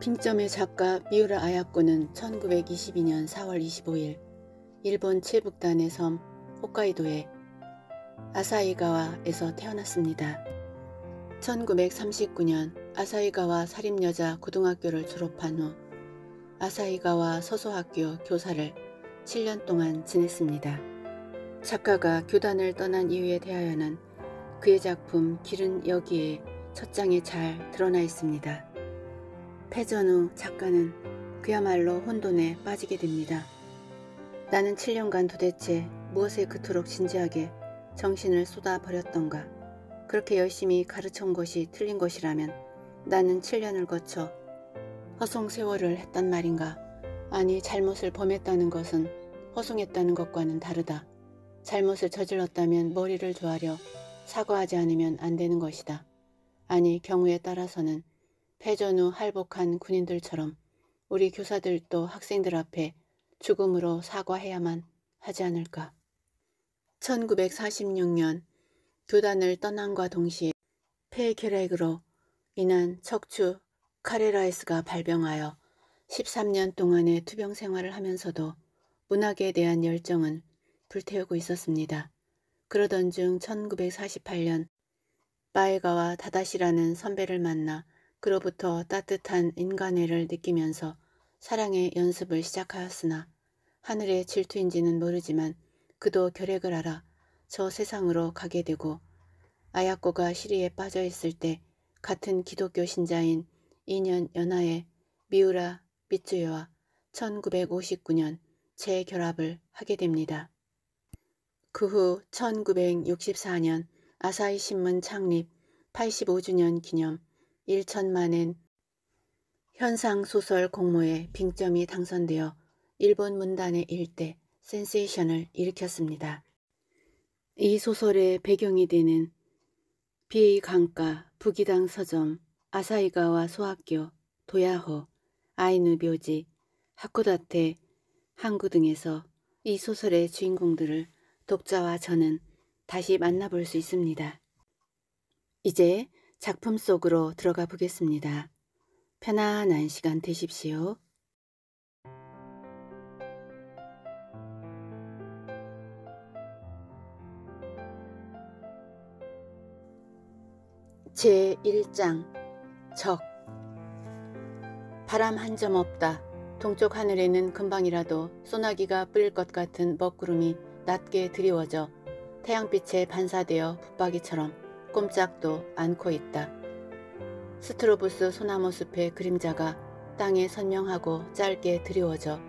핑점의 작가 미우라 아야코는 1922년 4월 25일 일본 칠북단의 섬 홋카이도의 아사이가와에서 태어났습니다. 1939년 아사이가와 사립여자 고등학교를 졸업한 후 아사이가와 서소학교 교사를 7년 동안 지냈습니다. 작가가 교단을 떠난 이유에 대하여는 그의 작품 길은 여기에 첫 장에 잘 드러나 있습니다. 패전 후 작가는 그야말로 혼돈에 빠지게 됩니다. 나는 7년간 도대체 무엇에 그토록 진지하게 정신을 쏟아버렸던가. 그렇게 열심히 가르쳐온 것이 틀린 것이라면 나는 7년을 거쳐 허송 세월을 했단 말인가. 아니 잘못을 범했다는 것은 허송했다는 것과는 다르다. 잘못을 저질렀다면 머리를 조아려 사과하지 않으면 안 되는 것이다. 아니 경우에 따라서는 패전 후 할복한 군인들처럼 우리 교사들도 학생들 앞에 죽음으로 사과해야만 하지 않을까. 1946년 교단을 떠난과 동시에 폐결핵으로 인한 척추 카레라이스가 발병하여 13년 동안의 투병 생활을 하면서도 문학에 대한 열정은 불태우고 있었습니다. 그러던 중 1948년 마에가와 다다시라는 선배를 만나 그로부터 따뜻한 인간애를 느끼면서 사랑의 연습을 시작하였으나 하늘의 질투인지는 모르지만 그도 결핵을 알아 저 세상으로 가게 되고 아야코가 시리에 빠져 있을 때 같은 기독교 신자인 2년 연하의 미우라 미쯔요와 1959년 재결합을 하게 됩니다. 그 후 1964년 아사히 신문 창립 85주년 기념 1천만엔 현상소설 공모에 빙점이 당선되어 일본 문단의 일대 센세이션을 일으켰습니다. 이 소설의 배경이 되는 비에이 강가, 부기당 서점, 아사이가와 소학교, 도야호, 아이누 묘지, 하코다테, 항구 등에서 이 소설의 주인공들을 독자와 저는 다시 만나볼 수 있습니다. 이제 작품 속으로 들어가 보겠습니다. 편안한 시간 되십시오. 제1장 적 바람 한 점 없다. 동쪽 하늘에는 금방이라도 소나기가 뿌릴것 같은 먹구름이 낮게 드리워져 태양빛에 반사되어 붙박이처럼 꼼짝도 않고 있다. 스트로부스 소나무 숲의 그림자가 땅에 선명하고 짧게 드리워져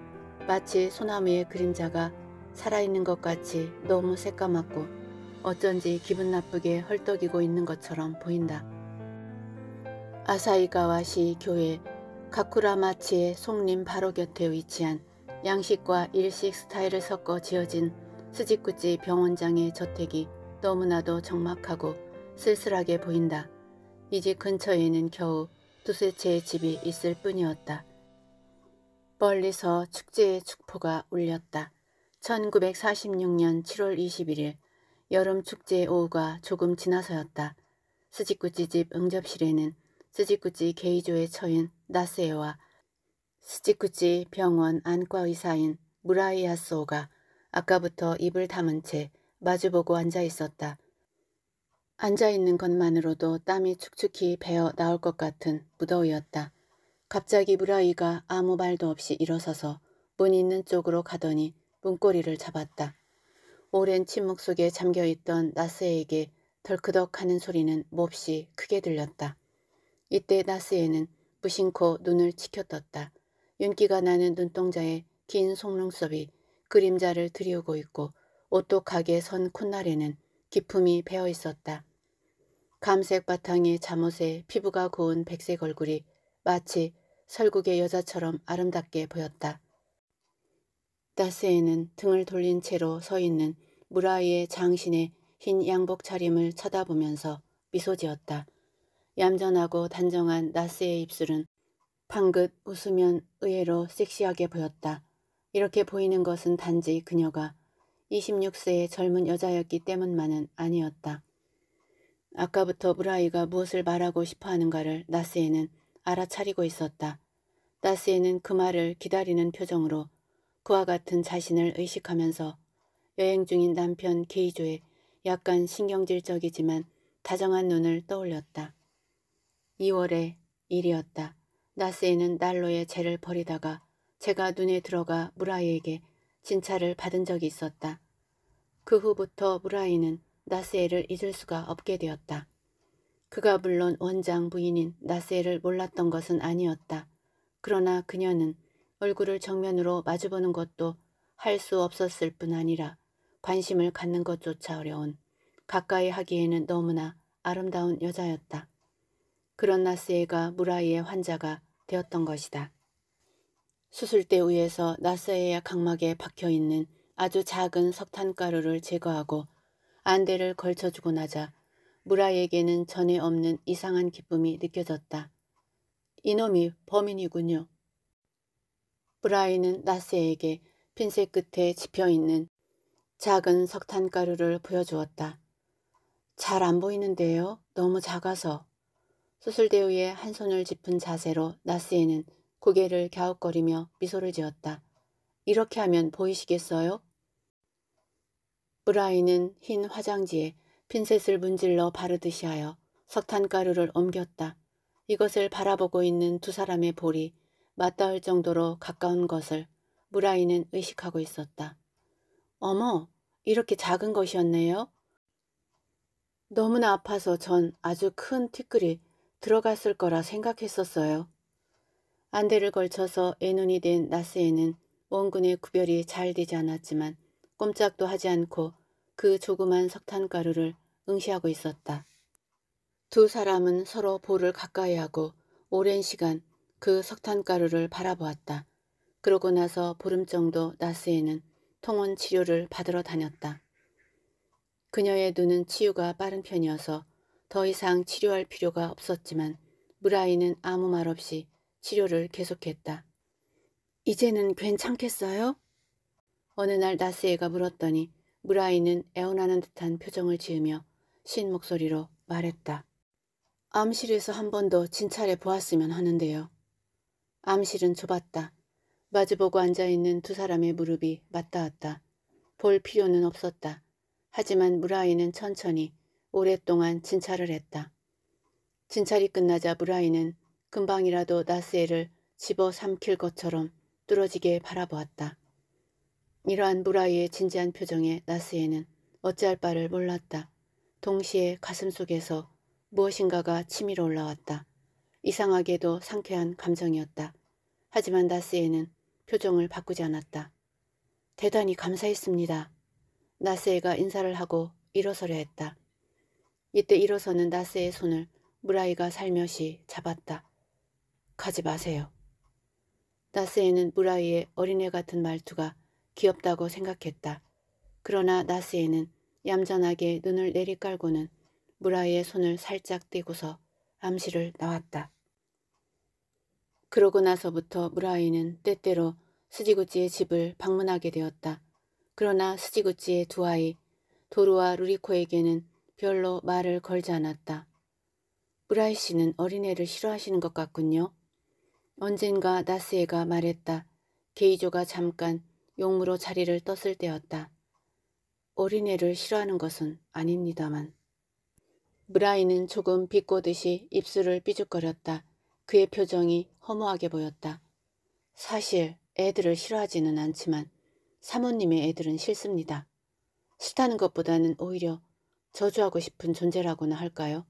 마치 소나무의 그림자가 살아있는 것 같이 너무 새까맣고 어쩐지 기분 나쁘게 헐떡이고 있는 것처럼 보인다. 아사이가와시 교회 가쿠라마치의 송림 바로 곁에 위치한 양식과 일식 스타일을 섞어 지어진 스지쿠찌 병원장의 저택이 너무나도 적막하고 쓸쓸하게 보인다. 이 집 근처에는 겨우 두세 채의 집이 있을 뿐이었다. 멀리서 축제의 축포가 울렸다. 1946년 7월 21일 여름 축제의 오후가 조금 지나서였다. 스지꾸찌 집 응접실에는 스지꾸찌 게이조의 처인 나세와 스지꾸찌 병원 안과 의사인 무라이아스오가 아까부터 입을 담은 채 마주보고 앉아 있었다. 앉아있는 것만으로도 땀이 축축히 배어 나올 것 같은 무더위였다. 갑자기 브라이가 아무 말도 없이 일어서서 문 있는 쪽으로 가더니 문고리를 잡았다. 오랜 침묵 속에 잠겨있던 나스에게 덜크덕하는 소리는 몹시 크게 들렸다. 이때 나스에는 무심코 눈을 치켜떴다. 윤기가 나는 눈동자에 긴 속눈썹이 그림자를 드리우고 있고 오똑하게 선 콧날에는 기품이 배어 있었다. 감색 바탕의 잠옷에 피부가 고운 백색 얼굴이 마치 설국의 여자처럼 아름답게 보였다. 따스에는 등을 돌린 채로 서 있는 무라이의 장신의 흰 양복 차림을 쳐다보면서 미소 지었다. 얌전하고 단정한 나스의 입술은 방긋 웃으면 의외로 섹시하게 보였다. 이렇게 보이는 것은 단지 그녀가 26세의 젊은 여자였기 때문만은 아니었다. 아까부터 브라이가 무엇을 말하고 싶어하는가를 나스에는 알아차리고 있었다. 나스에는 그 말을 기다리는 표정으로 그와 같은 자신을 의식하면서 여행 중인 남편 게이조의 약간 신경질적이지만 다정한 눈을 떠올렸다. 2월의 일이었다. 나스에는 난로의 재를 버리다가 제가 눈에 들어가 무라이에게 진찰을 받은 적이 있었다. 그 후부터 무라이는 나스엘을 잊을 수가 없게 되었다. 그가 물론 원장 부인인 나스엘을 몰랐던 것은 아니었다. 그러나 그녀는 얼굴을 정면으로 마주보는 것도 할 수 없었을 뿐 아니라 관심을 갖는 것조차 어려운 가까이 하기에는 너무나 아름다운 여자였다. 그런 나스에가 무라이의 환자가 되었던 것이다. 수술대 위에서 나스에의 각막에 박혀있는 아주 작은 석탄가루를 제거하고 안대를 걸쳐주고 나자 무라에게는 전에 없는 이상한 기쁨이 느껴졌다. 이놈이 범인이군요. 브라이는 나스에게 핀셋 끝에 집혀있는 작은 석탄가루를 보여주었다. 잘 안 보이는데요. 너무 작아서. 수술대 위에 한 손을 짚은 자세로 나스에는 고개를 갸웃거리며 미소를 지었다. 이렇게 하면 보이시겠어요? 브라이는 흰 화장지에 핀셋을 문질러 바르듯이 하여 석탄가루를 옮겼다. 이것을 바라보고 있는 두 사람의 볼이 맞닿을 정도로 가까운 것을 무라이는 의식하고 있었다. 어머, 이렇게 작은 것이었네요. 너무나 아파서 전 아주 큰 티끌이 들어갔을 거라 생각했었어요. 안대를 걸쳐서 애눈이 된 나스에는 원근의 구별이 잘 되지 않았지만 꼼짝도 하지 않고 그 조그만 석탄가루를 응시하고 있었다. 두 사람은 서로 볼을 가까이 하고 오랜 시간 그 석탄가루를 바라보았다. 그러고 나서 보름 정도 나스에는 통원 치료를 받으러 다녔다. 그녀의 눈은 치유가 빠른 편이어서 더 이상 치료할 필요가 없었지만 무라이는 아무 말 없이 치료를 계속했다. 이제는 괜찮겠어요? 어느 날 나스에가 물었더니 무라이는 애원하는 듯한 표정을 지으며 쉰 목소리로 말했다. 암실에서 한 번 더 진찰해 보았으면 하는데요. 암실은 좁았다. 마주보고 앉아있는 두 사람의 무릎이 맞닿았다. 볼 필요는 없었다. 하지만 무라이는 천천히 오랫동안 진찰을 했다. 진찰이 끝나자 무라이는 금방이라도 나스에를 집어삼킬 것처럼 뚫어지게 바라보았다. 이러한 무라이의 진지한 표정에 나스에는 어찌할 바를 몰랐다. 동시에 가슴 속에서 무엇인가가 치밀어 올라왔다. 이상하게도 상쾌한 감정이었다. 하지만 나스에는 표정을 바꾸지 않았다. 대단히 감사했습니다. 나스에가 인사를 하고 일어서려 했다. 이때 일어서는 나스의 손을 무라이가 살며시 잡았다. 가지 마세요. 나스에는 무라이의 어린애 같은 말투가 귀엽다고 생각했다. 그러나 나스에는 얌전하게 눈을 내리깔고는 무라의 손을 살짝 떼고서 암시를 나왔다. 그러고 나서부터 무라이는 때때로 스지구찌의 집을 방문하게 되었다. 그러나 스지구찌의 두 아이, 도루와 루리코에게는 별로 말을 걸지 않았다. 무라이 씨는 어린애를 싫어하시는 것 같군요. 언젠가 나스에가 말했다. 게이조가 잠깐 용무로 자리를 떴을 때였다. 어린애를 싫어하는 것은 아닙니다만. 브라이는 조금 비꼬듯이 입술을 삐죽거렸다. 그의 표정이 허무하게 보였다. 사실 애들을 싫어하지는 않지만 사모님의 애들은 싫습니다. 싫다는 것보다는 오히려 저주하고 싶은 존재라고나 할까요?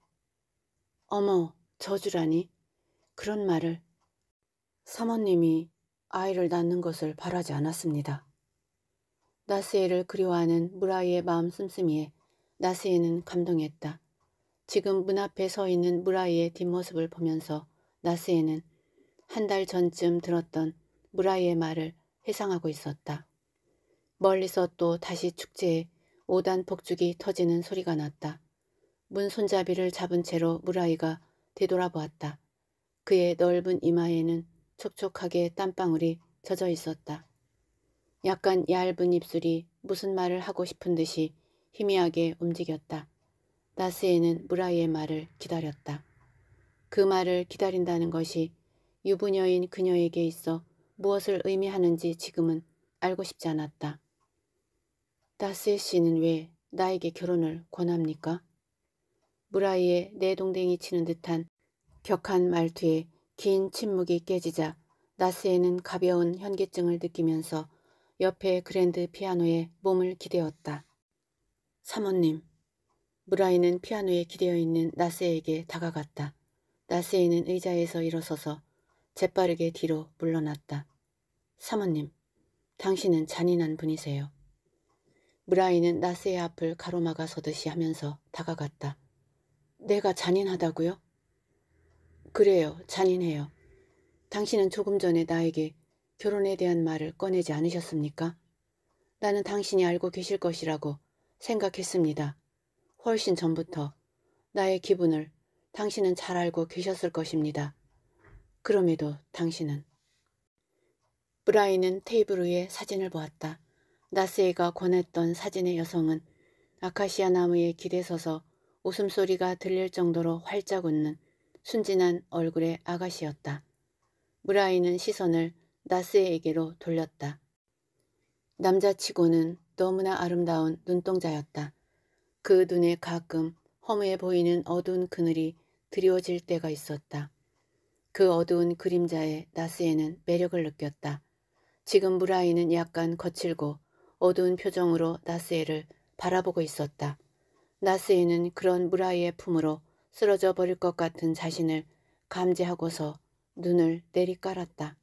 어머, 저주라니? 그런 말을 사모님이 아이를 낳는 것을 바라지 않았습니다. 나스에를 그리워하는 무라이의 마음 씀씀이에 나스에는 감동했다. 지금 문 앞에 서 있는 무라이의 뒷모습을 보면서 나스에는 한 달 전쯤 들었던 무라이의 말을 회상하고 있었다. 멀리서 또 다시 축제에 오단 폭죽이 터지는 소리가 났다. 문 손잡이를 잡은 채로 무라이가 되돌아보았다. 그의 넓은 이마에는 촉촉하게 땀방울이 젖어 있었다. 약간 얇은 입술이 무슨 말을 하고 싶은 듯이 희미하게 움직였다. 나스에는 무라이의 말을 기다렸다. 그 말을 기다린다는 것이 유부녀인 그녀에게 있어 무엇을 의미하는지 지금은 알고 싶지 않았다. 나스에 씨는 왜 나에게 결혼을 권합니까? 무라이의 내 동댕이 치는 듯한 격한 말투에 긴 침묵이 깨지자 나스에는 가벼운 현기증을 느끼면서 옆에 그랜드 피아노에 몸을 기대었다. 사모님. 무라이는 피아노에 기대어 있는 나스에게 다가갔다. 나스에는 의자에서 일어서서 재빠르게 뒤로 물러났다. 사모님, 당신은 잔인한 분이세요. 무라이는 나스의 앞을 가로막아 서듯이 하면서 다가갔다. 내가 잔인하다고요? 그래요. 잔인해요. 당신은 조금 전에 나에게 결혼에 대한 말을 꺼내지 않으셨습니까? 나는 당신이 알고 계실 것이라고 생각했습니다. 훨씬 전부터 나의 기분을 당신은 잘 알고 계셨을 것입니다. 그럼에도 당신은 브라이는 테이블 위에 사진을 보았다. 나스이가 권했던 사진의 여성은 아카시아 나무에 기대 서서 웃음소리가 들릴 정도로 활짝 웃는 순진한 얼굴의 아가씨였다. 무라이는 시선을 나스에게로 돌렸다. 남자치고는 너무나 아름다운 눈동자였다. 그 눈에 가끔 허무해 보이는 어두운 그늘이 드리워질 때가 있었다. 그 어두운 그림자의 나스에는 매력을 느꼈다. 지금 무라이는 약간 거칠고 어두운 표정으로 나스에를 바라보고 있었다. 나스에는 그런 무라이의 품으로 쓰러져 버릴 것 같은 자신을 감지하고서 눈을 내리깔았다.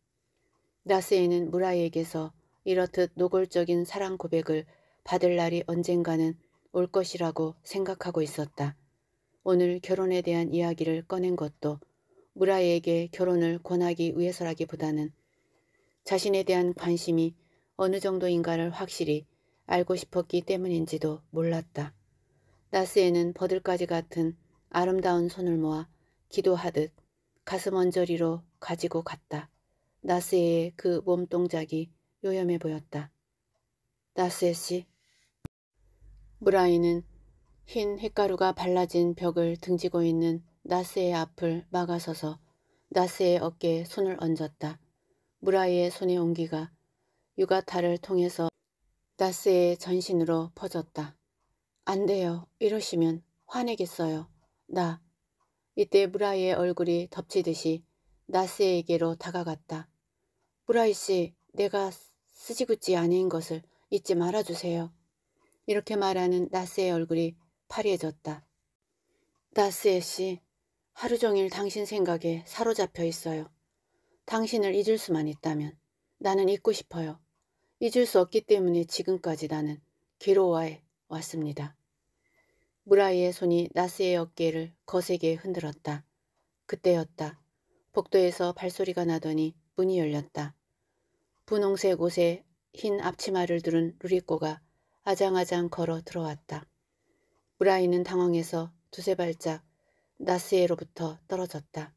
나스에는 무라이에게서 이렇듯 노골적인 사랑 고백을 받을 날이 언젠가는 올 것이라고 생각하고 있었다. 오늘 결혼에 대한 이야기를 꺼낸 것도 무라이에게 결혼을 권하기 위해서라기보다는 자신에 대한 관심이 어느 정도인가를 확실히 알고 싶었기 때문인지도 몰랐다. 나스에는 버들까지 같은 아름다운 손을 모아 기도하듯 가슴 언저리로 가지고 갔다. 나스의 그 몸동작이 요염해 보였다. 나스의 씨. 무라이는 흰 햇가루가 발라진 벽을 등지고 있는 나스의 앞을 막아서서 나스의 어깨에 손을 얹었다. 무라이의 손의 온기가 유가타를 통해서 나스의 전신으로 퍼졌다. 안 돼요. 이러시면 화내겠어요. 나. 이때 브라이의 얼굴이 덮치듯이 나스에게로 다가갔다. 브라이 씨, 내가 쓰지구찌 아닌 것을 잊지 말아주세요. 이렇게 말하는 나스의 얼굴이 파리해졌다. 나스에 씨, 하루 종일 당신 생각에 사로잡혀 있어요. 당신을 잊을 수만 있다면 나는 잊고 싶어요. 잊을 수 없기 때문에 지금까지 나는 괴로워해 왔습니다. 무라이의 손이 나스의 어깨를 거세게 흔들었다. 그때였다. 복도에서 발소리가 나더니 문이 열렸다. 분홍색 옷에 흰 앞치마를 두른 루리꼬가 아장아장 걸어 들어왔다. 무라이는 당황해서 두세 발짝 나스에로부터 떨어졌다.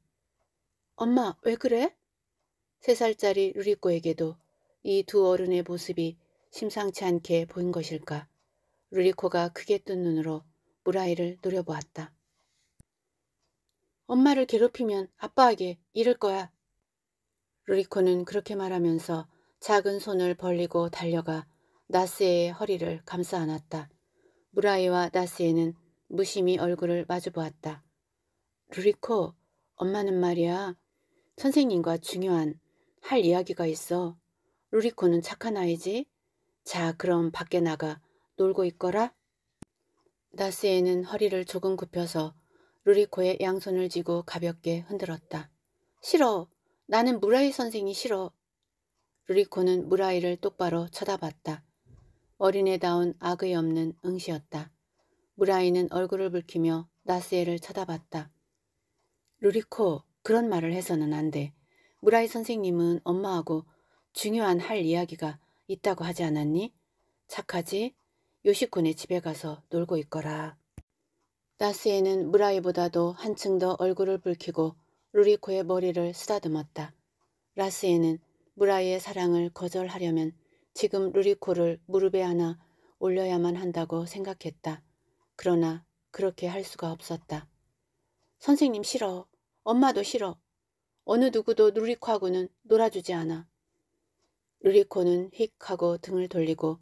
엄마 왜 그래? 세 살짜리 루리코에게도 이 두 어른의 모습이 심상치 않게 보인 것일까. 루리코가 크게 뜬 눈으로 무라이를 노려보았다. 엄마를 괴롭히면 아빠에게 이를 거야. 루리코는 그렇게 말하면서 작은 손을 벌리고 달려가 나스의 허리를 감싸 안았다. 무라이와 나스에는 무심히 얼굴을 마주보았다. 루리코, 엄마는 말이야. 선생님과 중요한 할 이야기가 있어. 루리코는 착한 아이지? 자, 그럼 밖에 나가 놀고 있거라. 나스에는 허리를 조금 굽혀서 루리코의 양손을 쥐고 가볍게 흔들었다. 싫어. 나는 무라이 선생이 싫어. 루리코는 무라이를 똑바로 쳐다봤다. 어린애다운 악의 없는 응시였다. 무라이는 얼굴을 붉히며 나스에를 쳐다봤다. 루리코, 그런 말을 해서는 안 돼. 무라이 선생님은 엄마하고 중요한 할 이야기가 있다고 하지 않았니? 착하지? 요시쿤의 집에 가서 놀고 있거라. 나스에는 무라이보다도 한층 더 얼굴을 붉히고 루리코의 머리를 쓰다듬었다. 라스에는 무라이의 사랑을 거절하려면 지금 루리코를 무릎에 하나 올려야만 한다고 생각했다. 그러나 그렇게 할 수가 없었다. 선생님 싫어. 엄마도 싫어. 어느 누구도 루리코하고는 놀아주지 않아. 루리코는 휙 하고 등을 돌리고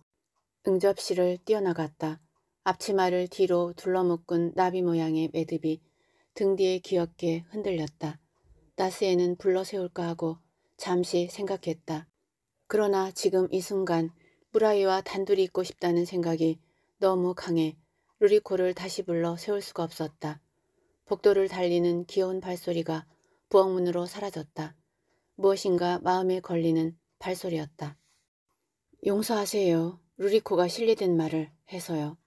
응접실을 뛰어나갔다. 앞치마를 뒤로 둘러묶은 나비 모양의 매듭이 등 뒤에 귀엽게 흔들렸다. 나스에는 불러세울까 하고 잠시 생각했다. 그러나 지금 이 순간 무라이와 단둘이 있고 싶다는 생각이 너무 강해 루리코를 다시 불러 세울 수가 없었다. 복도를 달리는 귀여운 발소리가 부엌문으로 사라졌다. 무엇인가 마음에 걸리는 발소리였다. 용서하세요. 루리코가 실례된 말을 해서요.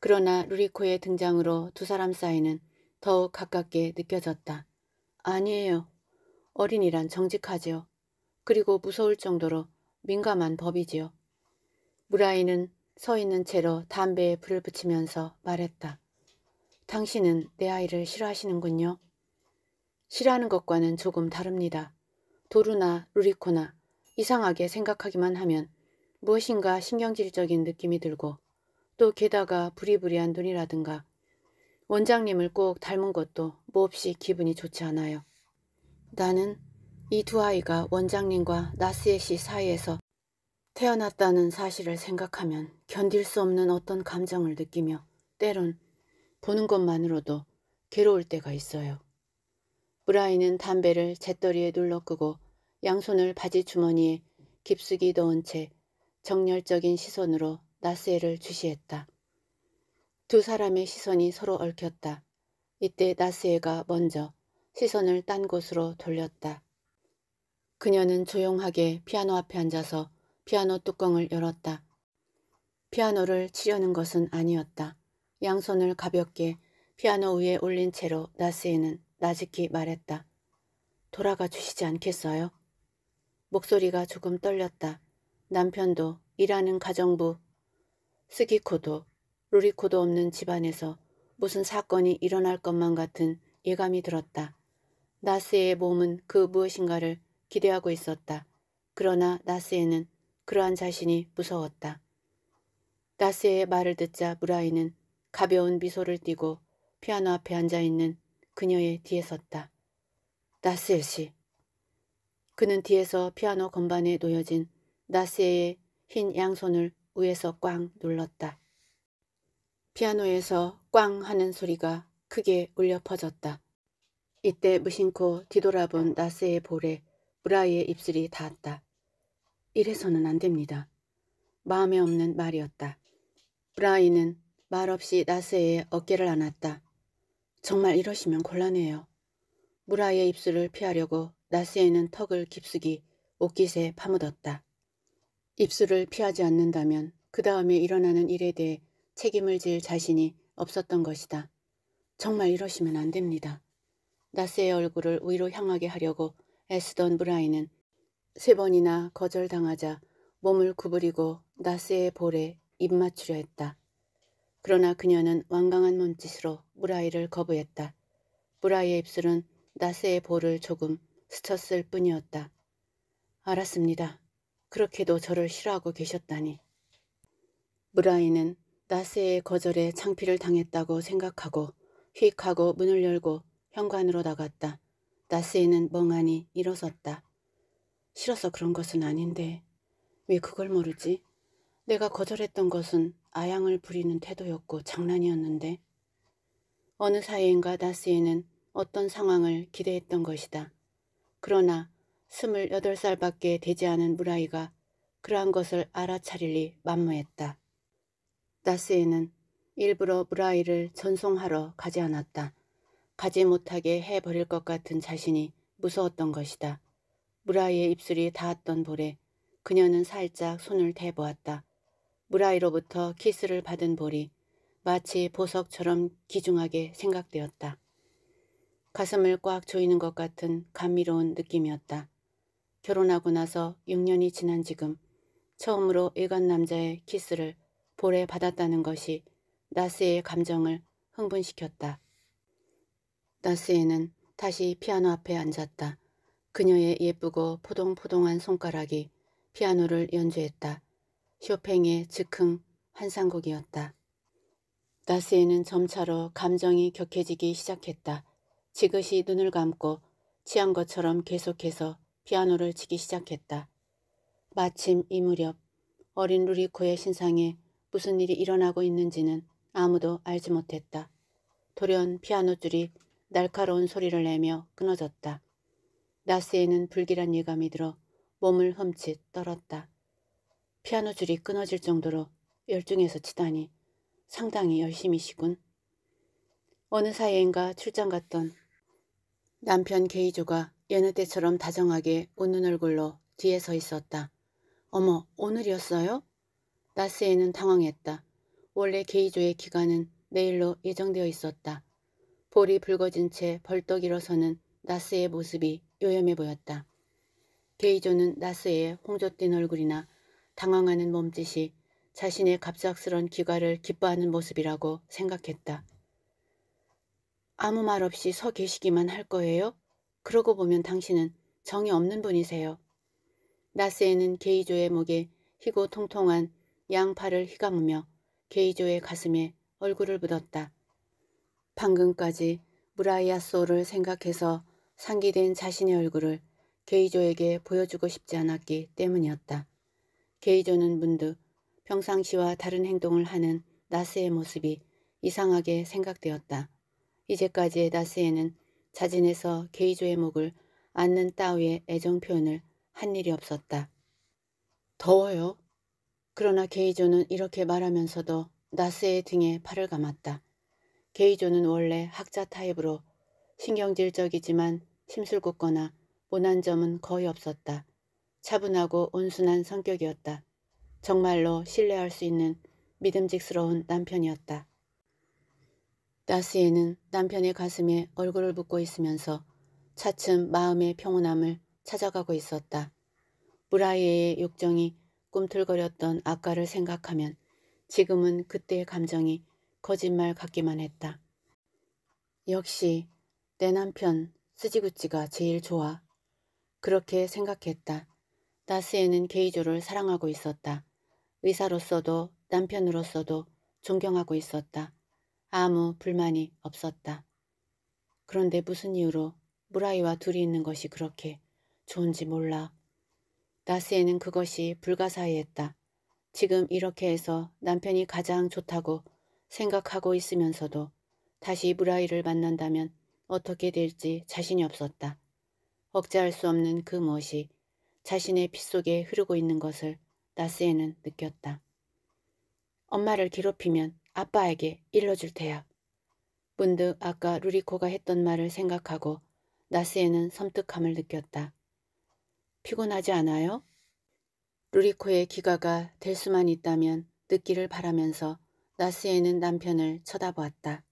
그러나 루리코의 등장으로 두 사람 사이는 더욱 가깝게 느껴졌다. 아니에요. 어린이란 정직하지요. 그리고 무서울 정도로 민감한 법이지요. 무라이는 서 있는 채로 담배에 불을 붙이면서 말했다. 당신은 내 아이를 싫어하시는군요. 싫어하는 것과는 조금 다릅니다. 도루나 루리코나 이상하게 생각하기만 하면 무엇인가 신경질적인 느낌이 들고 또 게다가 부리부리한 눈이라든가 원장님을 꼭 닮은 것도 몹시 뭐 기분이 좋지 않아요. 나는 이 두 아이가 원장님과 나스의씨 사이에서 태어났다는 사실을 생각하면 견딜 수 없는 어떤 감정을 느끼며 때론 보는 것만으로도 괴로울 때가 있어요. 브라이는 담배를 재떨이에 눌러 끄고 양손을 바지 주머니에 깊숙이 넣은 채 정열적인 시선으로 나스에를 주시했다. 두 사람의 시선이 서로 얽혔다. 이때 나스에가 먼저 시선을 딴 곳으로 돌렸다. 그녀는 조용하게 피아노 앞에 앉아서 피아노 뚜껑을 열었다. 피아노를 치려는 것은 아니었다. 양손을 가볍게 피아노 위에 올린 채로 나스에는 나직히 말했다. 돌아가 주시지 않겠어요? 목소리가 조금 떨렸다. 남편도 일하는 가정부, 스기코도 루리코도 없는 집안에서 무슨 사건이 일어날 것만 같은 예감이 들었다. 나스의 몸은 그 무엇인가를 기대하고 있었다. 그러나 나스에는 그러한 자신이 무서웠다. 나스의 말을 듣자 무라이는 가벼운 미소를 띠고 피아노 앞에 앉아있는 그녀의 뒤에 섰다. 나스엘 씨. 그는 뒤에서 피아노 건반에 놓여진 나세의 흰 양손을 위에서 꽝 눌렀다. 피아노에서 꽝 하는 소리가 크게 울려 퍼졌다. 이때 무심코 뒤돌아본 나세의 볼에 브라이의 입술이 닿았다. 이래서는 안 됩니다. 마음에 없는 말이었다. 브라이는 말없이 나세의 어깨를 안았다. 정말 이러시면 곤란해요. 무라의 입술을 피하려고 나스에는 턱을 깊숙이 옷깃에 파묻었다. 입술을 피하지 않는다면 그 다음에 일어나는 일에 대해 책임을 질 자신이 없었던 것이다. 정말 이러시면 안 됩니다. 나스의 얼굴을 위로 향하게 하려고 애쓰던 브라인은 세 번이나 거절당하자 몸을 구부리고 나스의 볼에 입 맞추려 했다. 그러나 그녀는 완강한 몸짓으로 브라이를 거부했다. 브라이의 입술은 나스의 볼을 조금 스쳤을 뿐이었다. 알았습니다. 그렇게도 저를 싫어하고 계셨다니. 무라이는 나스의 거절에 창피를 당했다고 생각하고 휙 하고 문을 열고 현관으로 나갔다. 나스에는 멍하니 일어섰다. 싫어서 그런 것은 아닌데 왜 그걸 모르지? 내가 거절했던 것은 아양을 부리는 태도였고 장난이었는데 어느 사이인가 나스에는 어떤 상황을 기대했던 것이다. 그러나 2 8 살밖에 되지 않은 무라이가 그러한 것을 알아차릴 리 만무했다. 나스에는 일부러 무라이를 전송하러 가지 않았다. 가지 못하게 해버릴 것 같은 자신이 무서웠던 것이다. 무라이의 입술이 닿았던 볼에 그녀는 살짝 손을 대보았다. 무라이로부터 키스를 받은 볼이 마치 보석처럼 귀중하게 생각되었다. 가슴을 꽉 조이는 것 같은 감미로운 느낌이었다. 결혼하고 나서 6년이 지난 지금 처음으로 일간 남자의 키스를 볼에 받았다는 것이 나스의 감정을 흥분시켰다. 나스에는 다시 피아노 앞에 앉았다. 그녀의 예쁘고 포동포동한 손가락이 피아노를 연주했다. 쇼팽의 즉흥 환상곡이었다. 나스에는 점차로 감정이 격해지기 시작했다. 지그시 눈을 감고 취한 것처럼 계속해서 피아노를 치기 시작했다. 마침 이 무렵 어린 루리코의 신상에 무슨 일이 일어나고 있는지는 아무도 알지 못했다. 돌연 피아노 줄이 날카로운 소리를 내며 끊어졌다. 나스에는 불길한 예감이 들어 몸을 흠칫 떨었다. 피아노 줄이 끊어질 정도로 열중해서 치다니 상당히 열심이시군 어느 사이인가 출장 갔던 남편 게이조가 여느 때처럼 다정하게 웃는 얼굴로 뒤에 서 있었다. 어머, 오늘이었어요? 나스에는 당황했다. 원래 게이조의 기간은 내일로 예정되어 있었다. 볼이 붉어진 채 벌떡 일어서는 나스의 모습이 요염해 보였다. 게이조는 나스의 홍조띈 얼굴이나 당황하는 몸짓이 자신의 갑작스런 기가를 기뻐하는 모습이라고 생각했다. 아무 말 없이 서 계시기만 할 거예요? 그러고 보면 당신은 정이 없는 분이세요. 나스에는 게이조의 목에 희고 통통한 양팔을 휘감으며 게이조의 가슴에 얼굴을 묻었다. 방금까지 무라이아 소를 생각해서 상기된 자신의 얼굴을 게이조에게 보여주고 싶지 않았기 때문이었다. 게이조는 문득 평상시와 다른 행동을 하는 나스의 모습이 이상하게 생각되었다. 이제까지의 나스에는 자진해서 게이조의 목을 안는 따위의 애정 표현을 한 일이 없었다. 더워요. 그러나 게이조는 이렇게 말하면서도 나스의 등에 팔을 감았다. 게이조는 원래 학자 타입으로 신경질적이지만 심술궂거나 모난 점은 거의 없었다. 차분하고 온순한 성격이었다. 정말로 신뢰할 수 있는 믿음직스러운 남편이었다. 나스에는 남편의 가슴에 얼굴을 붓고 있으면서 차츰 마음의 평온함을 찾아가고 있었다. 브라이에의 욕정이 꿈틀거렸던 아까를 생각하면 지금은 그때의 감정이 거짓말 같기만 했다. 역시 내 남편 스지구찌가 제일 좋아. 그렇게 생각했다. 나스에는 게이조를 사랑하고 있었다. 의사로서도 남편으로서도 존경하고 있었다. 아무 불만이 없었다. 그런데 무슨 이유로 무라이와 둘이 있는 것이 그렇게 좋은지 몰라. 나스에는 그것이 불가사의했다. 지금 이렇게 해서 남편이 가장 좋다고 생각하고 있으면서도 다시 무라이를 만난다면 어떻게 될지 자신이 없었다. 억제할 수 없는 그 무엇이 자신의 빗 속에 흐르고 있는 것을 나스에는 느꼈다. 엄마를 괴롭히면 아빠에게 일러줄 테야. 문득 아까 루리코가 했던 말을 생각하고 나스에는 섬뜩함을 느꼈다. 피곤하지 않아요? 루리코의 기가가 될 수만 있다면 늦기를 바라면서 나스에는 남편을 쳐다보았다.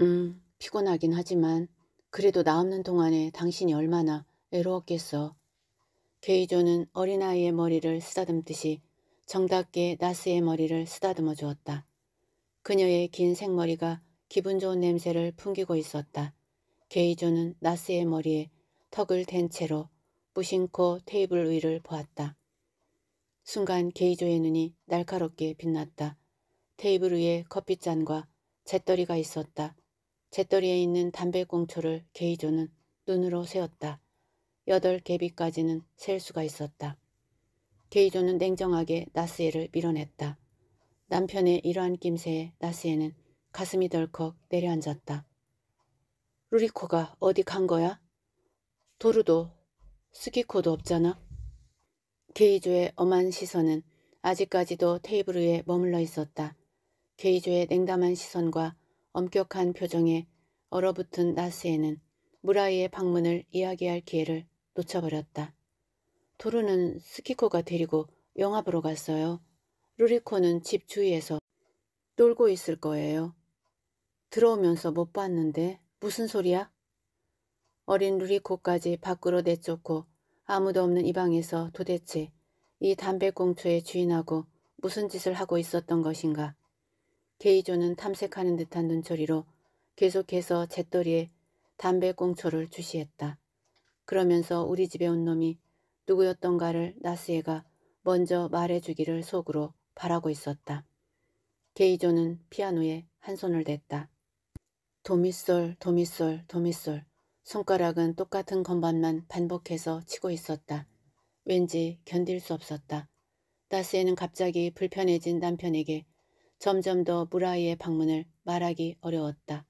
음, 피곤하긴 하지만 그래도 나 없는 동안에 당신이 얼마나 외로웠겠어 게이조는 어린아이의 머리를 쓰다듬듯이 정답게 나스의 머리를 쓰다듬어 주었다. 그녀의 긴 생머리가 기분 좋은 냄새를 풍기고 있었다. 게이조는 나스의 머리에 턱을 댄 채로 무심코 테이블 위를 보았다. 순간 게이조의 눈이 날카롭게 빛났다. 테이블 위에 커피잔과 재떨이가 있었다. 재떨이에 있는 담배꽁초를 게이조는 눈으로 세었다. 여덟 개비까지는 셀 수가 있었다. 게이조는 냉정하게 나스에를 밀어냈다. 남편의 이러한 낌새에 나스에는 가슴이 덜컥 내려앉았다. 루리코가 어디 간 거야? 도루도 스키코도 없잖아. 게이조의 엄한 시선은 아직까지도 테이블 위에 머물러 있었다. 게이조의 냉담한 시선과 엄격한 표정에 얼어붙은 나스에는 무라이의 방문을 이야기할 기회를 놓쳐버렸다. 도루는 스키코가 데리고 영화 보러 갔어요. 루리코는 집 주위에서 놀고 있을 거예요. 들어오면서 못 봤는데 무슨 소리야? 어린 루리코까지 밖으로 내쫓고 아무도 없는 이 방에서 도대체 이 담배꽁초의 주인하고 무슨 짓을 하고 있었던 것인가. 게이조는 탐색하는 듯한 눈초리로 계속해서 재떨리에 담배꽁초를 주시했다. 그러면서 우리 집에 온 놈이 누구였던가를 나스에가 먼저 말해주기를 속으로 바라고 있었다. 게이조는 피아노에 한 손을 댔다. 도미솔 도미솔 도미솔 손가락은 똑같은 건반만 반복해서 치고 있었다. 왠지 견딜 수 없었다. 따스에는 갑자기 불편해진 남편에게 점점 더 무라이의 방문을 말하기 어려웠다.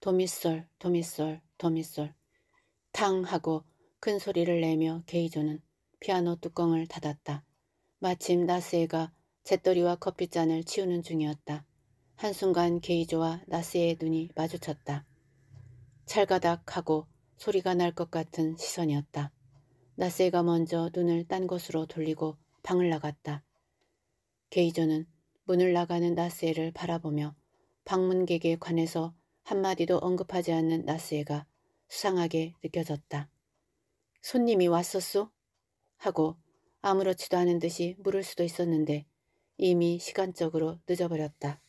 도미솔 도미솔 도미솔 탕 하고 큰 소리를 내며 게이조는 피아노 뚜껑을 닫았다. 마침 나스에가 재떨이와 커피잔을 치우는 중이었다. 한순간 게이조와 나스의 눈이 마주쳤다. 찰가닥 하고 소리가 날 것 같은 시선이었다. 나스가 먼저 눈을 딴 곳으로 돌리고 방을 나갔다. 게이조는 문을 나가는 나스를 바라보며 방문객에 관해서 한마디도 언급하지 않는 나스가 수상하게 느껴졌다. 손님이 왔었소? 하고 아무렇지도 않은 듯이 물을 수도 있었는데 이미 시간적으로 늦어버렸다.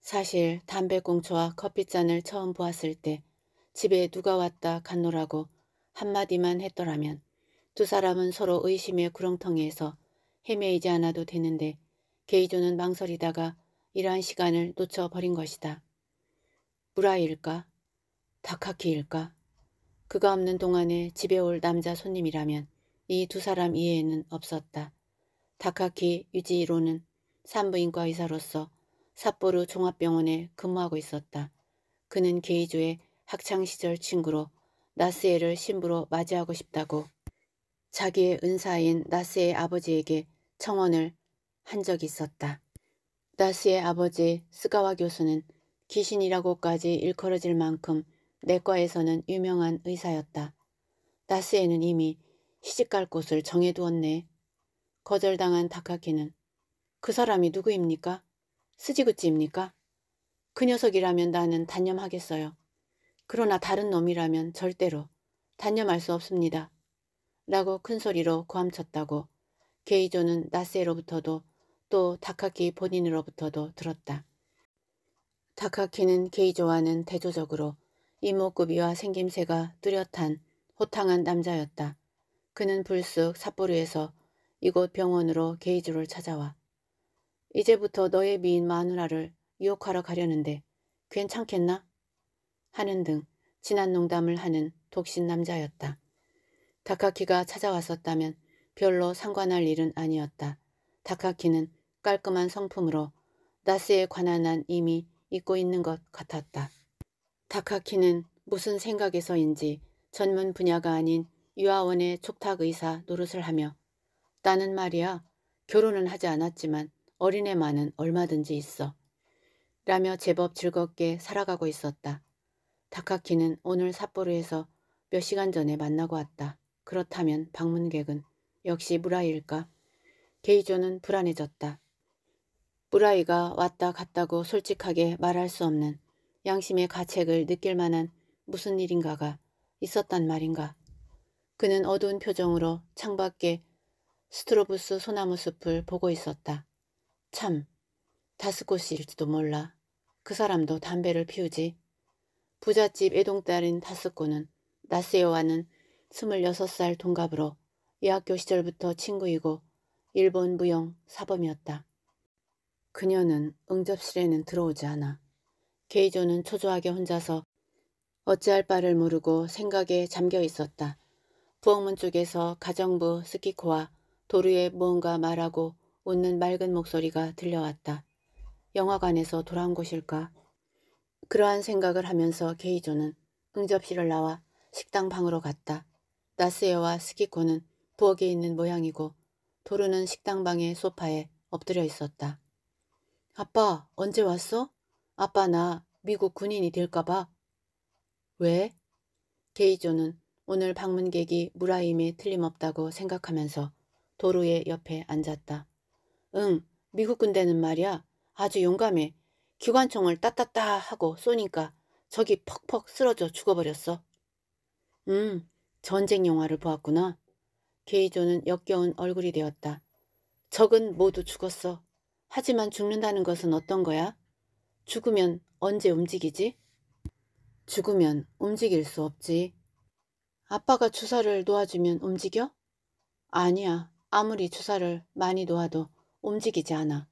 사실 담배꽁초와 커피잔을 처음 보았을 때 집에 누가 왔다 갔노라고 한마디만 했더라면 두 사람은 서로 의심의 구렁텅이에서 헤매이지 않아도 되는데 게이조는 망설이다가 이러한 시간을 놓쳐버린 것이다. 무라이일까? 다카키일까? 그가 없는 동안에 집에 올 남자 손님이라면 이 두 사람 이해에는 없었다. 다카키 유지이로는 산부인과 의사로서 삿포르 종합병원에 근무하고 있었다. 그는 게이조의 학창시절 친구로 나스에를 신부로 맞이하고 싶다고 자기의 은사인 나스의 아버지에게 청원을 한 적이 있었다. 나스의 아버지 스가와 교수는 귀신이라고까지 일컬어질 만큼 내과에서는 유명한 의사였다. 나스에는 이미 시집갈 곳을 정해두었네. 거절당한 다카키는 그 사람이 누구입니까? 스지구찌입니까? 그 녀석이라면 나는 단념하겠어요. 그러나 다른 놈이라면 절대로 단념할 수 없습니다. 라고 큰 소리로 고함쳤다고 게이조는 나세로부터도 또 다카키 본인으로부터도 들었다. 다카키는 게이조와는 대조적으로 이목구비와 생김새가 뚜렷한 호탕한 남자였다. 그는 불쑥 삿포르에서 이곳 병원으로 게이즈를 찾아와. 이제부터 너의 미인 마누라를 유혹하러 가려는데 괜찮겠나? 하는 등지한 농담을 하는 독신 남자였다. 다카키가 찾아왔었다면 별로 상관할 일은 아니었다. 다카키는 깔끔한 성품으로 나스에 관한 한 이미 잊고 있는 것 같았다. 다카키는 무슨 생각에서인지 전문 분야가 아닌 유아원의 촉탁의사 노릇을 하며 나는 말이야 결혼은 하지 않았지만 어린애만은 얼마든지 있어. 라며 제법 즐겁게 살아가고 있었다. 다카키는 오늘 삿포로에서 몇 시간 전에 만나고 왔다. 그렇다면 방문객은 역시 무라이일까? 게이조는 불안해졌다. 무라이가 왔다 갔다고 솔직하게 말할 수 없는 양심의 가책을 느낄 만한 무슨 일인가가 있었단 말인가. 그는 어두운 표정으로 창밖에 스트로부스 소나무 숲을 보고 있었다. 참, 다스꽃일지도 몰라. 그 사람도 담배를 피우지. 부잣집 애동딸인 다스코는 나세오와는 26살 동갑으로 이학교 시절부터 친구이고 일본 무용 사범이었다. 그녀는 응접실에는 들어오지 않아. 게이조는 초조하게 혼자서 어찌할 바를 모르고 생각에 잠겨 있었다. 부엌문 쪽에서 가정부 스키코와 도루에 무언가 말하고 웃는 맑은 목소리가 들려왔다. 영화관에서 돌아온 것일까? 그러한 생각을 하면서 게이조는 응접실을 나와 식당 방으로 갔다. 나스에와 스키코는 부엌에 있는 모양이고 도루는 식당 방의 소파에 엎드려 있었다. 아빠 언제 왔어? 아빠 나 미국 군인이 될까봐. 왜? 게이조는 오늘 방문객이 무라임에 틀림없다고 생각하면서 도로의 옆에 앉았다. 응, 미국 군대는 말이야. 아주 용감해. 기관총을 따따따 하고 쏘니까 저기 퍽퍽 쓰러져 죽어버렸어. 음, 전쟁 영화를 보았구나. 게이조는 역겨운 얼굴이 되었다. 적은 모두 죽었어. 하지만 죽는다는 것은 어떤 거야? 죽으면 언제 움직이지? 죽으면 움직일 수 없지. 아빠가 주사를 놓아주면 움직여? 아니야. 아무리 주사를 많이 놓아도 움직이지 않아.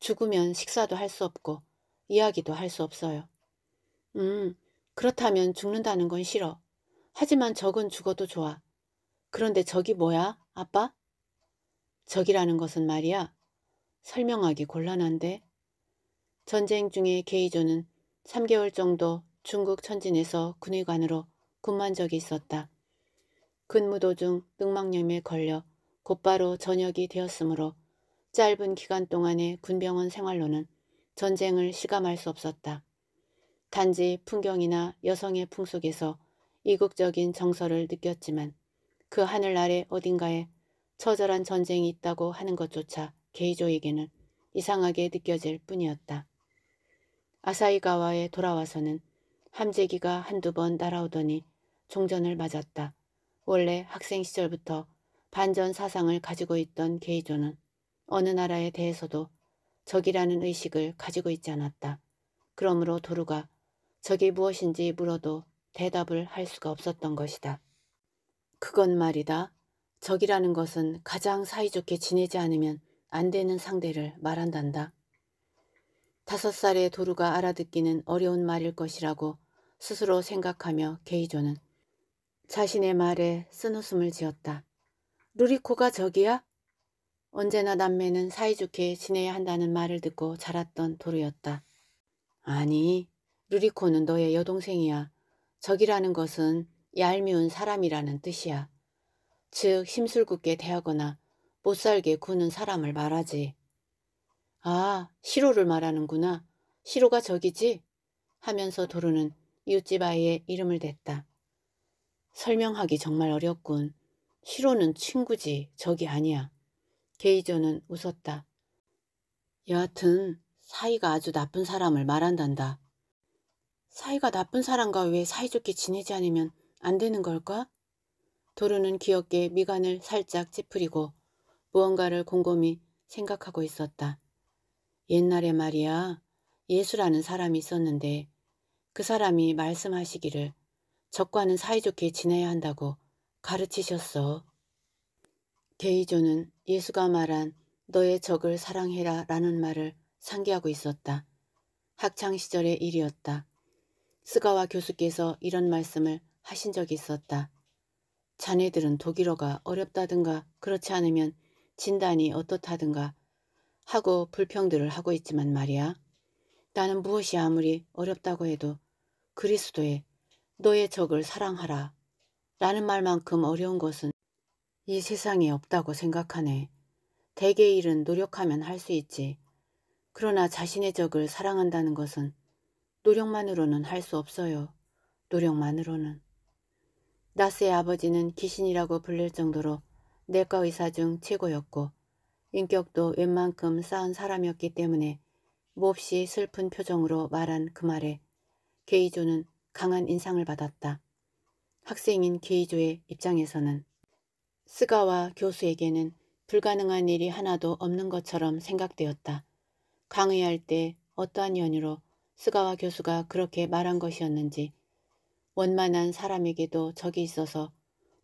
죽으면 식사도 할 수 없고 이야기도 할 수 없어요. 음, 그렇다면 죽는다는 건 싫어. 하지만 적은 죽어도 좋아. 그런데 적이 뭐야, 아빠? 적이라는 것은 말이야. 설명하기 곤란한데. 전쟁 중에 게이조는 3개월 정도 중국 천진에서 군의관으로 근무한 적이 있었다. 근무 도중 늑막염에 걸려 곧바로 전역이 되었으므로 짧은 기간 동안의 군병원 생활로는 전쟁을 시감할 수 없었다. 단지 풍경이나 여성의 풍속에서 이국적인 정서를 느꼈지만 그 하늘 아래 어딘가에 처절한 전쟁이 있다고 하는 것조차 게이조에게는 이상하게 느껴질 뿐이었다. 아사이가와에 돌아와서는 함재기가 한두 번 날아오더니 종전을 맞았다. 원래 학생 시절부터 반전 사상을 가지고 있던 게이조는 어느 나라에 대해서도 적이라는 의식을 가지고 있지 않았다. 그러므로 도루가 적이 무엇인지 물어도 대답을 할 수가 없었던 것이다. 그건 말이다. 적이라는 것은 가장 사이좋게 지내지 않으면 안 되는 상대를 말한단다. 다섯 살의 도루가 알아듣기는 어려운 말일 것이라고 스스로 생각하며 게이조는 자신의 말에 쓴 웃음을 지었다. 루리코가 저기야? 언제나 남매는 사이좋게 지내야 한다는 말을 듣고 자랐던 도르였다 아니, 루리코는 너의 여동생이야. 적이라는 것은 얄미운 사람이라는 뜻이야. 즉 심술궂게 대하거나 못살게 구는 사람을 말하지. 아, 시로를 말하는구나. 시로가 적이지? 하면서 도르는 이웃집 아이의 이름을 댔다. 설명하기 정말 어렵군. 히로는 친구지 적이 아니야. 게이저는 웃었다. 여하튼 사이가 아주 나쁜 사람을 말한단다. 사이가 나쁜 사람과 왜 사이좋게 지내지 않으면 안 되는 걸까? 도루는 귀엽게 미간을 살짝 찌푸리고 무언가를 곰곰이 생각하고 있었다. 옛날에 말이야 예수라는 사람이 있었는데 그 사람이 말씀하시기를 적과는 사이좋게 지내야 한다고 가르치셨어. 게이조는 예수가 말한 너의 적을 사랑해라 라는 말을 상기하고 있었다. 학창시절의 일이었다. 스가와 교수께서 이런 말씀을 하신 적이 있었다. 자네들은 독일어가 어렵다든가 그렇지 않으면 진단이 어떻다든가 하고 불평들을 하고 있지만 말이야. 나는 무엇이 아무리 어렵다고 해도 그리스도의 너의 적을 사랑하라 라는 말만큼 어려운 것은 이 세상에 없다고 생각하네. 대개 일은 노력하면 할 수 있지. 그러나 자신의 적을 사랑한다는 것은 노력만으로는 할 수 없어요. 노력만으로는. 나스의 아버지는 귀신이라고 불릴 정도로 내과 의사 중 최고였고 인격도 웬만큼 쌓은 사람이었기 때문에 몹시 슬픈 표정으로 말한 그 말에 게이조는 강한 인상을 받았다. 학생인 게이조의 입장에서는 스가와 교수에게는 불가능한 일이 하나도 없는 것처럼 생각되었다. 강의할 때 어떠한 연유로 스가와 교수가 그렇게 말한 것이었는지 원만한 사람에게도 적이 있어서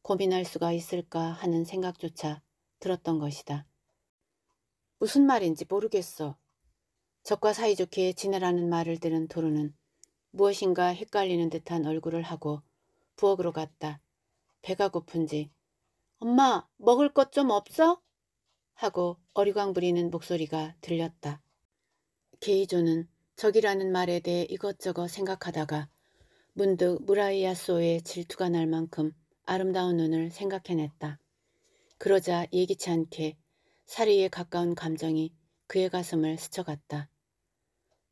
고민할 수가 있을까 하는 생각조차 들었던 것이다. 무슨 말인지 모르겠어. 적과 사이좋게 지내라는 말을 들은 도루는 무엇인가 헷갈리는 듯한 얼굴을 하고 부엌으로 갔다. 배가 고픈지 엄마 먹을 것 좀 없어? 하고 어리광 부리는 목소리가 들렸다. 게이조는 적이라는 말에 대해 이것저것 생각하다가 문득 무라이야소의 질투가 날 만큼 아름다운 눈을 생각해냈다. 그러자 예기치 않게 사리에 가까운 감정이 그의 가슴을 스쳐갔다.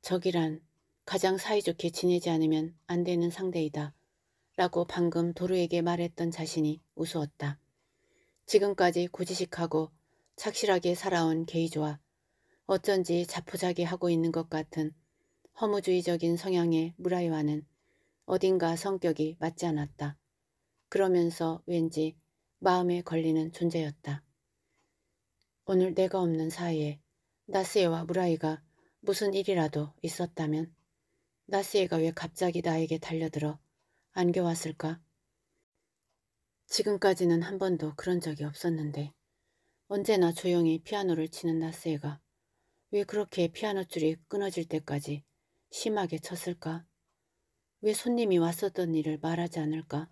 적이란 가장 사이좋게 지내지 않으면 안 되는 상대이다. 라고 방금 도루에게 말했던 자신이 우스웠다. 지금까지 고지식하고 착실하게 살아온 게이조와 어쩐지 자포자기하고 있는 것 같은 허무주의적인 성향의 무라이와는 어딘가 성격이 맞지 않았다. 그러면서 왠지 마음에 걸리는 존재였다. 오늘 내가 없는 사이에 나스에와 무라이가 무슨 일이라도 있었다면 나스에가 왜 갑자기 나에게 달려들어 안겨왔을까? 지금까지는 한 번도 그런 적이 없었는데 언제나 조용히 피아노를 치는 나스에가 왜 그렇게 피아노 줄이 끊어질 때까지 심하게 쳤을까? 왜 손님이 왔었던 일을 말하지 않을까?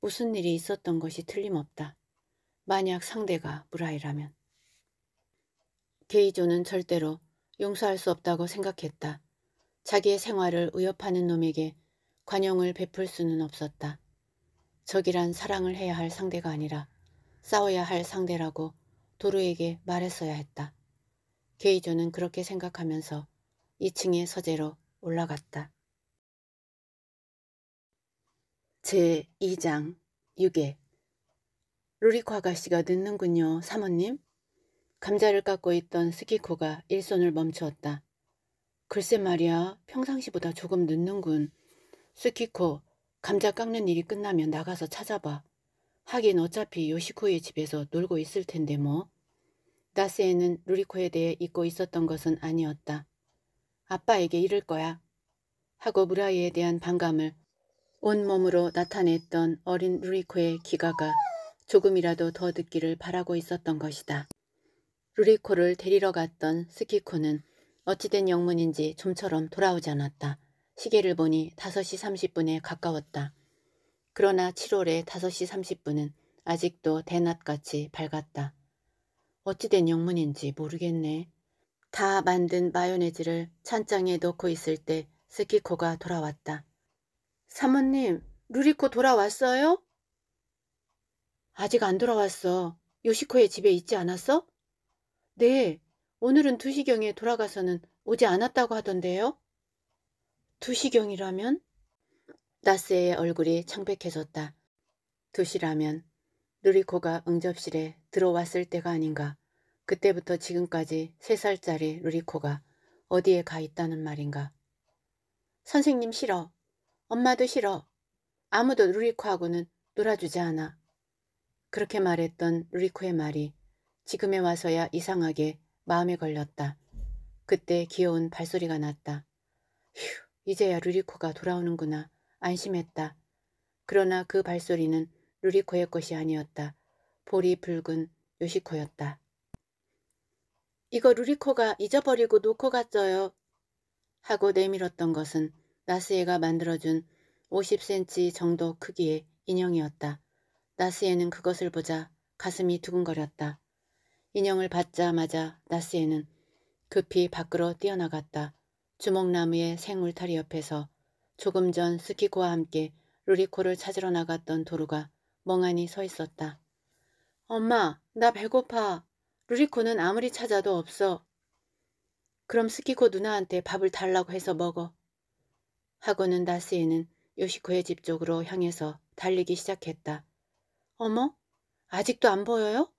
무슨 일이 있었던 것이 틀림없다. 만약 상대가 무라이라면. 게이조는 절대로 용서할 수 없다고 생각했다. 자기의 생활을 위협하는 놈에게 관용을 베풀 수는 없었다. 적이란 사랑을 해야 할 상대가 아니라 싸워야 할 상대라고 도루에게 말했어야 했다. 게이조는 그렇게 생각하면서 2층의 서재로 올라갔다. 제2장 6회 루리아가 씨가 늦는군요, 사모님. 감자를 깎고 있던 스키코가 일손을 멈추었다. 글쎄 말이야, 평상시보다 조금 늦는군. 스키코, 감자 깎는 일이 끝나면 나가서 찾아봐. 하긴 어차피 요시코의 집에서 놀고 있을 텐데 뭐. 나스에는 루리코에 대해 잊고 있었던 것은 아니었다. 아빠에게 이를 거야. 하고 무라이에 대한 반감을 온몸으로 나타냈던 어린 루리코의 기가가 조금이라도 더 듣기를 바라고 있었던 것이다. 루리코를 데리러 갔던 스키코는 어찌된 영문인지 좀처럼 돌아오지 않았다. 시계를 보니 5시 30분에 가까웠다. 그러나 7월의 5시 30분은 아직도 대낮같이 밝았다. 어찌된 영문인지 모르겠네. 다 만든 마요네즈를 찬장에 넣고 있을 때 스키코가 돌아왔다. 사모님, 루리코 돌아왔어요? 아직 안 돌아왔어. 요시코의 집에 있지 않았어? 네, 오늘은 2시경에 돌아가서는 오지 않았다고 하던데요? 두시경이라면? 나스의 얼굴이 창백해졌다. 두시라면 루리코가 응접실에 들어왔을 때가 아닌가. 그때부터 지금까지 세살짜리 루리코가 어디에 가 있다는 말인가. 선생님 싫어. 엄마도 싫어. 아무도 루리코하고는 놀아주지 않아. 그렇게 말했던 루리코의 말이 지금에 와서야 이상하게 마음에 걸렸다. 그때 귀여운 발소리가 났다. 휴, 이제야 루리코가 돌아오는구나. 안심했다. 그러나 그 발소리는 루리코의 것이 아니었다. 볼이 붉은 요시코였다. 이거 루리코가 잊어버리고 놓고 갔어요. 하고 내밀었던 것은 나스에가 만들어준 50cm 정도 크기의 인형이었다. 나스에는 그것을 보자 가슴이 두근거렸다. 인형을 받자마자 나스에는 급히 밖으로 뛰어나갔다. 주먹나무의 생울타리 옆에서 조금 전 스키코와 함께 루리코를 찾으러 나갔던 도루가 멍하니 서 있었다. 엄마, 나 배고파. 루리코는 아무리 찾아도 없어. 그럼 스키코 누나한테 밥을 달라고 해서 먹어. 하고는 나스에는 요시코의 집 쪽으로 향해서 달리기 시작했다. 어머? 아직도 안 보여요?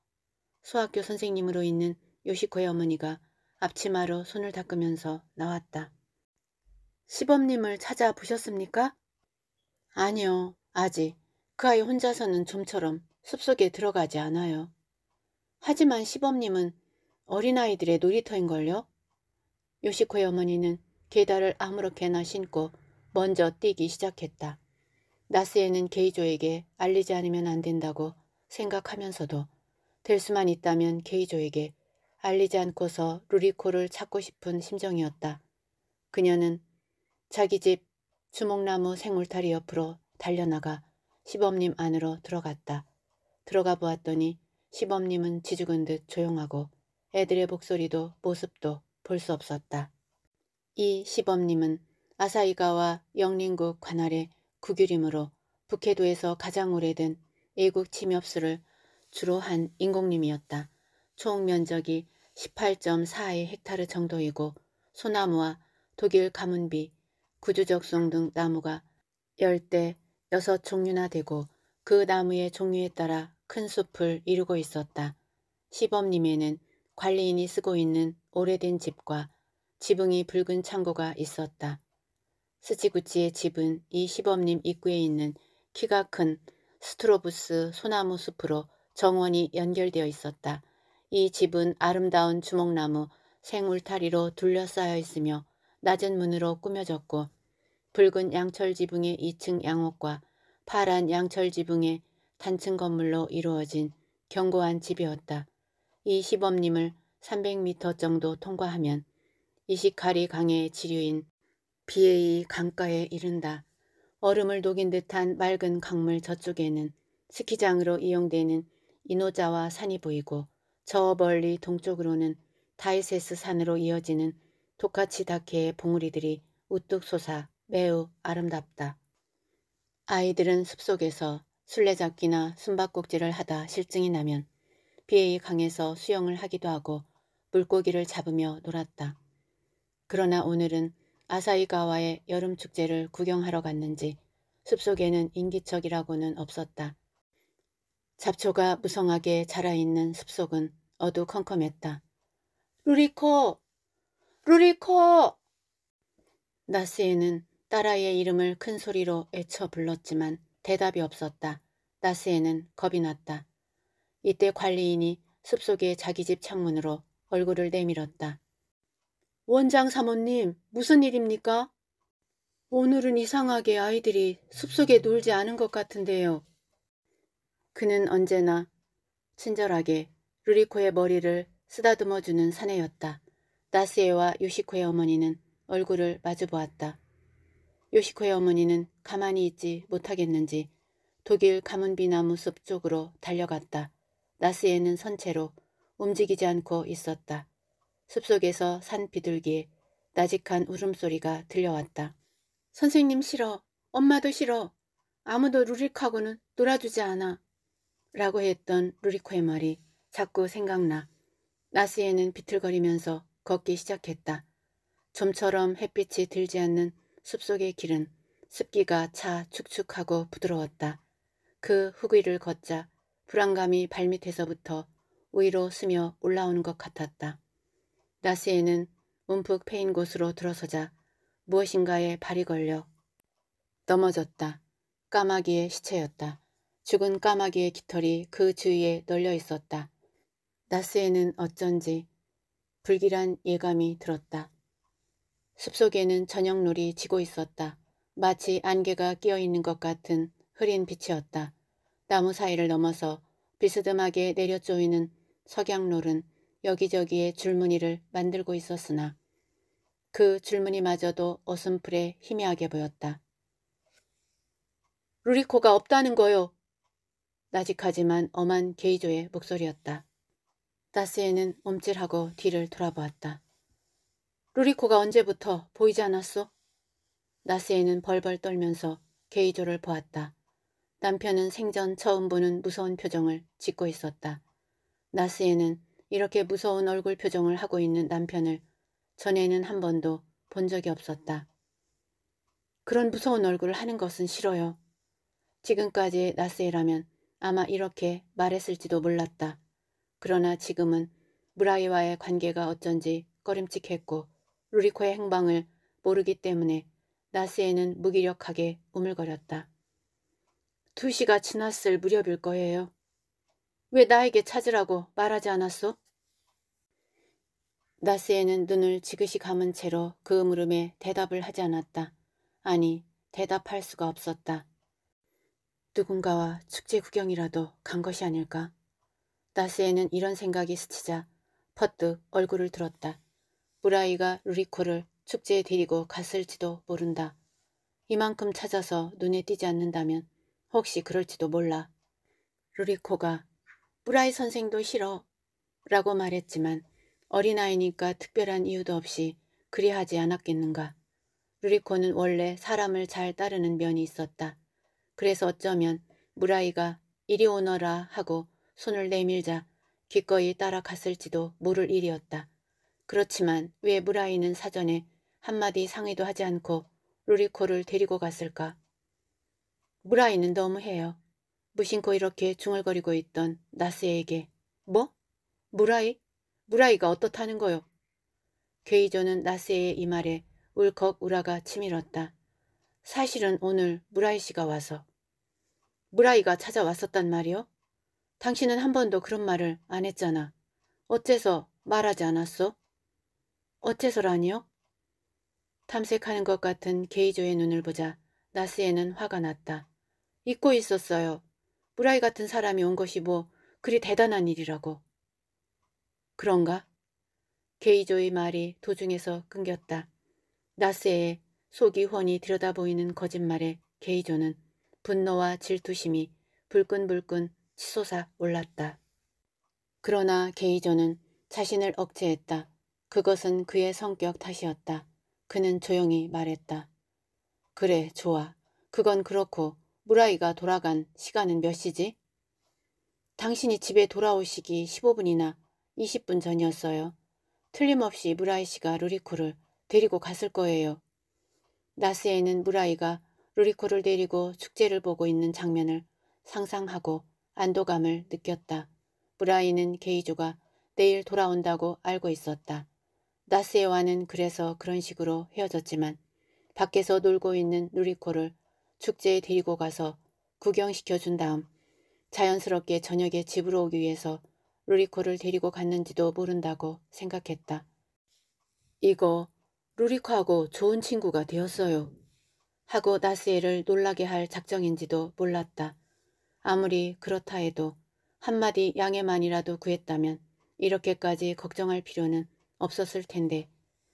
소학교 선생님으로 있는 요시코의 어머니가 앞치마로 손을 닦으면서 나왔다. 시범님을 찾아 보셨습니까? 아니요, 아직. 그 아이 혼자서는 좀처럼 숲속에 들어가지 않아요. 하지만 시범님은 어린아이들의 놀이터인걸요? 요시코의 어머니는 계단을 아무렇게나 신고 먼저 뛰기 시작했다. 나스에는 게이조에게 알리지 않으면 안 된다고 생각하면서도 될 수만 있다면 게이조에게 알리지 않고서 루리코를 찾고 싶은 심정이었다. 그녀는 자기 집주목나무 생울타리 옆으로 달려나가 시범님 안으로 들어갔다. 들어가 보았더니 시범님은 지죽은 듯 조용하고 애들의 목소리도 모습도 볼 수 없었다. 이 시범님은 아사이가와 영린국 관할의 국유림으로 북해도에서 가장 오래된 애국 침엽수를 주로 한 인공님이었다. 총 면적이 18.42헥타르 정도이고 소나무와 독일 가문비, 구주적송 등 나무가 10대 6종류나 되고 그 나무의 종류에 따라 큰 숲을 이루고 있었다. 시범님에는 관리인이 쓰고 있는 오래된 집과 지붕이 붉은 창고가 있었다. 스치구치의 집은 이시범님 입구에 있는 키가 큰 스트로부스 소나무 숲으로 정원이 연결되어 있었다. 이 집은 아름다운 주먹나무 생울타리로 둘러싸여 있으며 낮은 문으로 꾸며졌고 붉은 양철 지붕의 2층 양옥과 파란 양철 지붕의 단층 건물로 이루어진 견고한 집이었다. 이 시범님을 300m 정도 통과하면 이시카리 강의 지류인 비에이 강가에 이른다. 얼음을 녹인 듯한 맑은 강물 저쪽에는 스키장으로 이용되는 이노자와 산이 보이고 저 멀리 동쪽으로는 다이세스 산으로 이어지는 독같이 다케의 봉우리들이 우뚝 솟아 매우 아름답다. 아이들은 숲속에서 술래잡기나 숨바꼭질을 하다 실증이 나면 비에 이 강에서 수영을 하기도 하고 물고기를 잡으며 놀았다. 그러나 오늘은 아사이가와의 여름 축제를 구경하러 갔는지 숲속에는 인기척이라고는 없었다. 잡초가 무성하게 자라있는 숲속은 어두컴컴했다. 루리코! 루리코! 나스에는 딸아이의 이름을 큰 소리로 애쳐 불렀지만 대답이 없었다. 나스에는 겁이 났다. 이때 관리인이 숲속의 자기 집 창문으로 얼굴을 내밀었다. 원장 사모님, 무슨 일입니까? 오늘은 이상하게 아이들이 숲속에 놀지 않은 것 같은데요. 그는 언제나 친절하게 루리코의 머리를 쓰다듬어주는 사내였다. 나스에와 요시코의 어머니는 얼굴을 마주보았다. 요시코의 어머니는 가만히 있지 못하겠는지 독일 가문비나무 숲 쪽으로 달려갔다. 나스에는 선체로 움직이지 않고 있었다. 숲속에서 산 비둘기에 나직한 울음소리가 들려왔다. 선생님 싫어. 엄마도 싫어. 아무도 루리코하고는 놀아주지 않아. 라고 했던 루리코의 말이 자꾸 생각나. 나스에는 비틀거리면서 걷기 시작했다. 좀처럼 햇빛이 들지 않는 숲속의 길은 습기가 차 축축하고 부드러웠다. 그 후귀를 걷자 불안감이 발밑에서부터 위로 스며 올라오는 것 같았다. 나스에는 움푹 패인 곳으로 들어서자 무엇인가에 발이 걸려 넘어졌다. 까마귀의 시체였다. 죽은 까마귀의 깃털이 그 주위에 널려 있었다. 나스에는 어쩐지 불길한 예감이 들었다. 숲속에는 저녁놀이 지고 있었다. 마치 안개가 끼어있는 것 같은 흐린 빛이었다. 나무 사이를 넘어서 비스듬하게 내려 쪼이는 석양놀은 여기저기에 줄무늬를 만들고 있었으나 그 줄무늬마저도 어슴풀에 희미하게 보였다. 루리코가 없다는 거요. 나직하지만 엄한 게이조의 목소리였다. 나스에는 움찔하고 뒤를 돌아보았다. 루리코가 언제부터 보이지 않았소? 나스에는 벌벌 떨면서 게이조를 보았다. 남편은 생전 처음 보는 무서운 표정을 짓고 있었다. 나스에는 이렇게 무서운 얼굴 표정을 하고 있는 남편을 전에는 한 번도 본 적이 없었다. 그런 무서운 얼굴을 하는 것은 싫어요. 지금까지 의 나스에라면 아마 이렇게 말했을지도 몰랐다. 그러나 지금은 무라이와의 관계가 어쩐지 꺼림칙했고 루리코의 행방을 모르기 때문에 나스에는 무기력하게 우물거렸다. 두 시가 지났을 무렵일 거예요. 왜 나에게 찾으라고 말하지 않았소? 나스에는 눈을 지그시 감은 채로 그 물음에 대답을 하지 않았다. 아니, 대답할 수가 없었다. 누군가와 축제 구경이라도 간 것이 아닐까? 나스에는 이런 생각이 스치자 퍼뜩 얼굴을 들었다. 브라이가 루리코를 축제에 데리고 갔을지도 모른다. 이만큼 찾아서 눈에 띄지 않는다면 혹시 그럴지도 몰라. 루리코가 브라이 선생도 싫어 라고 말했지만 어린아이니까 특별한 이유도 없이 그리하지 않았겠는가. 루리코는 원래 사람을 잘 따르는 면이 있었다. 그래서 어쩌면 무라이가 이리 오너라 하고 손을 내밀자 기꺼이 따라갔을지도 모를 일이었다. 그렇지만 왜 무라이는 사전에 한마디 상의도 하지 않고 루리코를 데리고 갔을까? 무라이는 너무해요. 무심코 이렇게 중얼거리고 있던 나스에게 뭐? 무라이? 무라이가 어떻다는 거요? 게이조는 나스의 이 말에 울컥 우라가 치밀었다. 사실은 오늘 무라이 씨가 와서 무라이가 찾아왔었단 말이요? 당신은 한 번도 그런 말을 안 했잖아. 어째서 말하지 않았어? 어째서라니요? 탐색하는 것 같은 게이조의 눈을 보자 나스에는 화가 났다. 잊고 있었어요. 무라이 같은 사람이 온 것이 뭐 그리 대단한 일이라고. 그런가? 게이조의 말이 도중에서 끊겼다. 나스의 속이 훤히 들여다보이는 거짓말에 게이조는 분노와 질투심이 불끈불끈 치솟아 올랐다. 그러나 게이저는 자신을 억제했다. 그것은 그의 성격 탓이었다. 그는 조용히 말했다. 그래, 좋아. 그건 그렇고 무라이가 돌아간 시간은 몇 시지? 당신이 집에 돌아오시기 15분이나 20분 전이었어요. 틀림없이 무라이 씨가 루리코를 데리고 갔을 거예요. 나스에는 무라이가 루리코를 데리고 축제를 보고 있는 장면을 상상하고 안도감을 느꼈다. 브라이는 게이조가 내일 돌아온다고 알고 있었다. 나스에와는 그래서 그런 식으로 헤어졌지만 밖에서 놀고 있는 누리코를 축제에 데리고 가서 구경시켜준 다음 자연스럽게 저녁에 집으로 오기 위해서 루리코를 데리고 갔는지도 모른다고 생각했다. 이거 루리코하고 좋은 친구가 되었어요. 하고 나스에를 놀라게 할 작정인지도 몰랐다. 아무리 그렇다 해도 한마디 양해만이라도 구했다면 이렇게까지 걱정할 필요는 없었을 텐데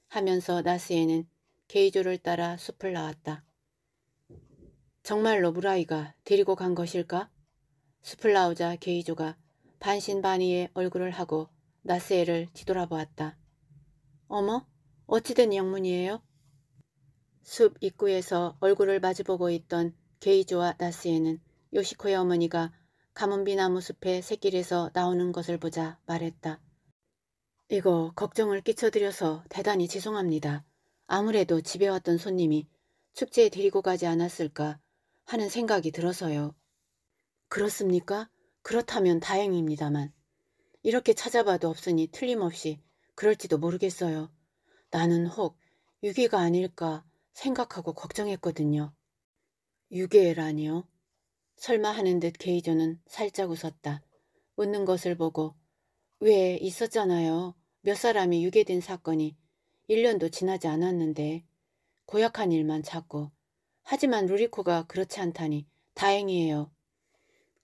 하면서 나스에는 게이조를 따라 숲을 나왔다. 정말로 브라이가 데리고 간 것일까? 숲을 나오자 게이조가 반신반의의 얼굴을 하고 나스에를 뒤돌아보았다. 어머? 어찌된 영문이에요? 숲 입구에서 얼굴을 마주보고 있던 게이조와 나스에는 요시코의 어머니가 가문비 나무 숲의 새길에서 나오는 것을 보자 말했다. 이거 걱정을 끼쳐드려서 대단히 죄송합니다. 아무래도 집에 왔던 손님이 축제에 데리고 가지 않았을까 하는 생각이 들어서요. 그렇습니까? 그렇다면 다행입니다만. 이렇게 찾아봐도 없으니 틀림없이 그럴지도 모르겠어요. 나는 혹 유괴가 아닐까 생각하고 걱정했거든요. 유괴라니요? 설마 하는 듯 게이조는 살짝 웃었다. 웃는 것을 보고 왜 있었잖아요. 몇 사람이 유괴된 사건이 1년도 지나지 않았는데 고약한 일만 찾고 하지만 루리코가 그렇지 않다니 다행이에요.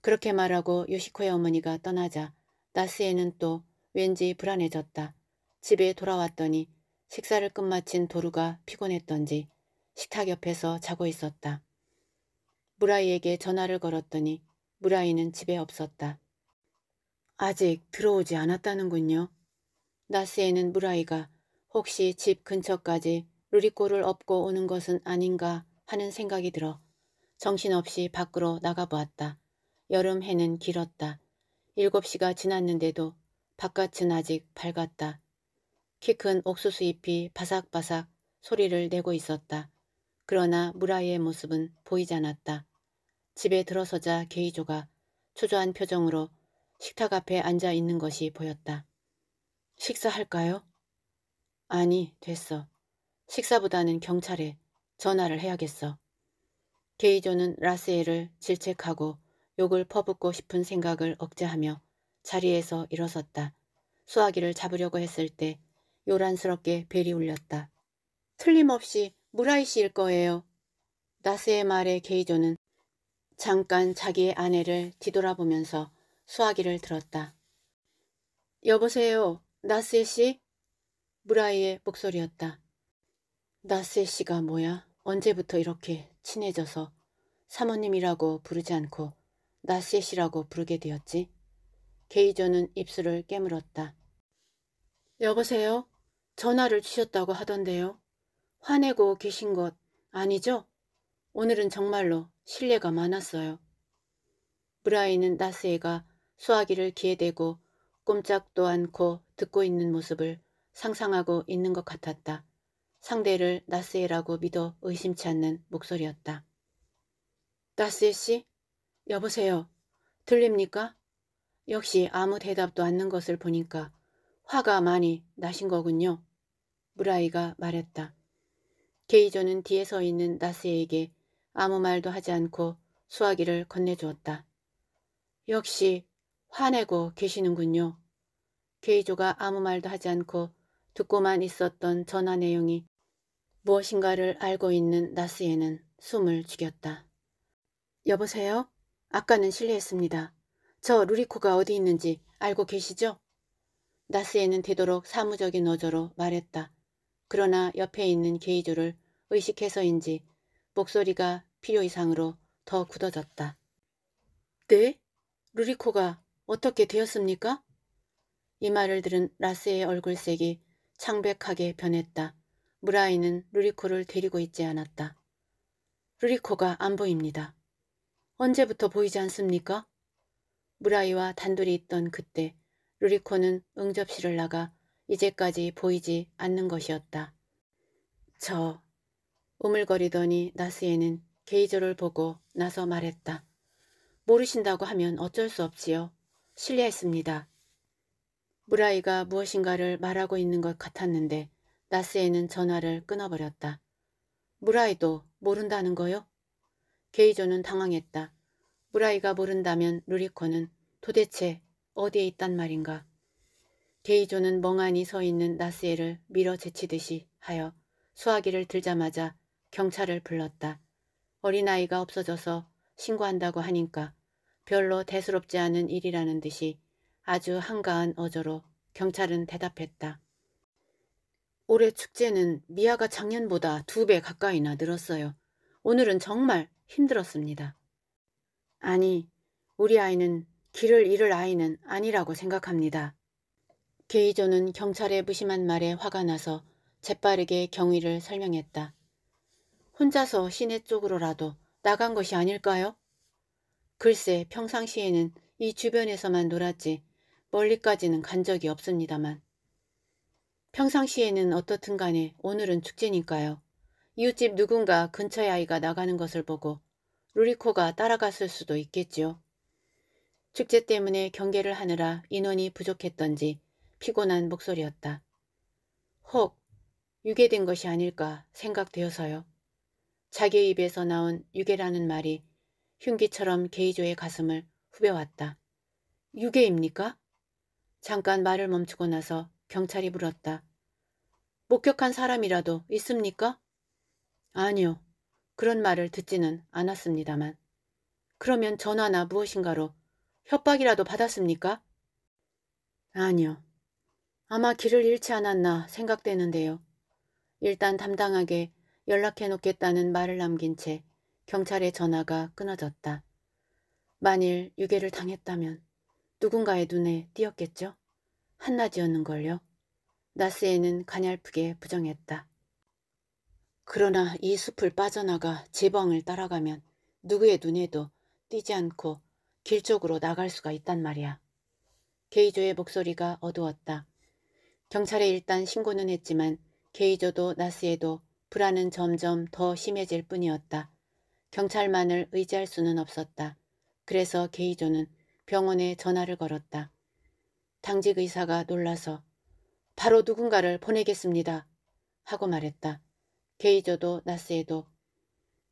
그렇게 말하고 요시코의 어머니가 떠나자 나스에는 또 왠지 불안해졌다. 집에 돌아왔더니 식사를 끝마친 도루가 피곤했던지 식탁 옆에서 자고 있었다. 무라이에게 전화를 걸었더니 무라이는 집에 없었다. 아직 들어오지 않았다는군요. 나스에는 무라이가 혹시 집 근처까지 루리꼬를 업고 오는 것은 아닌가 하는 생각이 들어 정신없이 밖으로 나가보았다. 여름 해는 길었다. 7시가 지났는데도 바깥은 아직 밝았다. 키 큰 옥수수 잎이 바삭바삭 소리를 내고 있었다. 그러나 무라이의 모습은 보이지 않았다. 집에 들어서자 게이조가 초조한 표정으로 식탁 앞에 앉아 있는 것이 보였다. 식사할까요? 아니, 됐어. 식사보다는 경찰에 전화를 해야겠어. 게이조는 라스엘을 질책하고 욕을 퍼붓고 싶은 생각을 억제하며 자리에서 일어섰다. 수화기를 잡으려고 했을 때 요란스럽게 벨이 울렸다. 틀림없이 무라이 씨일 거예요. 나스의 말에 게이조는 잠깐 자기의 아내를 뒤돌아보면서 수화기를 들었다. 여보세요, 나스에 씨? 무라이의 목소리였다. 나스에 씨가 뭐야? 언제부터 이렇게 친해져서 사모님이라고 부르지 않고 나스에 씨라고 부르게 되었지? 게이저는 입술을 깨물었다. 여보세요? 전화를 주셨다고 하던데요. 화내고 계신 것 아니죠? 오늘은 정말로 신뢰가 많았어요. 브라이는 나스에가 수화기를 기회 대고 꼼짝도 않고 듣고 있는 모습을 상상하고 있는 것 같았다. 상대를 나스에라고 믿어 의심치 않는 목소리였다. 나스에 씨? 여보세요. 들립니까? 역시 아무 대답도 않는 것을 보니까 화가 많이 나신 거군요. 브라이가 말했다. 게이저는 뒤에 서 있는 나스에게 아무 말도 하지 않고 수화기를 건네주었다. 역시 화내고 계시는군요. 게이조가 아무 말도 하지 않고 듣고만 있었던 전화 내용이 무엇인가를 알고 있는 나스에는 숨을 죽였다. 여보세요? 아까는 실례했습니다. 저 루리코가 어디 있는지 알고 계시죠? 나스에는 되도록 사무적인 어조로 말했다. 그러나 옆에 있는 게이조를 의식해서인지 목소리가 필요 이상으로 더 굳어졌다. 네? 루리코가 어떻게 되었습니까? 이 말을 들은 라스의 얼굴색이 창백하게 변했다. 무라이는 루리코를 데리고 있지 않았다. 루리코가 안 보입니다. 언제부터 보이지 않습니까? 무라이와 단둘이 있던 그때 루리코는 응접실을 나가 이제까지 보이지 않는 것이었다. 저 우물거리더니 나스에는 게이저를 보고 나서 말했다. 모르신다고 하면 어쩔 수 없지요. 실례했습니다. 무라이가 무엇인가를 말하고 있는 것 같았는데 나스에는 전화를 끊어버렸다. 무라이도 모른다는 거요? 게이저는 당황했다. 무라이가 모른다면 루리코는 도대체 어디에 있단 말인가? 게이조는 멍하니 서 있는 나스에를 밀어제치듯이 하여 수화기를 들자마자 경찰을 불렀다. 어린아이가 없어져서 신고한다고 하니까 별로 대수롭지 않은 일이라는 듯이 아주 한가한 어조로 경찰은 대답했다. 올해 축제는 미아가 작년보다 두 배 가까이나 늘었어요. 오늘은 정말 힘들었습니다. 아니, 우리 아이는 길을 잃을 아이는 아니라고 생각합니다. 게이조는 경찰의 무심한 말에 화가 나서 재빠르게 경위를 설명했다. 혼자서 시내 쪽으로라도 나간 것이 아닐까요? 글쎄 평상시에는 이 주변에서만 놀았지 멀리까지는 간 적이 없습니다만. 평상시에는 어떻든 간에 오늘은 축제니까요. 이웃집 누군가 근처의 아이가 나가는 것을 보고 루리코가 따라갔을 수도 있겠지요. 축제 때문에 경계를 하느라 인원이 부족했던지 피곤한 목소리였다. 혹 유괴된 것이 아닐까 생각되어서요. 자기 입에서 나온 유괴라는 말이 흉기처럼 게이조의 가슴을 후벼왔다. 유괴입니까? 잠깐 말을 멈추고 나서 경찰이 물었다. 목격한 사람이라도 있습니까? 아니요. 그런 말을 듣지는 않았습니다만. 그러면 전화나 무엇인가로 협박이라도 받았습니까? 아니요. 아마 길을 잃지 않았나 생각되는데요. 일단 담당하게 연락해 놓겠다는 말을 남긴 채 경찰의 전화가 끊어졌다. 만일 유괴를 당했다면 누군가의 눈에 띄었겠죠? 한낮이었는걸요. 나스에는 가냘프게 부정했다. 그러나 이 숲을 빠져나가 제방을 따라가면 누구의 눈에도 띄지 않고 길 쪽으로 나갈 수가 있단 말이야. 게이조의 목소리가 어두웠다. 경찰에 일단 신고는 했지만 게이조도 나스에도 불안은 점점 더 심해질 뿐이었다. 경찰만을 의지할 수는 없었다. 그래서 게이조는 병원에 전화를 걸었다. 당직 의사가 놀라서 바로 누군가를 보내겠습니다. 하고 말했다. 게이조도 나스에도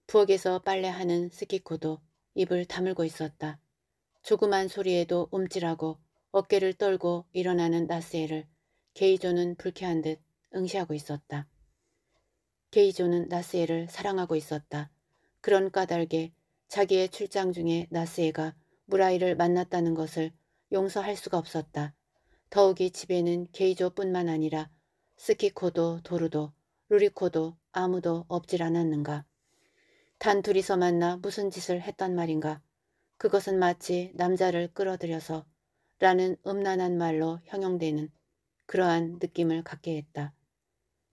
부엌에서 빨래하는 스키코도 입을 다물고 있었다. 조그만 소리에도 움찔하고 어깨를 떨고 일어나는 나스에를 게이조는 불쾌한 듯 응시하고 있었다. 게이조는 나스에를 사랑하고 있었다. 그런 까닭에 자기의 출장 중에 나스에가 무라이를 만났다는 것을 용서할 수가 없었다. 더욱이 집에는 게이조뿐만 아니라 스키코도 도르도 루리코도 아무도 없질 않았는가. 단 둘이서 만나 무슨 짓을 했단 말인가. 그것은 마치 남자를 끌어들여서 라는 음란한 말로 형용되는 그러한 느낌을 갖게 했다.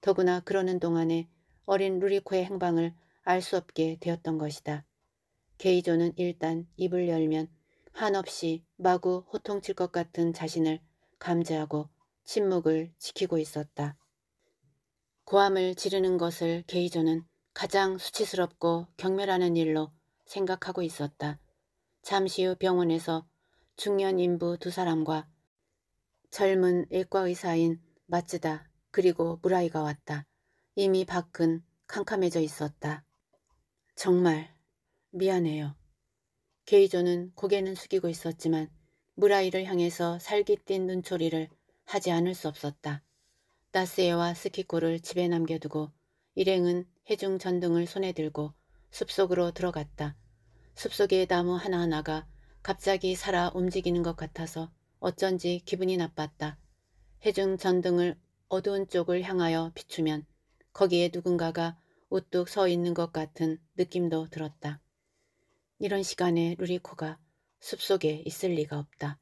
더구나 그러는 동안에 어린 루리코의 행방을 알 수 없게 되었던 것이다. 게이조는 일단 입을 열면 한없이 마구 호통칠 것 같은 자신을 감지하고 침묵을 지키고 있었다. 고함을 지르는 것을 게이조는 가장 수치스럽고 경멸하는 일로 생각하고 있었다. 잠시 후 병원에서 중년 인부 두 사람과 젊은 외과 의사인 마츠다 그리고 무라이가 왔다. 이미 밖은 캄캄해져 있었다. 정말 미안해요. 게이조는 고개는 숙이고 있었지만 무라이를 향해서 살기 띤 눈초리를 하지 않을 수 없었다. 나스에와 스키코를 집에 남겨두고 일행은 해중 전등을 손에 들고 숲속으로 들어갔다. 숲속의 나무 하나하나가 갑자기 살아 움직이는 것 같아서 어쩐지 기분이 나빴다. 해중 전등을 어두운 쪽을 향하여 비추면 거기에 누군가가 우뚝 서 있는 것 같은 느낌도 들었다. 이런 시간에 루리코가 숲속에 있을 리가 없다.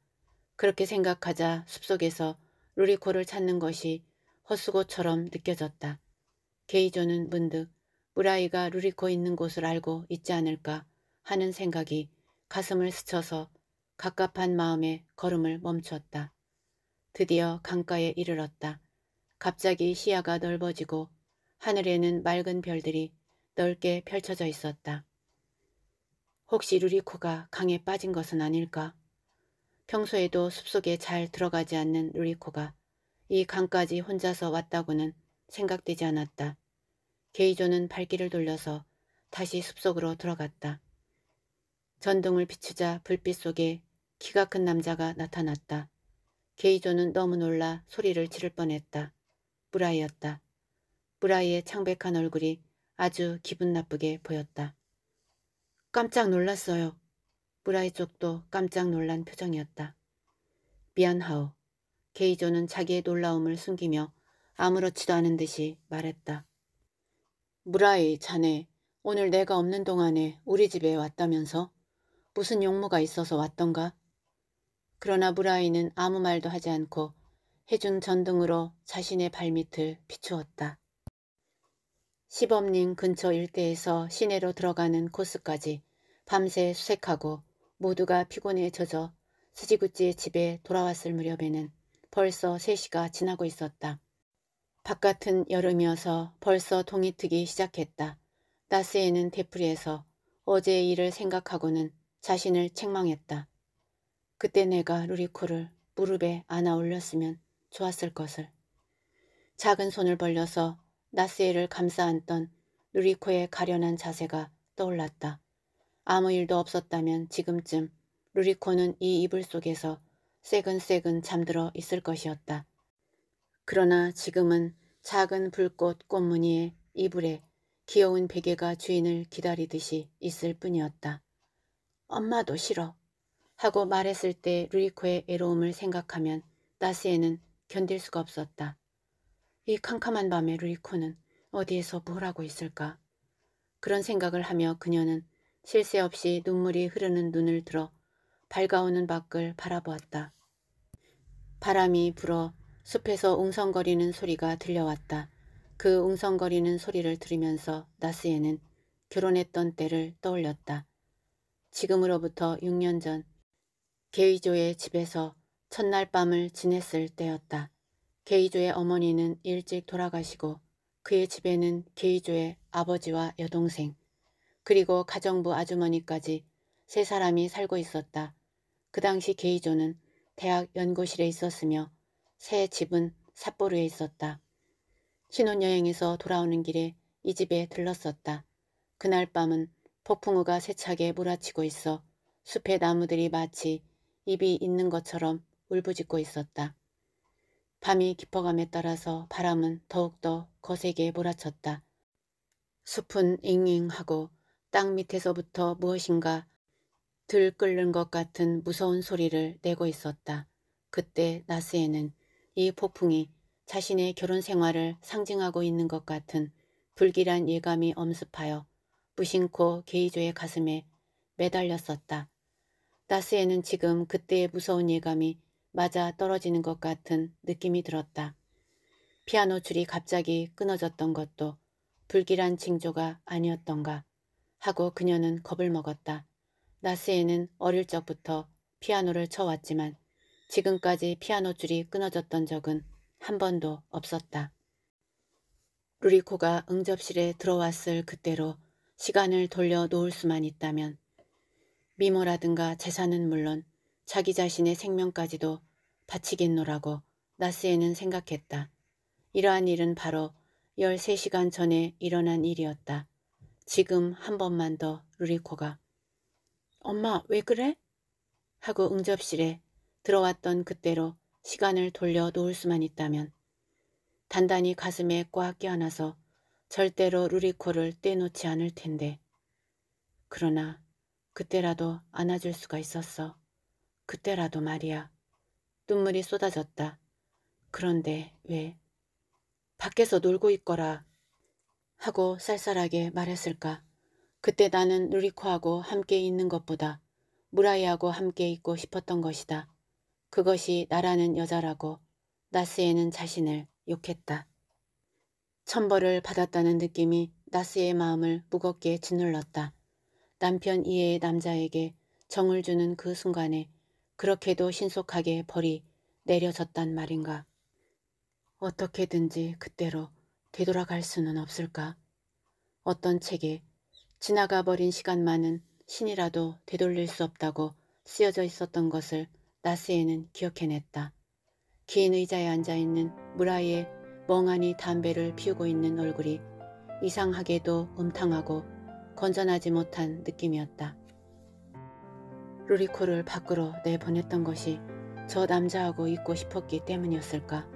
그렇게 생각하자 숲속에서 루리코를 찾는 것이 허수고처럼 느껴졌다. 게이조는 문득 무라이가 루리코 있는 곳을 알고 있지 않을까 하는 생각이 가슴을 스쳐서 갑갑한 마음에 걸음을 멈추었다 드디어 강가에 이르렀다. 갑자기 시야가 넓어지고 하늘에는 맑은 별들이 넓게 펼쳐져 있었다. 혹시 루리코가 강에 빠진 것은 아닐까? 평소에도 숲속에 잘 들어가지 않는 루리코가 이 강까지 혼자서 왔다고는 생각되지 않았다. 게이조는 발길을 돌려서 다시 숲속으로 들어갔다. 전등을 비추자 불빛 속에 키가 큰 남자가 나타났다. 게이조는 너무 놀라 소리를 지를 뻔했다. 브라이였다. 브라이의 창백한 얼굴이 아주 기분 나쁘게 보였다. 깜짝 놀랐어요. 브라이 쪽도 깜짝 놀란 표정이었다. 미안하오. 게이조는 자기의 놀라움을 숨기며 아무렇지도 않은 듯이 말했다. 브라이 자네 오늘 내가 없는 동안에 우리 집에 왔다면서? 무슨 용무가 있어서 왔던가? 그러나 브라이는 아무 말도 하지 않고 해준 전등으로 자신의 발밑을 비추었다. 시범님 근처 일대에서 시내로 들어가는 코스까지 밤새 수색하고 모두가 피곤해 젖어 스지구찌의 집에 돌아왔을 무렵에는 벌써 3시가 지나고 있었다. 바깥은 여름이어서 벌써 동이 트기 시작했다. 나스에는 대풀이에서 어제의 일을 생각하고는 자신을 책망했다. 그때 내가 루리코를 무릎에 안아 올렸으면 좋았을 것을. 작은 손을 벌려서 나스에를 감싸안던 루리코의 가련한 자세가 떠올랐다. 아무 일도 없었다면 지금쯤 루리코는 이 이불 속에서 새근새근 잠들어 있을 것이었다. 그러나 지금은 작은 불꽃 꽃무늬의 이불에 귀여운 베개가 주인을 기다리듯이 있을 뿐이었다. 엄마도 싫어. 하고 말했을 때 루리코의 애로움을 생각하면 나스에는 견딜 수가 없었다. 이 캄캄한 밤에 루이코는 어디에서 뭘 하고 있을까? 그런 생각을 하며 그녀는 실새 없이 눈물이 흐르는 눈을 들어 밝아오는 밖을 바라보았다. 바람이 불어 숲에서 웅성거리는 소리가 들려왔다. 그 웅성거리는 소리를 들으면서 나스에는 결혼했던 때를 떠올렸다. 지금으로부터 6년 전 게이조의 집에서 첫날 밤을 지냈을 때였다. 게이조의 어머니는 일찍 돌아가시고 그의 집에는 게이조의 아버지와 여동생 그리고 가정부 아주머니까지 세 사람이 살고 있었다. 그 당시 게이조는 대학 연구실에 있었으며 새 집은 삿포로에 있었다. 신혼여행에서 돌아오는 길에 이 집에 들렀었다. 그날 밤은 폭풍우가 세차게 몰아치고 있어 숲의 나무들이 마치 입이 있는 것처럼 울부짖고 있었다. 밤이 깊어감에 따라서 바람은 더욱더 거세게 몰아쳤다. 숲은 잉잉하고 땅 밑에서부터 무엇인가 들 끓는 것 같은 무서운 소리를 내고 있었다. 그때 나스에는 이 폭풍이 자신의 결혼 생활을 상징하고 있는 것 같은 불길한 예감이 엄습하여 무심코 게이조의 가슴에 매달렸었다. 나스에는 지금 그때의 무서운 예감이 맞아 떨어지는 것 같은 느낌이 들었다. 피아노 줄이 갑자기 끊어졌던 것도 불길한 징조가 아니었던가 하고 그녀는 겁을 먹었다. 나스에는 어릴 적부터 피아노를 쳐왔지만 지금까지 피아노 줄이 끊어졌던 적은 한 번도 없었다. 루리코가 응접실에 들어왔을 그때로 시간을 돌려 놓을 수만 있다면 미모라든가 재산은 물론 자기 자신의 생명까지도 바치겠노라고 나스에는 생각했다. 이러한 일은 바로 13시간 전에 일어난 일이었다. 지금 한 번만 더 루리코가 엄마 왜 그래? 하고 응접실에 들어왔던 그때로 시간을 돌려 놓을 수만 있다면 단단히 가슴에 꽉 껴안아서 절대로 루리코를 떼놓지 않을 텐데 그러나 그때라도 안아줄 수가 있었어. 그때라도 말이야. 눈물이 쏟아졌다. 그런데 왜 밖에서 놀고 있거라 하고 쌀쌀하게 말했을까. 그때 나는 루리코하고 함께 있는 것보다 무라이하고 함께 있고 싶었던 것이다. 그것이 나라는 여자라고 나스에는 자신을 욕했다. 천벌을 받았다는 느낌이 나스의 마음을 무겁게 짓눌렀다. 남편 이해의 남자에게 정을 주는 그 순간에 그렇게도 신속하게 벌이 내려졌단 말인가. 어떻게든지 그때로 되돌아갈 수는 없을까. 어떤 책에 지나가 버린 시간만은 신이라도 되돌릴 수 없다고 쓰여져 있었던 것을 나스에는 기억해냈다. 긴 의자에 앉아있는 무라이의 멍하니 담배를 피우고 있는 얼굴이 이상하게도 음탕하고 건전하지 못한 느낌이었다. 루리코를 밖으로 내보냈던 것이 저 남자하고 있고 싶었기 때문이었을까.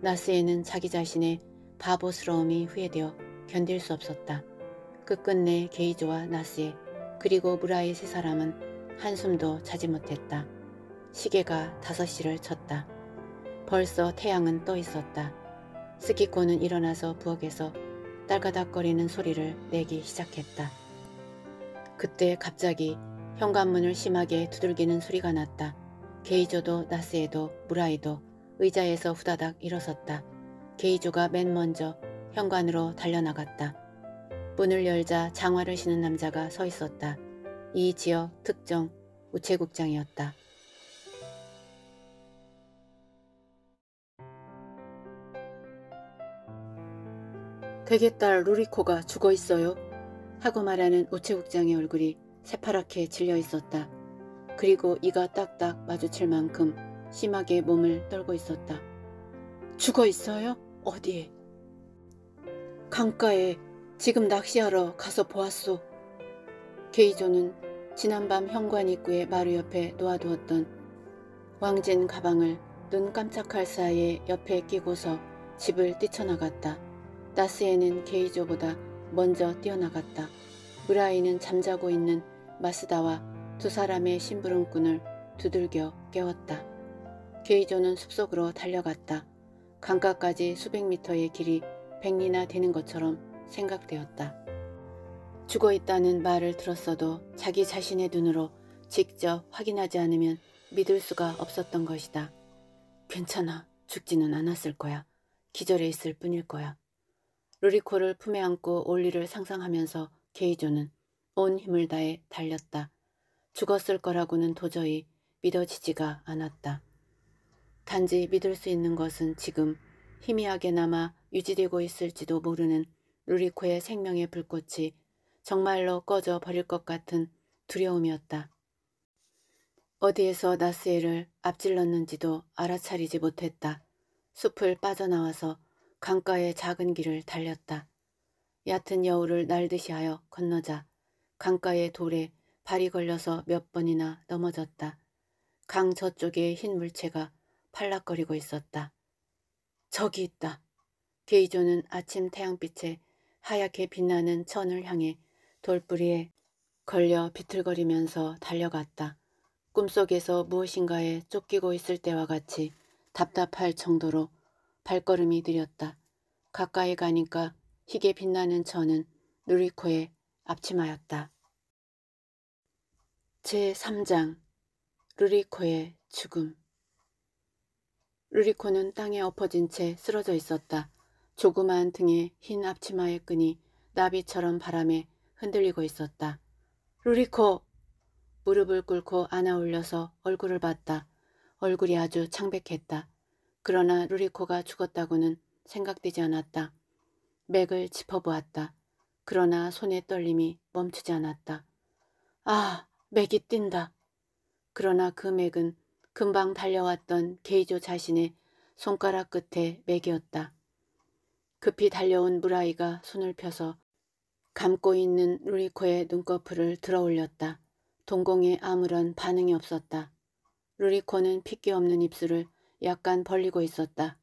나스에는 자기 자신의 바보스러움이 후회되어 견딜 수 없었다. 끝끝내 그 게이즈와 나스에 그리고 무라의 세 사람은 한숨도 자지 못했다. 시계가 다섯 시를 쳤다. 벌써 태양은 떠 있었다. 스키코는 일어나서 부엌에서 딸가닥거리는 소리를 내기 시작했다. 그때 갑자기 현관문을 심하게 두들기는 소리가 났다. 게이조도 나스에도 무라이도 의자에서 후다닥 일어섰다. 게이조가 맨 먼저 현관으로 달려나갔다. 문을 열자 장화를 신은 남자가 서 있었다. 이 지역 특정 우체국장이었다. 되개딸 루리코가 죽어 있어요. 하고 말하는 우체국장의 얼굴이 새파랗게 질려 있었다. 그리고 이가 딱딱 마주칠 만큼 심하게 몸을 떨고 있었다. 죽어 있어요? 어디에? 강가에 지금 낚시하러 가서 보았소. 게이조는 지난밤 현관 입구의 마루 옆에 놓아두었던 왕진 가방을 눈 깜짝할 사이에 옆에 끼고서 집을 뛰쳐나갔다. 나스에는 게이조보다 먼저 뛰어나갔다. 우라이는 잠자고 있는 마스다와 두 사람의 심부름꾼을 두들겨 깨웠다. 게이조는 숲속으로 달려갔다. 강가까지 수백 미터의 길이 백리나 되는 것처럼 생각되었다. 죽어 있다는 말을 들었어도 자기 자신의 눈으로 직접 확인하지 않으면 믿을 수가 없었던 것이다. 괜찮아. 죽지는 않았을 거야. 기절해 있을 뿐일 거야. 루리코를 품에 안고 올리를 상상하면서 게이조는 온 힘을 다해 달렸다. 죽었을 거라고는 도저히 믿어지지가 않았다. 단지 믿을 수 있는 것은 지금 희미하게 남아 유지되고 있을지도 모르는 루리코의 생명의 불꽃이 정말로 꺼져 버릴 것 같은 두려움이었다. 어디에서 나스에를 앞질렀는지도 알아차리지 못했다. 숲을 빠져나와서 강가의 작은 길을 달렸다. 얕은 여우를 날듯이 하여 건너자 강가의 돌에 발이 걸려서 몇 번이나 넘어졌다. 강 저쪽에 흰 물체가 팔락거리고 있었다. 저기 있다. 게이조는 아침 태양빛에 하얗게 빛나는 천을 향해 돌뿌리에 걸려 비틀거리면서 달려갔다. 꿈속에서 무엇인가에 쫓기고 있을 때와 같이 답답할 정도로 발걸음이 느렸다. 가까이 가니까 희게 빛나는 천은 누리코에 앞침하였다. 제3장 루리코의 죽음 루리코는 땅에 엎어진 채 쓰러져 있었다. 조그마한 등에 흰 앞치마의 끈이 나비처럼 바람에 흔들리고 있었다. 루리코! 무릎을 꿇고 안아 올려서 얼굴을 봤다. 얼굴이 아주 창백했다. 그러나 루리코가 죽었다고는 생각되지 않았다. 맥을 짚어보았다. 그러나 손의 떨림이 멈추지 않았다. 아, 맥이 뛴다. 그러나 그 맥은 금방 달려왔던 게이조 자신의 손가락 끝에 맥이었다. 급히 달려온 무라이가 손을 펴서 감고 있는 루리코의 눈꺼풀을 들어올렸다. 동공에 아무런 반응이 없었다. 루리코는 핏기 없는 입술을 약간 벌리고 있었다.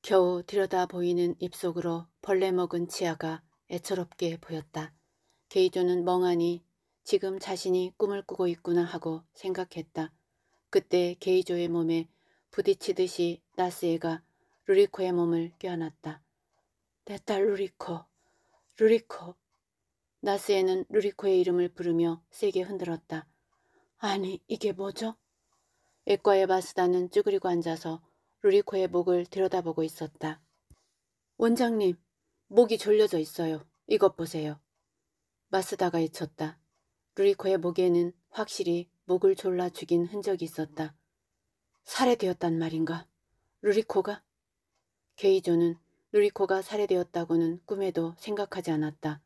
겨우 들여다 보이는 입속으로 벌레 먹은 치아가 애처롭게 보였다. 게이조는 멍하니 지금 자신이 꿈을 꾸고 있구나 하고 생각했다. 그때 게이조의 몸에 부딪히듯이 나스에가 루리코의 몸을 껴안았다. 내 딸 루리코, 루리코. 나스에는 루리코의 이름을 부르며 세게 흔들었다. 아니 이게 뭐죠? 애과의 바스다는 쭈그리고 앉아서 루리코의 목을 들여다보고 있었다. 원장님, 목이 졸려져 있어요. 이것 보세요. 마스다가 외쳤다. 루리코의 목에는 확실히 목을 졸라 죽인 흔적이 있었다. 살해되었단 말인가? 루리코가? 게이조는 루리코가 살해되었다고는 꿈에도 생각하지 않았다.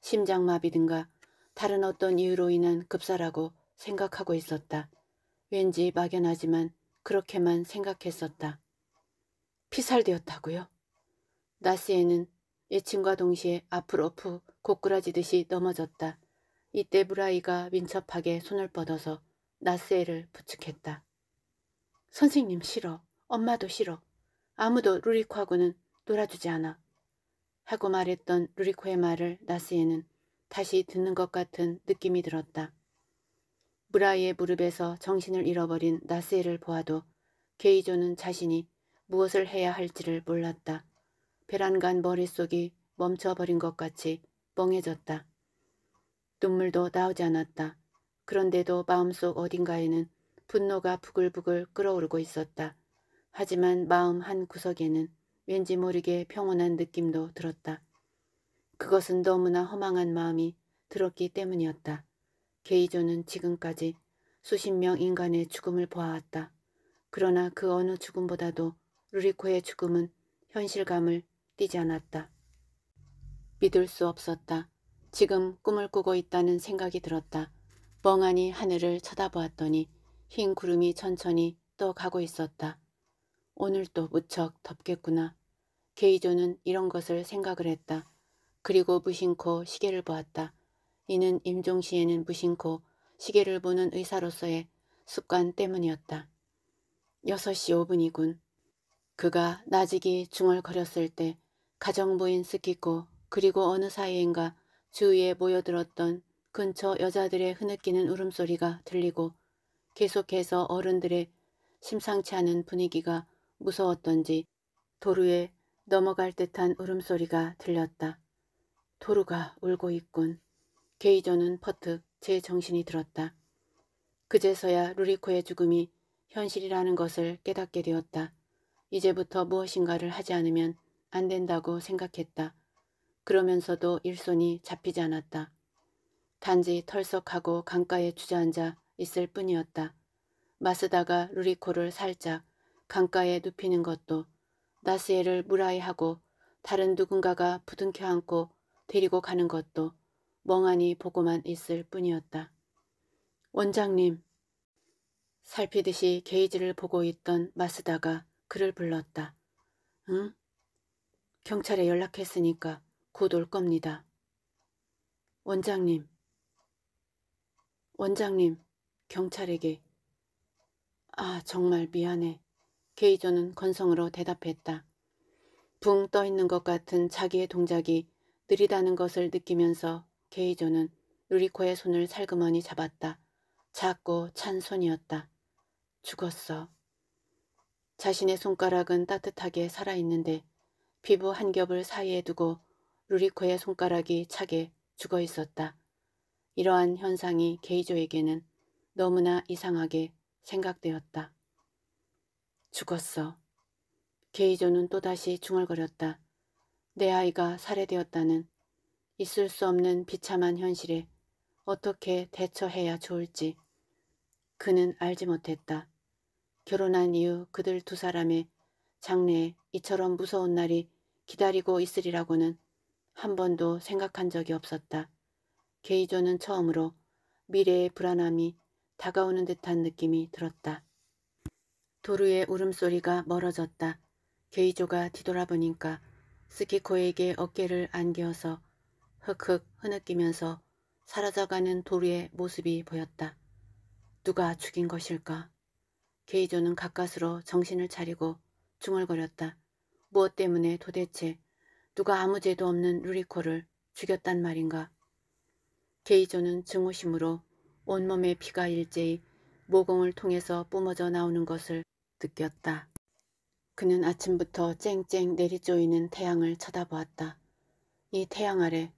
심장마비든가 다른 어떤 이유로 인한 급사라고 생각하고 있었다. 왠지 막연하지만 그렇게만 생각했었다. 피살되었다고요? 나스에는 예침과 동시에 앞으로 푹 고꾸라지듯이 넘어졌다. 이때 브라이가 민첩하게 손을 뻗어서 나스에를 부축했다. 선생님 싫어. 엄마도 싫어. 아무도 루리코하고는 놀아주지 않아. 하고 말했던 루리코의 말을 나스에는 다시 듣는 것 같은 느낌이 들었다. 브라이의 무릎에서 정신을 잃어버린 나스에를 보아도 게이조는 자신이 무엇을 해야 할지를 몰랐다. 배란간 머릿속이 멈춰버린 것 같이 뻥해졌다 눈물도 나오지 않았다. 그런데도 마음속 어딘가에는 분노가 부글부글 끓어오르고 있었다. 하지만 마음 한 구석에는 왠지 모르게 평온한 느낌도 들었다. 그것은 너무나 허망한 마음이 들었기 때문이었다. 게이조는 지금까지 수십 명 인간의 죽음을 보아왔다. 그러나 그 어느 죽음보다도 루리코의 죽음은 현실감을 뛰지 않았다. 믿을 수 없었다. 지금 꿈을 꾸고 있다는 생각이 들었다. 멍하니 하늘을 쳐다보았더니 흰 구름이 천천히 떠 가고 있었다. 오늘도 무척 덥겠구나. 게이조는 이런 것을 생각을 했다. 그리고 무심코 시계를 보았다. 이는 임종 시에는 무심코 시계를 보는 의사로서의 습관 때문이었다. 6시 5분이군. 그가 나직이 중얼거렸을 때 가정부인 스키코 그리고 어느 사이인가 주위에 모여들었던 근처 여자들의 흐느끼는 울음소리가 들리고 계속해서 어른들의 심상치 않은 분위기가 무서웠던지 도루에 넘어갈 듯한 울음소리가 들렸다. 도루가 울고 있군. 게이저는 퍼뜩 제 정신이 들었다. 그제서야 루리코의 죽음이 현실이라는 것을 깨닫게 되었다. 이제부터 무엇인가를 하지 않으면 안 된다고 생각했다. 그러면서도 일손이 잡히지 않았다. 단지 털썩하고 강가에 주저앉아 있을 뿐이었다. 마스다가 루리코를 살짝 강가에 눕히는 것도 나스에를 무라이하고 다른 누군가가 부둥켜 안고 데리고 가는 것도 멍하니 보고만 있을 뿐이었다. 원장님! 살피듯이 게이지를 보고 있던 마스다가 그를 불렀다. 응? 경찰에 연락했으니까 곧 올 겁니다. 원장님, 원장님, 경찰에게 아 정말 미안해. 게이조는 건성으로 대답했다. 붕 떠있는 것 같은 자기의 동작이 느리다는 것을 느끼면서 게이조는 루리코의 손을 살그머니 잡았다. 작고 찬 손이었다. 죽었어. 자신의 손가락은 따뜻하게 살아있는데 피부 한 겹을 사이에 두고 루리코의 손가락이 차게 죽어 있었다. 이러한 현상이 게이조에게는 너무나 이상하게 생각되었다. 죽었어. 게이조는 또다시 중얼거렸다. 내 아이가 살해되었다는 있을 수 없는 비참한 현실에 어떻게 대처해야 좋을지 그는 알지 못했다. 결혼한 이후 그들 두 사람의 장래에 이처럼 무서운 날이 기다리고 있으리라고는 한 번도 생각한 적이 없었다. 게이조는 처음으로 미래의 불안함이 다가오는 듯한 느낌이 들었다. 도루의 울음소리가 멀어졌다. 게이조가 뒤돌아보니까 스키코에게 어깨를 안겨서 흑흑 흐느끼면서 사라져가는 도루의 모습이 보였다. 누가 죽인 것일까? 게이조는 가까스로 정신을 차리고 중얼거렸다. 무엇 때문에 도대체 누가 아무 죄도 없는 루리코를 죽였단 말인가. 게이조는 증오심으로 온몸에 피가 일제히 모공을 통해서 뿜어져 나오는 것을 느꼈다. 그는 아침부터 쨍쨍 내리쪼이는 태양을 쳐다보았다. 이 태양 아래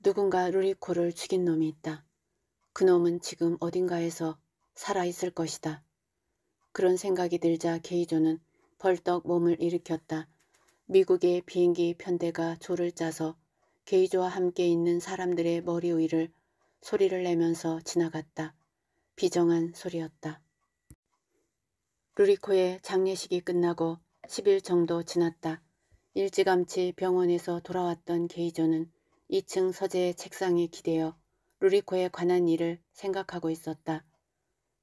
누군가 루리코를 죽인 놈이 있다. 그놈은 지금 어딘가에서 살아있을 것이다. 그런 생각이 들자 게이조는 벌떡 몸을 일으켰다. 미국의 비행기 편대가 조를 짜서 게이조와 함께 있는 사람들의 머리 위를 소리를 내면서 지나갔다. 비정한 소리였다. 루리코의 장례식이 끝나고 10일 정도 지났다. 일찌감치 병원에서 돌아왔던 게이조는 2층 서재의 책상에 기대어 루리코에 관한 일을 생각하고 있었다.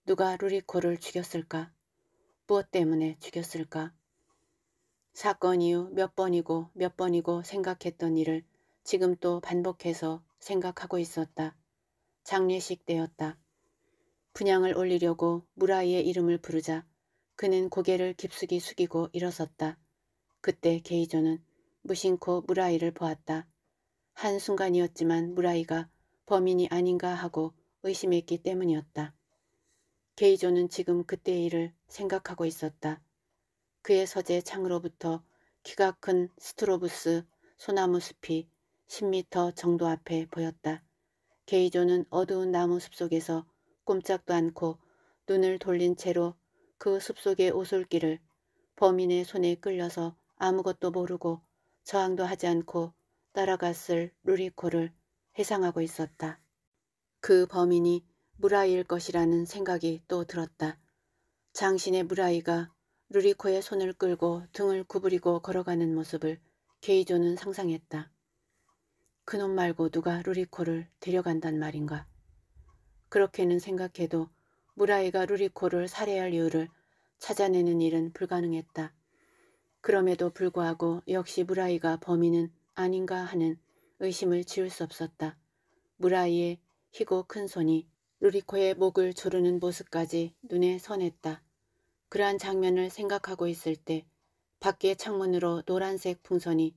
누가 루리코를 죽였을까? 무엇 때문에 죽였을까? 사건 이후 몇 번이고 몇 번이고 생각했던 일을 지금 또 반복해서 생각하고 있었다. 장례식 때였다. 분양을 올리려고 무라이의 이름을 부르자 그는 고개를 깊숙이 숙이고 일어섰다. 그때 게이조는 무심코 무라이를 보았다. 한순간이었지만 무라이가 범인이 아닌가 하고 의심했기 때문이었다. 게이조는 지금 그때의 일을 생각하고 있었다. 그의 서재 창으로부터 키가 큰 스트로부스 소나무 숲이 10미터 정도 앞에 보였다. 게이조는 어두운 나무 숲속에서 꼼짝도 않고 눈을 돌린 채로 그 숲속의 오솔길을 범인의 손에 끌려서 아무것도 모르고 저항도 하지 않고 따라갔을 루리코를 회상하고 있었다. 그 범인이 무라이일 것이라는 생각이 또 들었다. 장신의 무라이가 루리코의 손을 끌고 등을 구부리고 걸어가는 모습을 게이조는 상상했다. 그놈 말고 누가 루리코를 데려간단 말인가. 그렇게는 생각해도 무라이가 루리코를 살해할 이유를 찾아내는 일은 불가능했다. 그럼에도 불구하고 역시 무라이가 범인은 아닌가 하는 의심을 지울 수 없었다. 무라이의 희고 큰 손이 루리코의 목을 조르는 모습까지 눈에 선했다. 그러한 장면을 생각하고 있을 때 밖에 창문으로 노란색 풍선이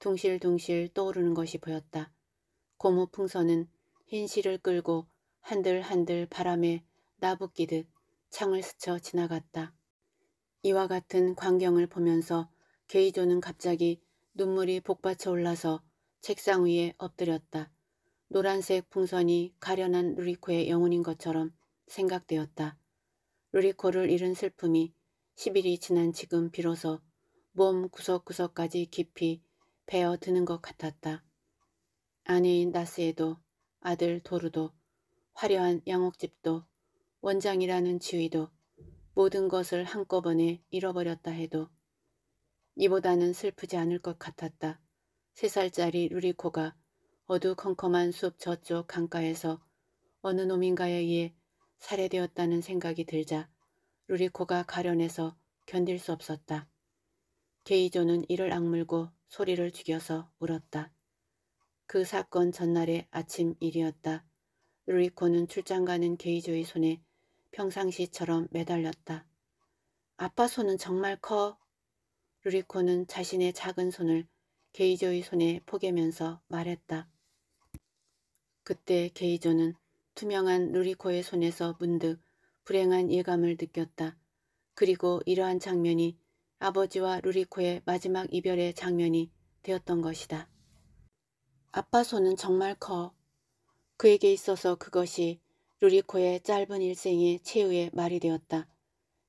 둥실둥실 떠오르는 것이 보였다. 고무 풍선은 흰 실을 끌고 한들한들 바람에 나붓기듯 창을 스쳐 지나갔다. 이와 같은 광경을 보면서 게이조는 갑자기 눈물이 복받쳐 올라서 책상 위에 엎드렸다. 노란색 풍선이 가련한 루리코의 영혼인 것처럼 생각되었다. 루리코를 잃은 슬픔이 10일이 지난 지금 비로소 몸 구석구석까지 깊이 베어드는 것 같았다. 아내인 나스에도 아들 도루도 화려한 양옥집도 원장이라는 지위도 모든 것을 한꺼번에 잃어버렸다 해도 이보다는 슬프지 않을 것 같았다. 세 살짜리 루리코가 어두컴컴한 숲 저쪽 강가에서 어느 놈인가에 의해 살해되었다는 생각이 들자 루리코가 가련해서 견딜 수 없었다. 게이조는 이를 악물고 소리를 죽여서 울었다. 그 사건 전날의 아침 일이었다. 루리코는 출장 가는 게이조의 손에 평상시처럼 매달렸다. 아빠 손은 정말 커. 루리코는 자신의 작은 손을 게이조의 손에 포개면서 말했다. 그때 게이조는 투명한 누리코의 손에서 문득 불행한 예감을 느꼈다. 그리고 이러한 장면이 아버지와 루리코의 마지막 이별의 장면이 되었던 것이다. 아빠 손은 정말 커. 그에게 있어서 그것이 루리코의 짧은 일생의 최후의 말이 되었다.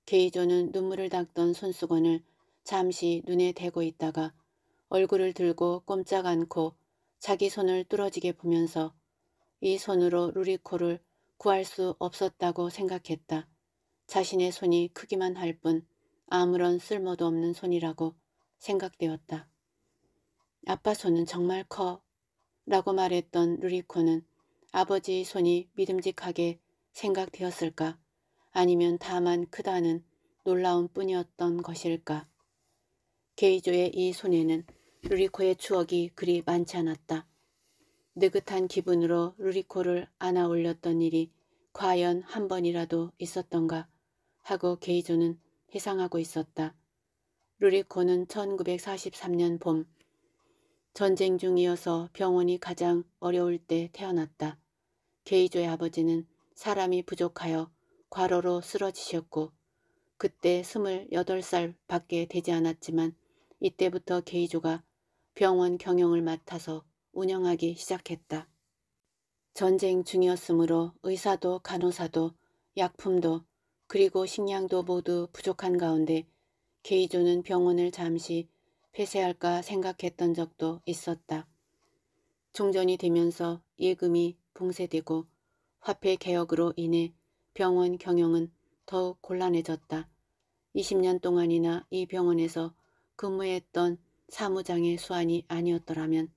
게이조는 눈물을 닦던 손수건을 잠시 눈에 대고 있다가 얼굴을 들고 꼼짝 않고 자기 손을 뚫어지게 보면서 이 손으로 루리코를 구할 수 없었다고 생각했다. 자신의 손이 크기만 할 뿐 아무런 쓸모도 없는 손이라고 생각되었다. 아빠 손은 정말 커 라고 말했던 루리코는 아버지 의 손이 믿음직하게 생각되었을까 아니면 다만 크다는 놀라운 뿐이었던 것일까. 게이조의 이 손에는 루리코의 추억이 그리 많지 않았다. 느긋한 기분으로 루리코를 안아 올렸던 일이 과연 한 번이라도 있었던가 하고 게이조는 회상하고 있었다. 루리코는 1943년 봄 전쟁 중이어서 병원이 가장 어려울 때 태어났다. 게이조의 아버지는 사람이 부족하여 과로로 쓰러지셨고 그때 28살 밖에 되지 않았지만 이때부터 게이조가 병원 경영을 맡아서 운영하기 시작했다. 전쟁 중이었으므로 의사도 간호사도 약품도 그리고 식량도 모두 부족한 가운데 케이조는 병원을 잠시 폐쇄할까 생각했던 적도 있었다. 종전이 되면서 예금이 봉쇄되고 화폐 개혁으로 인해 병원 경영은 더욱 곤란해졌다. 20년 동안이나 이 병원에서 근무했던 사무장의 수완이 아니었더라면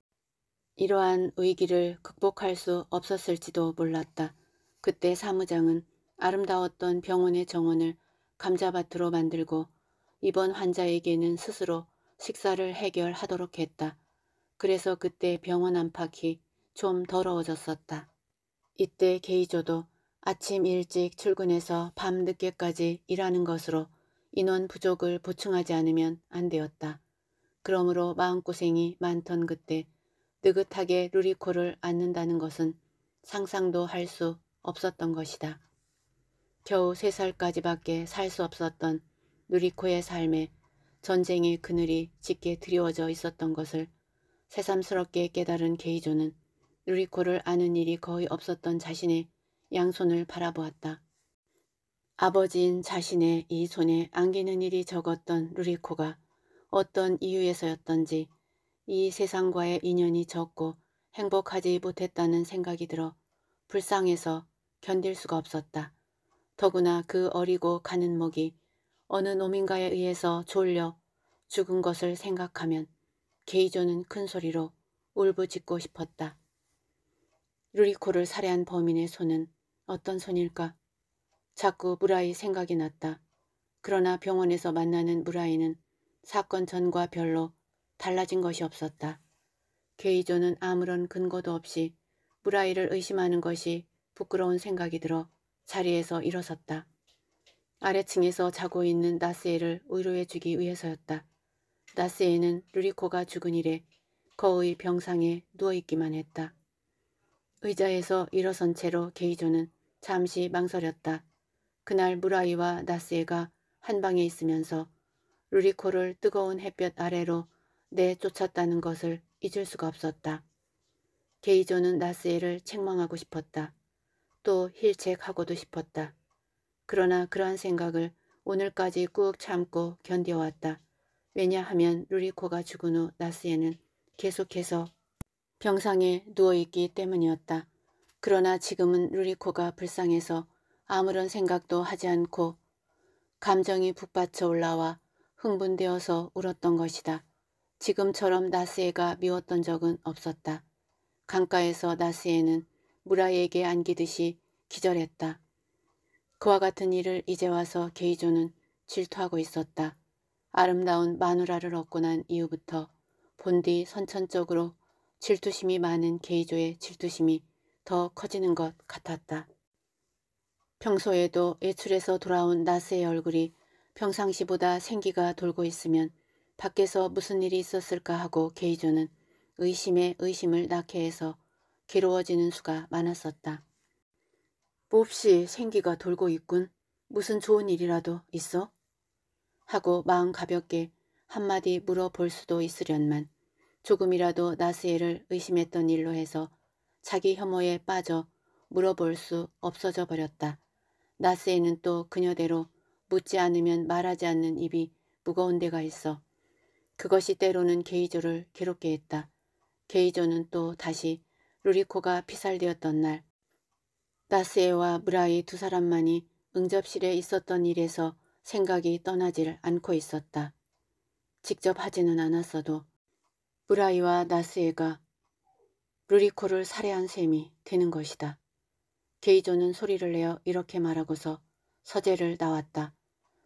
이러한 위기를 극복할 수 없었을지도 몰랐다. 그때 사무장은 아름다웠던 병원의 정원을 감자밭으로 만들고 이번 환자에게는 스스로 식사를 해결하도록 했다. 그래서 그때 병원 안팎이 좀 더러워졌었다. 이때 게이저도 아침 일찍 출근해서 밤 늦게까지 일하는 것으로 인원 부족을 보충하지 않으면 안 되었다. 그러므로 마음고생이 많던 그때 느긋하게 루리코를 안는다는 것은 상상도 할 수 없었던 것이다. 겨우 세살까지밖에 살 수 없었던 누리코의 삶에 전쟁의 그늘이 짙게 드리워져 있었던 것을 새삼스럽게 깨달은 게이조는 누리코를 아는 일이 거의 없었던 자신의 양손을 바라보았다. 아버지인 자신의 이 손에 안기는 일이 적었던 루리코가 어떤 이유에서였던지 이 세상과의 인연이 적고 행복하지 못했다는 생각이 들어 불쌍해서 견딜 수가 없었다. 더구나 그 어리고 가는 목이 어느 놈인가에 의해서 졸려 죽은 것을 생각하면 게이조는 큰 소리로 울부짖고 싶었다. 루리코를 살해한 범인의 손은 어떤 손일까? 자꾸 무라이 생각이 났다. 그러나 병원에서 만나는 무라이는 사건 전과 별로 달라진 것이 없었다. 게이조는 아무런 근거도 없이 브라이를 의심하는 것이 부끄러운 생각이 들어 자리에서 일어섰다. 아래층에서 자고 있는 나스에를 위로해주기 위해서였다. 나스에는 루리코가 죽은 이래 거의 병상에 누워있기만 했다. 의자에서 일어선 채로 게이조는 잠시 망설였다. 그날 무라이와 나스에가 한 방에 있으면서 루리코를 뜨거운 햇볕 아래로 내쫓았다는 것을 잊을 수가 없었다. 게이조는 나스에를 책망하고 싶었다. 또 힐책하고도 싶었다. 그러나 그러한 생각을 오늘까지 꾹 참고 견뎌왔다. 왜냐하면 루리코가 죽은 후 나스에는 계속해서 병상에 누워있기 때문이었다. 그러나 지금은 루리코가 불쌍해서 아무런 생각도 하지 않고 감정이 북받쳐 올라와 흥분되어서 울었던 것이다. 지금처럼 나스에가 미웠던 적은 없었다. 강가에서 나스에는 무라에게 안기듯이 기절했다. 그와 같은 일을 이제 와서 게이조는 질투하고 있었다. 아름다운 마누라를 얻고 난 이후부터 본디 선천적으로 질투심이 많은 게이조의 질투심이 더 커지는 것 같았다. 평소에도 애출에서 돌아온 나스의 얼굴이 평상시보다 생기가 돌고 있으면 밖에서 무슨 일이 있었을까 하고 게이조는 의심에 의심을 낳게 해서 괴로워지는 수가 많았었다. 몹시 생기가 돌고 있군. 무슨 좋은 일이라도 있어? 하고 마음 가볍게 한마디 물어볼 수도 있으련만 조금이라도 나스에를 의심했던 일로 해서 자기 혐오에 빠져 물어볼 수 없어져 버렸다. 나스에는 또 그녀대로 묻지 않으면 말하지 않는 입이 무거운 데가 있어 그것이 때로는 게이조를 괴롭게 했다. 게이조는 또 다시 루리코가 피살되었던 날 나스에와 브라이두 사람만이 응접실에 있었던 일에서 생각이 떠나질 않고 있었다. 직접 하지는 않았어도 브라이와 나스에가 루리코를 살해한 셈이 되는 것이다. 게이조는 소리를 내어 이렇게 말하고서 서재를 나왔다.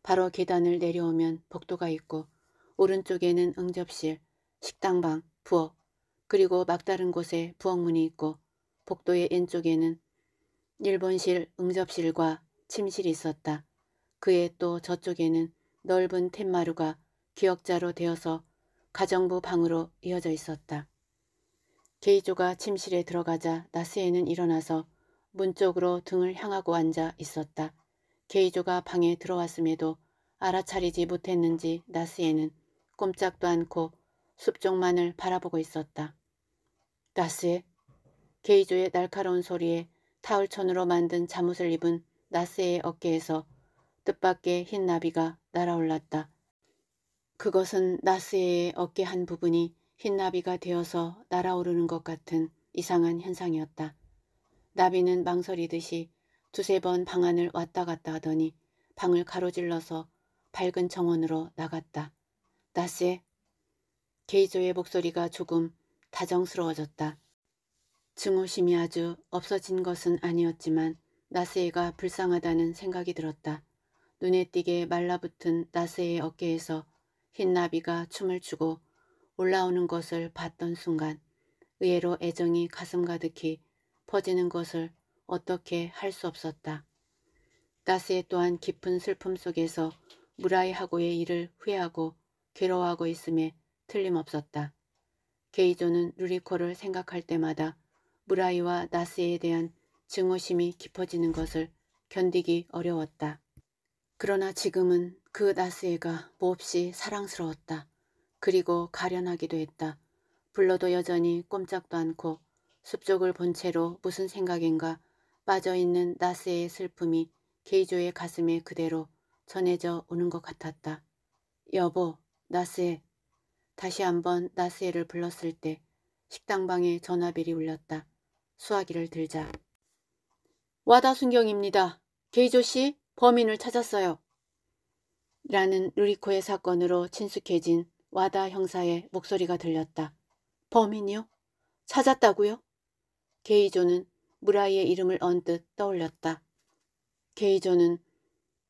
바로 계단을 내려오면 복도가 있고 오른쪽에는 응접실, 식당방, 부엌, 그리고 막다른 곳에 부엌문이 있고 복도의 왼쪽에는 일본실 응접실과 침실이 있었다. 그의 또 저쪽에는 넓은 텐마루가 기역자로 되어서 가정부 방으로 이어져 있었다. 게이조가 침실에 들어가자 나스에는 일어나서 문 쪽으로 등을 향하고 앉아 있었다. 게이조가 방에 들어왔음에도 알아차리지 못했는지 나스에는 꼼짝도 않고 숲쪽만을 바라보고 있었다. 나스에 게이조의 날카로운 소리에 타월촌으로 만든 잠옷을 입은 나스의 어깨에서 뜻밖의 흰 나비가 날아올랐다. 그것은 나스의 어깨 한 부분이 흰 나비가 되어서 날아오르는 것 같은 이상한 현상이었다. 나비는 망설이듯이 두세 번 방안을 왔다 갔다 하더니 방을 가로질러서 밝은 정원으로 나갔다. 나세. 게이조의 목소리가 조금 다정스러워졌다. 증오심이 아주 없어진 것은 아니었지만 나스이가 불쌍하다는 생각이 들었다. 눈에 띄게 말라붙은 나스의 어깨에서 흰 나비가 춤을 추고 올라오는 것을 봤던 순간 의외로 애정이 가슴 가득히 퍼지는 것을 어떻게 할 수 없었다. 나스의 또한 깊은 슬픔 속에서 무라이하고의 일을 후회하고 괴로워하고 있음에 틀림없었다. 게이조는 루리코를 생각할 때마다 무라이와 나스에 대한 증오심이 깊어지는 것을 견디기 어려웠다. 그러나 지금은 그 나스에가 몹시 사랑스러웠다. 그리고 가련하기도 했다. 불러도 여전히 꼼짝도 않고 숲쪽을 본 채로 무슨 생각인가 빠져있는 나스의 슬픔이 게이조의 가슴에 그대로 전해져 오는 것 같았다. 여보, 나스에 다시 한번 나스에를 불렀을 때 식당방에 전화벨이 울렸다. 수화기를 들자. 와다 순경입니다. 게이조 씨 범인을 찾았어요. 라는 루리코의 사건으로 친숙해진 와다 형사의 목소리가 들렸다. 범인이요? 찾았다고요? 게이조는 무라이의 이름을 언뜻 떠올렸다. 게이조는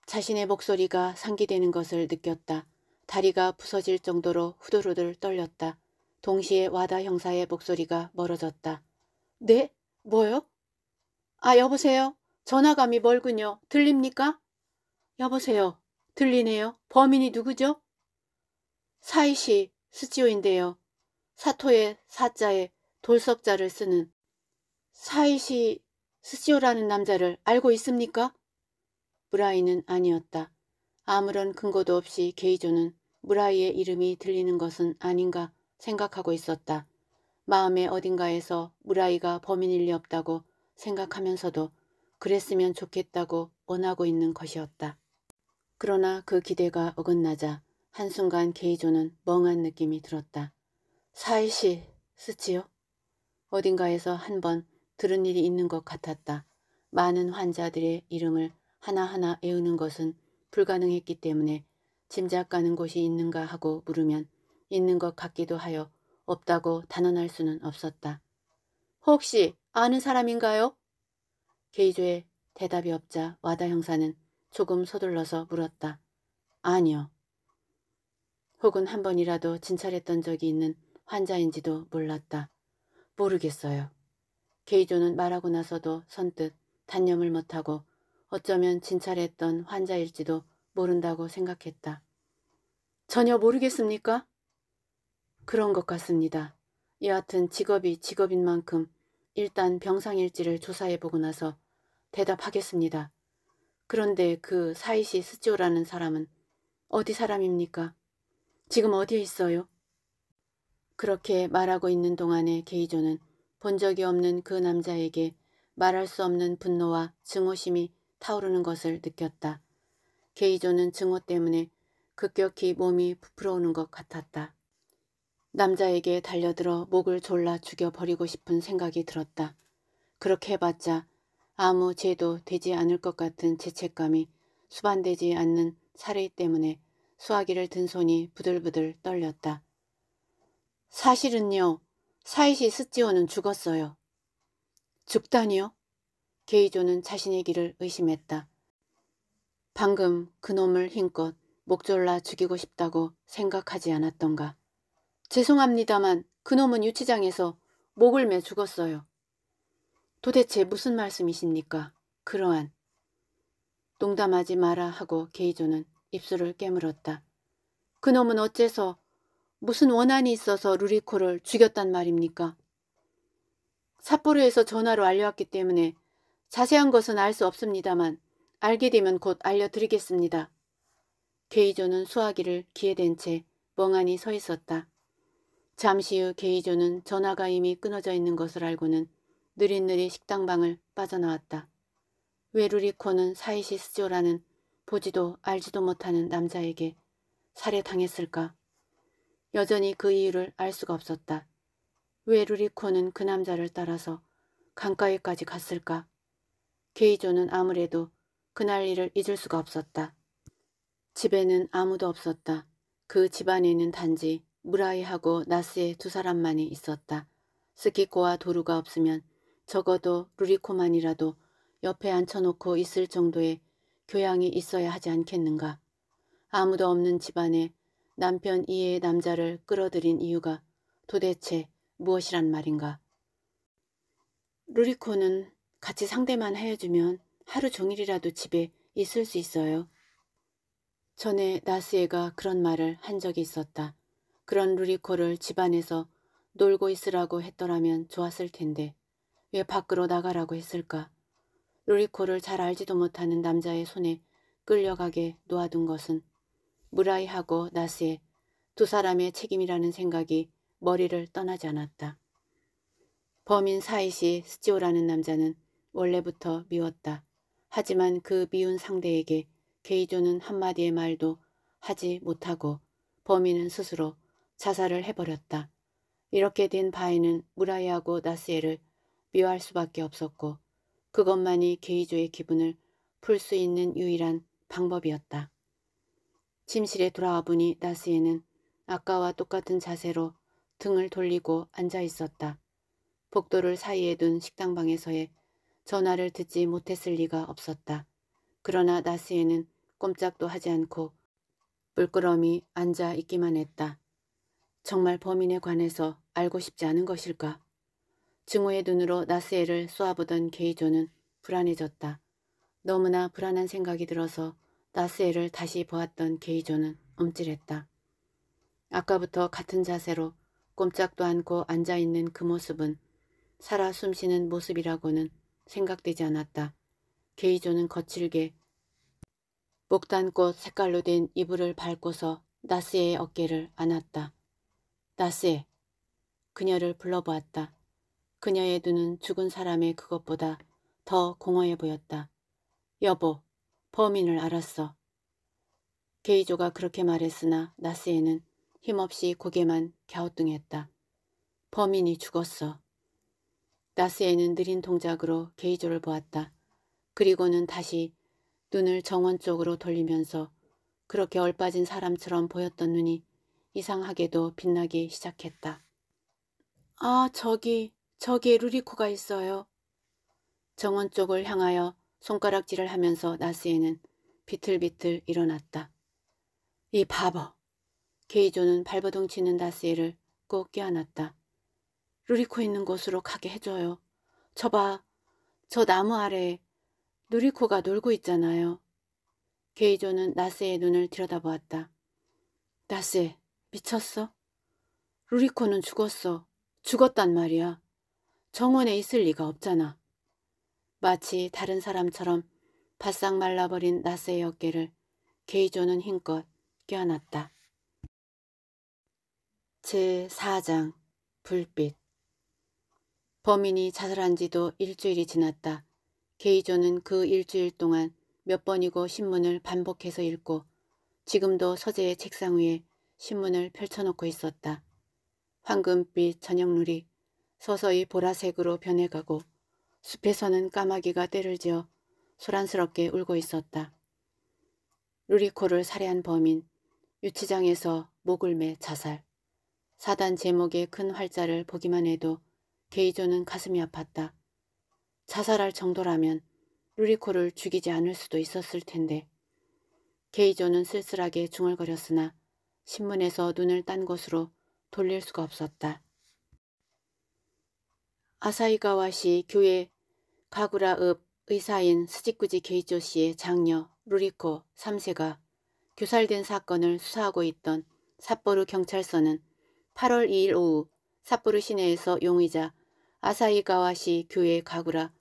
자신의 목소리가 상기되는 것을 느꼈다. 다리가 부서질 정도로 후들후들 떨렸다. 동시에 와다 형사의 목소리가 멀어졌다. 네? 뭐요? 아 여보세요? 전화감이 멀군요. 들립니까? 여보세요. 들리네요. 범인이 누구죠? 사이시 스치오인데요. 사토의 사자에 돌석자를 쓰는 사이시 스치오라는 남자를 알고 있습니까? 브라이는 아니었다. 아무런 근거도 없이 게이조는 무라이의 이름이 들리는 것은 아닌가 생각하고 있었다. 마음의 어딘가에서 무라이가 범인일 리 없다고 생각하면서도 그랬으면 좋겠다고 원하고 있는 것이었다. 그러나 그 기대가 어긋나자 한순간 게이조는 멍한 느낌이 들었다. 사이시 스치요? 어딘가에서 한 번 들은 일이 있는 것 같았다. 많은 환자들의 이름을 하나하나 외우는 것은 불가능했기 때문에 짐작 가는 곳이 있는가 하고 물으면 있는 것 같기도 하여 없다고 단언할 수는 없었다. 혹시 아는 사람인가요? 게이조의 대답이 없자 와다 형사는 조금 서둘러서 물었다. 아니요. 혹은 한 번이라도 진찰했던 적이 있는 환자인지도 몰랐다. 모르겠어요. 게이조는 말하고 나서도 선뜻 단념을 못하고 어쩌면 진찰했던 환자일지도 모른다고 생각했다. 전혀 모르겠습니까? 그런 것 같습니다. 여하튼 직업이 직업인 만큼 일단 병상일지를 조사해보고 나서 대답하겠습니다. 그런데 그 사이시 스치오라는 사람은 어디 사람입니까? 지금 어디에 있어요? 그렇게 말하고 있는 동안에 게이조는 본 적이 없는 그 남자에게 말할 수 없는 분노와 증오심이 타오르는 것을 느꼈다. 게이조는 증오 때문에 급격히 몸이 부풀어오는 것 같았다. 남자에게 달려들어 목을 졸라 죽여버리고 싶은 생각이 들었다. 그렇게 해봤자 아무 죄도 되지 않을 것 같은 죄책감이 수반되지 않는 살해 때문에 수화기를 든 손이 부들부들 떨렸다. 사실은요. 사이시 스찌오는 죽었어요. 죽다니요? 게이조는 자신의 길을 의심했다. 방금 그놈을 힘껏 목졸라 죽이고 싶다고 생각하지 않았던가. 죄송합니다만 그놈은 유치장에서 목을 매 죽었어요. 도대체 무슨 말씀이십니까? 그러한. 농담하지 마라 하고 게이조는 입술을 깨물었다. 그놈은 어째서 무슨 원한이 있어서 루리코를 죽였단 말입니까? 삿포로에서 전화로 알려왔기 때문에 자세한 것은 알 수 없습니다만 알게 되면 곧 알려드리겠습니다. 게이조는 수화기를 귀에 댄 채 멍하니 서 있었다. 잠시 후 게이조는 전화가 이미 끊어져 있는 것을 알고는 느릿느릿 식당방을 빠져나왔다. 외루리코는 사이시 스조라는 보지도 알지도 못하는 남자에게 살해당했을까? 여전히 그 이유를 알 수가 없었다. 왜 루리코는 그 남자를 따라서 강가에까지 갔을까? 게이조는 아무래도 그날 일을 잊을 수가 없었다. 집에는 아무도 없었다. 그 집안에는 단지 무라이하고 나스의 두 사람만이 있었다. 스키코와 도루가 없으면 적어도 루리코만이라도 옆에 앉혀놓고 있을 정도의 교양이 있어야 하지 않겠는가. 아무도 없는 집안에 남편 이의 남자를 끌어들인 이유가 도대체 무엇이란 말인가. 루리코는 같이 상대만 해주면 하루 종일이라도 집에 있을 수 있어요. 전에 나스에가 그런 말을 한 적이 있었다. 그런 루리코를 집안에서 놀고 있으라고 했더라면 좋았을 텐데 왜 밖으로 나가라고 했을까? 루리코를 잘 알지도 못하는 남자의 손에 끌려가게 놓아둔 것은 무라이하고 나스의 두 사람의 책임이라는 생각이 머리를 떠나지 않았다. 범인 사이시 스티오라는 남자는 원래부터 미웠다. 하지만 그 미운 상대에게 게이조는 한마디의 말도 하지 못하고 범인은 스스로 자살을 해버렸다. 이렇게 된 바에는 무라이하고 나스에를 미워할 수밖에 없었고 그것만이 게이조의 기분을 풀 수 있는 유일한 방법이었다. 침실에 돌아와 보니 나스에는 아까와 똑같은 자세로 등을 돌리고 앉아 있었다. 복도를 사이에 둔 식당방에서의 전화를 듣지 못했을 리가 없었다. 그러나 나스에는 꼼짝도 하지 않고 물끄러미 앉아 있기만 했다. 정말 범인에 관해서 알고 싶지 않은 것일까? 증오의 눈으로 나스에를 쏘아보던 게이조는 불안해졌다. 너무나 불안한 생각이 들어서 나스에를 다시 보았던 게이조는 움찔했다. 아까부터 같은 자세로 꼼짝도 않고 앉아있는 그 모습은 살아 숨쉬는 모습이라고는 생각되지 않았다. 게이조는 거칠게 목단꽃 색깔로 된 이불을 밟고서 나스의 어깨를 안았다. 나스에 그녀를 불러보았다. 그녀의 눈은 죽은 사람의 그것보다 더 공허해 보였다. 여보, 범인을 알았어. 게이조가 그렇게 말했으나 나스에는 힘없이 고개만 갸우뚱했다. 범인이 죽었어. 나스에는 느린 동작으로 게이조를 보았다. 그리고는 다시 눈을 정원 쪽으로 돌리면서 그렇게 얼빠진 사람처럼 보였던 눈이 이상하게도 빛나기 시작했다. 아, 저기, 저기에 루리코가 있어요. 정원 쪽을 향하여 손가락질을 하면서 나스에는 비틀비틀 일어났다. 이 바보! 게이조는 발버둥 치는 나스에를 꼭 껴안았다. 루리코 있는 곳으로 가게 해줘요. 저 봐. 저 나무 아래 누리코가 놀고 있잖아요. 게이조는 나스의 눈을 들여다보았다. 나스, 미쳤어? 루리코는 죽었어. 죽었단 말이야. 정원에 있을 리가 없잖아. 마치 다른 사람처럼 바싹 말라버린 나스의 어깨를 게이조는 힘껏 껴안았다. 제4장 불빛 범인이 자살한 지도 일주일이 지났다. 게이조는 그 일주일 동안 몇 번이고 신문을 반복해서 읽고 지금도 서재의 책상 위에 신문을 펼쳐놓고 있었다. 황금빛 저녁물이 서서히 보라색으로 변해가고 숲에서는 까마귀가 떼를 지어 소란스럽게 울고 있었다. 루리코를 살해한 범인, 유치장에서 목을 매 자살. 사단 제목의 큰 활자를 보기만 해도 게이조는 가슴이 아팠다. 자살할 정도라면 루리코를 죽이지 않을 수도 있었을 텐데. 게이조는 쓸쓸하게 중얼거렸으나 신문에서 눈을 딴 곳으로 돌릴 수가 없었다. 아사이가와시 교회 가구라읍 의사인 스지쿠지 게이조 씨의 장녀 루리코 3세가 교살된 사건을 수사하고 있던 삿포르 경찰서는 8월 2일 오후 삿포르 시내에서 용의자 아사이가와시 교회 가구라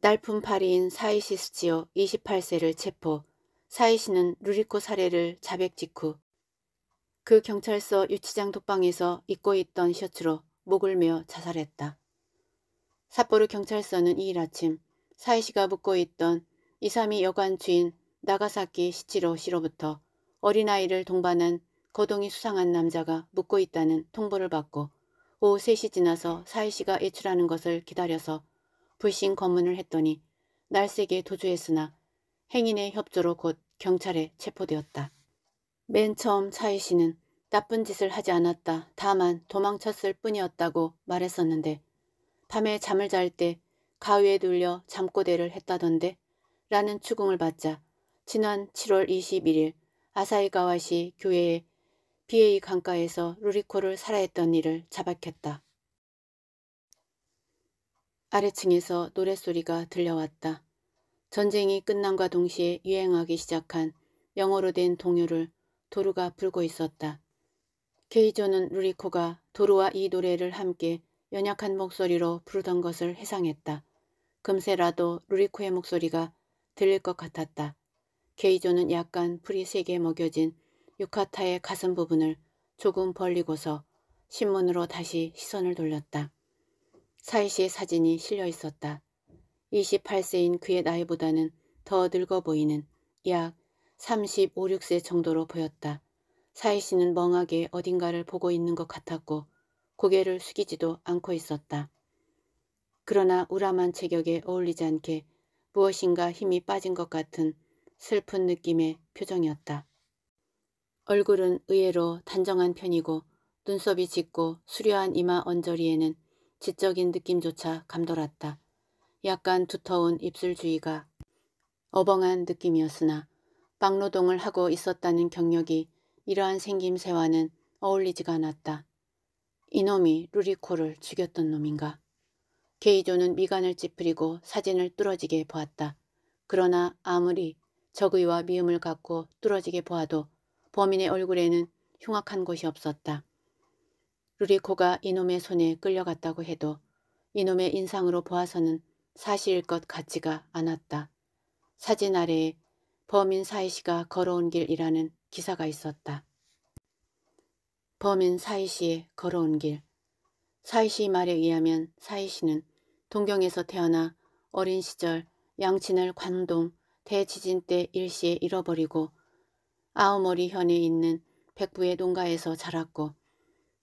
날픈파리인 사이시 스지오 28세를 체포 사이시는 루리코 사례를 자백 직후 그 경찰서 유치장 독방에서 입고 있던 셔츠로 목을 메어 자살했다. 삿포로 경찰서는 이일 아침 사이시가 묵고 있던 이삼이 여관 주인 나가사키 시치로 씨로부터 어린아이를 동반한 거동이 수상한 남자가 묵고 있다는 통보를 받고 오후 3시 지나서 사이씨가 외출하는 것을 기다려서 불신 검문을 했더니 날세게 도주했으나 행인의 협조로 곧 경찰에 체포되었다. 맨 처음 차희씨는 나쁜 짓을 하지 않았다. 다만 도망쳤을 뿐이었다고 말했었는데 밤에 잠을 잘 때 가위에 눌려 잠꼬대를 했다던데 라는 추궁을 받자 지난 7월 21일 아사히가와시 교회에 비에이 강가에서 루리코를 살아했던 일을 자박했다 아래층에서 노랫소리가 들려왔다. 전쟁이 끝남과 동시에 유행하기 시작한 영어로 된 동요를 도루가 불고 있었다. 케이조는 루리코가 도루와 이 노래를 함께 연약한 목소리로 부르던 것을 회상했다. 금세라도 루리코의 목소리가 들릴 것 같았다. 케이조는 약간 풀이 세게 먹여진 유카타의 가슴 부분을 조금 벌리고서 신문으로 다시 시선을 돌렸다. 사이시의 사진이 실려 있었다. 28세인 그의 나이보다는 더 늙어 보이는 약 35, 6세 정도로 보였다. 사이시는 멍하게 어딘가를 보고 있는 것 같았고 고개를 숙이지도 않고 있었다. 그러나 우람한 체격에 어울리지 않게 무엇인가 힘이 빠진 것 같은 슬픈 느낌의 표정이었다. 얼굴은 의외로 단정한 편이고 눈썹이 짙고 수려한 이마 언저리에는 지적인 느낌조차 감돌았다. 약간 두터운 입술 주위가 어벙한 느낌이었으나 빵노동을 하고 있었다는 경력이 이러한 생김새와는 어울리지가 않았다. 이놈이 루리코를 죽였던 놈인가. 게이조는 미간을 찌푸리고 사진을 뚫어지게 보았다. 그러나 아무리 적의와 미움을 갖고 뚫어지게 보아도 범인의 얼굴에는 흉악한 곳이 없었다. 루리코가 이놈의 손에 끌려갔다고 해도 이놈의 인상으로 보아서는 사실일 것 같지가 않았다. 사진 아래에 범인 사이시가 걸어온 길이라는 기사가 있었다. 범인 사이시의 걸어온 길. 사이씨 말에 의하면 사이시는 동경에서 태어나 어린 시절 양친을 관동 대지진 때 일시에 잃어버리고 아우머리 현에 있는 백부의 농가에서 자랐고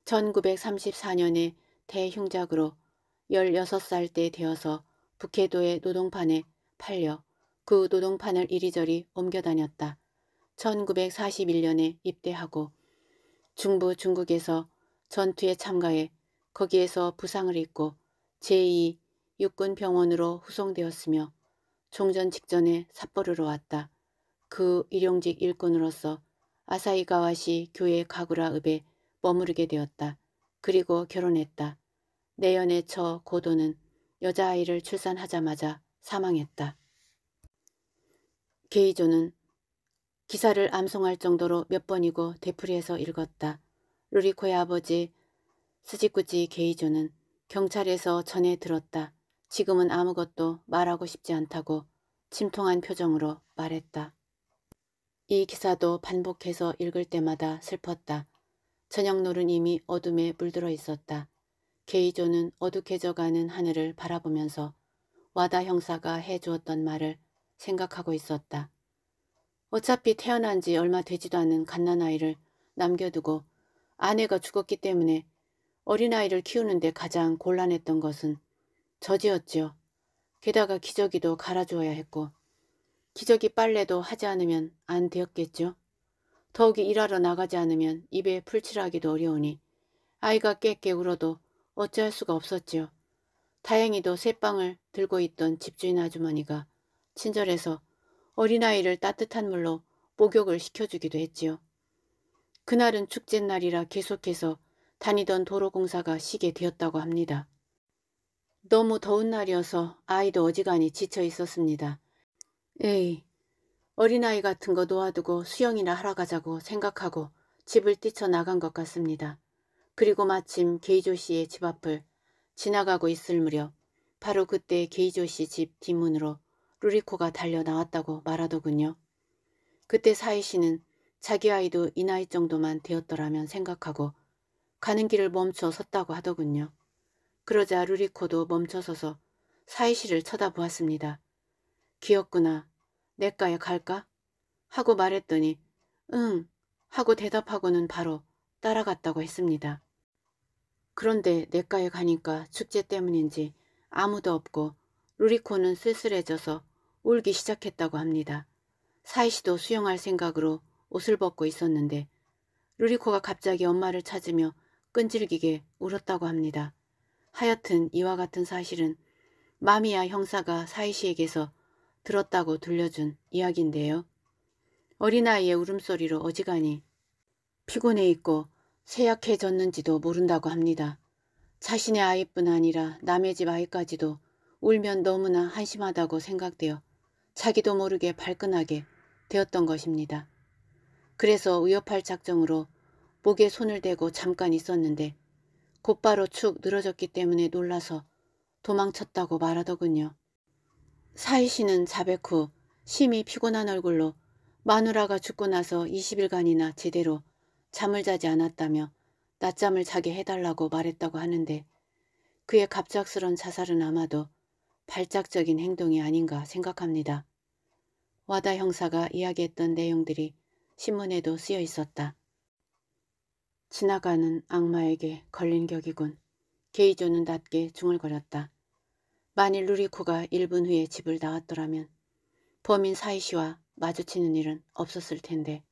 1934년에 대흉작으로 16살 때 되어서 북해도의 노동판에 팔려 그 노동판을 이리저리 옮겨다녔다. 1941년에 입대하고 중부 중국에서 전투에 참가해 거기에서 부상을 입고 제2 육군병원으로 후송되었으며 종전 직전에 삿포로로 왔다. 그 일용직 일꾼으로서 아사이가와시 교회 가구라읍에 머무르게 되었다. 그리고 결혼했다. 내연의 처 고도는 여자아이를 출산하자마자 사망했다. 게이조는 기사를 암송할 정도로 몇 번이고 되풀이해서 읽었다. 루리코의 아버지 스지쿠지 게이조는 경찰에서 전해 들었다. 지금은 아무것도 말하고 싶지 않다고 침통한 표정으로 말했다. 이 기사도 반복해서 읽을 때마다 슬펐다. 저녁노은 이미 어둠에 물들어 있었다. 게이조는 어둑해져가는 하늘을 바라보면서 와다 형사가 해주었던 말을 생각하고 있었다. 어차피 태어난 지 얼마 되지도 않은 갓난아이를 남겨두고 아내가 죽었기 때문에 어린아이를 키우는데 가장 곤란했던 것은 저지였지요. 게다가 기저귀도 갈아주어야 했고 기저귀 빨래도 하지 않으면 안 되었겠죠. 더욱이 일하러 나가지 않으면 입에 풀칠하기도 어려우니 아이가 깨깨 울어도 어찌할 수가 없었지요. 다행히도 새빵을 들고 있던 집주인 아주머니가 친절해서 어린아이를 따뜻한 물로 목욕을 시켜주기도 했지요. 그날은 축제날이라 계속해서 다니던 도로공사가 쉬게 되었다고 합니다. 너무 더운 날이어서 아이도 어지간히 지쳐 있었습니다. 에이, 어린아이 같은 거 놓아두고 수영이나 하러 가자고 생각하고 집을 뛰쳐나간 것 같습니다. 그리고 마침 게이조 씨의 집 앞을 지나가고 있을 무렵 바로 그때 게이조 씨 집 뒷문으로 루리코가 달려 나왔다고 말하더군요. 그때 사이 씨는 자기 아이도 이 나이 정도만 되었더라면 생각하고 가는 길을 멈춰 섰다고 하더군요. 그러자 루리코도 멈춰서서 사이 씨를 쳐다보았습니다. 귀엽구나. 내과에 갈까? 하고 말했더니 응 하고 대답하고는 바로 따라갔다고 했습니다. 그런데 내과에 가니까 축제 때문인지 아무도 없고 루리코는 쓸쓸해져서 울기 시작했다고 합니다. 사이시도 수영할 생각으로 옷을 벗고 있었는데 루리코가 갑자기 엄마를 찾으며 끈질기게 울었다고 합니다. 하여튼 이와 같은 사실은 마미야 형사가 사이시에게서 들었다고 들려준 이야기인데요. 어린아이의 울음소리로 어지간히 피곤해 있고 쇠약해졌는지도 모른다고 합니다. 자신의 아이뿐 아니라 남의 집 아이까지도 울면 너무나 한심하다고 생각되어 자기도 모르게 발끈하게 되었던 것입니다. 그래서 위협할 작정으로 목에 손을 대고 잠깐 있었는데 곧바로 축 늘어졌기 때문에 놀라서 도망쳤다고 말하더군요. 사희 씨는 자백 후 심히 피곤한 얼굴로 마누라가 죽고 나서 20일간이나 제대로 잠을 자지 않았다며 낮잠을 자게 해달라고 말했다고 하는데 그의 갑작스런 자살은 아마도 발작적인 행동이 아닌가 생각합니다. 와다 형사가 이야기했던 내용들이 신문에도 쓰여 있었다. 지나가는 악마에게 걸린 격이군. 게이조는 낮게 중얼거렸다. 만일 루리코가 1분 후에 집을 나왔더라면 범인 사이시와 마주치는 일은 없었을 텐데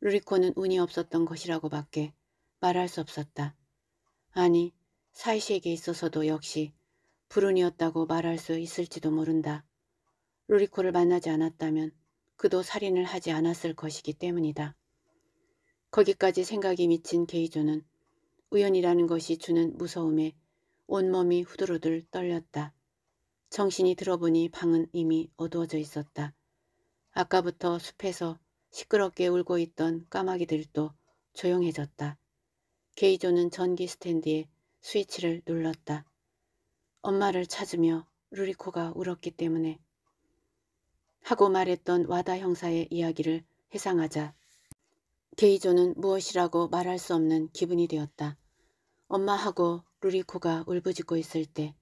루리코는 운이 없었던 것이라고 밖에 말할 수 없었다. 아니 사이시에게 있어서도 역시 불운이었다고 말할 수 있을지도 모른다. 루리코를 만나지 않았다면 그도 살인을 하지 않았을 것이기 때문이다. 거기까지 생각이 미친 게이조는 우연이라는 것이 주는 무서움에 온몸이 후들후들 떨렸다. 정신이 들어보니 방은 이미 어두워져 있었다. 아까부터 숲에서 시끄럽게 울고 있던 까마귀들도 조용해졌다. 게이조는 전기 스탠드에 스위치를 눌렀다. 엄마를 찾으며 루리코가 울었기 때문에 하고 말했던 와다 형사의 이야기를 회상하자 게이조는 무엇이라고 말할 수 없는 기분이 되었다. 엄마하고 루리코가 울부짖고 있을 때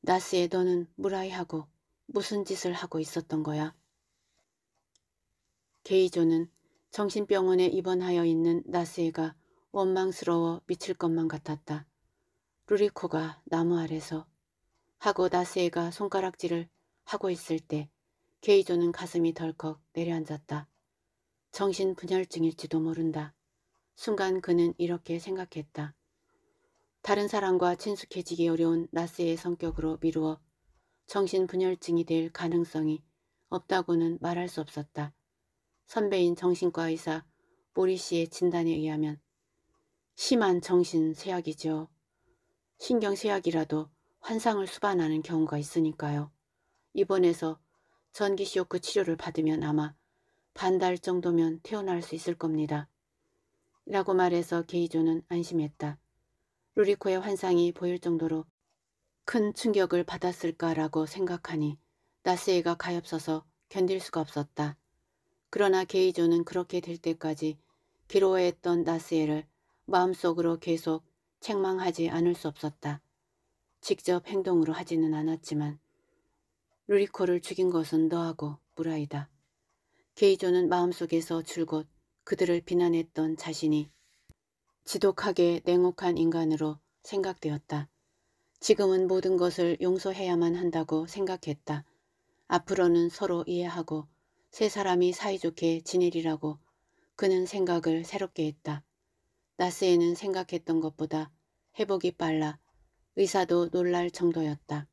나스의 너는 무라이하고 무슨 짓을 하고 있었던 거야? 게이조는 정신병원에 입원하여 있는 나스에가 원망스러워 미칠 것만 같았다. 루리코가 나무 아래서 하고 나스에가 손가락질을 하고 있을 때 게이조는 가슴이 덜컥 내려앉았다. 정신분열증일지도 모른다. 순간 그는 이렇게 생각했다. 다른 사람과 친숙해지기 어려운 나스의 성격으로 미루어 정신분열증이 될 가능성이 없다고는 말할 수 없었다. 선배인 정신과 의사 모리 씨의 진단에 의하면 심한 정신 쇠약이죠. 신경 쇠약이라도 환상을 수반하는 경우가 있으니까요. 입원해서 전기쇼크 치료를 받으면 아마 반달 정도면 퇴원할 수 있을 겁니다. 라고 말해서 게이조는 안심했다. 루리코의 환상이 보일 정도로 큰 충격을 받았을까라고 생각하니 나스에가 가엾어서 견딜 수가 없었다. 그러나 게이조는 그렇게 될 때까지 괴로워했던 나스에를 마음속으로 계속 책망하지 않을 수 없었다. 직접 행동으로 하지는 않았지만 루리코를 죽인 것은 너하고 무라이다. 게이조는 마음속에서 줄곧 그들을 비난했던 자신이 지독하게 냉혹한 인간으로 생각되었다. 지금은 모든 것을 용서해야만 한다고 생각했다. 앞으로는 서로 이해하고 세 사람이 사이좋게 지내리라고 그는 생각을 새롭게 했다. 나스에는 생각했던 것보다 회복이 빨라 의사도 놀랄 정도였다.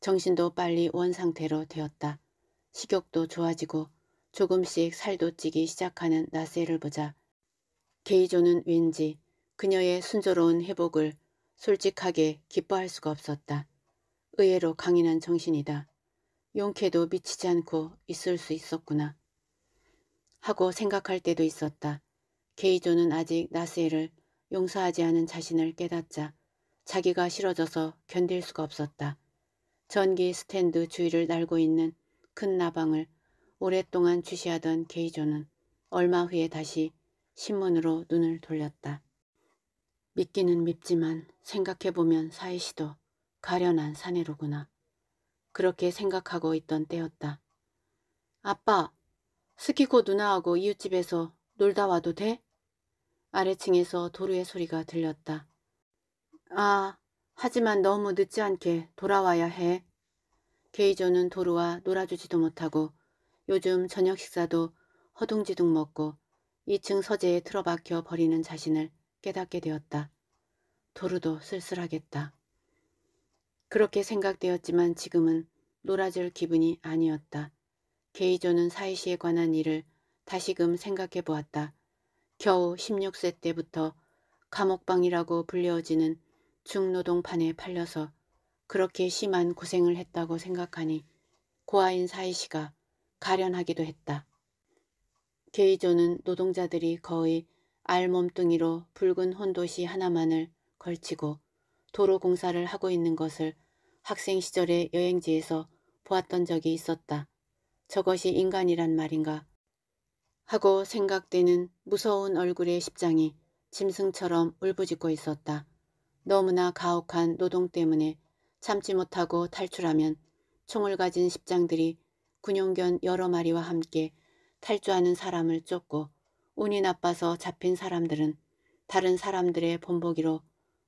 정신도 빨리 원상태로 되었다. 식욕도 좋아지고 조금씩 살도 찌기 시작하는 나스를 보자 게이조는 왠지 그녀의 순조로운 회복을 솔직하게 기뻐할 수가 없었다. 의외로 강인한 정신이다. 용케도 미치지 않고 있을 수 있었구나. 하고 생각할 때도 있었다. 게이조는 아직 나스에를 용서하지 않은 자신을 깨닫자 자기가 싫어져서 견딜 수가 없었다. 전기 스탠드 주위를 날고 있는 큰 나방을 오랫동안 주시하던 게이조는 얼마 후에 다시 신문으로 눈을 돌렸다. 믿기는 밉지만 생각해보면 사이시도 가련한 사내로구나. 그렇게 생각하고 있던 때였다. 아빠, 스키코 누나하고 이웃집에서 놀다 와도 돼? 아래층에서 도루의 소리가 들렸다. 아, 하지만 너무 늦지 않게 돌아와야 해. 게이조는 도루와 놀아주지도 못하고 요즘 저녁 식사도 허둥지둥 먹고 2층 서재에 틀어박혀 버리는 자신을 깨닫게 되었다. 도루도 쓸쓸하겠다. 그렇게 생각되었지만 지금은 놀아줄 기분이 아니었다. 게이조는 사이시에 관한 일을 다시금 생각해 보았다. 겨우 16세 때부터 감옥방이라고 불려지는 중노동판에 팔려서 그렇게 심한 고생을 했다고 생각하니 고아인 사이시가 가련하기도 했다. 게이조는 노동자들이 거의 알몸뚱이로 붉은 혼도시 하나만을 걸치고 도로 공사를 하고 있는 것을 학생 시절의 여행지에서 보았던 적이 있었다. 저것이 인간이란 말인가 하고 생각되는 무서운 얼굴의 십장이 짐승처럼 울부짖고 있었다. 너무나 가혹한 노동 때문에 참지 못하고 탈출하면 총을 가진 십장들이 군용견 여러 마리와 함께 탈주하는 사람을 쫓고 운이 나빠서 잡힌 사람들은 다른 사람들의 본보기로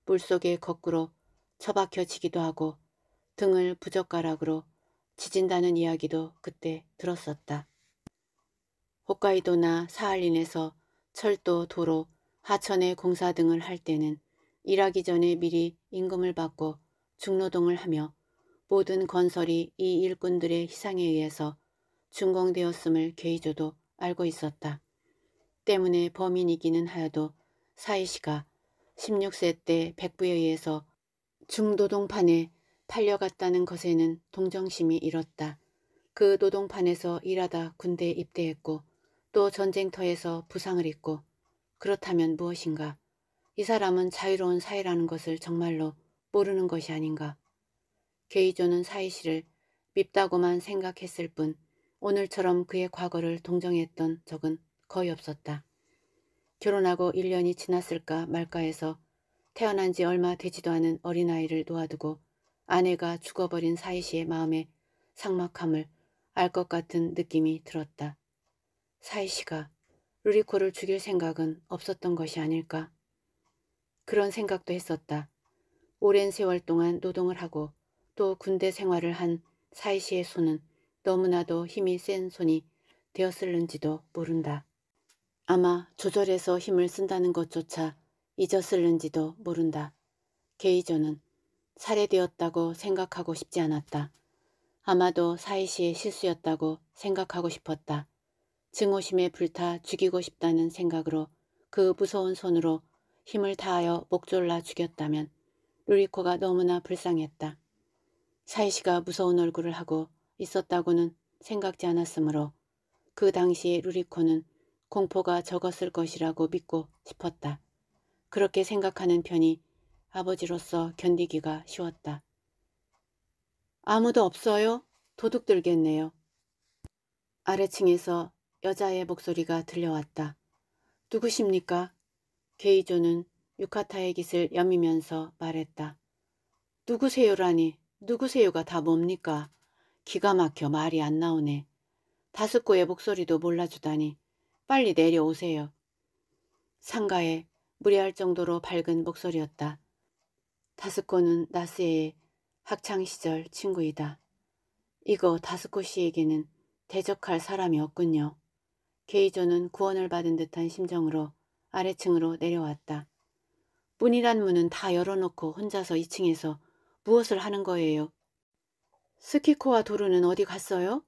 물속에 거꾸로 처박혀지기도 하고 등을 부젓가락으로 지진다는 이야기도 그때 들었었다. 홋카이도나 사할린에서 철도, 도로, 하천의 공사 등을 할 때는 일하기 전에 미리 임금을 받고 중노동을 하며 모든 건설이 이 일꾼들의 희상에 의해서 준공되었음을 게이조도 알고 있었다. 때문에 범인이기는 하여도 사이시가 16세 때 백부에 의해서 중도동판에 팔려갔다는 것에는 동정심이 잃었다. 그 노동판에서 일하다 군대에 입대했고 또 전쟁터에서 부상을 입고 그렇다면 무엇인가? 이 사람은 자유로운 사이라는 것을 정말로 모르는 것이 아닌가? 게이조는 사이 씨를 밉다고만 생각했을 뿐 오늘처럼 그의 과거를 동정했던 적은 거의 없었다. 결혼하고 1년이 지났을까 말까해서 태어난 지 얼마 되지도 않은 어린아이를 놓아두고 아내가 죽어버린 사이시의 마음에 상막함을 알 것 같은 느낌이 들었다. 사이시가 루리코를 죽일 생각은 없었던 것이 아닐까. 그런 생각도 했었다. 오랜 세월 동안 노동을 하고 또 군대 생활을 한 사이시의 손은 너무나도 힘이 센 손이 되었을는지도 모른다. 아마 조절해서 힘을 쓴다는 것조차 잊었을는지도 모른다. 게이저는 살해되었다고 생각하고 싶지 않았다. 아마도 사이시의 실수였다고 생각하고 싶었다. 증오심에 불타 죽이고 싶다는 생각으로 그 무서운 손으로 힘을 다하여 목졸라 죽였다면 루리코가 너무나 불쌍했다. 사이시가 무서운 얼굴을 하고 있었다고는 생각지 않았으므로 그 당시 에 루리코는 공포가 적었을 것이라고 믿고 싶었다. 그렇게 생각하는 편이 아버지로서 견디기가 쉬웠다. 아무도 없어요? 도둑 들겠네요. 아래층에서 여자의 목소리가 들려왔다. 누구십니까? 게이조는 유카타의 깃을 여미면서 말했다. 누구세요라니, 누구세요가 다 뭡니까? 기가 막혀 말이 안 나오네. 다스코의 목소리도 몰라주다니 빨리 내려오세요. 상가에 무리할 정도로 밝은 목소리였다. 다스코는 나스의 학창시절 친구이다. 이거 다스코 씨에게는 대적할 사람이 없군요. 게이조는 구원을 받은 듯한 심정으로 아래층으로 내려왔다. 문이란 문은 다 열어놓고 혼자서 2층에서 무엇을 하는 거예요? 스키코와 도루는 어디 갔어요?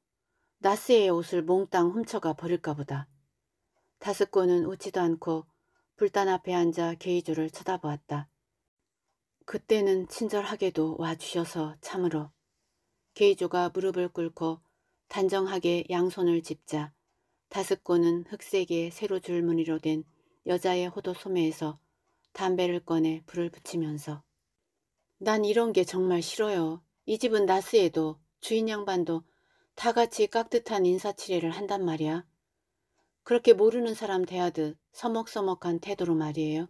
나스의 옷을 몽땅 훔쳐가 버릴까 보다. 다스코는 웃지도 않고 불단 앞에 앉아 게이조를 쳐다보았다. 그때는 친절하게도 와주셔서 참으로. 게이조가 무릎을 꿇고 단정하게 양손을 집자 다스코는 흑색의 세로 줄무늬로 된 여자의 호도 소매에서 담배를 꺼내 불을 붙이면서 난 이런 게 정말 싫어요. 이 집은 나스에도 주인 양반도 다 같이 깍듯한 인사치레를 한단 말이야. 그렇게 모르는 사람 대하듯 서먹서먹한 태도로 말이에요.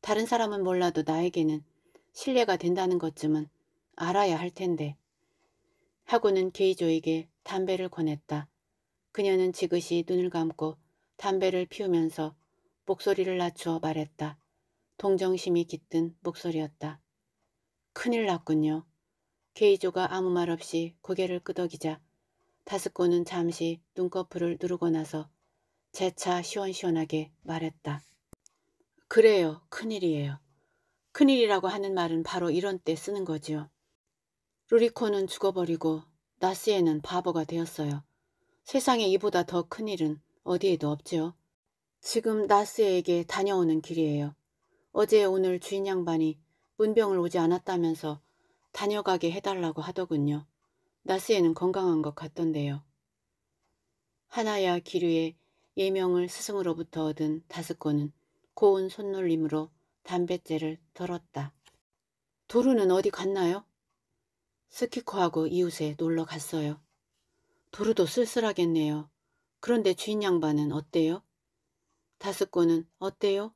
다른 사람은 몰라도 나에게는 신뢰가 된다는 것쯤은 알아야 할 텐데. 하고는 게이조에게 담배를 권했다. 그녀는 지그시 눈을 감고 담배를 피우면서 목소리를 낮추어 말했다. 동정심이 깃든 목소리였다. 큰일 났군요. 케이조가 아무 말 없이 고개를 끄덕이자 타스코는 잠시 눈꺼풀을 누르고 나서 재차 시원시원하게 말했다. 그래요. 큰일이에요. 큰일이라고 하는 말은 바로 이런 때 쓰는 거지요. 루리코는 죽어버리고 나스에는 바보가 되었어요. 세상에 이보다 더 큰일은 어디에도 없지요. 지금 나스에게 다녀오는 길이에요. 어제 오늘 주인 양반이 문병을 오지 않았다면서 다녀가게 해달라고 하더군요. 나스에는 건강한 것 같던데요. 하나야 기류의 예명을 스승으로부터 얻은 다스코는 고운 손놀림으로 담뱃재를 들었다 도루는 어디 갔나요? 스키코하고 이웃에 놀러 갔어요. 도루도 쓸쓸하겠네요. 그런데 주인 양반은 어때요? 다스코는 어때요?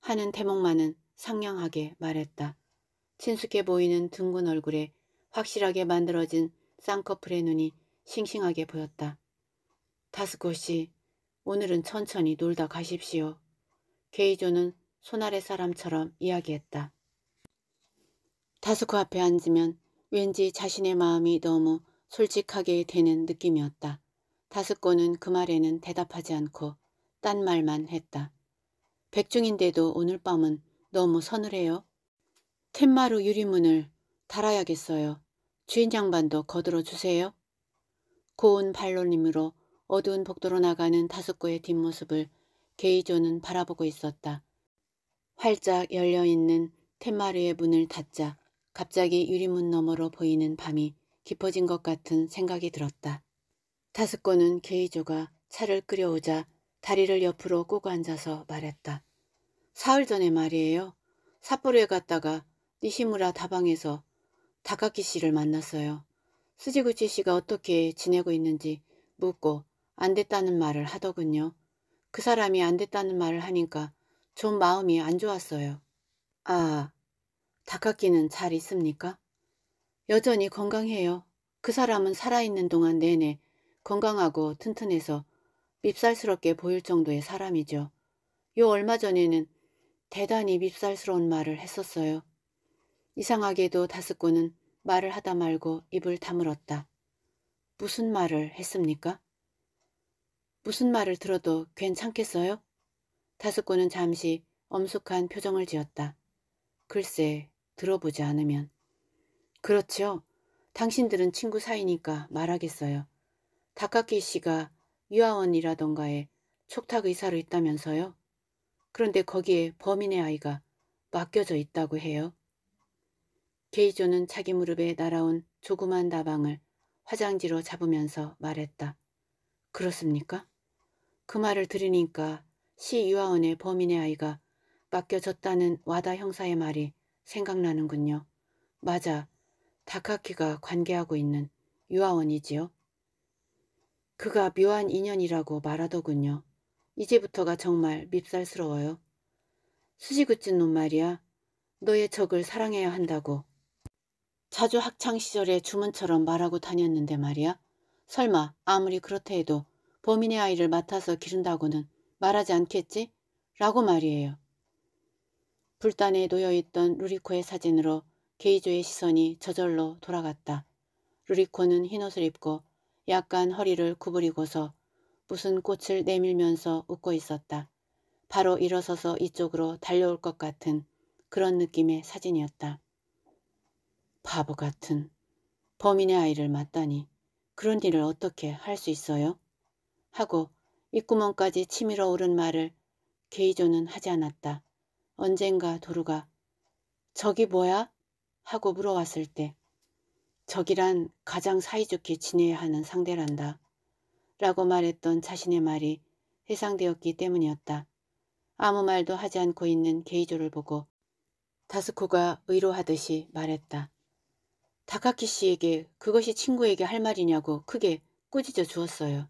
하는 대목만은 상냥하게 말했다. 친숙해 보이는 둥근 얼굴에 확실하게 만들어진 쌍꺼풀의 눈이 싱싱하게 보였다. 다스코 씨, 오늘은 천천히 놀다 가십시오. 게이조는 손아래 사람처럼 이야기했다. 다스코 앞에 앉으면 왠지 자신의 마음이 너무 솔직하게 되는 느낌이었다. 다스코는 그 말에는 대답하지 않고 딴 말만 했다. 백중인데도 오늘 밤은 너무 서늘해요. 텐마루 유리문을 달아야겠어요. 주인 장반도 거들어 주세요. 고운 발놀님으로 어두운 복도로 나가는 다섯구의 뒷모습을 게이조는 바라보고 있었다. 활짝 열려있는 텐마루의 문을 닫자 갑자기 유리문 너머로 보이는 밤이 깊어진 것 같은 생각이 들었다. 다스코는 게이조가 차를 끓여오자 다리를 옆으로 꼬고 앉아서 말했다. 사흘 전에 말이에요. 삿포로에 갔다가 니시무라 다방에서 다카키 씨를 만났어요. 스지구치 씨가 어떻게 지내고 있는지 묻고 안 됐다는 말을 하더군요. 그 사람이 안 됐다는 말을 하니까 좀 마음이 안 좋았어요. 아, 다카키는 잘 있습니까? 여전히 건강해요. 그 사람은 살아있는 동안 내내 건강하고 튼튼해서 밉살스럽게 보일 정도의 사람이죠. 요 얼마 전에는 대단히 밉살스러운 말을 했었어요. 이상하게도 다스꾼은 말을 하다 말고 입을 다물었다. 무슨 말을 했습니까? 무슨 말을 들어도 괜찮겠어요? 다스꾼은 잠시 엄숙한 표정을 지었다. 글쎄, 들어보지 않으면. 그렇죠. 당신들은 친구 사이니까 말하겠어요. 다카키 씨가 유아원이라던가에 촉탁 의사로 있다면서요? 그런데 거기에 범인의 아이가 맡겨져 있다고 해요. 케이조는 자기 무릎에 날아온 조그만 나방을 화장지로 잡으면서 말했다. 그렇습니까? 그 말을 들으니까 시 유아원의 범인의 아이가 맡겨졌다는 와다 형사의 말이 생각나는군요. 맞아. 다카키가 관계하고 있는 유아원이지요. 그가 묘한 인연이라고 말하더군요. 이제부터가 정말 밉살스러워요. 수지 굳진 놈 말이야. 너의 적을 사랑해야 한다고 자주 학창시절에 주문처럼 말하고 다녔는데 말이야. 설마 아무리 그렇다 해도 범인의 아이를 맡아서 기른다고는 말하지 않겠지? 라고 말이에요. 불단에 놓여있던 루리코의 사진으로 게이조의 시선이 저절로 돌아갔다. 루리코는 흰옷을 입고 약간 허리를 구부리고서 무슨 꽃을 내밀면서 웃고 있었다. 바로 일어서서 이쪽으로 달려올 것 같은 그런 느낌의 사진이었다. 바보 같은 범인의 아이를 맞다니 그런 일을 어떻게 할 수 있어요? 하고 입구멍까지 치밀어 오른 말을 게이조는 하지 않았다. 언젠가 도루가 저기 뭐야? 하고 물어왔을 때저기란 가장 사이좋게 지내야 하는 상대란다. 라고 말했던 자신의 말이 해상되었기 때문이었다. 아무 말도 하지 않고 있는 게이조를 보고 다스코가 의로하듯이 말했다. 다카키 씨에게 그것이 친구에게 할 말이냐고 크게 꾸짖어 주었어요.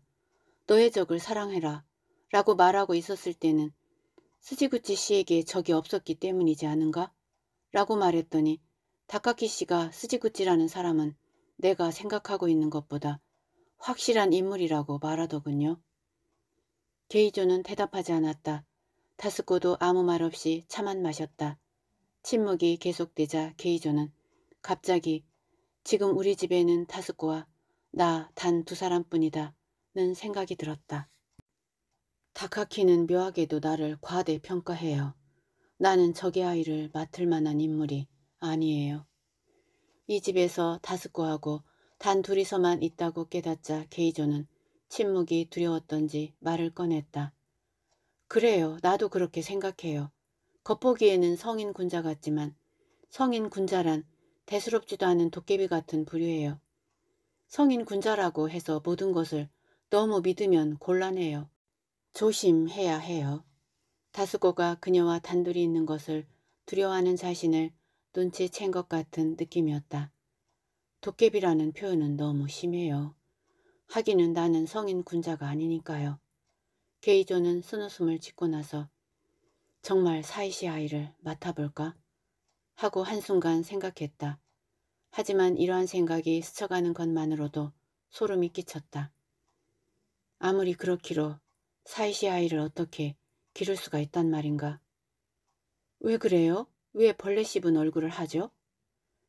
너의 적을 사랑해라 라고 말하고 있었을 때는 스지구치 씨에게 적이 없었기 때문이지 않은가? 라고 말했더니 다카키 씨가 스지구치라는 사람은 내가 생각하고 있는 것보다 확실한 인물이라고 말하더군요. 게이조는 대답하지 않았다. 다스코도 아무 말 없이 차만 마셨다. 침묵이 계속되자 게이조는 갑자기 지금 우리 집에는 다스코와나 단 두 사람뿐이다. 는 생각이 들었다. 다카키는 묘하게도 나를 과대평가해요. 나는 저기 아이를 맡을 만한 인물이 아니에요. 이 집에서 다스코하고 단 둘이서만 있다고 깨닫자 게이조는 침묵이 두려웠던지 말을 꺼냈다. 그래요. 나도 그렇게 생각해요. 겉보기에는 성인 군자 같지만 성인 군자란 대수롭지도 않은 도깨비 같은 부류예요. 성인 군자라고 해서 모든 것을 너무 믿으면 곤란해요. 조심해야 해요. 다수고가 그녀와 단둘이 있는 것을 두려워하는 자신을 눈치챈 것 같은 느낌이었다. 도깨비라는 표현은 너무 심해요. 하기는 나는 성인 군자가 아니니까요. 게이조는 쓴웃음을 짓고 나서 정말 사이시 아이를 맡아볼까? 하고 한순간 생각했다. 하지만 이러한 생각이 스쳐가는 것만으로도 소름이 끼쳤다. 아무리 그렇기로 사이시 아이를 어떻게 기를 수가 있단 말인가. 왜 그래요? 왜 벌레 씹은 얼굴을 하죠?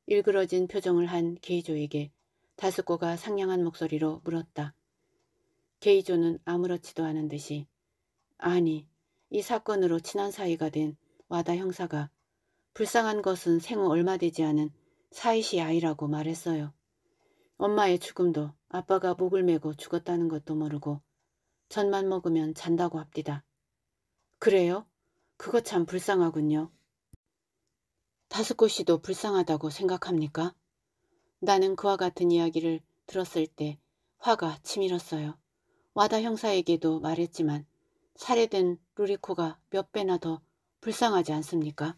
일그러진 표정을 한 게이조에게 다스코가 상냥한 목소리로 물었다. 게이조는 아무렇지도 않은 듯이 아니, 이 사건으로 친한 사이가 된 와다 형사가 불쌍한 것은 생후 얼마 되지 않은 사이시 아이라고 말했어요. 엄마의 죽음도 아빠가 목을 메고 죽었다는 것도 모르고 전만 먹으면 잔다고 합디다. 그래요? 그거 참 불쌍하군요. 다스코 씨도 불쌍하다고 생각합니까? 나는 그와 같은 이야기를 들었을 때 화가 치밀었어요. 와다 형사에게도 말했지만 살해된 루리코가 몇 배나 더 불쌍하지 않습니까?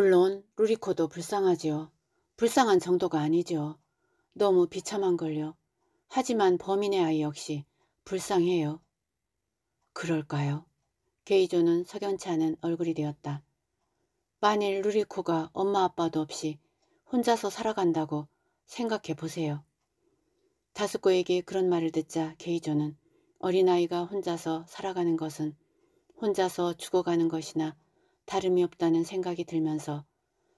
물론 루리코도 불쌍하지요. 불쌍한 정도가 아니죠 너무 비참한걸요. 하지만 범인의 아이 역시 불쌍해요. 그럴까요? 게이조는 석연치 않은 얼굴이 되었다. 만일 루리코가 엄마 아빠도 없이 혼자서 살아간다고 생각해 보세요. 다스코에게 그런 말을 듣자 게이조는 어린아이가 혼자서 살아가는 것은 혼자서 죽어가는 것이나 다름이 없다는 생각이 들면서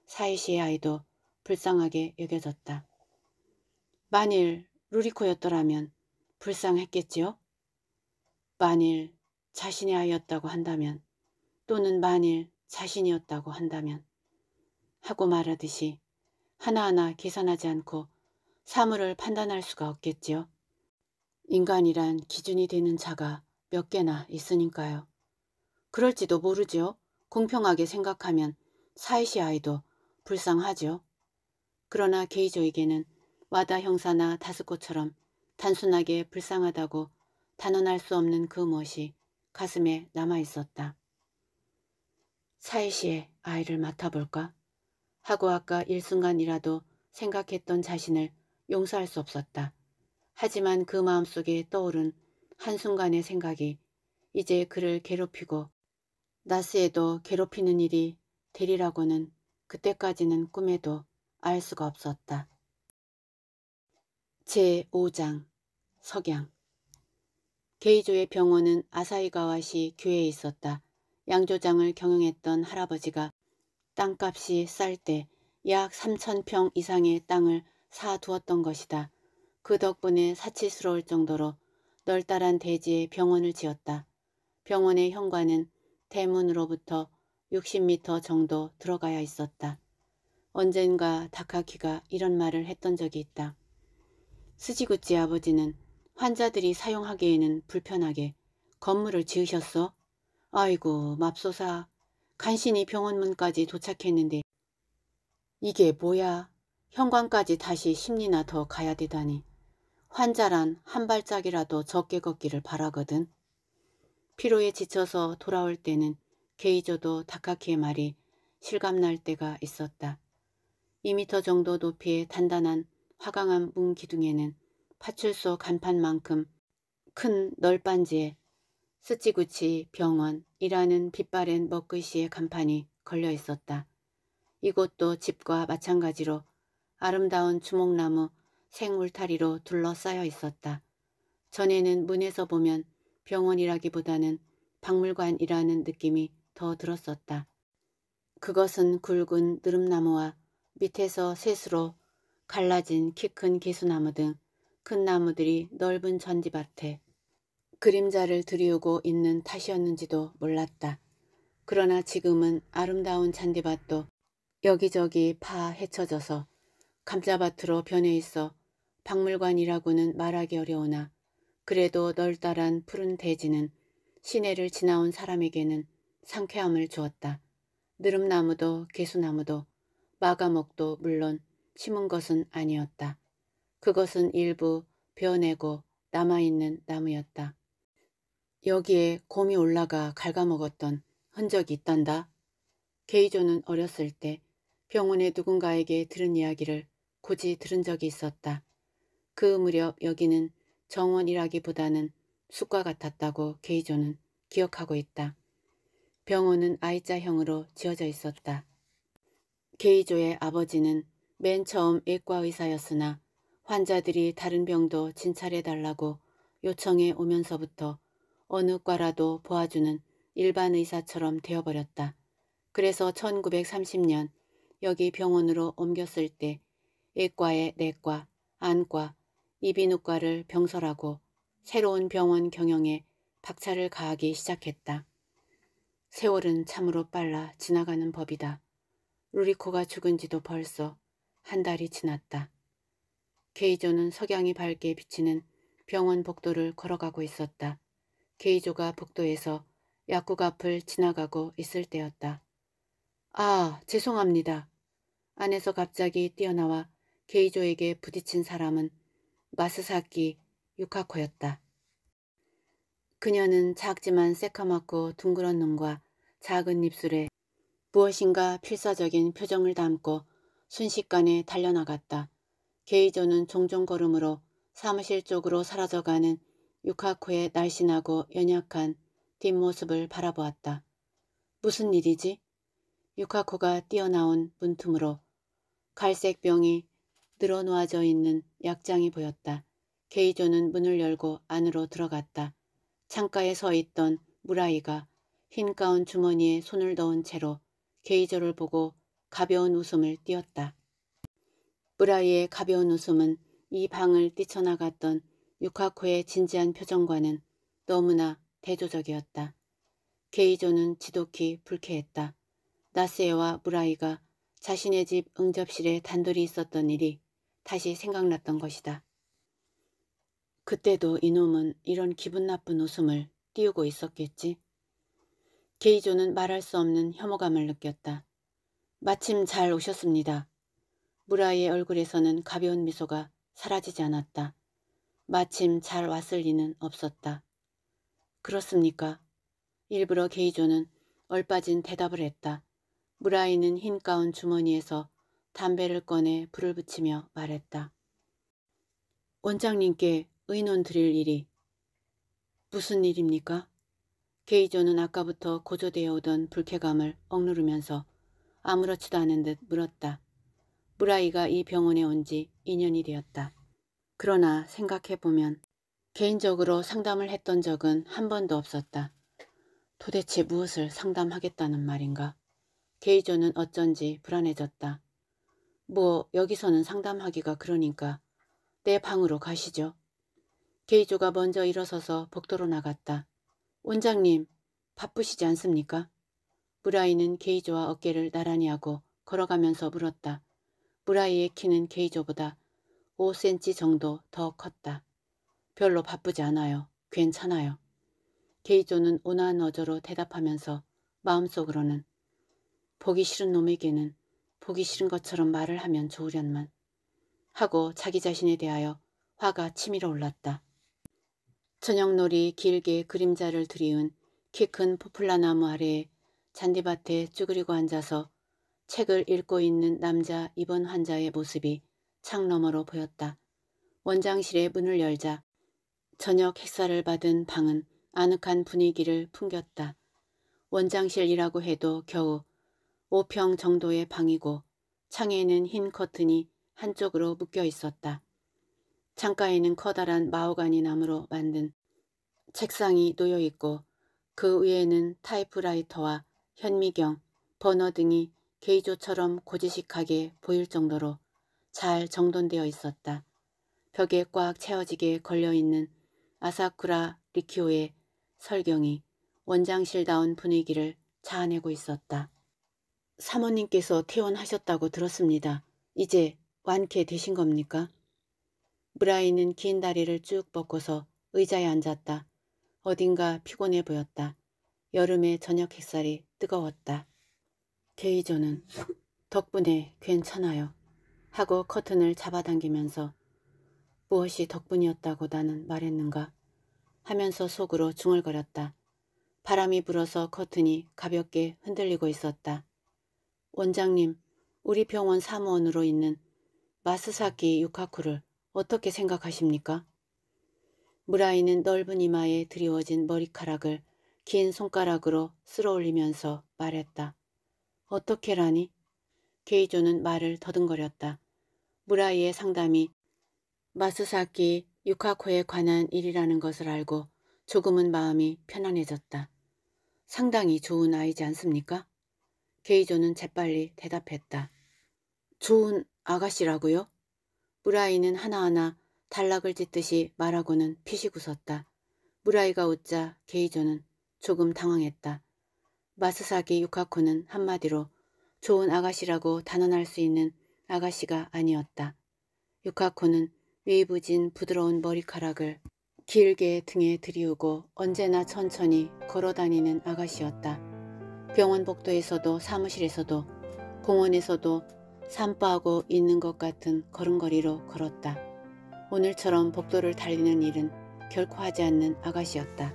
사이시의 아이도 불쌍하게 여겨졌다. 만일 루리코였더라면 불쌍했겠지요? 만일 자신의 아이였다고 한다면 또는 만일 자신이었다고 한다면 하고 말하듯이 하나하나 계산하지 않고 사물을 판단할 수가 없겠지요. 인간이란 기준이 되는 자가 몇 개나 있으니까요. 그럴지도 모르지요. 공평하게 생각하면 사이시 아이도 불쌍하죠. 그러나 게이저에게는 와다 형사나 다스코처럼 단순하게 불쌍하다고 단언할 수 없는 그 무엇이 가슴에 남아있었다. 사이시의 아이를 맡아볼까? 하고 아까 일순간이라도 생각했던 자신을 용서할 수 없었다. 하지만 그 마음속에 떠오른 한순간의 생각이 이제 그를 괴롭히고 나스에도 괴롭히는 일이 되리라고는 그때까지는 꿈에도 알 수가 없었다. 제5장 석양 게이조의 병원은 아사이가와시 교회에 있었다. 양조장을 경영했던 할아버지가 땅값이 쌀 때 약 3천평 이상의 땅을 사두었던 것이다. 그 덕분에 사치스러울 정도로 널따란 대지에 병원을 지었다. 병원의 현관은 대문으로부터 60미터 정도 들어가야 있었다. 언젠가 다카키가 이런 말을 했던 적이 있다. 스지구찌 아버지는 환자들이 사용하기에는 불편하게 건물을 지으셨어? 아이고 맙소사 간신히 병원 문까지 도착했는데 이게 뭐야 현관까지 다시 10리나 더 가야 되다니 환자란 한 발짝이라도 적게 걷기를 바라거든. 피로에 지쳐서 돌아올 때는 게이저도 다카키의 말이 실감날 때가 있었다. 2미터 정도 높이의 단단한 화강암 문 기둥에는 파출소 간판만큼 큰 널빤지에 스치구치 병원이라는 빛바랜 먹글씨의 간판이 걸려 있었다. 이곳도 집과 마찬가지로 아름다운 주목나무 생울타리로 둘러싸여 있었다. 전에는 문에서 보면 병원이라기보다는 박물관이라는 느낌이 더 들었었다. 그것은 굵은 느릅나무와 밑에서 쇠수로 갈라진 키 큰 기수나무 등 큰 나무들이 넓은 전지밭에 그림자를 들이우고 있는 탓이었는지도 몰랐다. 그러나 지금은 아름다운 잔디밭도 여기저기 파 헤쳐져서 감자밭으로 변해 있어 박물관이라고는 말하기 어려우나 그래도 널따란 푸른 대지는 시내를 지나온 사람에게는 상쾌함을 주었다. 느릅나무도 개수나무도 마가목도 물론 심은 것은 아니었다. 그것은 일부 베어내고 남아있는 나무였다. 여기에 곰이 올라가 갉아먹었던 흔적이 있단다. 게이조는 어렸을 때 병원에 누군가에게 들은 이야기를 굳이 들은 적이 있었다. 그 무렵 여기는 정원이라기보다는 숲과 같았다고 케이조는 기억하고 있다. 병원은 I자형으로 지어져 있었다. 케이조의 아버지는 맨 처음 일과 의사였으나 환자들이 다른 병도 진찰해달라고 요청해 오면서부터 어느 과라도 보아주는 일반 의사처럼 되어버렸다. 그래서 1930년 여기 병원으로 옮겼을 때 외과에 내과, 안과, 이비인후과를 병설하고 새로운 병원 경영에 박차를 가하기 시작했다. 세월은 참으로 빨라 지나가는 법이다. 루리코가 죽은 지도 벌써 한 달이 지났다. 케이조는 석양이 밝게 비치는 병원 복도를 걸어가고 있었다. 케이조가 복도에서 약국 앞을 지나가고 있을 때였다. 아, 죄송합니다. 안에서 갑자기 뛰어나와 케이조에게 부딪힌 사람은 마스사키 유카코였다. 그녀는 작지만 새카맣고 둥그런 눈과 작은 입술에 무엇인가 필사적인 표정을 담고 순식간에 달려나갔다. 게이조는 종종 걸음으로 사무실 쪽으로 사라져가는 유카코의 날씬하고 연약한 뒷모습을 바라보았다. 무슨 일이지? 유카코가 뛰어나온 문틈으로 갈색 병이 늘어놓아져 있는 약장이 보였다. 게이조는 문을 열고 안으로 들어갔다. 창가에 서 있던 무라이가 흰 가운 주머니에 손을 넣은 채로 게이저를 보고 가벼운 웃음을 띄었다. 브라이의 가벼운 웃음은 이 방을 뛰쳐나갔던 유카코의 진지한 표정과는 너무나 대조적이었다. 게이조는 지독히 불쾌했다. 나세와 브라이가 자신의 집 응접실에 단둘이 있었던 일이 다시 생각났던 것이다. 그때도 이놈은 이런 기분 나쁜 웃음을 띄우고 있었겠지. 게이조는 말할 수 없는 혐오감을 느꼈다. 마침 잘 오셨습니다. 무라의 얼굴에서는 가벼운 미소가 사라지지 않았다. 마침 잘 왔을 리는 없었다. 그렇습니까? 일부러 게이조는 얼빠진 대답을 했다. 무라이는 흰 가운 주머니에서 담배를 꺼내 불을 붙이며 말했다. 원장님께 의논 드릴 일이 무슨 일입니까? 게이조는 아까부터 고조되어 오던 불쾌감을 억누르면서 아무렇지도 않은 듯 물었다. 무라이가 이 병원에 온 지 2년이 되었다. 그러나 생각해보면 개인적으로 상담을 했던 적은 한 번도 없었다. 도대체 무엇을 상담하겠다는 말인가? 게이조는 어쩐지 불안해졌다. 뭐 여기서는 상담하기가 그러니까 내 방으로 가시죠. 게이조가 먼저 일어서서 복도로 나갔다. 원장님 바쁘시지 않습니까? 브라이는 게이조와 어깨를 나란히 하고 걸어가면서 물었다. 브라이의 키는 게이조보다 5cm 정도 더 컸다. 별로 바쁘지 않아요. 괜찮아요. 게이조는 온화한 어조로 대답하면서 마음속으로는 보기 싫은 놈에게는 보기 싫은 것처럼 말을 하면 좋으련만 하고 자기 자신에 대하여 화가 치밀어 올랐다. 저녁놀이 길게 그림자를 들이운키 큰 포플라나무 아래에 잔디밭에 쭈그리고 앉아서 책을 읽고 있는 남자 입원 환자의 모습이 창 너머로 보였다. 원장실에 문을 열자 저녁 식사를 받은 방은 아늑한 분위기를 풍겼다. 원장실이라고 해도 겨우 5평 정도의 방이고 창에는 흰 커튼이 한쪽으로 묶여 있었다. 창가에는 커다란 마호가니 나무로 만든 책상이 놓여 있고 그 위에는 타이프라이터와 현미경, 버너 등이 게이조처럼 고지식하게 보일 정도로 잘 정돈되어 있었다. 벽에 꽉 채워지게 걸려있는 아사쿠라 리키오의 설경이 원장실다운 분위기를 자아내고 있었다. 사모님께서 퇴원하셨다고 들었습니다. 이제 완쾌되신 겁니까? 브라이는 긴 다리를 쭉벗고서 의자에 앉았다. 어딘가 피곤해 보였다. 여름에 저녁 햇살이 뜨거웠다. 게이저는 덕분에 괜찮아요. 하고 커튼을 잡아당기면서 무엇이 덕분이었다고 나는 말했는가 하면서 속으로 중얼거렸다. 바람이 불어서 커튼이 가볍게 흔들리고 있었다. 원장님, 우리 병원 사무원으로 있는 마스사키 유카쿠를 어떻게 생각하십니까? 무라이는 넓은 이마에 드리워진 머리카락을 긴 손가락으로 쓸어올리면서 말했다. 어떻게라니? 게이조는 말을 더듬거렸다. 무라이의 상담이 마스사키 유카코에 관한 일이라는 것을 알고 조금은 마음이 편안해졌다. 상당히 좋은 아이지 않습니까? 케이조는 재빨리 대답했다. 좋은 아가씨라고요? 무라이는 하나하나 단락을 짓듯이 말하고는 피식 웃었다. 무라이가 웃자 게이조는 조금 당황했다. 마스사기 유카코는 한마디로 좋은 아가씨라고 단언할 수 있는 아가씨가 아니었다. 유카코는 위부진 부드러운 머리카락을 길게 등에 들이우고 언제나 천천히 걸어다니는 아가씨였다. 병원 복도에서도 사무실에서도 공원에서도 산파하고 있는 것 같은 걸음걸이로 걸었다. 오늘처럼 복도를 달리는 일은 결코 하지 않는 아가씨였다.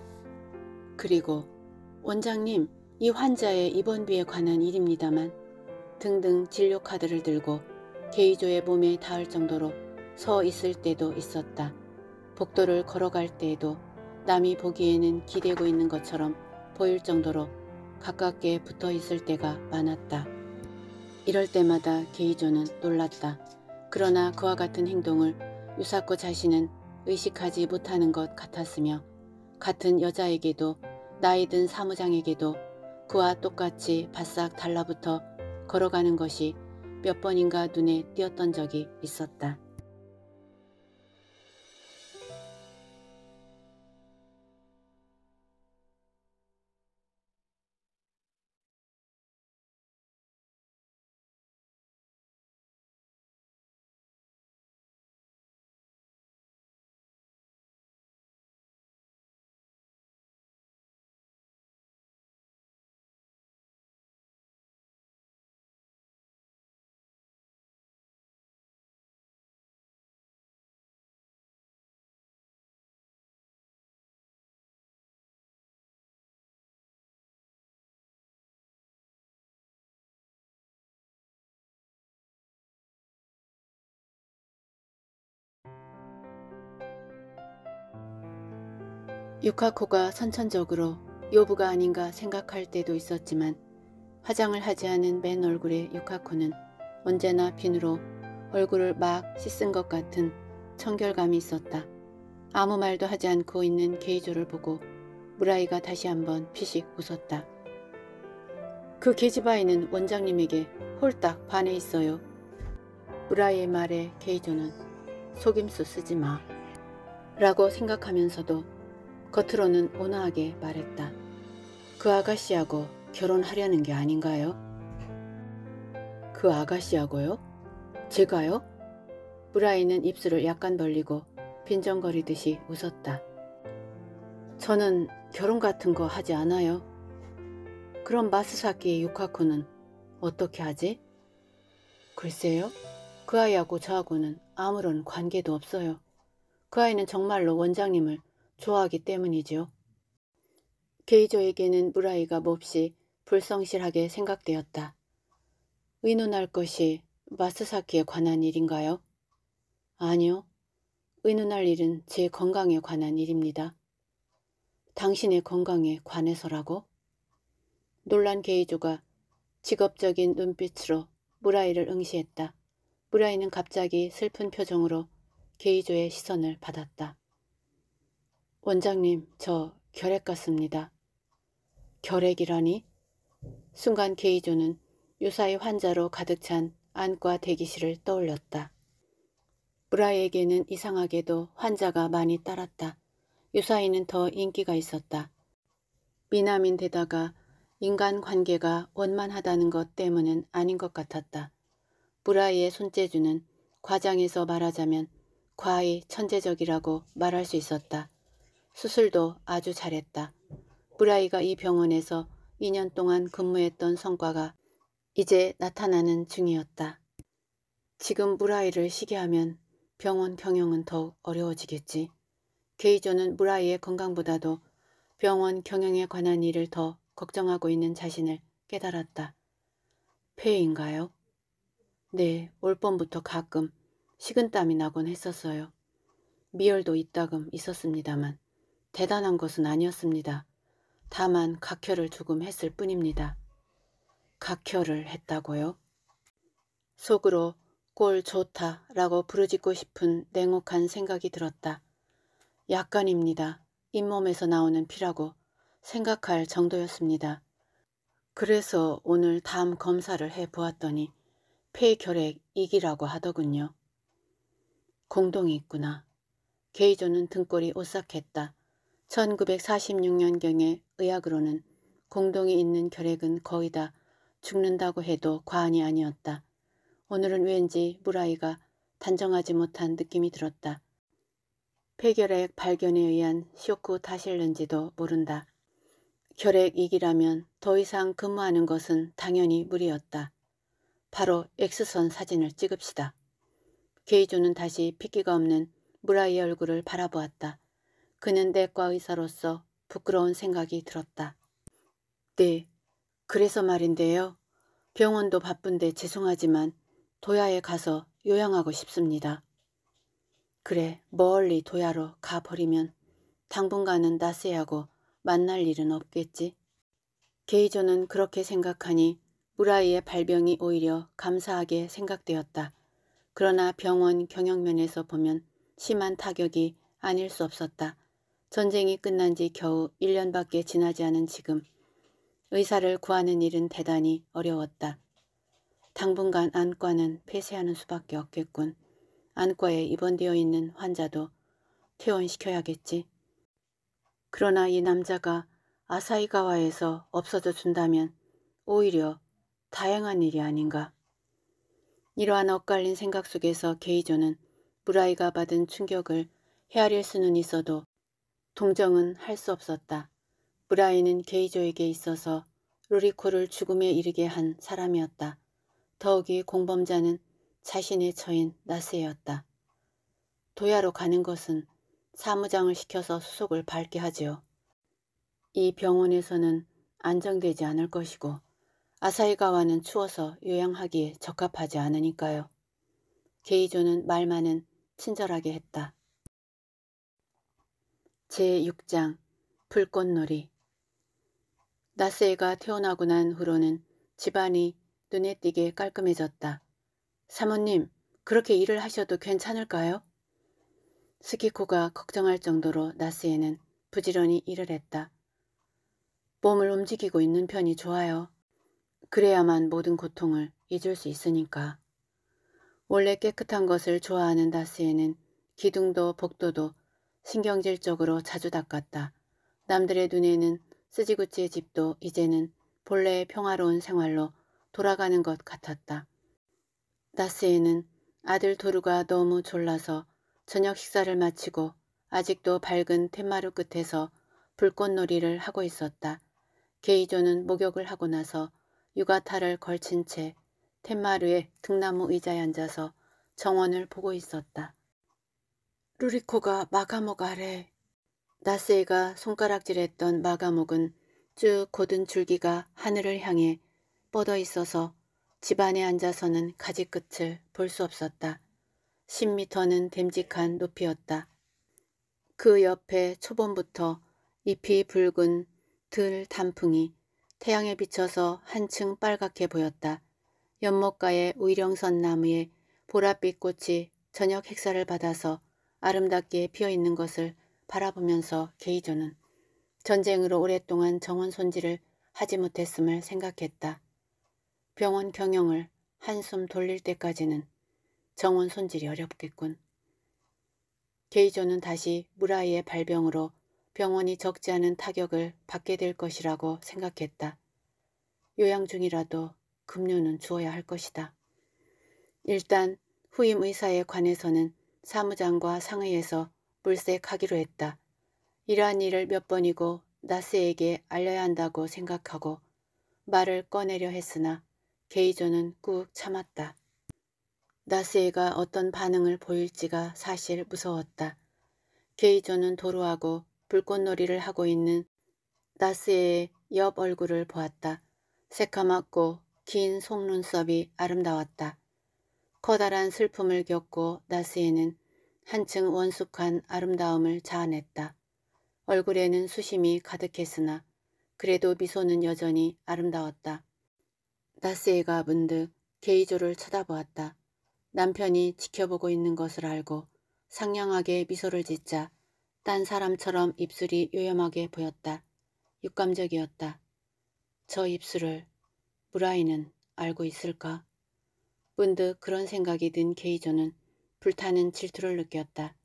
그리고 원장님 이 환자의 입원비에 관한 일입니다만 등등 진료 카드를 들고 개이조의 몸에 닿을 정도로 서 있을 때도 있었다. 복도를 걸어갈 때에도 남이 보기에는 기대고 있는 것처럼 보일 정도로 가깝게 붙어 있을 때가 많았다. 이럴 때마다 게이조는 놀랐다. 그러나 그와 같은 행동을 유사코 자신은 의식하지 못하는 것 같았으며 같은 여자에게도 나이 든 사무장에게도 그와 똑같이 바싹 달라붙어 걸어가는 것이 몇 번인가 눈에 띄었던 적이 있었다. 유카코가 선천적으로 요부가 아닌가 생각할 때도 있었지만 화장을 하지 않은 맨 얼굴의 유카코는 언제나 비누로 얼굴을 막 씻은 것 같은 청결감이 있었다. 아무 말도 하지 않고 있는 게이조를 보고 무라이가 다시 한번 피식 웃었다. 그게지바이는 원장님에게 홀딱 반해 있어요. 무라이의 말에 게이조는 속임수 쓰지 마 라고 생각하면서도 겉으로는 온화하게 말했다. 그 아가씨하고 결혼하려는 게 아닌가요? 그 아가씨하고요? 제가요? 브라이는 입술을 약간 벌리고 빈정거리듯이 웃었다. 저는 결혼 같은 거 하지 않아요. 그럼 마스사키의 유카코는 어떻게 하지? 글쎄요. 그 아이하고 저하고는 아무런 관계도 없어요. 그 아이는 정말로 원장님을 좋아하기 때문이죠 게이저에게는 무라이가 몹시 불성실하게 생각되었다. 의논할 것이 마스사키에 관한 일인가요? 아니요. 의논할 일은 제 건강에 관한 일입니다. 당신의 건강에 관해서라고? 놀란 게이조가 직업적인 눈빛으로 무라이를 응시했다. 무라이는 갑자기 슬픈 표정으로 게이조의 시선을 받았다. 원장님, 저 결핵 같습니다. 결핵이라니? 순간 케이조는 유사의 환자로 가득 찬 안과 대기실을 떠올렸다. 브라이에게는 이상하게도 환자가 많이 따랐다. 유사이는 더 인기가 있었다. 미남인데다가 인간관계가 원만하다는 것 때문은 아닌 것 같았다. 브라이의 손재주는 과장해서 말하자면 과히 천재적이라고 말할 수 있었다. 수술도 아주 잘했다. 브라이가 이 병원에서 2년 동안 근무했던 성과가 이제 나타나는 중이었다. 지금 브라이를 시계하면 병원 경영은 더욱 어려워지겠지. 게이조는 브라이의 건강보다도 병원 경영에 관한 일을 더 걱정하고 있는 자신을 깨달았다. 폐인가요? 네, 올 봄부터 가끔 식은땀이 나곤 했었어요. 미열도 이따금 있었습니다만. 대단한 것은 아니었습니다. 다만 각혈을 조금 했을 뿐입니다. 각혈을 했다고요? 속으로 꼴 좋다 라고 부르짖고 싶은 냉혹한 생각이 들었다. 약간입니다. 잇몸에서 나오는 피라고 생각할 정도였습니다. 그래서 오늘 다음 검사를 해보았더니 폐결핵 이기라고 하더군요. 공동이 있구나. 게이조는 등골이 오싹했다. 1 9 4 6년경에 의학으로는 공동이 있는 결핵은 거의 다 죽는다고 해도 과언이 아니었다. 오늘은 왠지 무라이가 단정하지 못한 느낌이 들었다. 폐결핵 발견에 의한 쇼크 탓일는지도 모른다. 결핵 이기라면 더 이상 근무하는 것은 당연히 무리였다. 바로 엑스선 사진을 찍읍시다. 게이조는 다시 핏기가 없는 무라이의 얼굴을 바라보았다. 그는 내과 의사로서 부끄러운 생각이 들었다. 네, 그래서 말인데요. 병원도 바쁜데 죄송하지만 도야에 가서 요양하고 싶습니다. 그래 멀리 도야로 가버리면 당분간은 나세하고 만날 일은 없겠지. 게이저는 그렇게 생각하니 우라이의 발병이 오히려 감사하게 생각되었다. 그러나 병원 경영면에서 보면 심한 타격이 아닐 수 없었다. 전쟁이 끝난 지 겨우 1년밖에 지나지 않은 지금 의사를 구하는 일은 대단히 어려웠다. 당분간 안과는 폐쇄하는 수밖에 없겠군. 안과에 입원되어 있는 환자도 퇴원시켜야겠지. 그러나 이 남자가 아사이가와에서 없어져 준다면 오히려 다양한 일이 아닌가. 이러한 엇갈린 생각 속에서 게이조는 브라이가 받은 충격을 헤아릴 수는 있어도 동정은 할 수 없었다. 브라이는 게이저에게 있어서 루리코를 죽음에 이르게 한 사람이었다. 더욱이 공범자는 자신의 처인 나스였다. 도야로 가는 것은 사무장을 시켜서 수속을 밟게 하지요. 이 병원에서는 안정되지 않을 것이고 아사히가와는 추워서 요양하기에 적합하지 않으니까요. 게이조는 말만은 친절하게 했다. 제6장 불꽃놀이 나세가 스 태어나고 난 후로는 집안이 눈에 띄게 깔끔해졌다. 사모님, 그렇게 일을 하셔도 괜찮을까요? 스키코가 걱정할 정도로 나스에는 부지런히 일을 했다. 몸을 움직이고 있는 편이 좋아요. 그래야만 모든 고통을 잊을 수 있으니까. 원래 깨끗한 것을 좋아하는 나스에는 기둥도 복도도 신경질적으로 자주 닦았다. 남들의 눈에는 쓰지구찌의 집도 이제는 본래의 평화로운 생활로 돌아가는 것 같았다. 나스에는 아들 도루가 너무 졸라서 저녁 식사를 마치고 아직도 밝은 텐마루 끝에서 불꽃놀이를 하고 있었다. 게이조는 목욕을 하고 나서 유가타를 걸친 채 텐마루의 등나무 의자에 앉아서 정원을 보고 있었다. 루리코가 마가목 아래 나스에가 손가락질했던 마가목은 쭉 곧은 줄기가 하늘을 향해 뻗어 있어서 집안에 앉아서는 가지 끝을 볼 수 없었다. 10미터는 됨직한 높이였다. 그 옆에 초봄부터 잎이 붉은 들 단풍이 태양에 비쳐서 한층 빨갛게 보였다. 연못가의 우령선 나무에 보랏빛 꽃이 저녁 햇살을 받아서 아름답게 피어있는 것을 바라보면서 게이조는 전쟁으로 오랫동안 정원 손질을 하지 못했음을 생각했다. 병원 경영을 한숨 돌릴 때까지는 정원 손질이 어렵겠군. 게이조는 다시 무라이의 발병으로 병원이 적지 않은 타격을 받게 될 것이라고 생각했다. 요양 중이라도 급료는 주어야 할 것이다. 일단 후임 의사에 관해서는 사무장과 상의해서 물색하기로 했다. 이러한 일을 몇 번이고 나스에게 알려야 한다고 생각하고 말을 꺼내려 했으나 게이조는 꾹 참았다. 나스에가 어떤 반응을 보일지가 사실 무서웠다. 게이조는 도로하고 불꽃놀이를 하고 있는 나스에의 옆 얼굴을 보았다. 새카맣고 긴 속눈썹이 아름다웠다. 커다란 슬픔을 겪고 나스에는 한층 원숙한 아름다움을 자아냈다. 얼굴에는 수심이 가득했으나 그래도 미소는 여전히 아름다웠다. 나스에가 문득 게이조를 쳐다보았다. 남편이 지켜보고 있는 것을 알고 상냥하게 미소를 짓자 딴 사람처럼 입술이 요염하게 보였다. 육감적이었다. 저 입술을 무라이는 알고 있을까? 문득 그런 생각이 든 케이조는 불타는 질투를 느꼈다.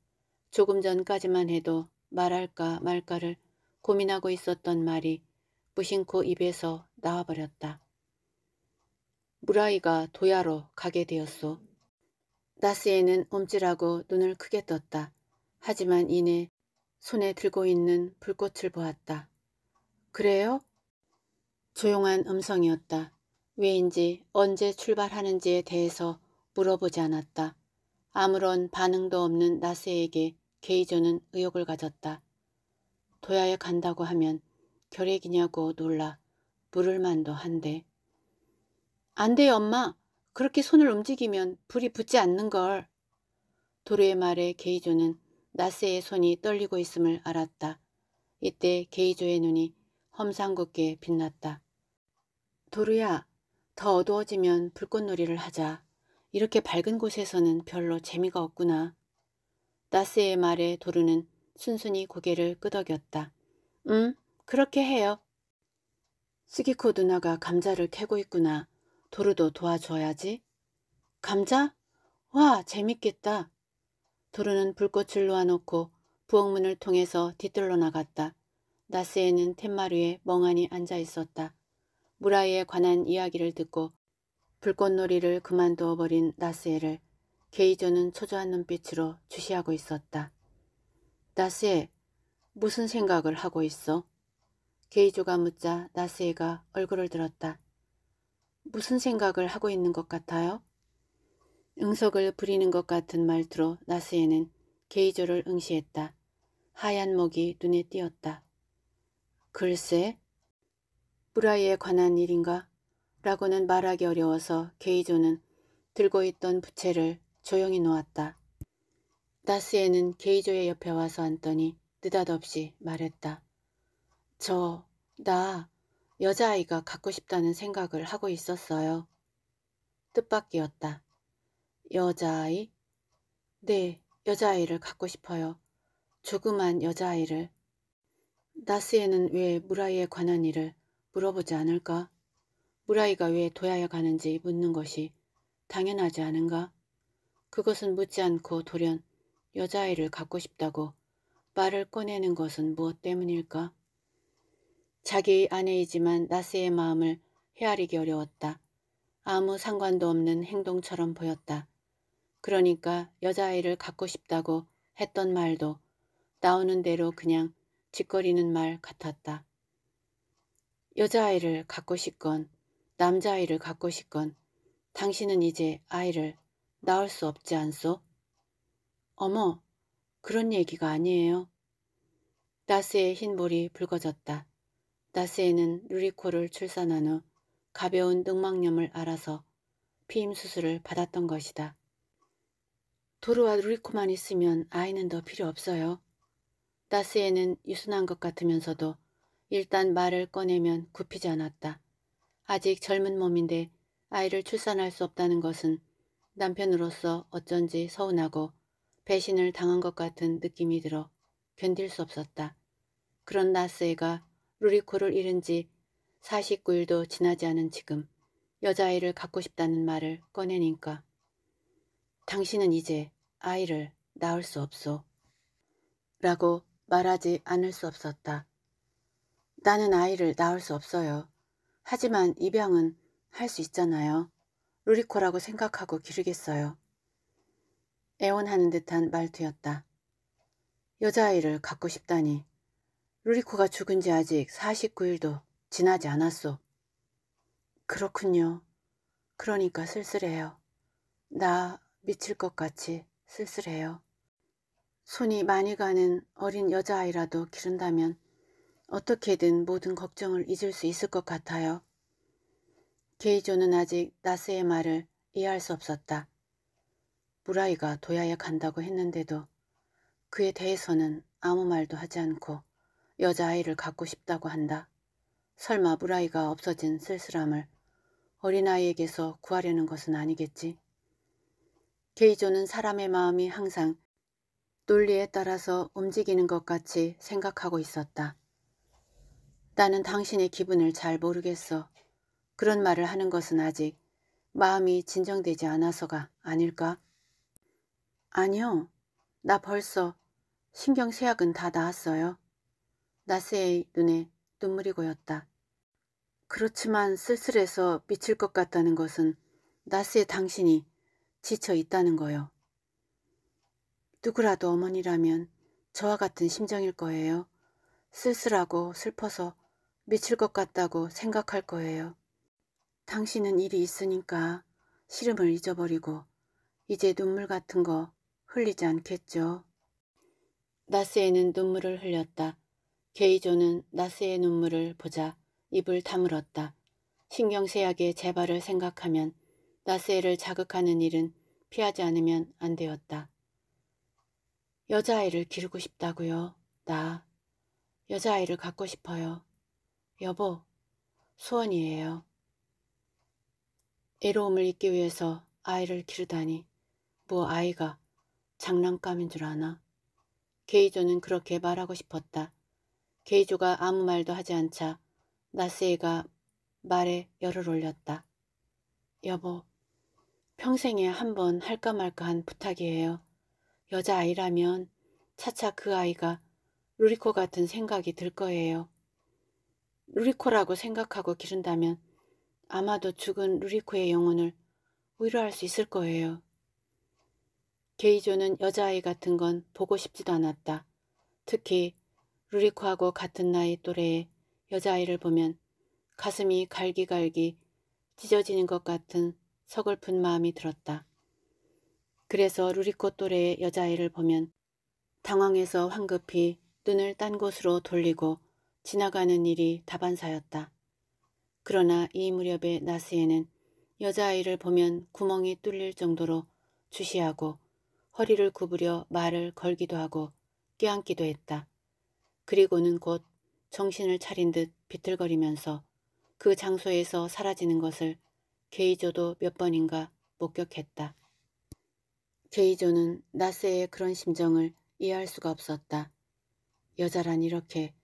조금 전까지만 해도 말할까 말까를 고민하고 있었던 말이 무심코 입에서 나와버렸다. 무라이가 도야로 가게 되었소. 나스에는 옴질하고 눈을 크게 떴다. 하지만 이내 손에 들고 있는 불꽃을 보았다. 그래요? 조용한 음성이었다. 왜인지 언제 출발하는지에 대해서 물어보지 않았다. 아무런 반응도 없는 나세에게 게이저는 의욕을 가졌다. 도야에 간다고 하면 결핵이냐고 놀라 물을 만도 한데 안돼 엄마. 그렇게 손을 움직이면 불이 붙지 않는걸. 도르의 말에 게이조는 나세의 손이 떨리고 있음을 알았다. 이때 게이조의 눈이 험상궂게 빛났다. 도르야 더 어두워지면 불꽃놀이를 하자. 이렇게 밝은 곳에서는 별로 재미가 없구나. 나스의 말에 도르는 순순히 고개를 끄덕였다. 음, 그렇게 해요. 스기코 누나가 감자를 캐고 있구나. 도르도 도와줘야지. 감자? 와, 재밌겠다. 도르는 불꽃을 놓아놓고 부엌문을 통해서 뒤뜰러 나갔다. 나스에는 텐마루에 멍하니 앉아 있었다. 무라이에 관한 이야기를 듣고 불꽃놀이를 그만두어 버린 나스에를 게이저는 초조한 눈빛으로 주시하고 있었다. 나스에, 무슨 생각을 하고 있어? 게이조가 묻자 나스에가 얼굴을 들었다. 무슨 생각을 하고 있는 것 같아요? 응석을 부리는 것 같은 말투로 나스에는 게이조를 응시했다. 하얀 목이 눈에 띄었다. 글쎄, 브라이에 관한 일인가? 라고는 말하기 어려워서 게이조는 들고 있던 부채를 조용히 놓았다. 나스에는 게이조의 옆에 와서 앉더니 느닷없이 말했다. 저, 나, 여자아이가 갖고 싶다는 생각을 하고 있었어요. 뜻밖이었다. 여자아이? 네, 여자아이를 갖고 싶어요. 조그만 여자아이를. 나스에는 왜 무라이에 관한 일을 물어보지 않을까? 무라이가 왜 도야에 가는지 묻는 것이 당연하지 않은가? 그것은 묻지 않고 돌연 여자아이를 갖고 싶다고 말을 꺼내는 것은 무엇 때문일까? 자기 아내이지만 나스의 마음을 헤아리기 어려웠다. 아무 상관도 없는 행동처럼 보였다. 그러니까 여자아이를 갖고 싶다고 했던 말도 나오는 대로 그냥 짓거리는 말 같았다. 여자아이를 갖고 싶건 남자아이를 갖고 싶건 당신은 이제 아이를 낳을 수 없지 않소? 어머, 그런 얘기가 아니에요. 나스의 흰 볼이 붉어졌다. 나스에는 루리코를 출산한 후 가벼운 늑막염을 알아서 피임 수술을 받았던 것이다. 도르와 루리코만 있으면 아이는 더 필요 없어요. 나스에는 유순한 것 같으면서도 일단 말을 꺼내면 굽히지 않았다. 아직 젊은 몸인데 아이를 출산할 수 없다는 것은 남편으로서 어쩐지 서운하고 배신을 당한 것 같은 느낌이 들어 견딜 수 없었다. 그런 나스에가 루리코를 잃은 지 49일도 지나지 않은 지금 여자아이를 갖고 싶다는 말을 꺼내니까 당신은 이제 아이를 낳을 수 없소. 라고 말하지 않을 수 없었다. 나는 아이를 낳을 수 없어요. 하지만 입양은 할 수 있잖아요. 루리코라고 생각하고 기르겠어요. 애원하는 듯한 말투였다. 여자아이를 갖고 싶다니. 루리코가 죽은 지 아직 49일도 지나지 않았소. 그렇군요. 그러니까 쓸쓸해요. 나 미칠 것 같이 쓸쓸해요. 손이 많이 가는 어린 여자아이라도 기른다면 어떻게든 모든 걱정을 잊을 수 있을 것 같아요. 게이조는 아직 나스의 말을 이해할 수 없었다. 무라이가 도야에 간다고 했는데도 그에 대해서는 아무 말도 하지 않고 여자아이를 갖고 싶다고 한다. 설마 무라이가 없어진 쓸쓸함을 어린아이에게서 구하려는 것은 아니겠지. 게이조는 사람의 마음이 항상 논리에 따라서 움직이는 것 같이 생각하고 있었다. 나는 당신의 기분을 잘 모르겠어. 그런 말을 하는 것은 아직 마음이 진정되지 않아서가 아닐까? 아니요. 나 벌써 신경쇠약은 다 나았어요. 나스의 눈에 눈물이 고였다. 그렇지만 쓸쓸해서 미칠 것 같다는 것은 나스의 당신이 지쳐 있다는 거요. 누구라도 어머니라면 저와 같은 심정일 거예요. 쓸쓸하고 슬퍼서 미칠 것 같다고 생각할 거예요. 당신은 일이 있으니까 시름을 잊어버리고 이제 눈물 같은 거 흘리지 않겠죠. 나스에는 눈물을 흘렸다. 게이조는 나스의 눈물을 보자 입을 다물었다. 신경세약의 재발을 생각하면 나스에를 자극하는 일은 피하지 않으면 안 되었다. 여자아이를 기르고 싶다고요. 나. 여자아이를 갖고 싶어요. 여보, 수원이에요. 애로움을 잊기 위해서 아이를 기르다니 뭐 아이가 장난감인 줄 아나? 게이조는 그렇게 말하고 싶었다. 게이조가 아무 말도 하지 않자 나스이가 말에 열을 올렸다. 여보, 평생에 한 번 할까 말까 한 부탁이에요. 여자아이라면 차차 그 아이가 루리코 같은 생각이 들 거예요. 루리코라고 생각하고 기른다면 아마도 죽은 루리코의 영혼을 위로할 수 있을 거예요. 게이조는 여자아이 같은 건 보고 싶지도 않았다. 특히 루리코하고 같은 나이 또래의 여자아이를 보면 가슴이 갈기갈기 찢어지는 것 같은 서글픈 마음이 들었다. 그래서 루리코 또래의 여자아이를 보면 당황해서 황급히 눈을 딴 곳으로 돌리고 지나가는 일이 다반사였다. 그러나 이 무렵의 나스에는 여자아이를 보면 구멍이 뚫릴 정도로 주시하고 허리를 구부려 말을 걸기도 하고 끼안기도 했다. 그리고는 곧 정신을 차린 듯 비틀거리면서 그 장소에서 사라지는 것을 게이조도 몇 번인가 목격했다. 게이조는 나스의 그런 심정을 이해할 수가 없었다. 여자란 이렇게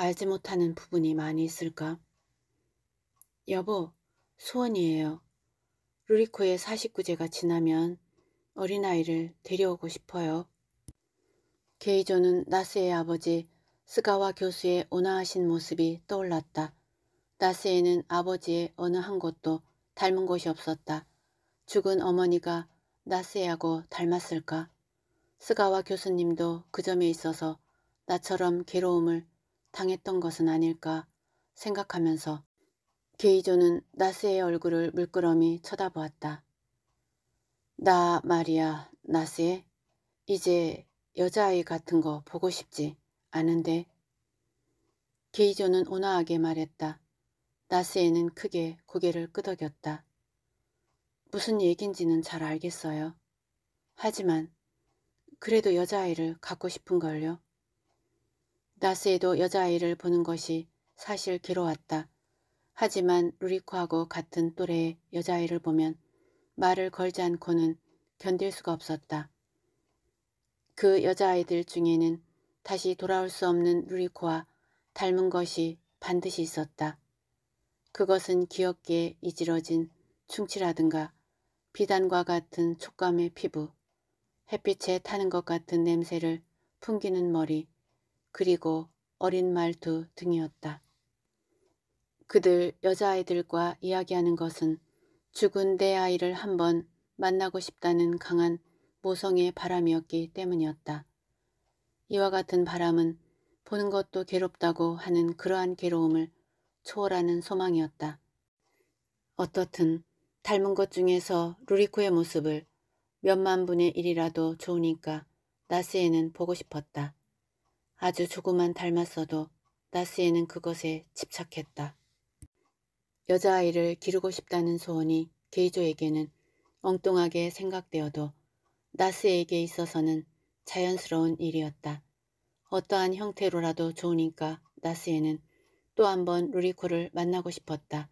알지 못하는 부분이 많이 있을까? 여보, 소원이에요. 루리코의 49제가 지나면 어린아이를 데려오고 싶어요. 게이조는 나스의 아버지 스가와 교수의 온화하신 모습이 떠올랐다. 나스에는 아버지의 어느 한 곳도 닮은 곳이 없었다. 죽은 어머니가 나스에하고 닮았을까? 스가와 교수님도 그 점에 있어서 나처럼 괴로움을 당했던 것은 아닐까 생각하면서 게이조는 나스의 얼굴을 물끄러미 쳐다보았다. 나 말이야 나스에 이제 여자아이 같은 거 보고 싶지 않은데 게이조는 온화하게 말했다. 나스에는 크게 고개를 끄덕였다. 무슨 얘긴지는 잘 알겠어요. 하지만 그래도 여자아이를 갖고 싶은걸요. 나스에도 여자아이를 보는 것이 사실 괴로웠다. 하지만 루리코하고 같은 또래의 여자아이를 보면 말을 걸지 않고는 견딜 수가 없었다. 그 여자아이들 중에는 다시 돌아올 수 없는 루리코와 닮은 것이 반드시 있었다. 그것은 귀엽게 이지러진 충치라든가 비단과 같은 촉감의 피부, 햇빛에 타는 것 같은 냄새를 풍기는 머리, 그리고 어린 말투 등이었다. 그들 여자아이들과 이야기하는 것은 죽은 내 아이를 한번 만나고 싶다는 강한 모성의 바람이었기 때문이었다. 이와 같은 바람은 보는 것도 괴롭다고 하는 그러한 괴로움을 초월하는 소망이었다. 어떻든 닮은 것 중에서 루리코의 모습을 몇만 분의 일이라도 좋으니까 나스에는 보고 싶었다. 아주 조그만 닮았어도 나스에는 그것에 집착했다. 여자아이를 기르고 싶다는 소원이 게이조에게는 엉뚱하게 생각되어도 나스에게 있어서는 자연스러운 일이었다. 어떠한 형태로라도 좋으니까 나스에는 또 한 번 루리코를 만나고 싶었다.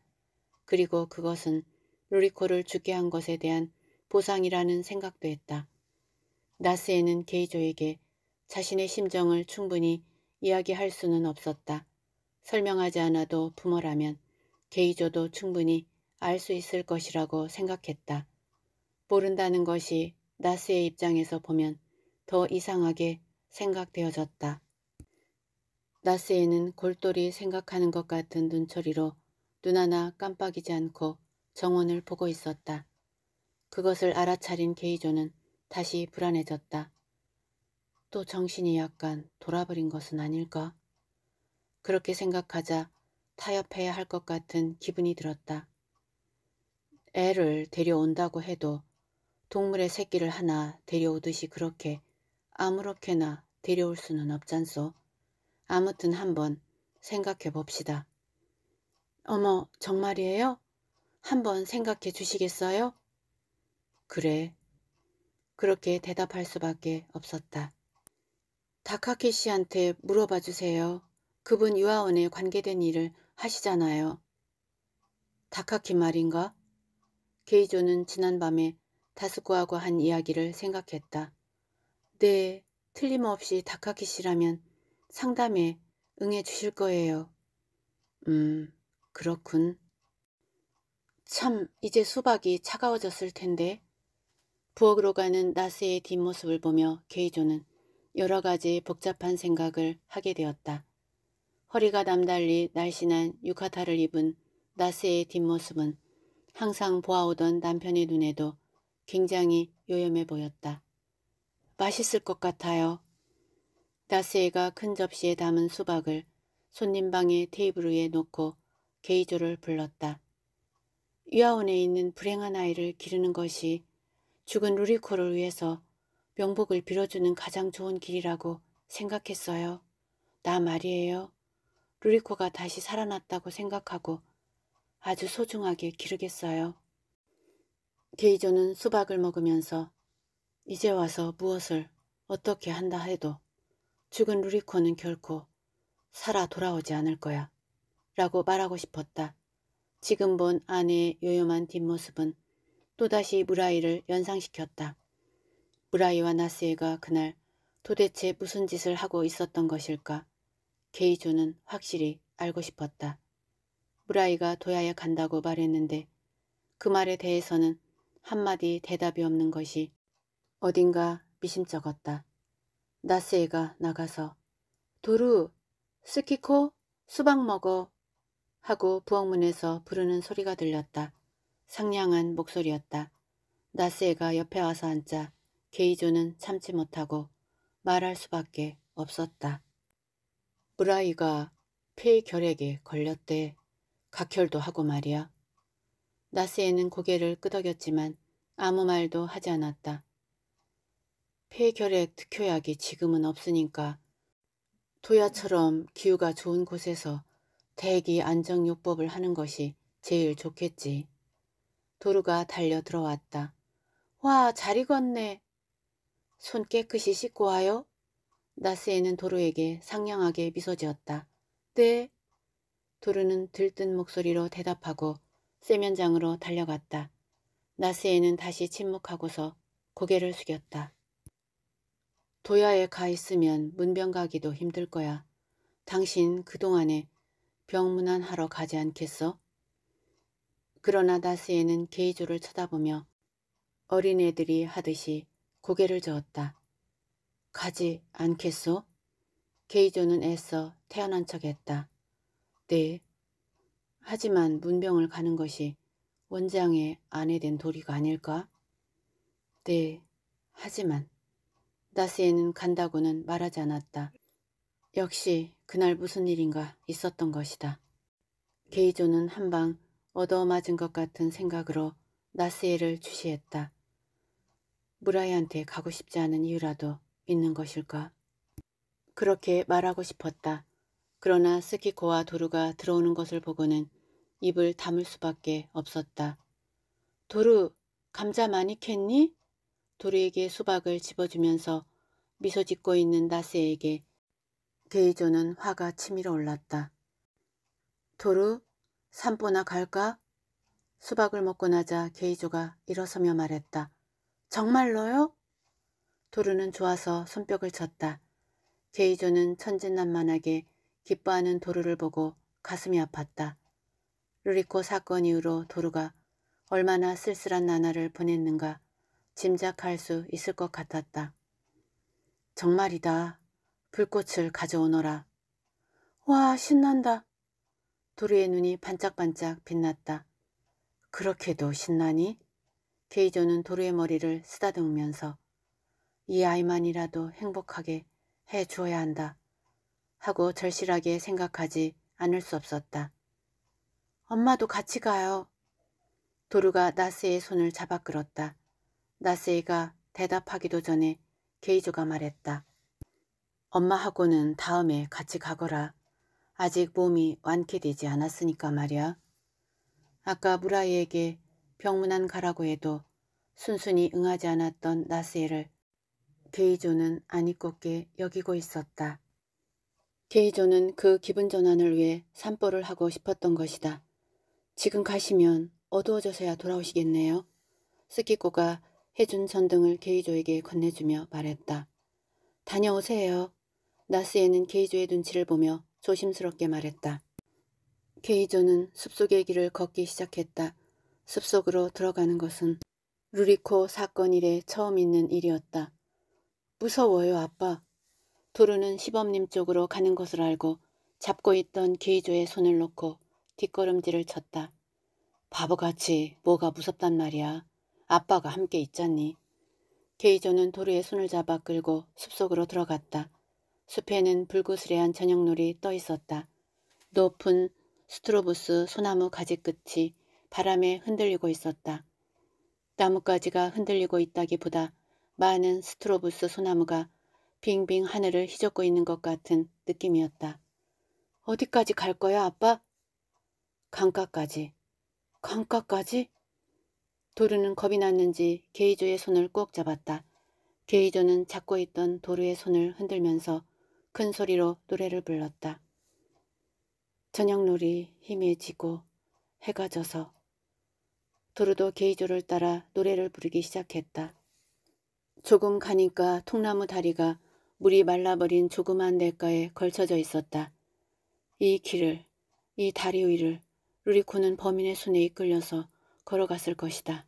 그리고 그것은 루리코를 죽게 한 것에 대한 보상이라는 생각도 했다. 나스에는 게이조에게 자신의 심정을 충분히 이야기할 수는 없었다. 설명하지 않아도 부모라면 게이조도 충분히 알 수 있을 것이라고 생각했다. 모른다는 것이 나스의 입장에서 보면 더 이상하게 생각되어졌다. 나스에는 골똘히 생각하는 것 같은 눈초리로 눈 하나 깜빡이지 않고 정원을 보고 있었다. 그것을 알아차린 게이조는 다시 불안해졌다. 또 정신이 약간 돌아버린 것은 아닐까? 그렇게 생각하자 타협해야 할 것 같은 기분이 들었다. 애를 데려온다고 해도 동물의 새끼를 하나 데려오듯이 그렇게 아무렇게나 데려올 수는 없잖소. 아무튼 한번 생각해 봅시다. 어머, 정말이에요? 한번 생각해 주시겠어요? 그래. 그렇게 대답할 수밖에 없었다. 다카키 씨한테 물어봐 주세요. 그분 유아원에 관계된 일을 하시잖아요. 다카키 말인가? 게이조는 지난밤에 다스쿠하고 한 이야기를 생각했다. 네, 틀림없이 다카키 씨라면 상담에 응해 주실 거예요. 음, 그렇군. 참, 이제 수박이 차가워졌을 텐데. 부엌으로 가는 나스의 뒷모습을 보며 게이조는 여러 가지 복잡한 생각을 하게 되었다. 허리가 남달리 날씬한 유카타를 입은 나스의 뒷모습은 항상 보아오던 남편의 눈에도 굉장히 요염해 보였다. 맛있을 것 같아요. 나스에가 큰 접시에 담은 수박을 손님방의 테이블 위에 놓고 게이조를 불렀다. 유아원에 있는 불행한 아이를 기르는 것이 죽은 루리코를 위해서 명복을 빌어주는 가장 좋은 길이라고 생각했어요. 나 말이에요. 루리코가 다시 살아났다고 생각하고 아주 소중하게 기르겠어요. 게이조는 수박을 먹으면서 이제 와서 무엇을 어떻게 한다 해도 죽은 루리코는 결코 살아 돌아오지 않을 거야 라고 말하고 싶었다. 지금 본 아내의 요염한 뒷모습은 또다시 무라이를 연상시켰다. 무라이와 나스에가 그날 도대체 무슨 짓을 하고 있었던 것일까? 게이조는 확실히 알고 싶었다. 무라이가 도야에 간다고 말했는데 그 말에 대해서는 한마디 대답이 없는 것이 어딘가 미심쩍었다. 나스에가 나가서 도루, 스키코, 수박 먹어 하고 부엌문에서 부르는 소리가 들렸다. 상냥한 목소리였다. 나스에가 옆에 와서 앉자 게이조는 참지 못하고 말할 수밖에 없었다. 브라이가 폐결핵에 걸렸대. 각혈도 하고 말이야. 나스에는 고개를 끄덕였지만 아무 말도 하지 않았다. 폐결핵 특효약이 지금은 없으니까 도야처럼 기후가 좋은 곳에서 대기 안정요법을 하는 것이 제일 좋겠지. 도루가 달려 들어왔다. 와, 잘 익었네. 손 깨끗이 씻고 하여? 나스에는 도루에게 상냥하게 미소지었다. 네. 도루는 들뜬 목소리로 대답하고 세면장으로 달려갔다. 나스에는 다시 침묵하고서 고개를 숙였다. 도야에 가 있으면 문병 가기도 힘들 거야. 당신 그동안에 병문안 하러 가지 않겠어? 그러나 나스에는 게이조를 쳐다보며 어린애들이 하듯이 고개를 저었다. 가지 않겠소? 게이조는 애써 태어난 척했다. 네. 하지만 문병을 가는 것이 원장의 아내 된 도리가 아닐까? 네. 하지만 나스에는 간다고는 말하지 않았다. 역시 그날 무슨 일인가 있었던 것이다. 게이조는 한 방 얻어맞은 것 같은 생각으로 나스에를 주시했다. 무라이한테 가고 싶지 않은 이유라도 있는 것일까? 그렇게 말하고 싶었다. 그러나 스키코와 도루가 들어오는 것을 보고는 입을 다물 수밖에 없었다. 도루, 감자 많이 캤니? 도루에게 수박을 집어주면서 미소 짓고 있는 나스에게 게이조는 그 화가 치밀어 올랐다. 도루, 산보나 갈까? 수박을 먹고 나자 게이조가 일어서며 말했다. 정말로요? 도루는 좋아서 손뼉을 쳤다. 게이조는 천진난만하게 기뻐하는 도루를 보고 가슴이 아팠다. 루리코 사건 이후로 도루가 얼마나 쓸쓸한 나날을 보냈는가 짐작할 수 있을 것 같았다. 정말이다. 불꽃을 가져오너라. 와 신난다. 도루의 눈이 반짝반짝 빛났다. 그렇게도 신나니? 케이조는 도루의 머리를 쓰다듬으면서 이 아이만이라도 행복하게 해 주어야 한다 하고 절실하게 생각하지 않을 수 없었다. 엄마도 같이 가요. 도루가 나스의 손을 잡아 끌었다. 나스이가 대답하기도 전에 게이조가 말했다. 엄마하고는 다음에 같이 가거라. 아직 몸이 완쾌되지 않았으니까 말이야. 아까 무라이에게 병문안 가라고 해도 순순히 응하지 않았던 나스에를 게이조는 안이꼽게 여기고 있었다. 게이조는 그 기분 전환을 위해 산보를 하고 싶었던 것이다. 지금 가시면 어두워져서야 돌아오시겠네요. 스키코가 해준 전등을 게이조에게 건네주며 말했다. 다녀오세요. 나스에는 게이조의 눈치를 보며 조심스럽게 말했다. 게이조는 숲속의 길을 걷기 시작했다. 숲속으로 들어가는 것은 루리코 사건 이래 처음 있는 일이었다. 무서워요, 아빠. 도루는 시범님 쪽으로 가는 것을 알고 잡고 있던 게이조의 손을 놓고 뒷걸음질을 쳤다. 바보같이 뭐가 무섭단 말이야. 아빠가 함께 있잖니. 게이조는 도루의 손을 잡아 끌고 숲속으로 들어갔다. 숲에는 불구스레한 저녁놀이 떠 있었다. 높은 스트로부스 소나무 가지 끝이 바람에 흔들리고 있었다. 나뭇가지가 흔들리고 있다기보다 많은 스트로부스 소나무가 빙빙 하늘을 휘젓고 있는 것 같은 느낌이었다. 어디까지 갈 거야, 아빠? 강가까지. 강가까지? 도루는 겁이 났는지 게이조의 손을 꼭 잡았다. 게이조는 잡고 있던 도루의 손을 흔들면서 큰 소리로 노래를 불렀다. 저녁놀이 희미해지고 해가 져서 도르도 게이조를 따라 노래를 부르기 시작했다. 조금 가니까 통나무 다리가 물이 말라버린 조그만 냇가에 걸쳐져 있었다. 이 길을, 이 다리 위를 루리코는 범인의 손에 이끌려서 걸어갔을 것이다.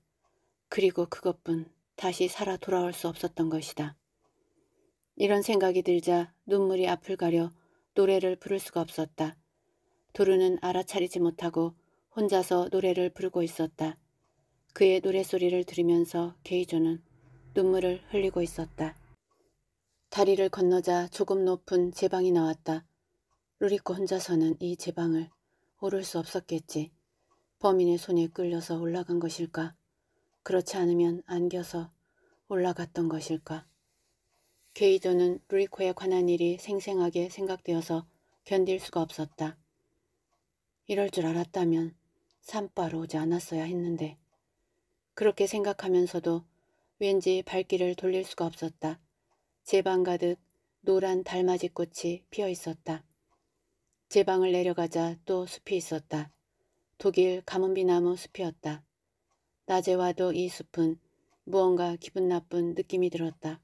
그리고 그것뿐 다시 살아 돌아올 수 없었던 것이다. 이런 생각이 들자 눈물이 앞을 가려 노래를 부를 수가 없었다. 도르는 알아차리지 못하고 혼자서 노래를 부르고 있었다. 그의 노랫소리를 들으면서 게이조는 눈물을 흘리고 있었다. 다리를 건너자 조금 높은 제방이 나왔다. 루리코 혼자서는 이 제방을 오를 수 없었겠지. 범인의 손에 끌려서 올라간 것일까? 그렇지 않으면 안겨서 올라갔던 것일까? 게이조는 루리코에 관한 일이 생생하게 생각되어서 견딜 수가 없었다. 이럴 줄 알았다면 산바로 오지 않았어야 했는데 그렇게 생각하면서도 왠지 발길을 돌릴 수가 없었다. 제방 가득 노란 달맞이 꽃이 피어 있었다. 제 방을 내려가자 또 숲이 있었다. 독일 가문비나무 숲이었다. 낮에 와도 이 숲은 무언가 기분 나쁜 느낌이 들었다.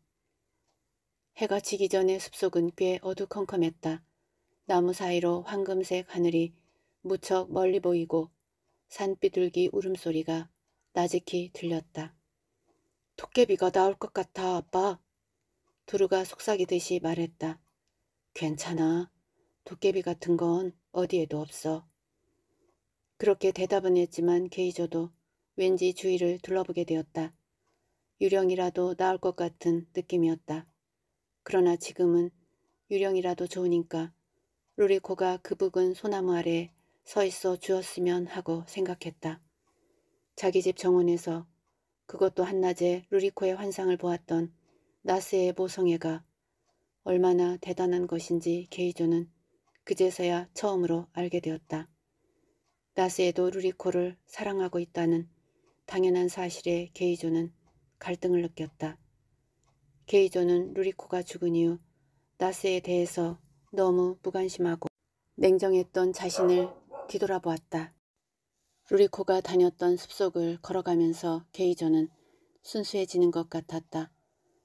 해가 지기 전에 숲속은 꽤 어두컴컴했다. 나무 사이로 황금색 하늘이 무척 멀리 보이고 산비둘기 울음소리가 나직히 들렸다. 도깨비가 나올 것 같아, 아빠. 두루가 속삭이듯이 말했다. 괜찮아. 도깨비 같은 건 어디에도 없어. 그렇게 대답은 했지만 게이저도 왠지 주위를 둘러보게 되었다. 유령이라도 나올 것 같은 느낌이었다. 그러나 지금은 유령이라도 좋으니까 루리코가 그 북은 소나무 아래 서 있어 주었으면 하고 생각했다. 자기 집 정원에서 그것도 한낮에 루리코의 환상을 보았던 나스의 모성애가 얼마나 대단한 것인지 게이조는 그제서야 처음으로 알게 되었다. 나스에도 루리코를 사랑하고 있다는 당연한 사실에 게이조는 갈등을 느꼈다. 게이조는 루리코가 죽은 이후 나스에 대해서 너무 무관심하고 냉정했던 자신을 뒤돌아보았다. 루리코가 다녔던 숲속을 걸어가면서 게이저는 순수해지는 것 같았다.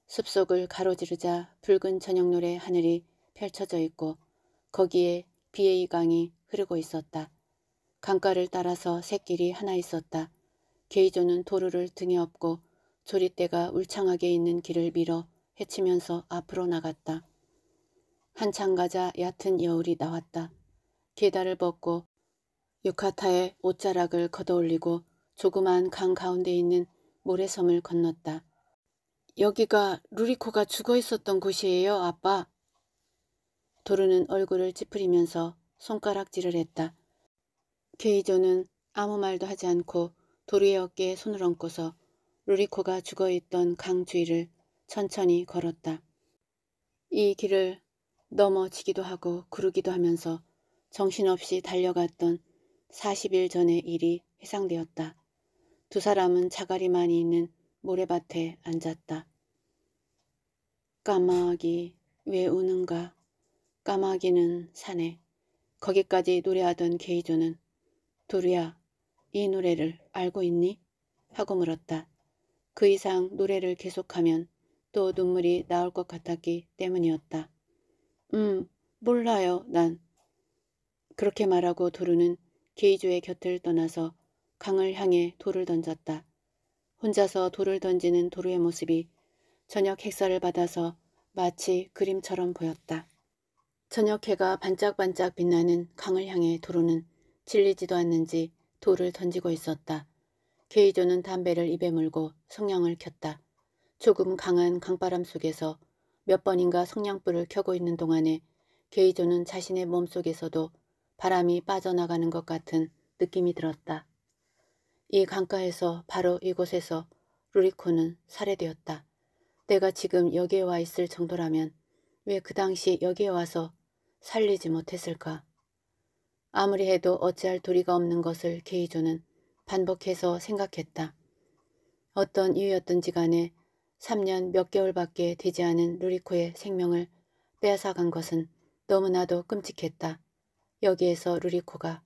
숲속을 가로지르자 붉은 저녁노래 하늘이 펼쳐져 있고 거기에 비에이 강이 흐르고 있었다. 강가를 따라서 새길이 하나 있었다. 게이조는 도루를 등에 업고 조리대가 울창하게 있는 길을 밀어 헤치면서 앞으로 나갔다. 한참 가자 얕은 여울이 나왔다. 계단을 벗고 유카타의 옷자락을 걷어올리고 조그만 강 가운데 있는 모래섬을 건넜다. 여기가 루리코가 죽어 있었던 곳이에요, 아빠. 도르는 얼굴을 찌푸리면서 손가락질을 했다. 케이조는 아무 말도 하지 않고 도르의 어깨에 손을 얹고서 루리코가 죽어있던 강 주위를 천천히 걸었다. 이 길을 넘어지기도 하고 구르기도 하면서 정신없이 달려갔던 40일 전의 일이 해상되었다. 두 사람은 자갈이많이 있는 모래밭에 앉았다. 까마귀 왜 우는가? 까마귀는 산에 거기까지 노래하던 게이조는 도루야이 노래를 알고 있니? 하고 물었다. 그 이상 노래를 계속하면 또 눈물이 나올 것 같았기 때문이었다. 음 몰라요 난. 그렇게 말하고 도루는 게이조의 곁을 떠나서 강을 향해 돌을 던졌다. 혼자서 돌을 던지는 도루의 모습이 저녁 햇살을 받아서 마치 그림처럼 보였다. 저녁 해가 반짝반짝 빛나는 강을 향해 도루는 질리지도 않는지 돌을 던지고 있었다. 게이조는 담배를 입에 물고 성냥을 켰다. 조금 강한 강바람 속에서 몇 번인가 성냥불을 켜고 있는 동안에 게이조는 자신의 몸속에서도 바람이 빠져나가는 것 같은 느낌이 들었다. 이 강가에서 바로 이곳에서 루리코는 살해되었다. 내가 지금 여기에 와 있을 정도라면 왜 그 당시 여기에 와서 살리지 못했을까? 아무리 해도 어찌할 도리가 없는 것을 게이조는 반복해서 생각했다. 어떤 이유였든지 간에 3년 몇 개월밖에 되지 않은 루리코의 생명을 빼앗아간 것은 너무나도 끔찍했다. 여기에서 루리코가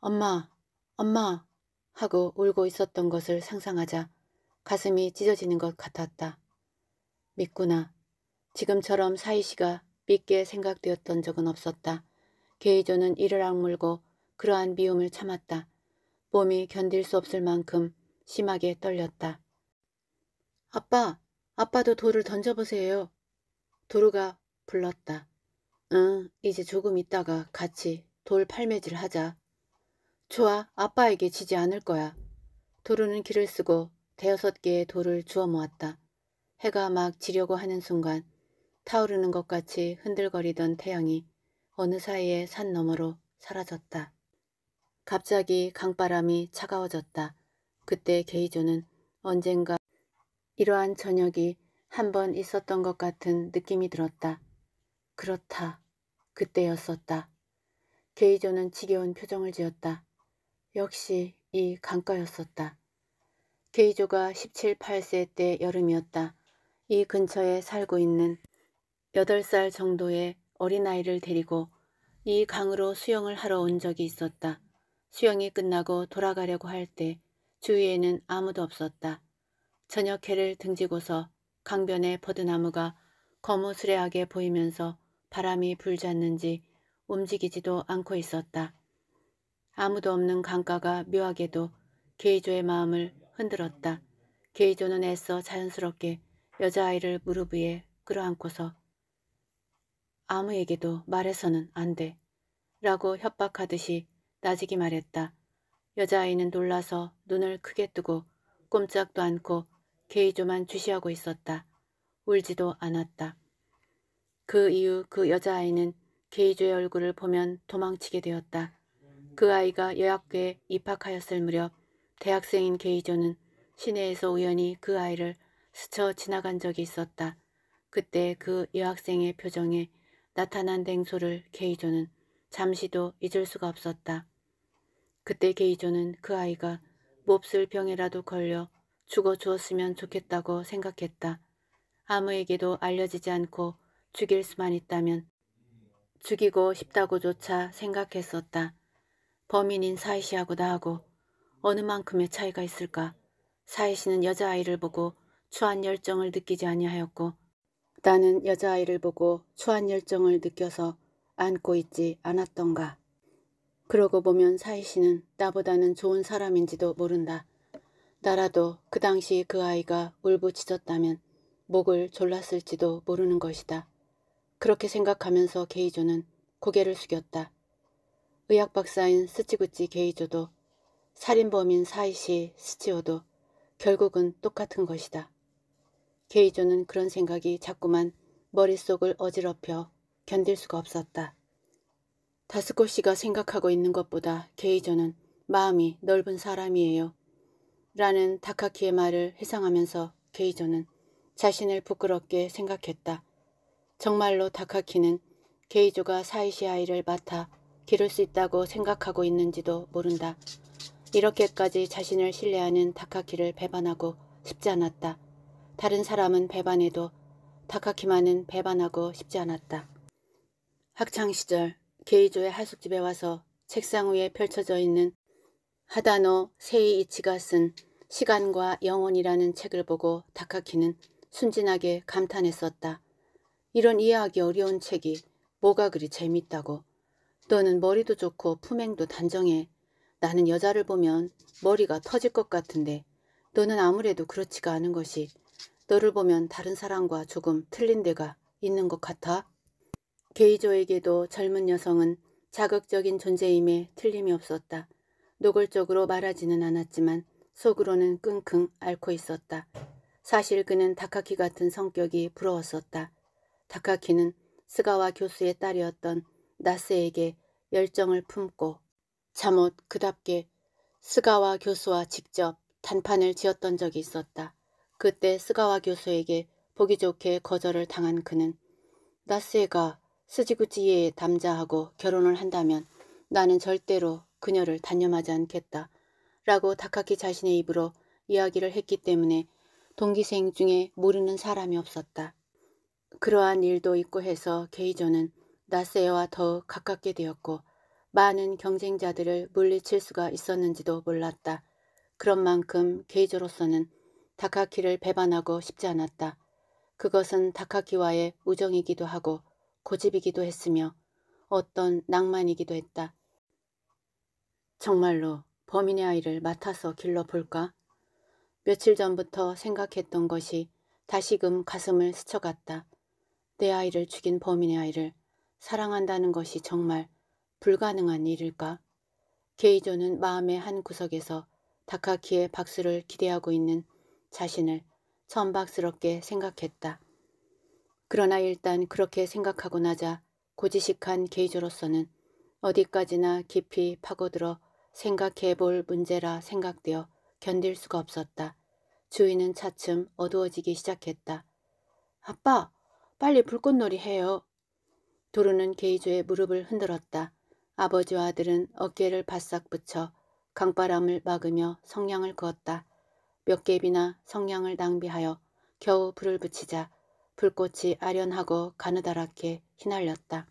엄마, 엄마 하고 울고 있었던 것을 상상하자 가슴이 찢어지는 것 같았다. 믿구나. 지금처럼 사이시가 믿게 생각되었던 적은 없었다. 게이조는 이를 악물고 그러한 미움을 참았다. 몸이 견딜 수 없을 만큼 심하게 떨렸다. 아빠, 아빠도 돌을 던져보세요. 도루가 불렀다. 응, 이제 조금 있다가 같이 돌 팔매질 하자. 좋아, 아빠에게 지지 않을 거야. 도루는 길을 쓰고 대여섯 개의 돌을 주워 모았다. 해가 막 지려고 하는 순간 타오르는 것 같이 흔들거리던 태양이 어느 사이에 산 너머로 사라졌다. 갑자기 강바람이 차가워졌다. 그때 게이조는 언젠가 이러한 저녁이 한 번 있었던 것 같은 느낌이 들었다. 그렇다. 그때였었다. 게이조는 지겨운 표정을 지었다. 역시 이 강가였었다. 게이조가 17, 8세 때 여름이었다. 이 근처에 살고 있는 8살 정도의 어린아이를 데리고 이 강으로 수영을 하러 온 적이 있었다. 수영이 끝나고 돌아가려고 할 때 주위에는 아무도 없었다. 저녁 해를 등지고서 강변의 버드나무가 거무스레하게 보이면서 바람이 불지 않는지 움직이지도 않고 있었다. 아무도 없는 강가가 묘하게도 게이조의 마음을 흔들었다. 게이조는 애써 자연스럽게 여자아이를 무릎 위에 끌어안고서 아무에게도 말해서는 안 돼. 라고 협박하듯이 나지기 말했다. 여자아이는 놀라서 눈을 크게 뜨고 꼼짝도 않고 게이조만 주시하고 있었다. 울지도 않았다. 그 이후 그 여자아이는 게이주의 얼굴을 보면 도망치게 되었다. 그 아이가 여학교에 입학하였을 무렵 대학생인 게이조는 시내에서 우연히 그 아이를 스쳐 지나간 적이 있었다. 그때 그 여학생의 표정에 나타난 냉소를 게이조는 잠시도 잊을 수가 없었다. 그때 게이조는 그 아이가 몹쓸 병에라도 걸려 죽어 주었으면 좋겠다고 생각했다. 아무에게도 알려지지 않고 죽일 수만 있다면 죽이고 싶다고조차 생각했었다. 범인인 사이시하고 나하고 어느 만큼의 차이가 있을까. 사이시는 여자아이를 보고 추한 열정을 느끼지 아니하였고 나는 여자아이를 보고 추한 열정을 느껴서 안고 있지 않았던가. 그러고 보면 사이시는 나보다는 좋은 사람인지도 모른다. 나라도 그 당시 그 아이가 울부짖었다면 목을 졸랐을지도 모르는 것이다. 그렇게 생각하면서 게이조는 고개를 숙였다. 의학박사인 스치구찌 게이조도 살인범인 사이시 스치오도 결국은 똑같은 것이다. 게이조는 그런 생각이 자꾸만 머릿속을 어지럽혀 견딜 수가 없었다. 다스코 씨가 생각하고 있는 것보다 게이조는 마음이 넓은 사람이에요. 라는 다카키의 말을 회상하면서 게이조는 자신을 부끄럽게 생각했다. 정말로 다카키는 게이조가 사이시 아이를 맡아 기를 수 있다고 생각하고 있는지도 모른다. 이렇게까지 자신을 신뢰하는 다카키를 배반하고 싶지 않았다. 다른 사람은 배반해도 다카키만은 배반하고 싶지 않았다. 학창시절 게이조의 하숙집에 와서 책상 위에 펼쳐져 있는 하다노 세이이치가 쓴 시간과 영혼이라는 책을 보고 다카키는 순진하게 감탄했었다. 이런 이해하기 어려운 책이 뭐가 그리 재밌다고. 너는 머리도 좋고 품행도 단정해. 나는 여자를 보면 머리가 터질 것 같은데 너는 아무래도 그렇지가 않은 것이 너를 보면 다른 사람과 조금 틀린 데가 있는 것 같아. 게이조에게도 젊은 여성은 자극적인 존재임에 틀림이 없었다. 노골적으로 말하지는 않았지만 속으로는 끙끙 앓고 있었다. 사실 그는 다카키 같은 성격이 부러웠었다. 다카키는 스가와 교수의 딸이었던 나스에게 열정을 품고 잠옷 그답게 스가와 교수와 직접 단판을 지었던 적이 있었다. 그때 스가와 교수에게 보기 좋게 거절을 당한 그는 나스에가 스지구지에 담자하고 결혼을 한다면 나는 절대로 그녀를 단념하지 않겠다. 라고 다카키 자신의 입으로 이야기를 했기 때문에 동기생 중에 모르는 사람이 없었다. 그러한 일도 있고 해서 게이조는 나세와 더욱 가깝게 되었고 많은 경쟁자들을 물리칠 수가 있었는지도 몰랐다. 그런 만큼 게이조로서는 다카키를 배반하고 싶지 않았다. 그것은 다카키와의 우정이기도 하고 고집이기도 했으며 어떤 낭만이기도 했다. 정말로 범인의 아이를 맡아서 길러볼까? 며칠 전부터 생각했던 것이 다시금 가슴을 스쳐갔다. 내 아이를 죽인 범인의 아이를 사랑한다는 것이 정말 불가능한 일일까? 게이조는 마음의 한 구석에서 다카키의 박수를 기대하고 있는 자신을 천박스럽게 생각했다. 그러나 일단 그렇게 생각하고 나자 고지식한 게이조로서는 어디까지나 깊이 파고들어 생각해 볼 문제라 생각되어 견딜 수가 없었다. 주위는 차츰 어두워지기 시작했다. 아빠! 빨리 불꽃놀이 해요. 도루는 게이조의 무릎을 흔들었다. 아버지와 아들은 어깨를 바싹 붙여 강바람을 막으며 성냥을 그었다. 몇 개비나 성냥을 낭비하여 겨우 불을 붙이자 불꽃이 아련하고 가느다랗게 휘날렸다.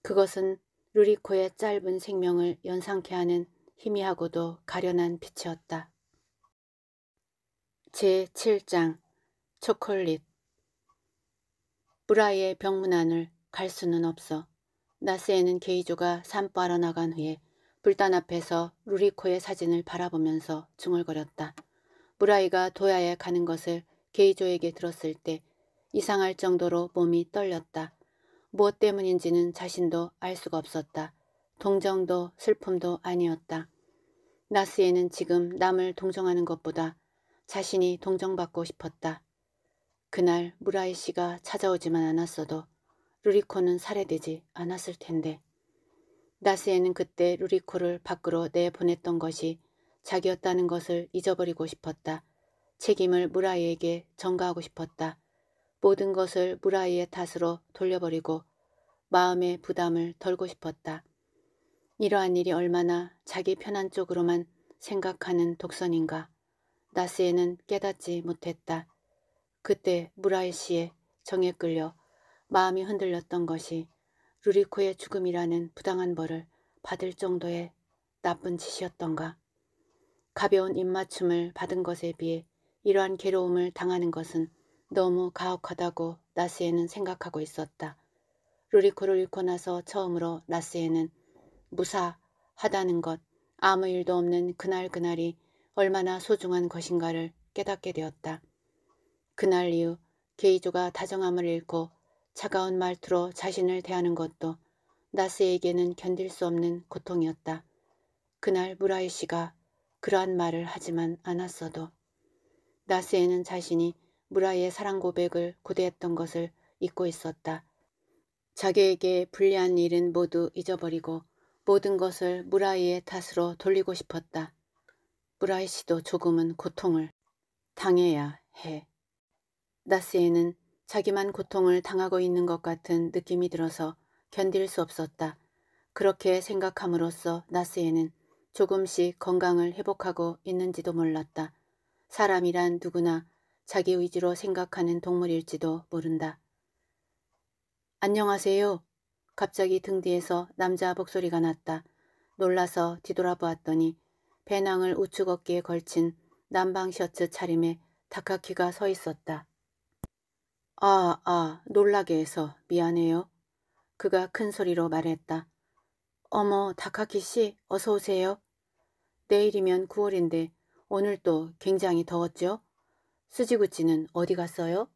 그것은 루리코의 짧은 생명을 연상케 하는 희미하고도 가련한 빛이었다. 제7장 초콜릿 브라이의 병문 안을 갈 수는 없어. 나스에는 게이조가 산빠러 나간 후에 불단 앞에서 루리코의 사진을 바라보면서 중얼거렸다. 브라이가 도야에 가는 것을 게이조에게 들었을 때 이상할 정도로 몸이 떨렸다. 무엇 때문인지는 자신도 알 수가 없었다. 동정도 슬픔도 아니었다. 나스에는 지금 남을 동정하는 것보다 자신이 동정받고 싶었다. 그날 무라이 씨가 찾아오지만 않았어도 루리코는 살해되지 않았을 텐데 나스에는 그때 루리코를 밖으로 내보냈던 것이 자기였다는 것을 잊어버리고 싶었다. 책임을 무라이에게 전가하고 싶었다. 모든 것을 무라이의 탓으로 돌려버리고 마음의 부담을 덜고 싶었다. 이러한 일이 얼마나 자기 편한 쪽으로만 생각하는 독선인가. 나스에는 깨닫지 못했다. 그때 무라이시의 정에 끌려 마음이 흔들렸던 것이 루리코의 죽음이라는 부당한 벌을 받을 정도의 나쁜 짓이었던가. 가벼운 입맞춤을 받은 것에 비해 이러한 괴로움을 당하는 것은 너무 가혹하다고 나스에는 생각하고 있었다. 루리코를 잃고 나서 처음으로 나스에는 무사하다는 것, 아무 일도 없는 그날그날이 얼마나 소중한 것인가를 깨닫게 되었다. 그날 이후 게이조가 다정함을 잃고 차가운 말투로 자신을 대하는 것도 나스에게는 견딜 수 없는 고통이었다. 그날 무라이 씨가 그러한 말을 하지만 않았어도 나스에는 자신이 무라이의 사랑 고백을 고대했던 것을 잊고 있었다. 자기에게 불리한 일은 모두 잊어버리고 모든 것을 무라이의 탓으로 돌리고 싶었다. 무라이 씨도 조금은 고통을 당해야 해. 나스에는 자기만 고통을 당하고 있는 것 같은 느낌이 들어서 견딜 수 없었다. 그렇게 생각함으로써 나스에는 조금씩 건강을 회복하고 있는지도 몰랐다. 사람이란 누구나 자기 의지로 생각하는 동물일지도 모른다. 안녕하세요. 갑자기 등 뒤에서 남자 목소리가 났다. 놀라서 뒤돌아보았더니 배낭을 우측 어깨에 걸친 난방 셔츠 차림에 다카키가 서 있었다. 아, 아, 놀라게 해서 미안해요. 그가 큰 소리로 말했다. 어머, 다카키 씨, 어서 오세요. 내일이면 9월인데 오늘 도 굉장히 더웠죠? 수지구치는 어디 갔어요?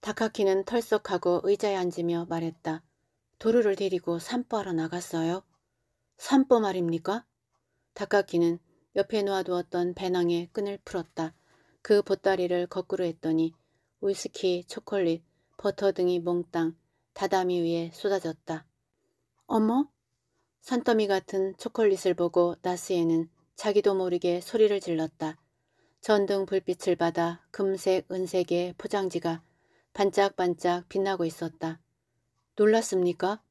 다카키는 털썩하고 의자에 앉으며 말했다. 도루를 데리고 산보하러 나갔어요. 산보 말입니까? 다카키는 옆에 놓아두었던 배낭에 끈을 풀었다. 그 보따리를 거꾸로 했더니 위스키, 초콜릿, 버터 등이 몽땅 다다미 위에 쏟아졌다. 어머? 산더미 같은 초콜릿을 보고 나스에는 자기도 모르게 소리를 질렀다. 전등 불빛을 받아 금색 은색의 포장지가 반짝반짝 빛나고 있었다. 놀랐습니까?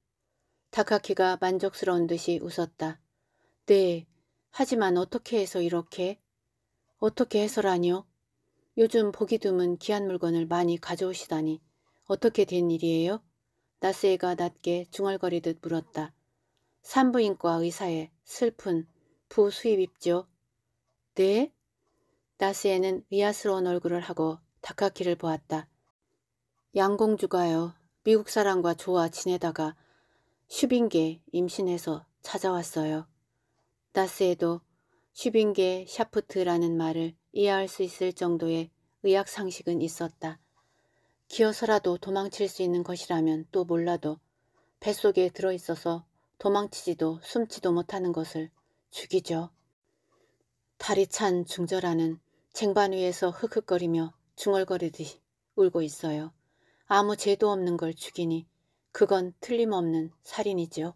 다카키가 만족스러운 듯이 웃었다. 네, 하지만 어떻게 해서 이렇게? 어떻게 해서라뇨? 요즘 보기 드문 귀한 물건을 많이 가져오시다니 어떻게 된 일이에요? 나스에가 낮게 중얼거리듯 물었다. 산부인과 의사의 슬픈 부수입입죠. 네? 나스에는 의아스러운 얼굴을 하고 다카키를 보았다. 양공주가요. 미국 사람과 좋아 지내다가 슈빙계 임신해서 찾아왔어요. 나스에도 슈빙계 샤프트라는 말을 이해할 수 있을 정도의 의학 상식은 있었다. 기어서라도 도망칠 수 있는 것이라면 또 몰라도 뱃속에 들어있어서 도망치지도 숨지도 못하는 것을 죽이죠. 다리 찬 중절하는 쟁반 위에서 흑흑거리며 중얼거리듯이 울고 있어요. 아무 죄도 없는 걸 죽이니 그건 틀림없는 살인이죠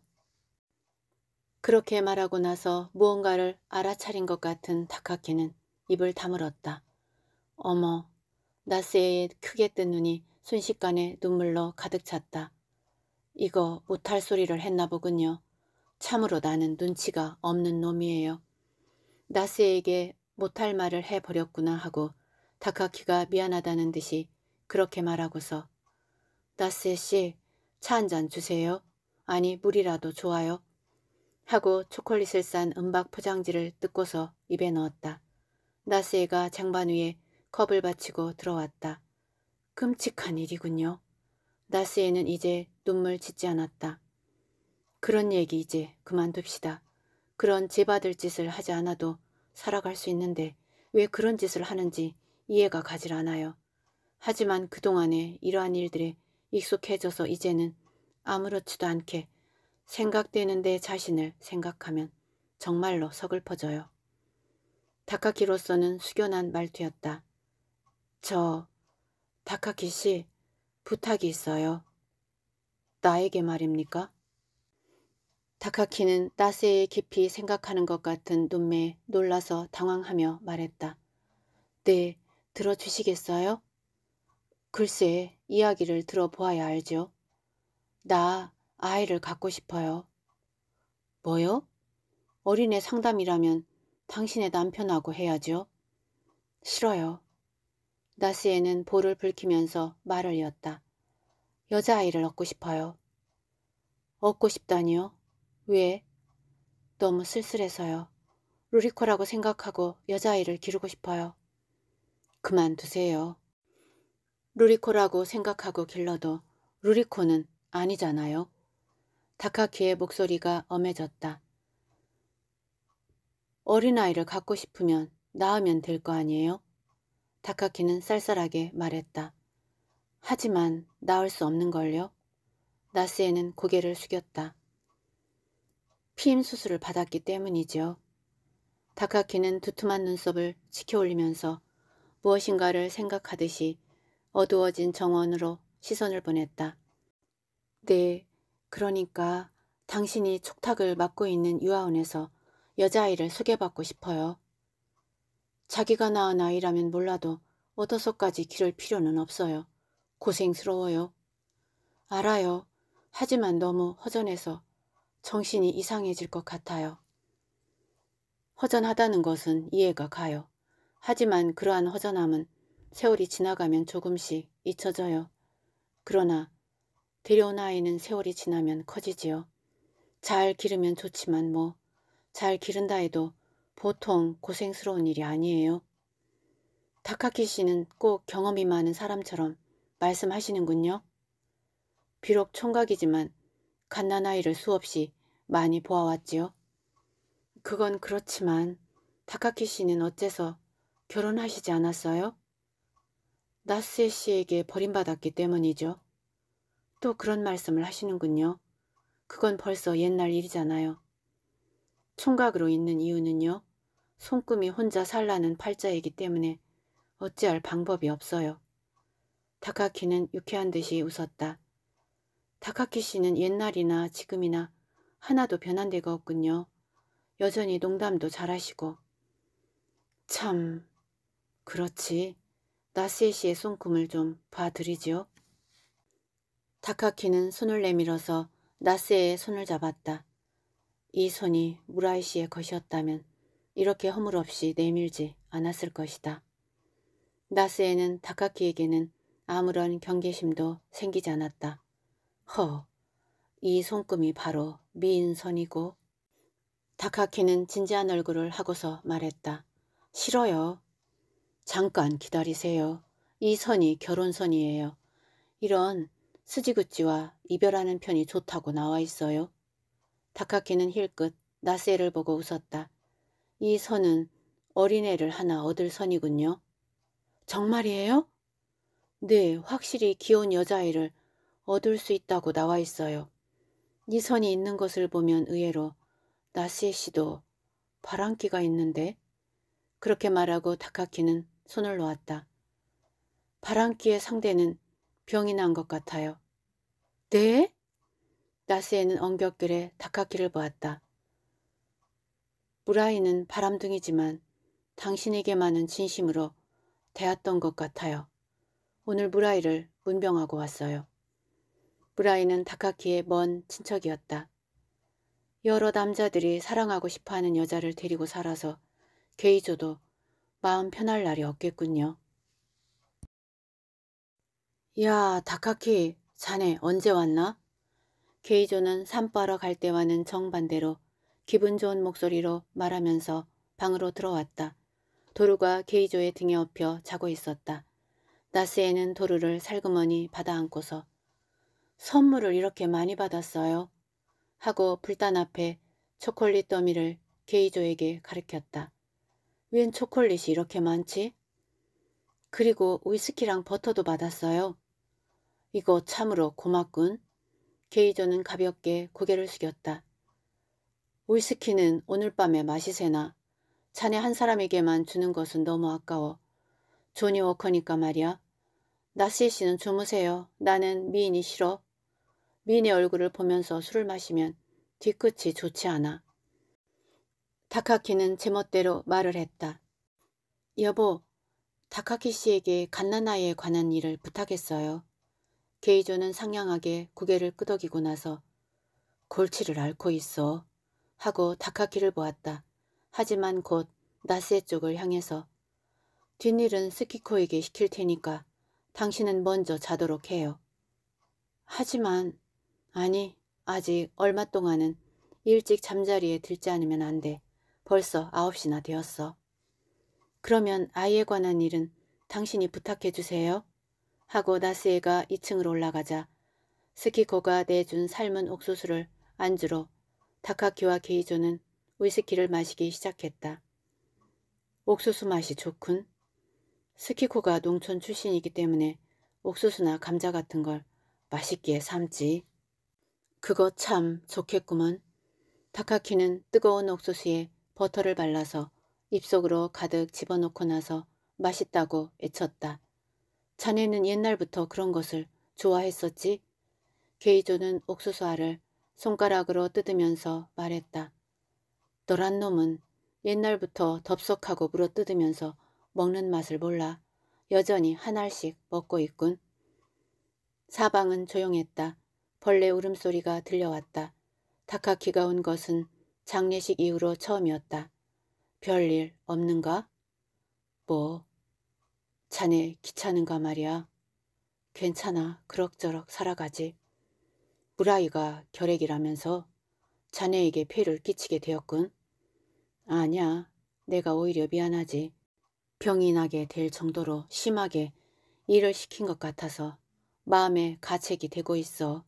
그렇게 말하고 나서 무언가를 알아차린 것 같은 다카키는 입을 다물었다. 어머, 나스의 크게 뜬 눈이 순식간에 눈물로 가득 찼다. 이거 못할 소리를 했나 보군요. 참으로 나는 눈치가 없는 놈이에요. 나스에게 못할 말을 해버렸구나 하고 다카키가 미안하다는 듯이 그렇게 말하고서 나스에 씨, 차 한 잔 주세요. 아니, 물이라도 좋아요. 하고 초콜릿을 싼 은박 포장지를 뜯고서 입에 넣었다. 나스에가 장반 위에 컵을 받치고 들어왔다. 끔찍한 일이군요. 나스에는 이제 눈물 짓지 않았다. 그런 얘기 이제 그만둡시다. 그런 제받을 짓을 하지 않아도 살아갈 수 있는데 왜 그런 짓을 하는지 이해가 가질 않아요. 하지만 그동안에 이러한 일들에 익숙해져서 이제는 아무렇지도 않게 생각되는 내 자신을 생각하면 정말로 서글퍼져요. 다카키로서는 숙연한 말투였다. 저, 다카키 씨, 부탁이 있어요. 나에게 말입니까? 다카키는 따세에 깊이 생각하는 것 같은 눈매에 놀라서 당황하며 말했다. 네, 들어주시겠어요? 글쎄, 이야기를 들어보아야 알죠. 나 아이를 갖고 싶어요. 뭐요? 어린애 상담이라면 당신의 남편하고 해야죠. 싫어요. 나스에는 볼을 붉히면서 말을 이었다. 여자아이를 얻고 싶어요. 얻고 싶다니요? 왜? 너무 쓸쓸해서요. 루리코라고 생각하고 여자아이를 기르고 싶어요. 그만두세요. 루리코라고 생각하고 길러도 루리코는 아니잖아요. 다카키의 목소리가 엄해졌다. 어린아이를 갖고 싶으면 낳으면 될 거 아니에요? 다카키는 쌀쌀하게 말했다. 하지만 낳을 수 없는걸요? 나스에는 고개를 숙였다. 피임 수술을 받았기 때문이지요. 다카키는 두툼한 눈썹을 치켜올리면서 무엇인가를 생각하듯이 어두워진 정원으로 시선을 보냈다. 네, 그러니까 당신이 촉탁을 맡고 있는 유아원에서 여자아이를 소개받고 싶어요. 자기가 낳은 아이라면 몰라도 어디서까지 기를 필요는 없어요. 고생스러워요. 알아요. 하지만 너무 허전해서 정신이 이상해질 것 같아요. 허전하다는 것은 이해가 가요. 하지만 그러한 허전함은 세월이 지나가면 조금씩 잊혀져요. 그러나 데려온 아이는 세월이 지나면 커지지요. 잘 기르면 좋지만 뭐잘 기른다 해도 보통 고생스러운 일이 아니에요. 다카키 씨는 꼭 경험이 많은 사람처럼 말씀하시는군요. 비록 총각이지만 갓난아이를 수없이 많이 보아왔지요. 그건 그렇지만 다카키 씨는 어째서 결혼하시지 않았어요? 나스에 씨에게 버림받았기 때문이죠. 또 그런 말씀을 하시는군요. 그건 벌써 옛날 일이잖아요. 총각으로 있는 이유는요. 손금이 혼자 살라는 팔자이기 때문에 어찌할 방법이 없어요. 다카키는 유쾌한 듯이 웃었다. 다카키 씨는 옛날이나 지금이나 하나도 변한 데가 없군요. 여전히 농담도 잘하시고. 참, 그렇지. 나스에 씨의 손금을 좀 봐드리지요. 다카키는 손을 내밀어서 나스에의 손을 잡았다. 이 손이 무라이 씨의 것이었다면 이렇게 허물없이 내밀지 않았을 것이다. 나스에는 다카키에게는 아무런 경계심도 생기지 않았다. 허, 이 손금이 바로 미인선이고 다카키는 진지한 얼굴을 하고서 말했다. 싫어요. 잠깐 기다리세요. 이 선이 결혼선이에요. 이런 스지구찌와 이별하는 편이 좋다고 나와 있어요. 다카키는 힐끗 나세를 보고 웃었다. 이 선은 어린애를 하나 얻을 선이군요. 정말이에요? 네, 확실히 귀여운 여자아이를 얻을 수 있다고 나와 있어요. 이 선이 있는 것을 보면 의외로 나세 씨도 바람기가 있는데 그렇게 말하고 다카키는 손을 놓았다. 바람기의 상대는 병이 난 것 같아요. 네? 나스에는 엉겹결에 다카키를 보았다. 브라이는 바람둥이지만 당신에게만은 진심으로 대했던 것 같아요. 오늘 브라이를 문병하고 왔어요. 브라이는 다카키의 먼 친척이었다. 여러 남자들이 사랑하고 싶어하는 여자를 데리고 살아서 게이조도 마음 편할 날이 없겠군요. 야, 다카키, 자네 언제 왔나? 케이조는 산바러 갈 때와는 정반대로 기분 좋은 목소리로 말하면서 방으로 들어왔다. 도루가 케이조의 등에 업혀 자고 있었다. 나스에는 도루를 살그머니 받아안고서 선물을 이렇게 많이 받았어요. 하고 불단 앞에 초콜릿 더미를 케이조에게 가르켰다웬 초콜릿이 이렇게 많지? 그리고 위스키랑 버터도 받았어요. 이거 참으로 고맙군. 게이저는 가볍게 고개를 숙였다. 위스키는 오늘 밤에 마시세나. 자네 한 사람에게만 주는 것은 너무 아까워. 조니 워커니까 말이야. 나시 씨는 주무세요. 나는 미인이 싫어. 미인의 얼굴을 보면서 술을 마시면 뒤끝이 좋지 않아. 다카키는 제멋대로 말을 했다. 여보, 다카키 씨에게 갓난아이에 관한 일을 부탁했어요. 게이조는 상냥하게 고개를 끄덕이고 나서 골치를 앓고 있어 하고 다카키를 보았다. 하지만 곧 나스의 쪽을 향해서 뒷일은 스키코에게 시킬 테니까 당신은 먼저 자도록 해요. 하지만 아니 아직 얼마 동안은 일찍 잠자리에 들지 않으면 안 돼. 벌써 아홉시나 되었어. 그러면 아이에 관한 일은 당신이 부탁해 주세요. 하고 나스에가 2층으로 올라가자 스키코가 내준 삶은 옥수수를 안주로 다카키와 게이조는 위스키를 마시기 시작했다. 옥수수 맛이 좋군. 스키코가 농촌 출신이기 때문에 옥수수나 감자 같은 걸맛있게 삶지. 그거 참 좋겠구먼. 다카키는 뜨거운 옥수수에 버터를 발라서 입속으로 가득 집어넣고 나서 맛있다고 애쳤다. 자네는 옛날부터 그런 것을 좋아했었지? 게이조는 옥수수알을 손가락으로 뜯으면서 말했다. 너란 놈은 옛날부터 덥석하고 물어뜯으면서 먹는 맛을 몰라 여전히 한 알씩 먹고 있군. 사방은 조용했다. 벌레 울음소리가 들려왔다. 다카키가 온 것은 장례식 이후로 처음이었다. 별일 없는가? 뭐, 자네 귀찮은가 말이야. 괜찮아 그럭저럭 살아가지. 무라이가 결핵이라면서 자네에게 폐를 끼치게 되었군. 아니야 내가 오히려 미안하지. 병이 나게 될 정도로 심하게 일을 시킨 것 같아서 마음에 가책이 되고 있어.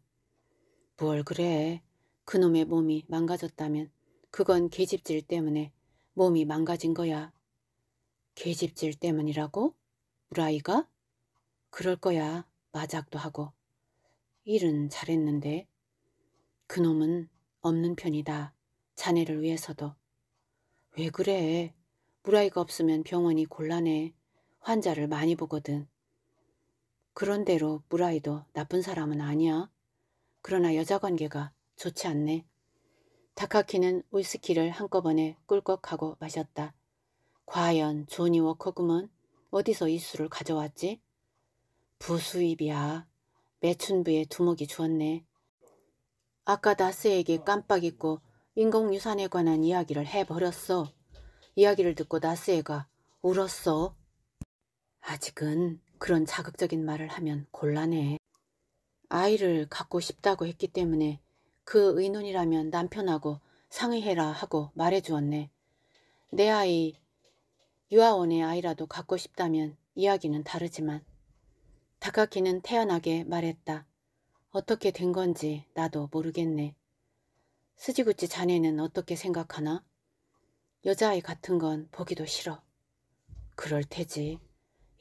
뭘 그래. 그놈의 몸이 망가졌다면 그건 계집질 때문에 몸이 망가진 거야. 계집질 때문이라고? 브라이가? 그럴 거야. 마작도 하고. 일은 잘했는데. 그놈은 없는 편이다. 자네를 위해서도. 왜 그래? 브라이가 없으면 병원이 곤란해. 환자를 많이 보거든. 그런대로 브라이도 나쁜 사람은 아니야. 그러나 여자관계가 좋지 않네. 다카키는 위스키를 한꺼번에 꿀꺽하고 마셨다. 과연 조니 워커구먼? 어디서 이 술을 가져왔지? 부수입이야. 매춘부의 두목이 주었네. 아까 나스에게 깜빡 잊고 인공유산에 관한 이야기를 해버렸어. 이야기를 듣고 나스에가 울었어. 아직은 그런 자극적인 말을 하면 곤란해. 아이를 갖고 싶다고 했기 때문에 그 의논이라면 남편하고 상의해라 하고 말해주었네. 내 아이 유아원의 아이라도 갖고 싶다면 이야기는 다르지만 다카키는 태연하게 말했다. 어떻게 된 건지 나도 모르겠네. 스지구찌 자네는 어떻게 생각하나? 여자아이 같은 건 보기도 싫어. 그럴 테지.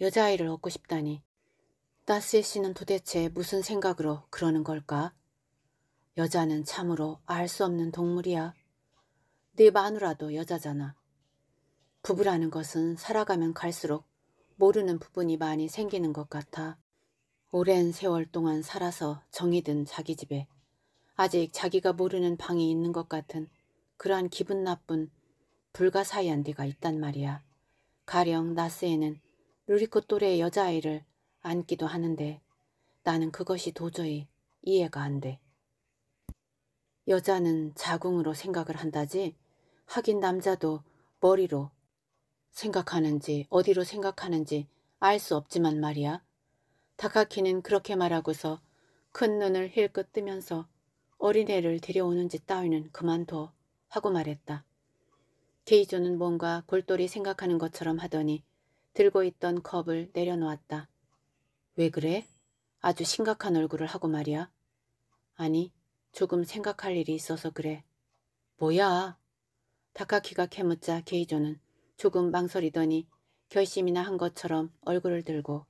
여자아이를 얻고 싶다니. 나스에 씨는 도대체 무슨 생각으로 그러는 걸까? 여자는 참으로 알 수 없는 동물이야. 네 마누라도 여자잖아. 부부라는 것은 살아가면 갈수록 모르는 부분이 많이 생기는 것 같아 오랜 세월 동안 살아서 정이 든 자기 집에 아직 자기가 모르는 방이 있는 것 같은 그러한 기분 나쁜 불가사의한 데가 있단 말이야. 가령 나스에는 루리코 또래의 여자아이를 안기도 하는데 나는 그것이 도저히 이해가 안 돼. 여자는 자궁으로 생각을 한다지 하긴 남자도 머리로 생각하는지 어디로 생각하는지 알 수 없지만 말이야. 다카키는 그렇게 말하고서 큰 눈을 힐끗 뜨면서 어린애를 데려오는 지 따위는 그만둬 하고 말했다. 케이조는 뭔가 골똘히 생각하는 것처럼 하더니 들고 있던 컵을 내려놓았다. 왜 그래? 아주 심각한 얼굴을 하고 말이야. 아니, 조금 생각할 일이 있어서 그래. 뭐야? 다카키가 캐묻자 게이조는 조금 망설이더니 결심이나 한 것처럼 얼굴을 들고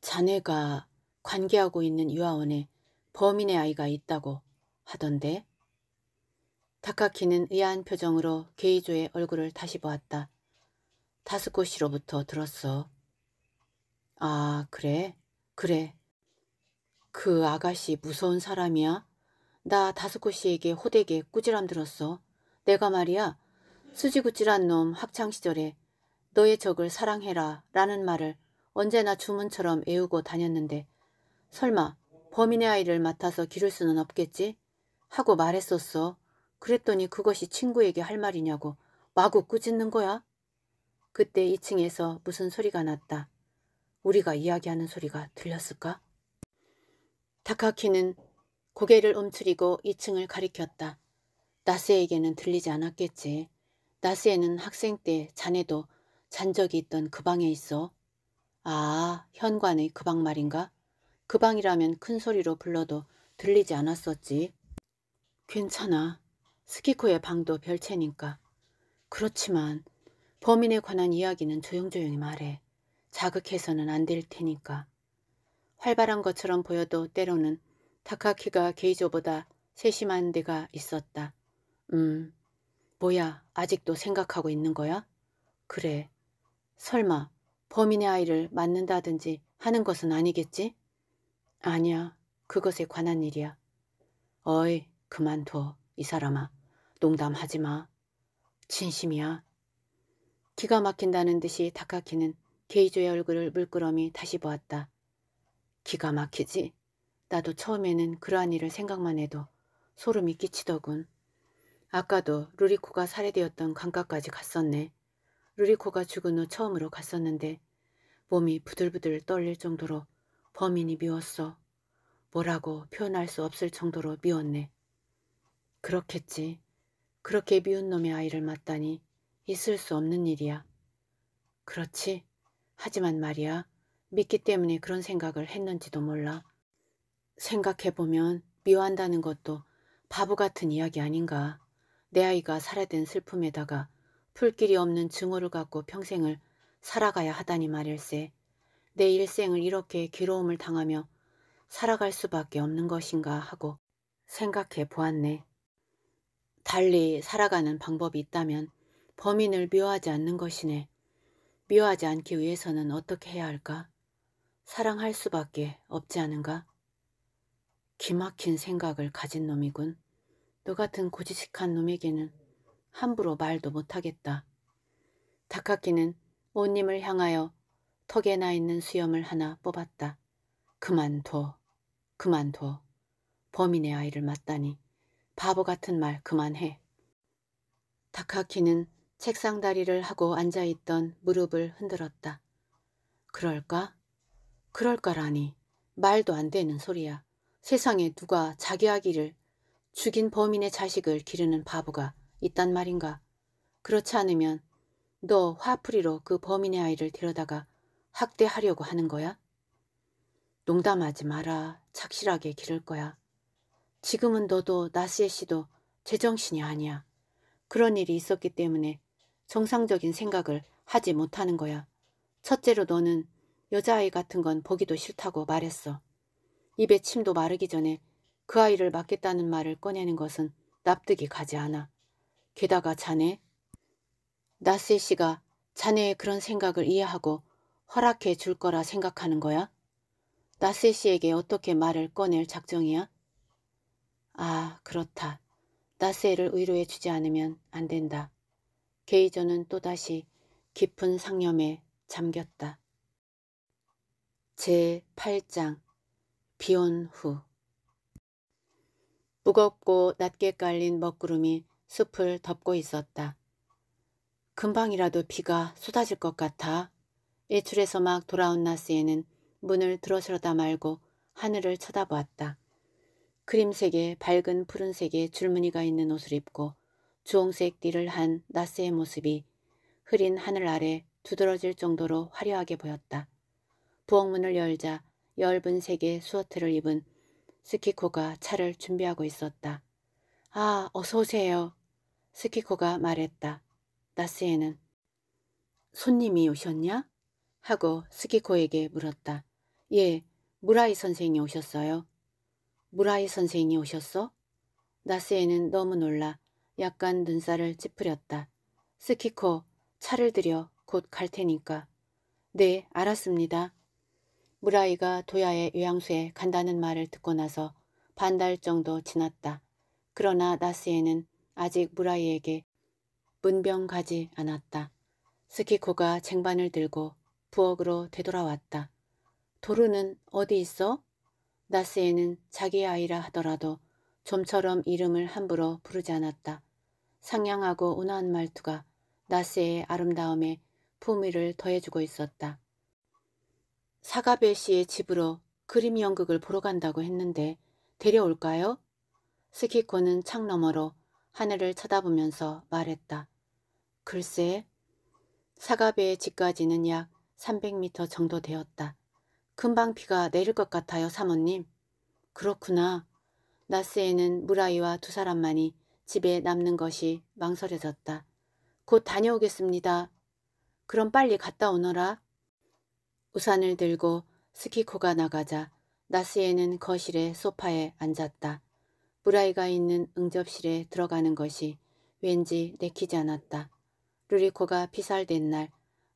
자네가 관계하고 있는 유아원에 범인의 아이가 있다고 하던데 다카키는 의아한 표정으로 게이조의 얼굴을 다시 보았다. 다스코 시로부터 들었어. 아 그래? 그래. 그 아가씨 무서운 사람이야? 나 다스코 시에게 호되게 꾸지람 들었어. 내가 말이야 수지구질한 놈 학창시절에 너의 적을 사랑해라 라는 말을 언제나 주문처럼 외우고 다녔는데 설마 범인의 아이를 맡아서 기를 수는 없겠지? 하고 말했었어. 그랬더니 그것이 친구에게 할 말이냐고 마구 꾸짖는 거야? 그때 2층에서 무슨 소리가 났다. 우리가 이야기하는 소리가 들렸을까? 다카키는 고개를 움츠리고 2층을 가리켰다. 나세에게는 들리지 않았겠지. 나스에는 학생 때 자네도 잔 적이 있던 그 방에 있어. 아, 현관의 그 방 말인가? 그 방이라면 큰 소리로 불러도 들리지 않았었지. 괜찮아. 스키코의 방도 별채니까. 그렇지만 범인에 관한 이야기는 조용조용히 말해. 자극해서는 안 될 테니까. 활발한 것처럼 보여도 때로는 다카키가 게이조보다 세심한 데가 있었다. 음, 뭐야, 아직도 생각하고 있는 거야? 그래. 설마 범인의 아이를 맞는다든지 하는 것은 아니겠지? 아니야. 그것에 관한 일이야. 어이, 그만둬. 이 사람아. 농담하지 마. 진심이야. 기가 막힌다는 듯이 다카키는 게이조의 얼굴을 물끄러미 다시 보았다. 기가 막히지? 나도 처음에는 그러한 일을 생각만 해도 소름이 끼치더군. 아까도 루리코가 살해되었던 강가까지 갔었네. 루리코가 죽은 후 처음으로 갔었는데 몸이 부들부들 떨릴 정도로 범인이 미웠어. 뭐라고 표현할 수 없을 정도로 미웠네. 그렇겠지. 그렇게 미운 놈의 아이를 맞다니 있을 수 없는 일이야. 그렇지. 하지만 말이야. 믿기 때문에 그런 생각을 했는지도 몰라. 생각해보면 미워한다는 것도 바보 같은 이야기 아닌가. 내 아이가 살아든 슬픔에다가 풀길이 없는 증오를 갖고 평생을 살아가야 하다니 말일세. 내 일생을 이렇게 괴로움을 당하며 살아갈 수밖에 없는 것인가 하고 생각해 보았네. 달리 살아가는 방법이 있다면 범인을 미워하지 않는 것이네. 미워하지 않기 위해서는 어떻게 해야 할까? 사랑할 수밖에 없지 않은가? 기막힌 생각을 가진 놈이군. 너 같은 고지식한 놈에게는 함부로 말도 못하겠다. 다카키는 온님을 향하여 턱에 나 있는 수염을 하나 뽑았다. 그만둬. 그만둬. 범인의 아이를 맞다니. 바보 같은 말 그만해. 다카키는 책상 다리를 하고 앉아있던 무릎을 흔들었다. 그럴까? 그럴까라니. 말도 안 되는 소리야. 세상에 누가 자기 아기를 죽인 범인의 자식을 기르는 바보가 있단 말인가. 그렇지 않으면 너 화풀이로 그 범인의 아이를 데려다가 학대하려고 하는 거야? 농담하지 마라. 착실하게 기를 거야. 지금은 너도 나스의 씨도 제정신이 아니야. 그런 일이 있었기 때문에 정상적인 생각을 하지 못하는 거야. 첫째로 너는 여자아이 같은 건 보기도 싫다고 말했어. 입에 침도 마르기 전에 그 아이를 맡겠다는 말을 꺼내는 것은 납득이 가지 않아. 게다가 자네? 나세 씨가 자네의 그런 생각을 이해하고 허락해 줄 거라 생각하는 거야? 나세 씨에게 어떻게 말을 꺼낼 작정이야? 아, 그렇다. 나세를 의뢰해 주지 않으면 안 된다. 게이저는 또다시 깊은 상념에 잠겼다. 제8장 비온후 무겁고 낮게 깔린 먹구름이 숲을 덮고 있었다. 금방이라도 비가 쏟아질 것 같아. 외출에서막 돌아온 나스에는 문을 들어서다 말고 하늘을 쳐다보았다. 그림색의 밝은 푸른색의 줄무늬가 있는 옷을 입고 주홍색 띠를 한 나스의 모습이 흐린 하늘 아래 두드러질 정도로 화려하게 보였다. 부엌문을 열자 엷은 색의 수어트를 입은 스키코가 차를 준비하고 있었다. 아, 어서 오세요. 스키코가 말했다. 나스에는 손님이 오셨냐? 하고 스키코에게 물었다. 예, 무라이 선생이 오셨어요. 무라이 선생이 오셨어? 나스에는 너무 놀라 약간 눈살을 찌푸렸다. 스키코, 차를 들여 곧 갈 테니까. 네, 알았습니다. 무라이가 도야의 요양소에 간다는 말을 듣고 나서 반달 정도 지났다. 그러나 나스에는 아직 무라이에게 문병 가지 않았다. 스키코가 쟁반을 들고 부엌으로 되돌아왔다. 도루는 어디 있어? 나스에는 자기 아이라 하더라도 좀처럼 이름을 함부로 부르지 않았다. 상냥하고 온화한 말투가 나스의 아름다움에 품위를 더해주고 있었다. 사가벨 씨의 집으로 그림 연극을 보러 간다고 했는데 데려올까요? 스키코는 창 너머로 하늘을 쳐다보면서 말했다. 글쎄, 사가베의 집까지는 약 300m 정도 되었다. 금방 비가 내릴 것 같아요, 사모님. 그렇구나. 나스에는 무라이와 두 사람만이 집에 남는 것이 망설여졌다. 곧 다녀오겠습니다. 그럼 빨리 갔다 오너라. 우산을 들고 스키코가 나가자 나스에는 거실의 소파에 앉았다. 브라이가 있는 응접실에 들어가는 것이 왠지 내키지 않았다. 루리코가 피살된 날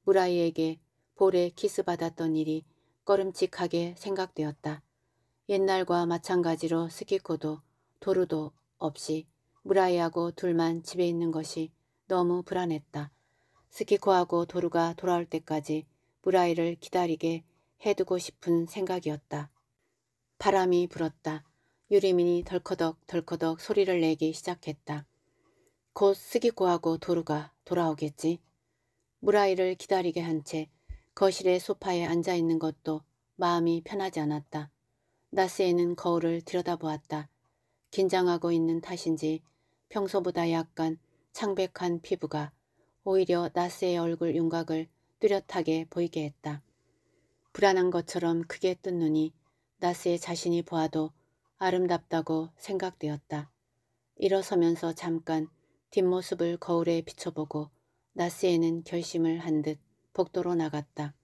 무라이에게 볼에 키스받았던 일이 꺼름칙하게 생각되었다. 옛날과 마찬가지로 스키코도 도루도 없이 무라이하고 둘만 집에 있는 것이 너무 불안했다. 스키코하고 도루가 돌아올 때까지 무라이를 기다리게 해두고 싶은 생각이었다. 바람이 불었다. 유리민이 덜커덕 덜커덕 소리를 내기 시작했다. 곧 스기고하고 도루가 돌아오겠지. 무라이를 기다리게 한 채 거실의 소파에 앉아있는 것도 마음이 편하지 않았다. 나스에는 거울을 들여다보았다. 긴장하고 있는 탓인지 평소보다 약간 창백한 피부가 오히려 나스의 얼굴 윤곽을 뚜렷하게 보이게 했다. 불안한 것처럼 크게 뜬 눈이 나스의 자신이 보아도 아름답다고 생각되었다. 일어서면서 잠깐 뒷모습을 거울에 비춰보고 나스에는 결심을 한 듯 복도로 나갔다.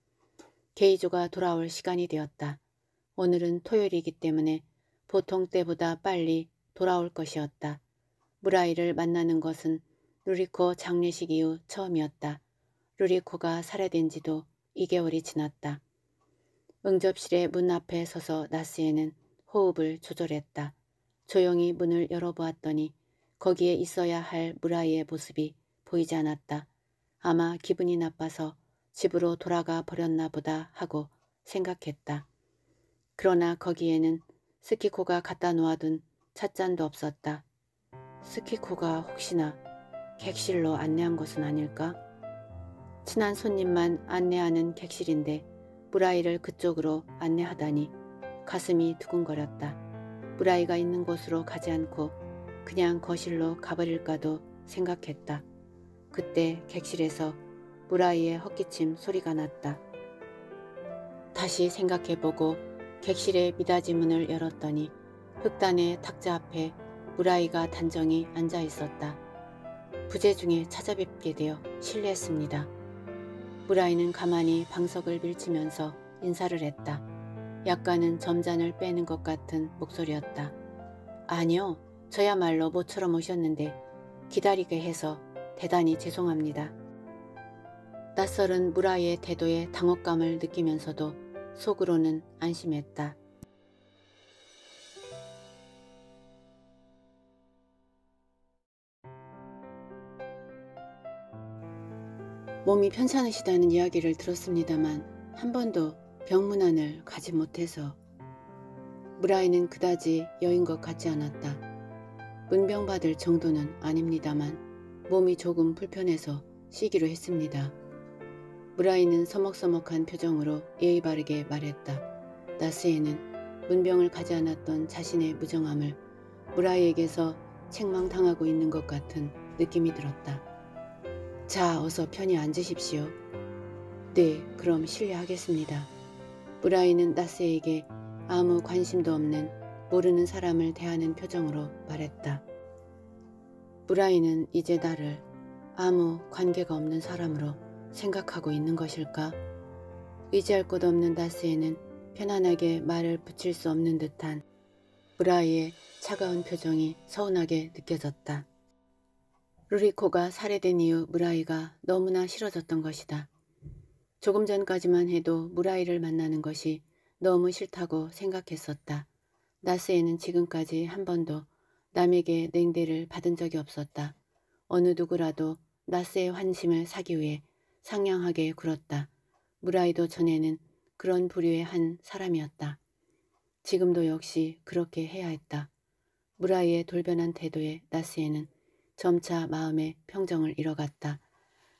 게이조가 돌아올 시간이 되었다. 오늘은 토요일이기 때문에 보통 때보다 빨리 돌아올 것이었다. 무라이를 만나는 것은 루리코 장례식 이후 처음이었다. 루리코가 살해된 지도 2개월이 지났다. 응접실의 문 앞에 서서 나스에는 호흡을 조절했다. 조용히 문을 열어보았더니 거기에 있어야 할 무라이의 모습이 보이지 않았다. 아마 기분이 나빠서 집으로 돌아가 버렸나 보다 하고 생각했다. 그러나 거기에는 스키코가 갖다 놓아둔 찻잔도 없었다. 스키코가 혹시나 객실로 안내한 것은 아닐까? 친한 손님만 안내하는 객실인데 브라이를 그쪽으로 안내하다니 가슴이 두근거렸다. 브라이가 있는 곳으로 가지 않고 그냥 거실로 가버릴까도 생각했다. 그때 객실에서 브라이의 헛기침 소리가 났다. 다시 생각해보고 객실의 미닫이 문을 열었더니 흑단의 탁자 앞에 브라이가 단정히 앉아 있었다. 부재중에 찾아뵙게 되어 실례했습니다. 브라이는 가만히 방석을 밀치면서 인사를 했다. 약간은 점잔을 빼는 것 같은 목소리였다. 아니요. 저야말로 모처럼 오셨는데 기다리게 해서 대단히 죄송합니다. 낯설은 무라의 태도에 당혹감을 느끼면서도 속으로는 안심했다. 몸이 편찮으시다는 이야기를 들었습니다만 한 번도 병문안을 가지 못해서 무라이는 그다지 여인 것 같지 않았다. 문병받을 정도는 아닙니다만 몸이 조금 불편해서 쉬기로 했습니다. 무라이는 서먹서먹한 표정으로 예의 바르게 말했다. 나스에는 문병을 가지 않았던 자신의 무정함을 무라이에게서 책망당하고 있는 것 같은 느낌이 들었다. 자, 어서 편히 앉으십시오. 네, 그럼 실례하겠습니다. 브라이는 나스에게 아무 관심도 없는 모르는 사람을 대하는 표정으로 말했다. 브라이는 이제 나를 아무 관계가 없는 사람으로 생각하고 있는 것일까? 의지할 곳 없는 나스에는 편안하게 말을 붙일 수 없는 듯한 브라이의 차가운 표정이 서운하게 느껴졌다. 루리코가 살해된 이후 무라이가 너무나 싫어졌던 것이다. 조금 전까지만 해도 무라이를 만나는 것이 너무 싫다고 생각했었다. 나스에는 지금까지 한 번도 남에게 냉대를 받은 적이 없었다. 어느 누구라도 나스의 환심을 사기 위해 상냥하게 굴었다. 무라이도 전에는 그런 부류의 한 사람이었다. 지금도 역시 그렇게 해야 했다. 무라이의 돌변한 태도에 나스에는 점차 마음의 평정을 잃어갔다.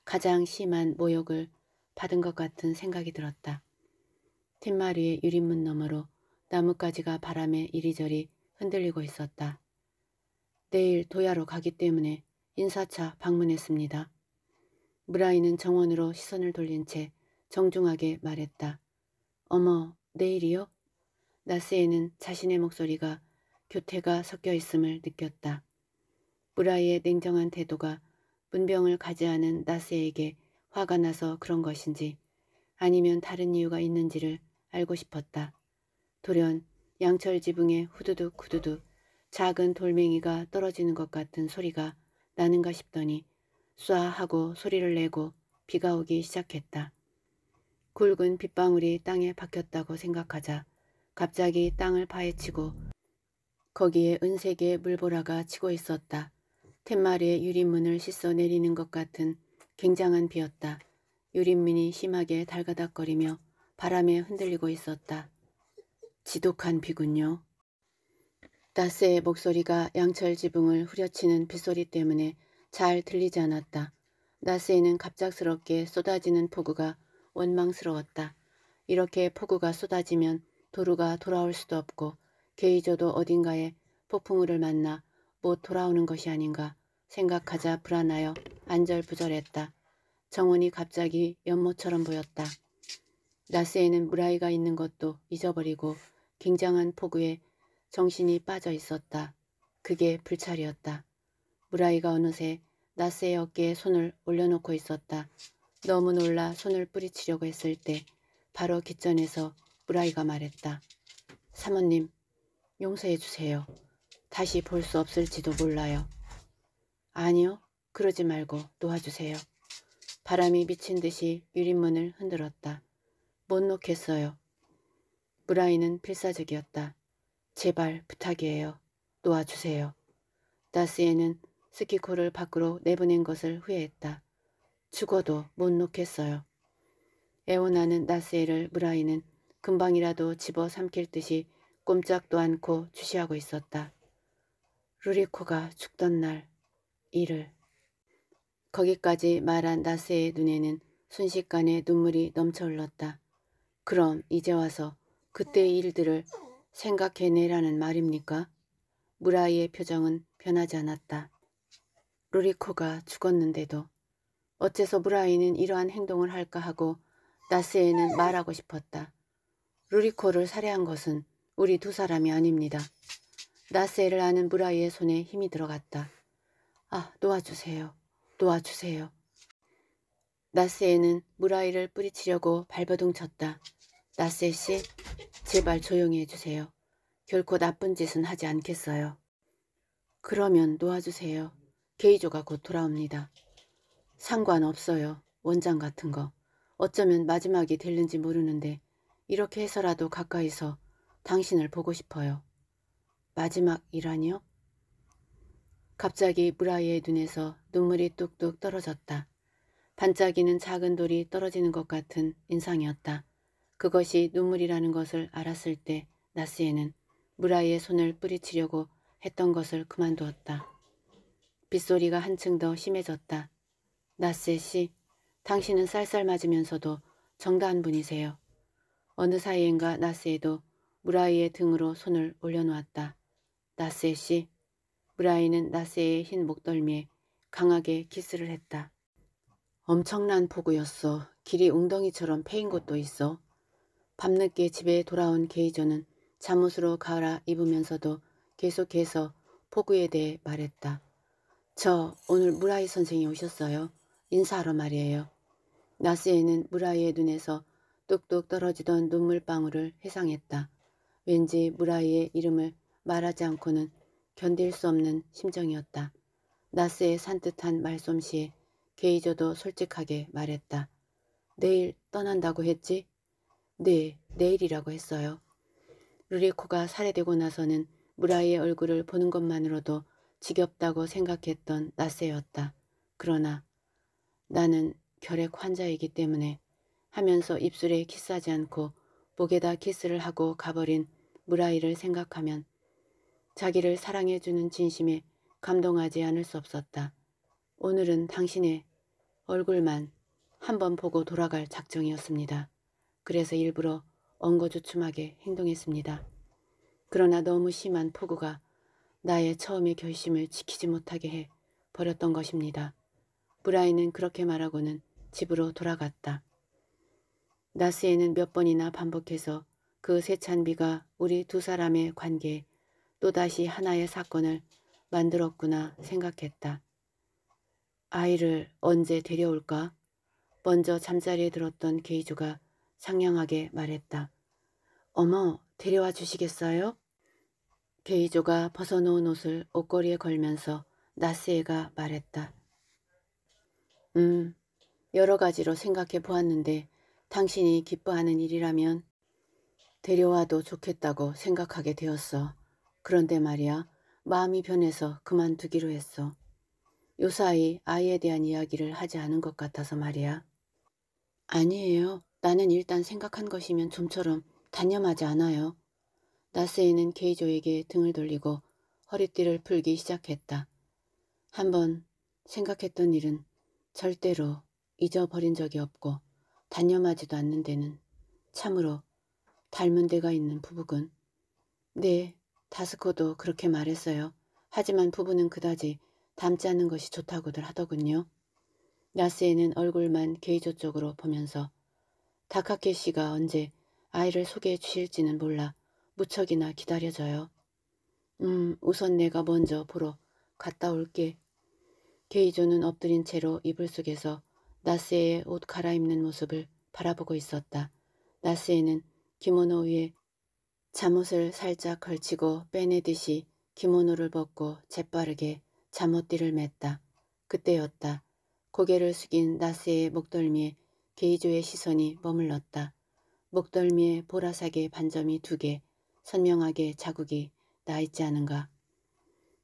가장 심한 모욕을 받은 것 같은 생각이 들었다. 뒷마리의 유리문 너머로 나뭇가지가 바람에 이리저리 흔들리고 있었다. 내일 도야로 가기 때문에 인사차 방문했습니다. 무라이는 정원으로 시선을 돌린 채 정중하게 말했다. 어머, 내일이요? 나스에는 자신의 목소리가 교태가 섞여 있음을 느꼈다. 우라이의 냉정한 태도가 문병을 가지 않은 나스에게 화가 나서 그런 것인지 아니면 다른 이유가 있는지를 알고 싶었다. 돌연 양철 지붕에 후두둑 후두둑 작은 돌멩이가 떨어지는 것 같은 소리가 나는가 싶더니 쏴 하고 소리를 내고 비가 오기 시작했다. 굵은 빗방울이 땅에 박혔다고 생각하자 갑자기 땅을 파헤치고 거기에 은색의 물보라가 치고 있었다. 텐마리의 유리문을 씻어 내리는 것 같은 굉장한 비였다. 유리문이 심하게 달가닥거리며 바람에 흔들리고 있었다. 지독한 비군요. 나스의 목소리가 양철 지붕을 후려치는 빗소리 때문에 잘 들리지 않았다. 나스에는 갑작스럽게 쏟아지는 폭우가 원망스러웠다. 이렇게 폭우가 쏟아지면 도루가 돌아올 수도 없고 게이저도 어딘가에 폭풍우를 만나 곧 돌아오는 것이 아닌가 생각하자 불안하여 안절부절했다. 정원이 갑자기 연못처럼 보였다. 나스에는 무라이가 있는 것도 잊어버리고 굉장한 폭우에 정신이 빠져 있었다. 그게 불찰이었다. 무라이가 어느새 나스의 어깨에 손을 올려놓고 있었다. 너무 놀라 손을 뿌리치려고 했을 때 바로 기전에서 무라이가 말했다. 사모님 용서해 주세요. 다시 볼 수 없을지도 몰라요. 아니요. 그러지 말고 놓아주세요. 바람이 미친 듯이 유리문을 흔들었다. 못 놓겠어요. 브라이는 필사적이었다. 제발 부탁이에요. 놓아주세요. 나스에는 스키코를 밖으로 내보낸 것을 후회했다. 죽어도 못 놓겠어요. 애원하는 나스에를 브라이는 금방이라도 집어삼킬 듯이 꼼짝도 않고 주시하고 있었다. 루리코가 죽던 날 일을 거기까지 말한 나스의 눈에는 순식간에 눈물이 넘쳐 흘렀다. 그럼 이제 와서 그때의 일들을 생각해내라는 말입니까? 무라이의 표정은 변하지 않았다. 루리코가 죽었는데도 어째서 무라이는 이러한 행동을 할까 하고 나스에는 말하고 싶었다. 루리코를 살해한 것은 우리 두 사람이 아닙니다. 나스에를 아는 무라이의 손에 힘이 들어갔다. 아, 놓아주세요. 놓아주세요. 나스에는 무라이를 뿌리치려고 발버둥 쳤다. 나스에 씨, 제발 조용히 해주세요. 결코 나쁜 짓은 하지 않겠어요. 그러면 놓아주세요. 게이조가 곧 돌아옵니다. 상관없어요. 원장 같은 거. 어쩌면 마지막이 될는지 모르는데 이렇게 해서라도 가까이서 당신을 보고 싶어요. 마지막이라니요? 갑자기 브라이의 눈에서 눈물이 뚝뚝 떨어졌다. 반짝이는 작은 돌이 떨어지는 것 같은 인상이었다. 그것이 눈물이라는 것을 알았을 때 나스에는 브라이의 손을 뿌리치려고 했던 것을 그만두었다. 빗소리가 한층 더 심해졌다. 나스 씨, 당신은 쌀쌀 맞으면서도 정다한 분이세요. 어느 사이인가 나스에도 무라이의 등으로 손을 올려놓았다. 나스에 씨. 브라이는 나스의 흰 목덜미에 강하게 키스를 했다. 엄청난 폭우였어. 길이 웅덩이처럼 패인 곳도 있어. 밤늦게 집에 돌아온 게이저는 잠옷으로 갈라 입으면서도 계속해서 폭우에 대해 말했다. 저 오늘 무라이 선생이 오셨어요. 인사하러 말이에요. 나스에는 무라이의 눈에서 뚝뚝 떨어지던 눈물방울을 회상했다. 왠지 무라이의 이름을 말하지 않고는 견딜 수 없는 심정이었다. 나스의 산뜻한 말솜씨에 게이저도 솔직하게 말했다. 내일 떠난다고 했지? 네, 내일이라고 했어요. 루리코가 살해되고 나서는 무라이의 얼굴을 보는 것만으로도 지겹다고 생각했던 나세였다. 그러나 나는 결핵 환자이기 때문에 하면서 입술에 키스하지 않고 목에다 키스를 하고 가버린 무라이를 생각하면 자기를 사랑해주는 진심에 감동하지 않을 수 없었다. 오늘은 당신의 얼굴만 한번 보고 돌아갈 작정이었습니다. 그래서 일부러 엉거주춤하게 행동했습니다. 그러나 너무 심한 폭우가 나의 처음의 결심을 지키지 못하게 해 버렸던 것입니다. 브라이는 그렇게 말하고는 집으로 돌아갔다. 나스에는 몇 번이나 반복해서 그 세찬 비가 우리 두 사람의 관계에 또다시 하나의 사건을 만들었구나 생각했다. 아이를 언제 데려올까? 먼저 잠자리에 들었던 게이조가 상냥하게 말했다. 어머, 데려와 주시겠어요? 게이조가 벗어놓은 옷을 옷걸이에 걸면서 나스에가 말했다. 음, 여러 가지로 생각해 보았는데 당신이 기뻐하는 일이라면 데려와도 좋겠다고 생각하게 되었어. 그런데 말이야 마음이 변해서 그만두기로 했어. 요사이 아이에 대한 이야기를 하지 않은 것 같아서 말이야. 아니에요. 나는 일단 생각한 것이면 좀처럼 단념하지 않아요. 나스에는 케이조에게 등을 돌리고 허리띠를 풀기 시작했다. 한 번 생각했던 일은 절대로 잊어버린 적이 없고 단념하지도 않는 데는 참으로 닮은 데가 있는 부부군. 네, 다스코도 그렇게 말했어요. 하지만 부부는 그다지 닮지 않는 것이 좋다고들 하더군요. 나스에는 얼굴만 게이조 쪽으로 보면서 다카케 씨가 언제 아이를 소개해 주실지는 몰라 무척이나 기다려져요. 음, 우선 내가 먼저 보러 갔다 올게. 게이조는 엎드린 채로 이불 속에서 나스에의 옷 갈아입는 모습을 바라보고 있었다. 나스에는 기모노 위에 잠옷을 살짝 걸치고 빼내듯이 기모노를 벗고 재빠르게 잠옷띠를 맸다. 그때였다. 고개를 숙인 나스의 목덜미에 게이조의 시선이 머물렀다. 목덜미에 보라색의 반점이 두 개, 선명하게 자국이 나 있지 않은가.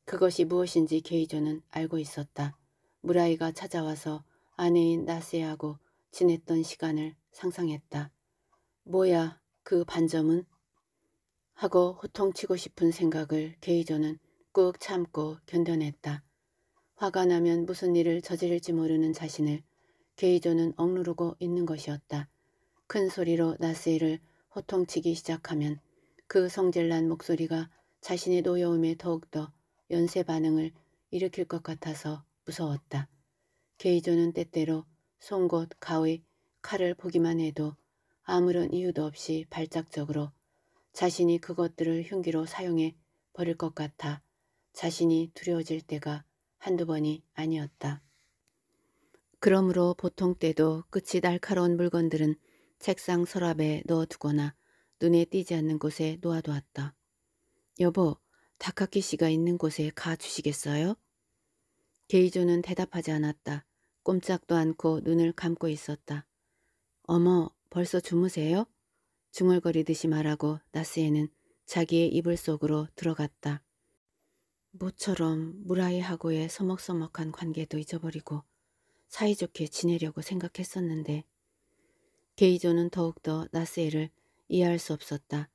그것이 무엇인지 게이조는 알고 있었다. 무라이가 찾아와서 아내인 나스에하고 지냈던 시간을 상상했다. 뭐야, 그 반점은? 하고 호통치고 싶은 생각을 게이저는 꾹 참고 견뎌냈다. 화가 나면 무슨 일을 저지를지 모르는 자신을 게이저는 억누르고 있는 것이었다. 큰 소리로 나스이를 호통치기 시작하면 그 성질난 목소리가 자신의 노여움에 더욱더 연쇄 반응을 일으킬 것 같아서 무서웠다. 게이조는 때때로 송곳, 가위, 칼을 보기만 해도 아무런 이유도 없이 발작적으로 자신이 그것들을 흉기로 사용해 버릴 것 같아 자신이 두려워질 때가 한두 번이 아니었다. 그러므로 보통 때도 끝이 날카로운 물건들은 책상 서랍에 넣어두거나 눈에 띄지 않는 곳에 놓아두었다. 여보, 다카키 씨가 있는 곳에 가주시겠어요? 게이조는 대답하지 않았다. 꼼짝도 않고 눈을 감고 있었다. 어머, 벌써 주무세요? 중얼거리듯이 말하고 나스에는 자기의 이불 속으로 들어갔다. 모처럼 무라이하고의 서먹서먹한 관계도 잊어버리고 사이좋게 지내려고 생각했었는데 게이조는 더욱더 나스에를 이해할 수 없었다.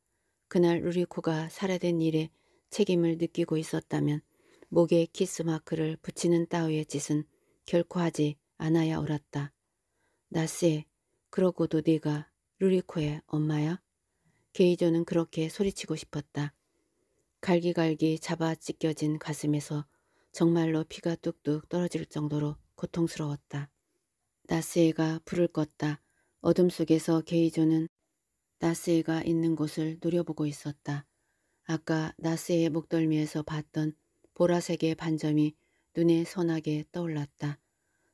그날 루리코가 살해된 일에 책임을 느끼고 있었다면 목에 키스 마크를 붙이는 따위의 짓은 결코 하지 않아야 옳았다. 나스에, 그러고도 네가 루리코의 엄마야? 게이조는 그렇게 소리치고 싶었다. 갈기갈기 잡아 찢겨진 가슴에서 정말로 피가 뚝뚝 떨어질 정도로 고통스러웠다. 나스에가 불을 껐다. 어둠 속에서 게이조는 나스에가 있는 곳을 노려보고 있었다. 아까 나스의 목덜미에서 봤던 보라색의 반점이 눈에 선하게 떠올랐다.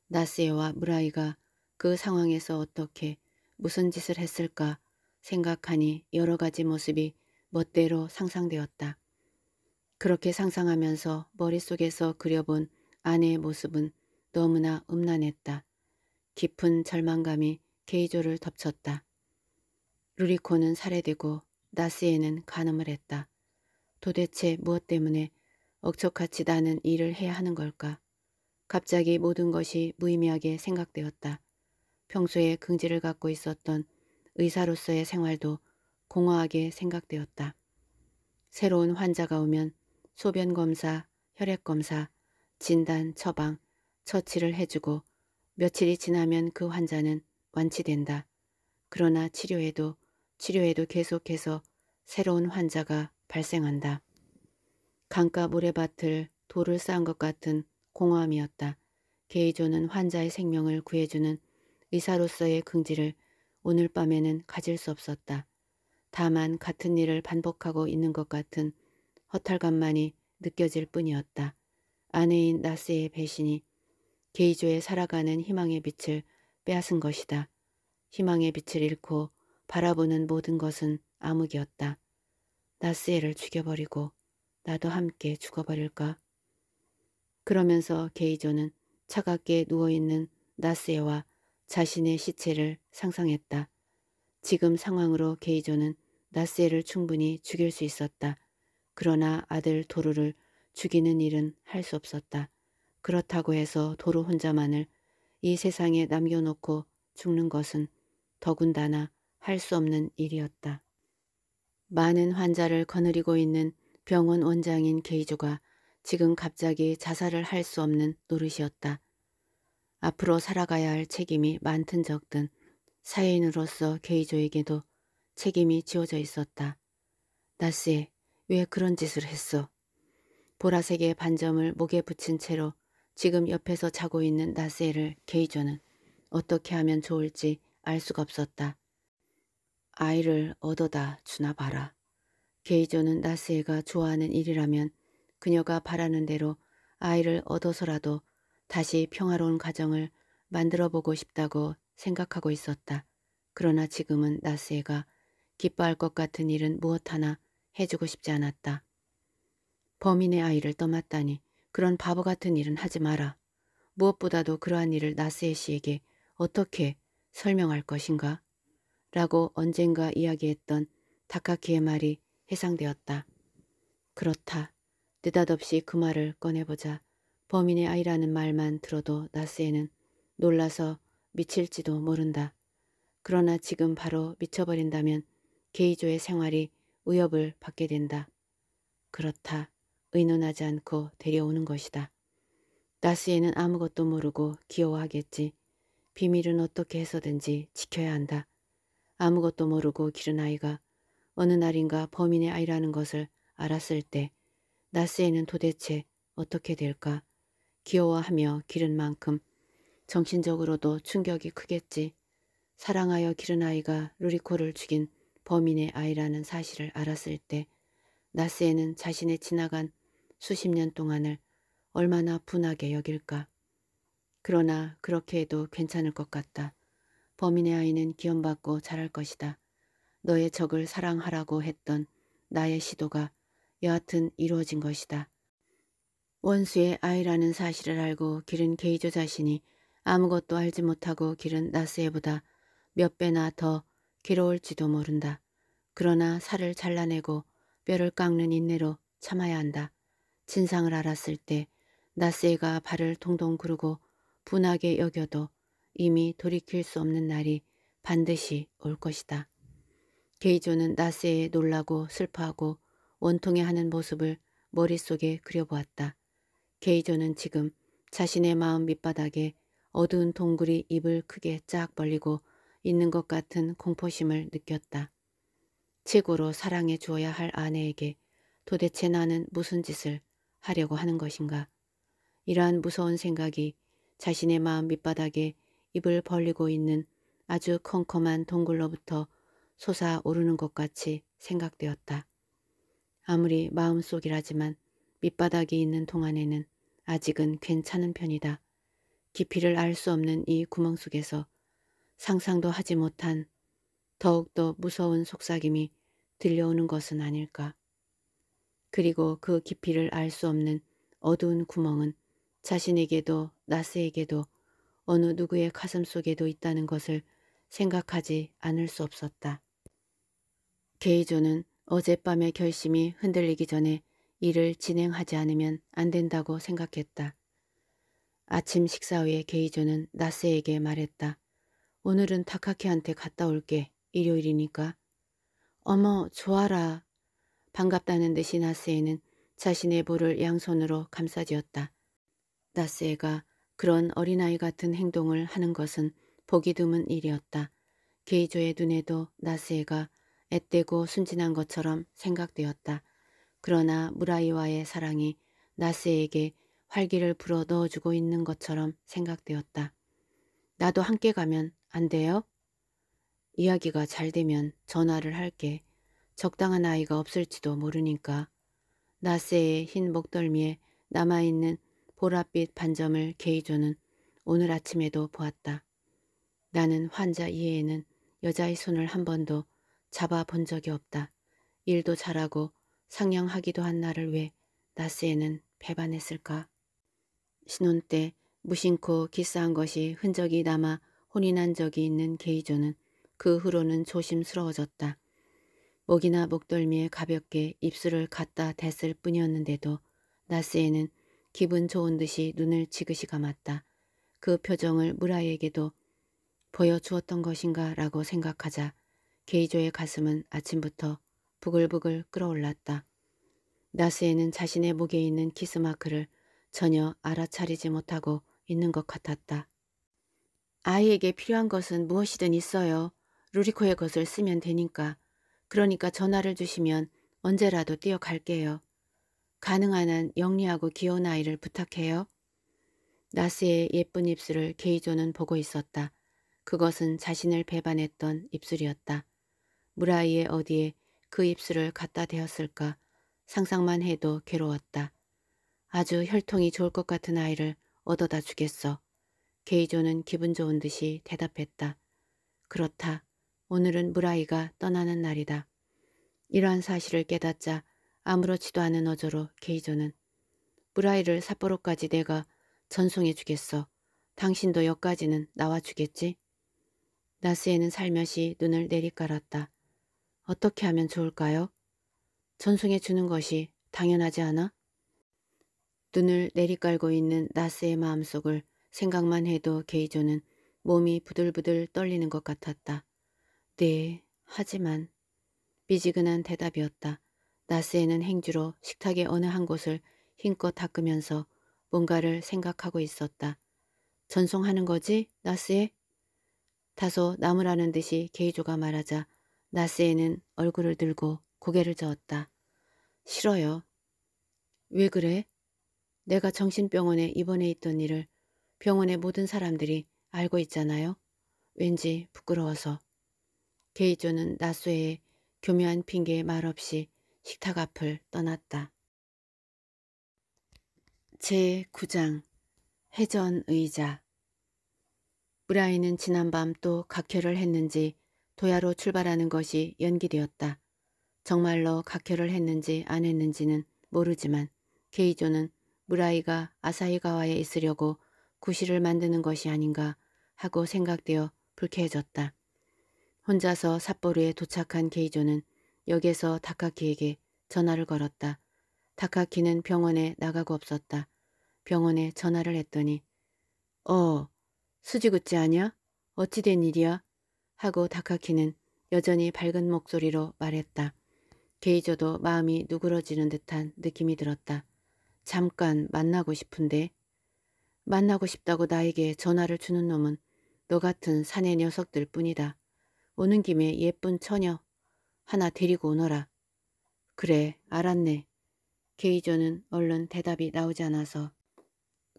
나스에와 무라이가 그 상황에서 어떻게 무슨 짓을 했을까 생각하니 여러 가지 모습이 멋대로 상상되었다. 그렇게 상상하면서 머릿속에서 그려본 아내의 모습은 너무나 음란했다. 깊은 절망감이 게이조를 덮쳤다. 루리코는 살해되고 나스에는 간음을 했다. 도대체 무엇 때문에 억척같이 나는 일을 해야 하는 걸까? 갑자기 모든 것이 무의미하게 생각되었다. 평소에 긍지를 갖고 있었던 의사로서의 생활도 공허하게 생각되었다. 새로운 환자가 오면 소변검사, 혈액검사, 진단, 처방, 처치를 해주고 며칠이 지나면 그 환자는 완치된다. 그러나 치료에도 치료에도 계속해서 새로운 환자가 발생한다. 강가 모래밭을 돌을 쌓은 것 같은 공허함이었다. 게이조는 환자의 생명을 구해주는 의사로서의 긍지를 오늘 밤에는 가질 수 없었다. 다만 같은 일을 반복하고 있는 것 같은 허탈감만이 느껴질 뿐이었다. 아내인 나스의 배신이 게이조의 살아가는 희망의 빛을 빼앗은 것이다. 희망의 빛을 잃고 바라보는 모든 것은 암흑이었다. 나스에를 죽여버리고 나도 함께 죽어버릴까? 그러면서 게이조는 차갑게 누워있는 나스에와 자신의 시체를 상상했다. 지금 상황으로 게이조는 나스에를 충분히 죽일 수 있었다. 그러나 아들 도루를 죽이는 일은 할 수 없었다. 그렇다고 해서 도루 혼자만을 이 세상에 남겨놓고 죽는 것은 더군다나 할 수 없는 일이었다. 많은 환자를 거느리고 있는 병원 원장인 게이조가 지금 갑자기 자살을 할 수 없는 노릇이었다. 앞으로 살아가야 할 책임이 많든 적든 사회인으로서 게이조에게도 책임이 지워져 있었다. 나스에 왜 그런 짓을 했어? 보라색의 반점을 목에 붙인 채로 지금 옆에서 자고 있는 나스에를 게이조는 어떻게 하면 좋을지 알 수가 없었다. 아이를 얻어다 주나 봐라. 게이조는 나스에가 좋아하는 일이라면 그녀가 바라는 대로 아이를 얻어서라도 다시 평화로운 가정을 만들어 보고 싶다고 생각하고 있었다. 그러나 지금은 나스에가 기뻐할 것 같은 일은 무엇 하나 해주고 싶지 않았다. 범인의 아이를 떠맡다니 그런 바보 같은 일은 하지 마라. 무엇보다도 그러한 일을 나스에 씨에게 어떻게 설명할 것인가? 라고 언젠가 이야기했던 다카키의 말이 해상되었다. 그렇다. 느닷없이 그 말을 꺼내보자 범인의 아이라는 말만 들어도 나스에는 놀라서 미칠지도 모른다. 그러나 지금 바로 미쳐버린다면 게이조의 생활이 위협을 받게 된다. 그렇다. 의논하지 않고 데려오는 것이다. 나스에는 아무것도 모르고 귀여워하겠지. 비밀은 어떻게 해서든지 지켜야 한다. 아무것도 모르고 기른 아이가 어느 날인가 범인의 아이라는 것을 알았을 때 나스에는 도대체 어떻게 될까? 귀여워하며 기른 만큼 정신적으로도 충격이 크겠지. 사랑하여 기른 아이가 루리코를 죽인 범인의 아이라는 사실을 알았을 때 나스에는 자신의 지나간 수십 년 동안을 얼마나 분하게 여길까. 그러나 그렇게 해도 괜찮을 것 같다. 범인의 아이는 기원받고 자랄 것이다. 너의 적을 사랑하라고 했던 나의 시도가 여하튼 이루어진 것이다. 원수의 아이라는 사실을 알고 기른 게이저 자신이 아무것도 알지 못하고 기른 나스에보다 몇 배나 더 괴로울지도 모른다. 그러나 살을 잘라내고 뼈를 깎는 인내로 참아야 한다. 진상을 알았을 때 나스에가 발을 동동 구르고 분하게 여겨도 이미 돌이킬 수 없는 날이 반드시 올 것이다. 게이조는 나스에 놀라고 슬퍼하고 원통해 하는 모습을 머릿속에 그려보았다. 게이저는 지금 자신의 마음 밑바닥에 어두운 동굴이 입을 크게 쫙 벌리고 있는 것 같은 공포심을 느꼈다. 최고로 사랑해 주어야 할 아내에게 도대체 나는 무슨 짓을 하려고 하는 것인가. 이러한 무서운 생각이 자신의 마음 밑바닥에 입을 벌리고 있는 아주 컴컴한 동굴로부터 솟아오르는 것 같이 생각되었다. 아무리 마음속이라지만 밑바닥이 있는 동안에는 아직은 괜찮은 편이다. 깊이를 알 수 없는 이 구멍 속에서 상상도 하지 못한 더욱더 무서운 속삭임이 들려오는 것은 아닐까. 그리고 그 깊이를 알 수 없는 어두운 구멍은 자신에게도 나스에게도 어느 누구의 가슴 속에도 있다는 것을 생각하지 않을 수 없었다. 게이조는 어젯밤의 결심이 흔들리기 전에 일을 진행하지 않으면 안 된다고 생각했다. 아침 식사 후에 게이조는 나세에게 말했다. 오늘은 다카키한테 갔다 올게. 일요일이니까. 어머 좋아라. 반갑다는 듯이 나세에는 자신의 볼을 양손으로 감싸지었다. 나세가 그런 어린아이 같은 행동을 하는 것은 보기 드문 일이었다. 게이조의 눈에도 나세가 앳되고 순진한 것처럼 생각되었다. 그러나 무라이와의 사랑이 나스에게 활기를 불어 넣어주고 있는 것처럼 생각되었다. 나도 함께 가면 안 돼요? 이야기가 잘 되면 전화를 할게. 적당한 아이가 없을지도 모르니까. 나스의 흰 목덜미에 남아있는 보랏빛 반점을 게이조는 오늘 아침에도 보았다. 나는 환자 이해에는 여자의 손을 한 번도 잡아본 적이 없다. 일도 잘하고 상영하기도한 나를 왜 나스에는 배반했을까? 신혼 때 무심코 기싸한 것이 흔적이 남아 혼이 난 적이 있는 게이조는 그 후로는 조심스러워졌다. 목이나 목덜미에 가볍게 입술을 갖다 댔을 뿐이었는데도 나스에는 기분 좋은 듯이 눈을 지그시 감았다. 그 표정을 무라이에게도 보여주었던 것인가 라고 생각하자 게이조의 가슴은 아침부터 부글부글 끓어올랐다 나스에는 자신의 목에 있는 키스마크를 전혀 알아차리지 못하고 있는 것 같았다. 아이에게 필요한 것은 무엇이든 있어요. 루리코의 것을 쓰면 되니까. 그러니까 전화를 주시면 언제라도 뛰어갈게요. 가능한 한 영리하고 귀여운 아이를 부탁해요. 나스의 예쁜 입술을 게이조는 보고 있었다. 그것은 자신을 배반했던 입술이었다. 무라이의 어디에 그 입술을 갖다 대었을까 상상만 해도 괴로웠다. 아주 혈통이 좋을 것 같은 아이를 얻어다 주겠어. 게이조는 기분 좋은 듯이 대답했다. 그렇다. 오늘은 무라이가 떠나는 날이다. 이러한 사실을 깨닫자 아무렇지도 않은 어조로 게이조는 무라이를 삿포로까지 내가 전송해 주겠어. 당신도 여기까지는 나와 주겠지? 나스에는 살며시 눈을 내리깔았다. 어떻게 하면 좋을까요? 전송해 주는 것이 당연하지 않아? 눈을 내리깔고 있는 나스의 마음속을 생각만 해도 게이조는 몸이 부들부들 떨리는 것 같았다. 네, 하지만 미지근한 대답이었다. 나스에는 행주로 식탁의 어느 한 곳을 힘껏 닦으면서 뭔가를 생각하고 있었다. 전송하는 거지, 나스에? 다소 나무라는 듯이 게이조가 말하자 나스에는 얼굴을 들고 고개를 저었다. 싫어요. 왜 그래? 내가 정신병원에 입원해 있던 일을 병원의 모든 사람들이 알고 있잖아요. 왠지 부끄러워서. 게이조는 나스에의 교묘한 핑계에 말없이 식탁 앞을 떠났다. 제9장 해전 의자 브라인은 지난밤 또 각혈을 했는지 도야로 출발하는 것이 연기되었다. 정말로 각혈을 했는지 안 했는지는 모르지만 케이조는 무라이가 아사히가와에 있으려고 구실을 만드는 것이 아닌가 하고 생각되어 불쾌해졌다. 혼자서 삿포로에 도착한 케이조는 역에서 다카키에게 전화를 걸었다. 다카키는 병원에 나가고 없었다. 병원에 전화를 했더니 어, 수지구찌 아니야? 어찌된 일이야? 하고 다카키는 여전히 밝은 목소리로 말했다. 게이저도 마음이 누그러지는 듯한 느낌이 들었다. 잠깐 만나고 싶은데 만나고 싶다고 나에게 전화를 주는 놈은 너 같은 사내 녀석들 뿐이다. 오는 김에 예쁜 처녀 하나 데리고 오너라. 그래 알았네. 게이저는 얼른 대답이 나오지 않아서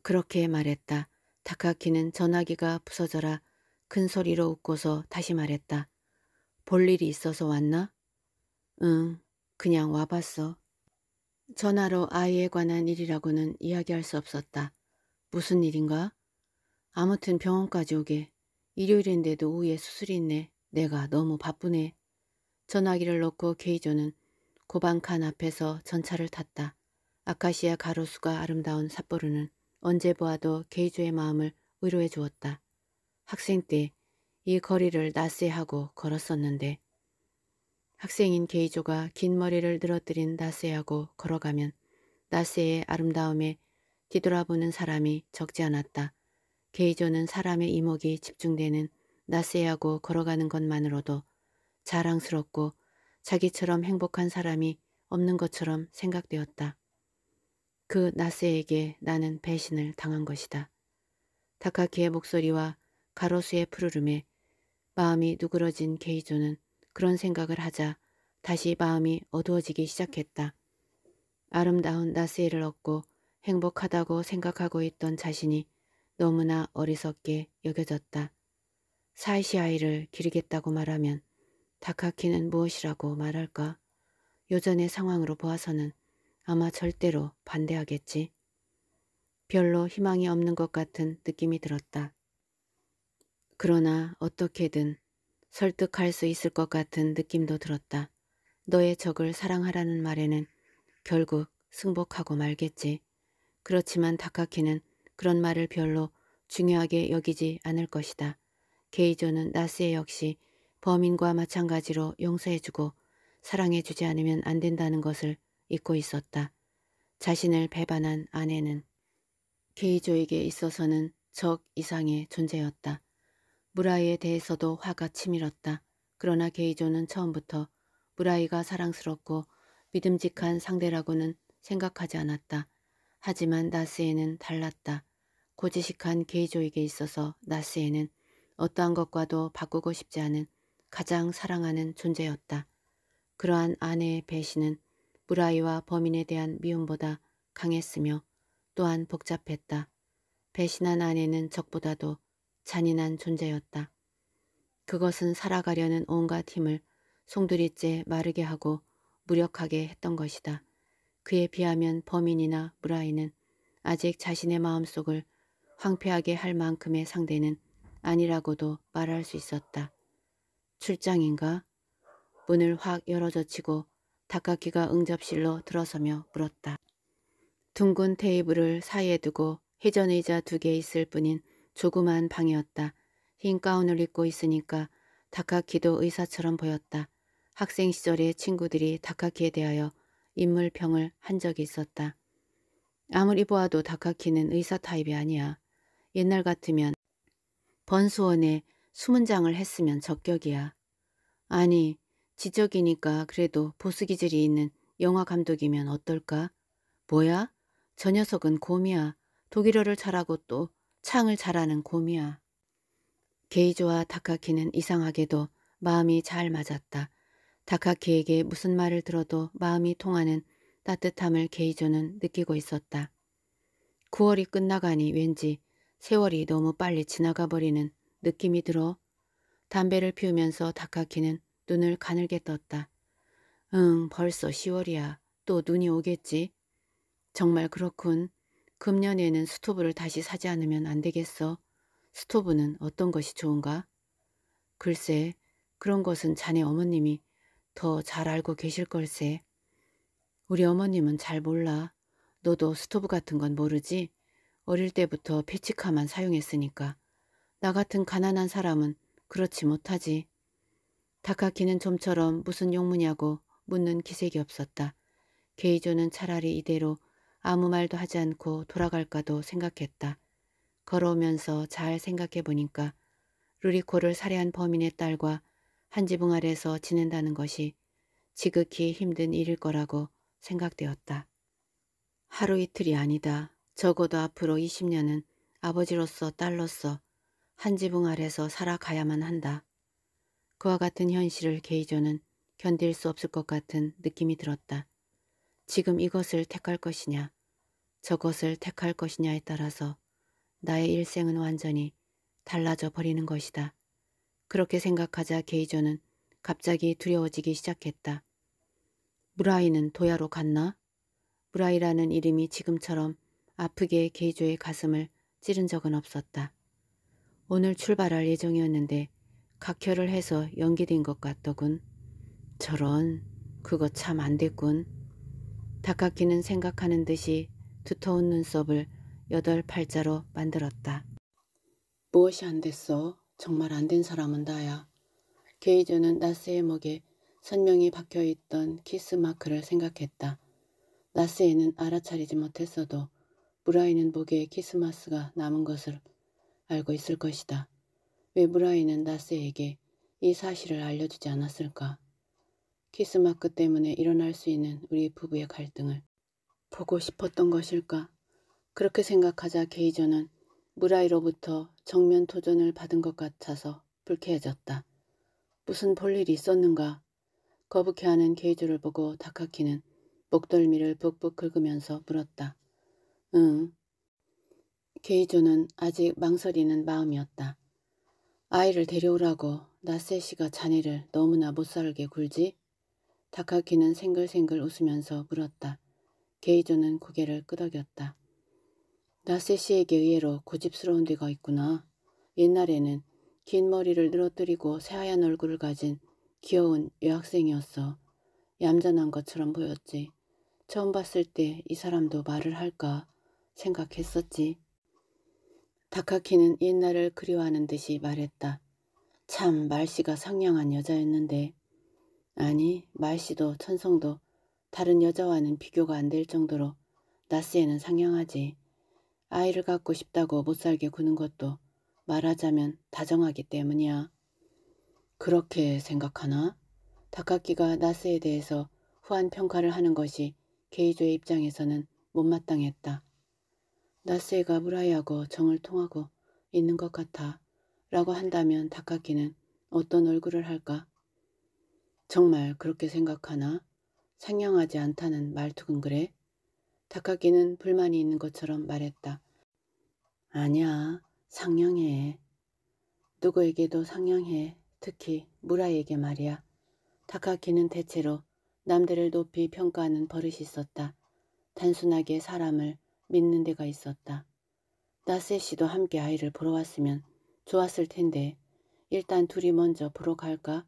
그렇게 말했다. 다카키는 전화기가 부서져라 큰 소리로 웃고서 다시 말했다. 볼 일이 있어서 왔나? 응, 그냥 와봤어. 전화로 아이에 관한 일이라고는 이야기할 수 없었다. 무슨 일인가? 아무튼 병원까지 오게. 일요일인데도 오후에 수술이 있네. 내가 너무 바쁘네. 전화기를 놓고 케이조는 고방칸 앞에서 전차를 탔다. 아카시아 가로수가 아름다운 삿포로는 언제 보아도 케이조의 마음을 위로해 주었다. 학생 때 이 거리를 낯세 하고 걸었었는데 학생인 게이조가 긴 머리를 늘어뜨린 나세하고 걸어가면 나세의 아름다움에 뒤돌아보는 사람이 적지 않았다. 게이조는 사람의 이목이 집중되는 나세하고 걸어가는 것만으로도 자랑스럽고 자기처럼 행복한 사람이 없는 것처럼 생각되었다. 그 나세에게 나는 배신을 당한 것이다. 다카키의 목소리와 가로수의 푸르름에 마음이 누그러진 게이조는 그런 생각을 하자 다시 마음이 어두워지기 시작했다. 아름다운 나스에를 얻고 행복하다고 생각하고 있던 자신이 너무나 어리석게 여겨졌다. 사이시아이를 기르겠다고 말하면 다카키는 무엇이라고 말할까? 요전의 상황으로 보아서는 아마 절대로 반대하겠지. 별로 희망이 없는 것 같은 느낌이 들었다. 그러나 어떻게든 설득할 수 있을 것 같은 느낌도 들었다. 너의 적을 사랑하라는 말에는 결국 승복하고 말겠지. 그렇지만 다카키는 그런 말을 별로 중요하게 여기지 않을 것이다. 게이조는 나스에 역시 범인과 마찬가지로 용서해주고 사랑해주지 않으면 안 된다는 것을 잊고 있었다. 자신을 배반한 아내는 게이조에게 있어서는 적 이상의 존재였다. 무라이에 대해서도 화가 치밀었다. 그러나 게이조는 처음부터 무라이가 사랑스럽고 믿음직한 상대라고는 생각하지 않았다. 하지만 나스에는 달랐다. 고지식한 게이조에게 있어서 나스에는 어떠한 것과도 바꾸고 싶지 않은 가장 사랑하는 존재였다. 그러한 아내의 배신은 무라이와 범인에 대한 미움보다 강했으며 또한 복잡했다. 배신한 아내는 적보다도 잔인한 존재였다. 그것은 살아가려는 온갖 힘을 송두리째 마르게 하고 무력하게 했던 것이다. 그에 비하면 범인이나 무라인은 아직 자신의 마음속을 황폐하게 할 만큼의 상대는 아니라고도 말할 수 있었다. 출장인가? 문을 확 열어젖히고 닭가키가 응접실로 들어서며 물었다. 둥근 테이블을 사이에 두고 회전의자 두 개 있을 뿐인 조그만 방이었다. 흰 가운을 입고 있으니까 다카키도 의사처럼 보였다. 학생 시절의 친구들이 다카키에 대하여 인물평을 한 적이 있었다. 아무리 보아도 다카키는 의사 타입이 아니야. 옛날 같으면 번수원에 수문장을 했으면 적격이야. 아니, 지적이니까 그래도 보수 기질이 있는 영화 감독이면 어떨까? 뭐야? 저 녀석은 곰이야. 독일어를 잘하고 또 창을 잘하는 곰이야. 게이조와 다카키는 이상하게도 마음이 잘 맞았다. 다카키에게 무슨 말을 들어도 마음이 통하는 따뜻함을 게이조는 느끼고 있었다. 9월이 끝나가니 왠지 세월이 너무 빨리 지나가 버리는 느낌이 들어 담배를 피우면서 다카키는 눈을 가늘게 떴다. 응, 벌써 10월이야. 또 눈이 오겠지. 정말 그렇군. 금년에는 스토브를 다시 사지 않으면 안 되겠어. 스토브는 어떤 것이 좋은가? 글쎄, 그런 것은 자네 어머님이 더 잘 알고 계실 걸세. 우리 어머님은 잘 몰라. 너도 스토브 같은 건 모르지? 어릴 때부터 피치카만 사용했으니까. 나 같은 가난한 사람은 그렇지 못하지. 다카키는 좀처럼 무슨 용무냐고 묻는 기색이 없었다. 게이조는 차라리 이대로 아무 말도 하지 않고 돌아갈까도 생각했다. 걸어오면서 잘 생각해 보니까 루리코를 살해한 범인의 딸과 한 지붕 아래서 지낸다는 것이 지극히 힘든 일일 거라고 생각되었다. 하루 이틀이 아니다. 적어도 앞으로 20년은 아버지로서 딸로서 한 지붕 아래서 살아가야만 한다. 그와 같은 현실을 게이저는 견딜 수 없을 것 같은 느낌이 들었다. 지금 이것을 택할 것이냐 저것을 택할 것이냐에 따라서 나의 일생은 완전히 달라져 버리는 것이다. 그렇게 생각하자 게이저는 갑자기 두려워지기 시작했다. 무라이는 도야로 갔나? 무라이라는 이름이 지금처럼 아프게 게이조의 가슴을 찌른 적은 없었다. 오늘 출발할 예정이었는데 각혈을 해서 연기된 것 같더군. 저런, 그거 참 안 됐군. 다카키는 생각하는 듯이 두터운 눈썹을 여덟 팔자로 만들었다. 무엇이 안 됐어? 정말 안 된 사람은 나야. 게이저는 나스의 목에 선명히 박혀있던 키스 마크를 생각했다. 나스에는 알아차리지 못했어도 무라이는 목에 키스마스가 남은 것을 알고 있을 것이다. 왜 무라이는 나스에게 이 사실을 알려주지 않았을까? 키스마크 때문에 일어날 수 있는 우리 부부의 갈등을 보고 싶었던 것일까? 그렇게 생각하자 게이저는 무라이로부터 정면 도전을 받은 것 같아서 불쾌해졌다. 무슨 볼일이 있었는가? 거북해하는 게이저를 보고 다카키는 목덜미를 북북 긁으면서 물었다. 응. 게이조는 아직 망설이는 마음이었다. 아이를 데려오라고 나세시가 자네를 너무나 못살게 굴지? 다카키는 생글생글 웃으면서 물었다. 게이조는 고개를 끄덕였다. 나세시에게 의외로 고집스러운 데가 있구나. 옛날에는 긴 머리를 늘어뜨리고 새하얀 얼굴을 가진 귀여운 여학생이었어. 얌전한 것처럼 보였지. 처음 봤을 때 이 사람도 말을 할까 생각했었지. 다카키는 옛날을 그리워하는 듯이 말했다. 참 말씨가 상냥한 여자였는데 아니 말씨도 천성도 다른 여자와는 비교가 안 될 정도로 나스에는 상냥하지. 아이를 갖고 싶다고 못살게 구는 것도 말하자면 다정하기 때문이야. 그렇게 생각하나? 다카키가 나스에 대해서 후한 평가를 하는 것이 게이조의 입장에서는 못마땅했다. 나스에가 무라이하고 정을 통하고 있는 것 같아 라고 한다면 다카키는 어떤 얼굴을 할까? 정말 그렇게 생각하나? 상냥하지 않다는 말투군 그래? 다카기는 불만이 있는 것처럼 말했다. 아니야, 상냥해. 누구에게도 상냥해. 특히 무라에게 말이야. 다카키는 대체로 남들을 높이 평가하는 버릇이 있었다. 단순하게 사람을 믿는 데가 있었다. 나세 씨도 함께 아이를 보러 왔으면 좋았을 텐데 일단 둘이 먼저 보러 갈까?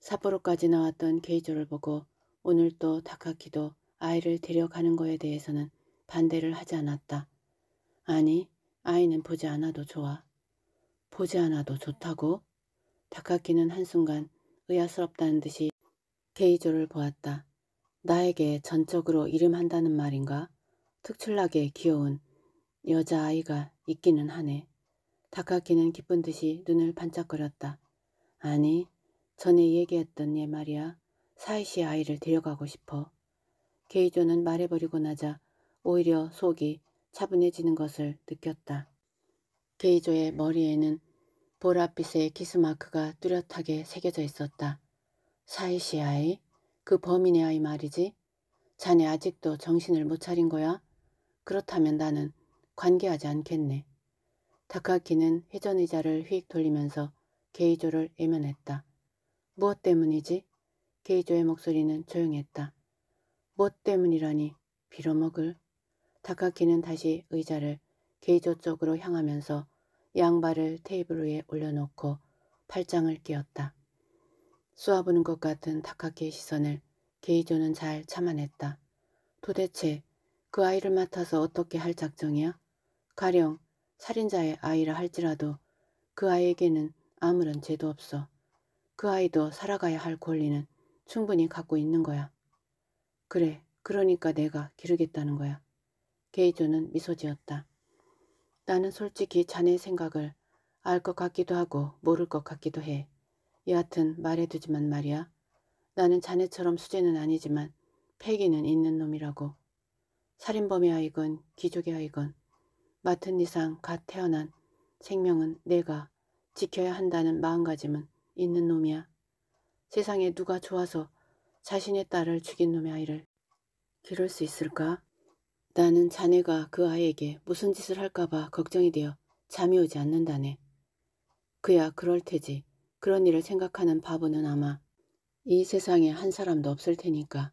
삿포로까지 나왔던 케이조를 보고 오늘 또 다카키도 아이를 데려가는 거에 대해서는 반대를 하지 않았다. 아니, 아이는 보지 않아도 좋아. 보지 않아도 좋다고? 다카키는 한순간 의아스럽다는 듯이 케이조를 보았다. 나에게 전적으로 이름한다는 말인가? 특출나게 귀여운 여자아이가 있기는 하네. 다카키는 기쁜 듯이 눈을 반짝거렸다. 아니, 전에 얘기했던 얘 말이야. 사이시 아이를 데려가고 싶어. 게이조는 말해버리고 나자 오히려 속이 차분해지는 것을 느꼈다. 게이조의 머리에는 보랏빛의 키스마크가 뚜렷하게 새겨져 있었다. 사이시 아이? 그 범인의 아이 말이지? 자네 아직도 정신을 못 차린 거야? 그렇다면 나는 관계하지 않겠네. 다카키는 회전의자를 휙 돌리면서 게이조를 애면했다. 무엇 때문이지? 게이조의 목소리는 조용했다. 무엇 때문이라니 빌어먹을. 다카키는 다시 의자를 게이조 쪽으로 향하면서 양발을 테이블 위에 올려놓고 팔짱을 끼었다. 쏘아보는 것 같은 다카키의 시선을 게이조는 잘 참아냈다. 도대체 그 아이를 맡아서 어떻게 할 작정이야? 가령 살인자의 아이라 할지라도 그 아이에게는 아무런 죄도 없어. 그 아이도 살아가야 할 권리는 충분히 갖고 있는 거야. 그래, 그러니까 내가 기르겠다는 거야. 게이조는 미소 지었다. 나는 솔직히 자네 생각을 알 것 같기도 하고 모를 것 같기도 해. 여하튼 말해두지만 말이야. 나는 자네처럼 수재는 아니지만 패기는 있는 놈이라고. 살인범의 아이건 기족의 아이건 맡은 이상 갓 태어난 생명은 내가 지켜야 한다는 마음가짐은 있는 놈이야. 세상에 누가 좋아서 자신의 딸을 죽인 놈의 아이를 기를 수 있을까? 나는 자네가 그 아이에게 무슨 짓을 할까봐 걱정이 되어 잠이 오지 않는다네. 그야 그럴 테지. 그런 일을 생각하는 바보는 아마 이 세상에 한 사람도 없을 테니까.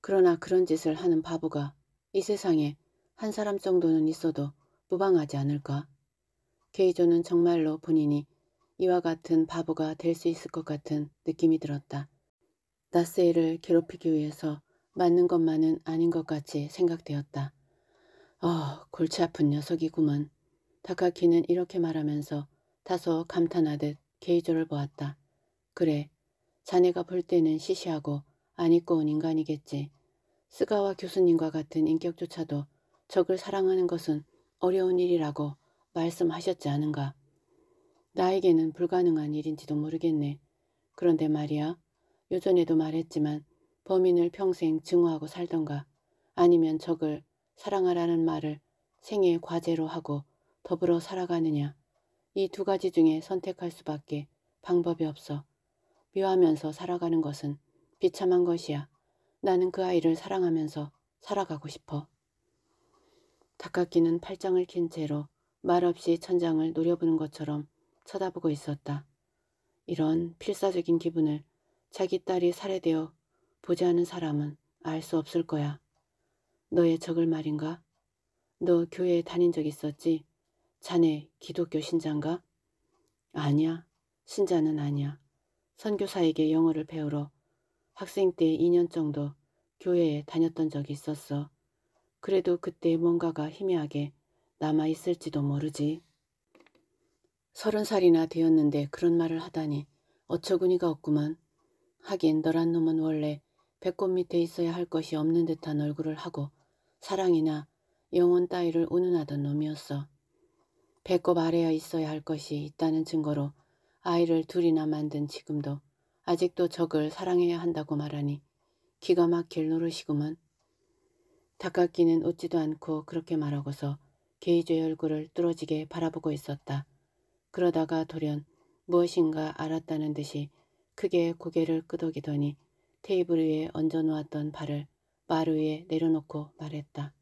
그러나 그런 짓을 하는 바보가 이 세상에 한 사람 정도는 있어도 무방하지 않을까? 케이조는 정말로 본인이 이와 같은 바보가 될 수 있을 것 같은 느낌이 들었다. 나세이를 괴롭히기 위해서 맞는 것만은 아닌 것 같이 생각되었다. 어, 골치 아픈 녀석이구먼 다카키는 이렇게 말하면서 다소 감탄하듯 게이조를 보았다. 그래, 자네가 볼 때는 시시하고 안 입고 온 인간이겠지. 스가와 교수님과 같은 인격조차도 적을 사랑하는 것은 어려운 일이라고 말씀하셨지 않은가. 나에게는 불가능한 일인지도 모르겠네. 그런데 말이야. 요전에도 말했지만 범인을 평생 증오하고 살던가 아니면 적을 사랑하라는 말을 생애의 과제로 하고 더불어 살아가느냐. 이 두 가지 중에 선택할 수밖에 방법이 없어. 미워하면서 살아가는 것은 비참한 것이야. 나는 그 아이를 사랑하면서 살아가고 싶어. 닭깎이는 팔짱을 낀 채로 말없이 천장을 노려보는 것처럼 쳐다보고 있었다. 이런 필사적인 기분을 자기 딸이 살해되어 보지 않은 사람은 알 수 없을 거야. 너의 적을 말인가? 너 교회에 다닌 적 있었지? 자네 기독교 신자인가? 아니야. 신자는 아니야. 선교사에게 영어를 배우러 학생 때 2년 정도 교회에 다녔던 적이 있었어. 그래도 그때 뭔가가 희미하게 남아있을지도 모르지. 서른 살이나 되었는데 그런 말을 하다니 어처구니가 없구만. 하긴 너란 놈은 원래 배꼽 밑에 있어야 할 것이 없는 듯한 얼굴을 하고 사랑이나 영혼 따위를 운운하던 놈이었어. 배꼽 아래에 있어야 할 것이 있다는 증거로 아이를 둘이나 만든 지금도 아직도 적을 사랑해야 한다고 말하니 기가 막힐 노릇이구만. 닭깎기는 웃지도 않고 그렇게 말하고서 게이저의 얼굴을 뚫어지게 바라보고 있었다. 그러다가 돌연 무엇인가 알았다는 듯이 크게 고개를 끄덕이더니 테이블 위에 얹어놓았던 발을 마루 위에 내려놓고 말했다.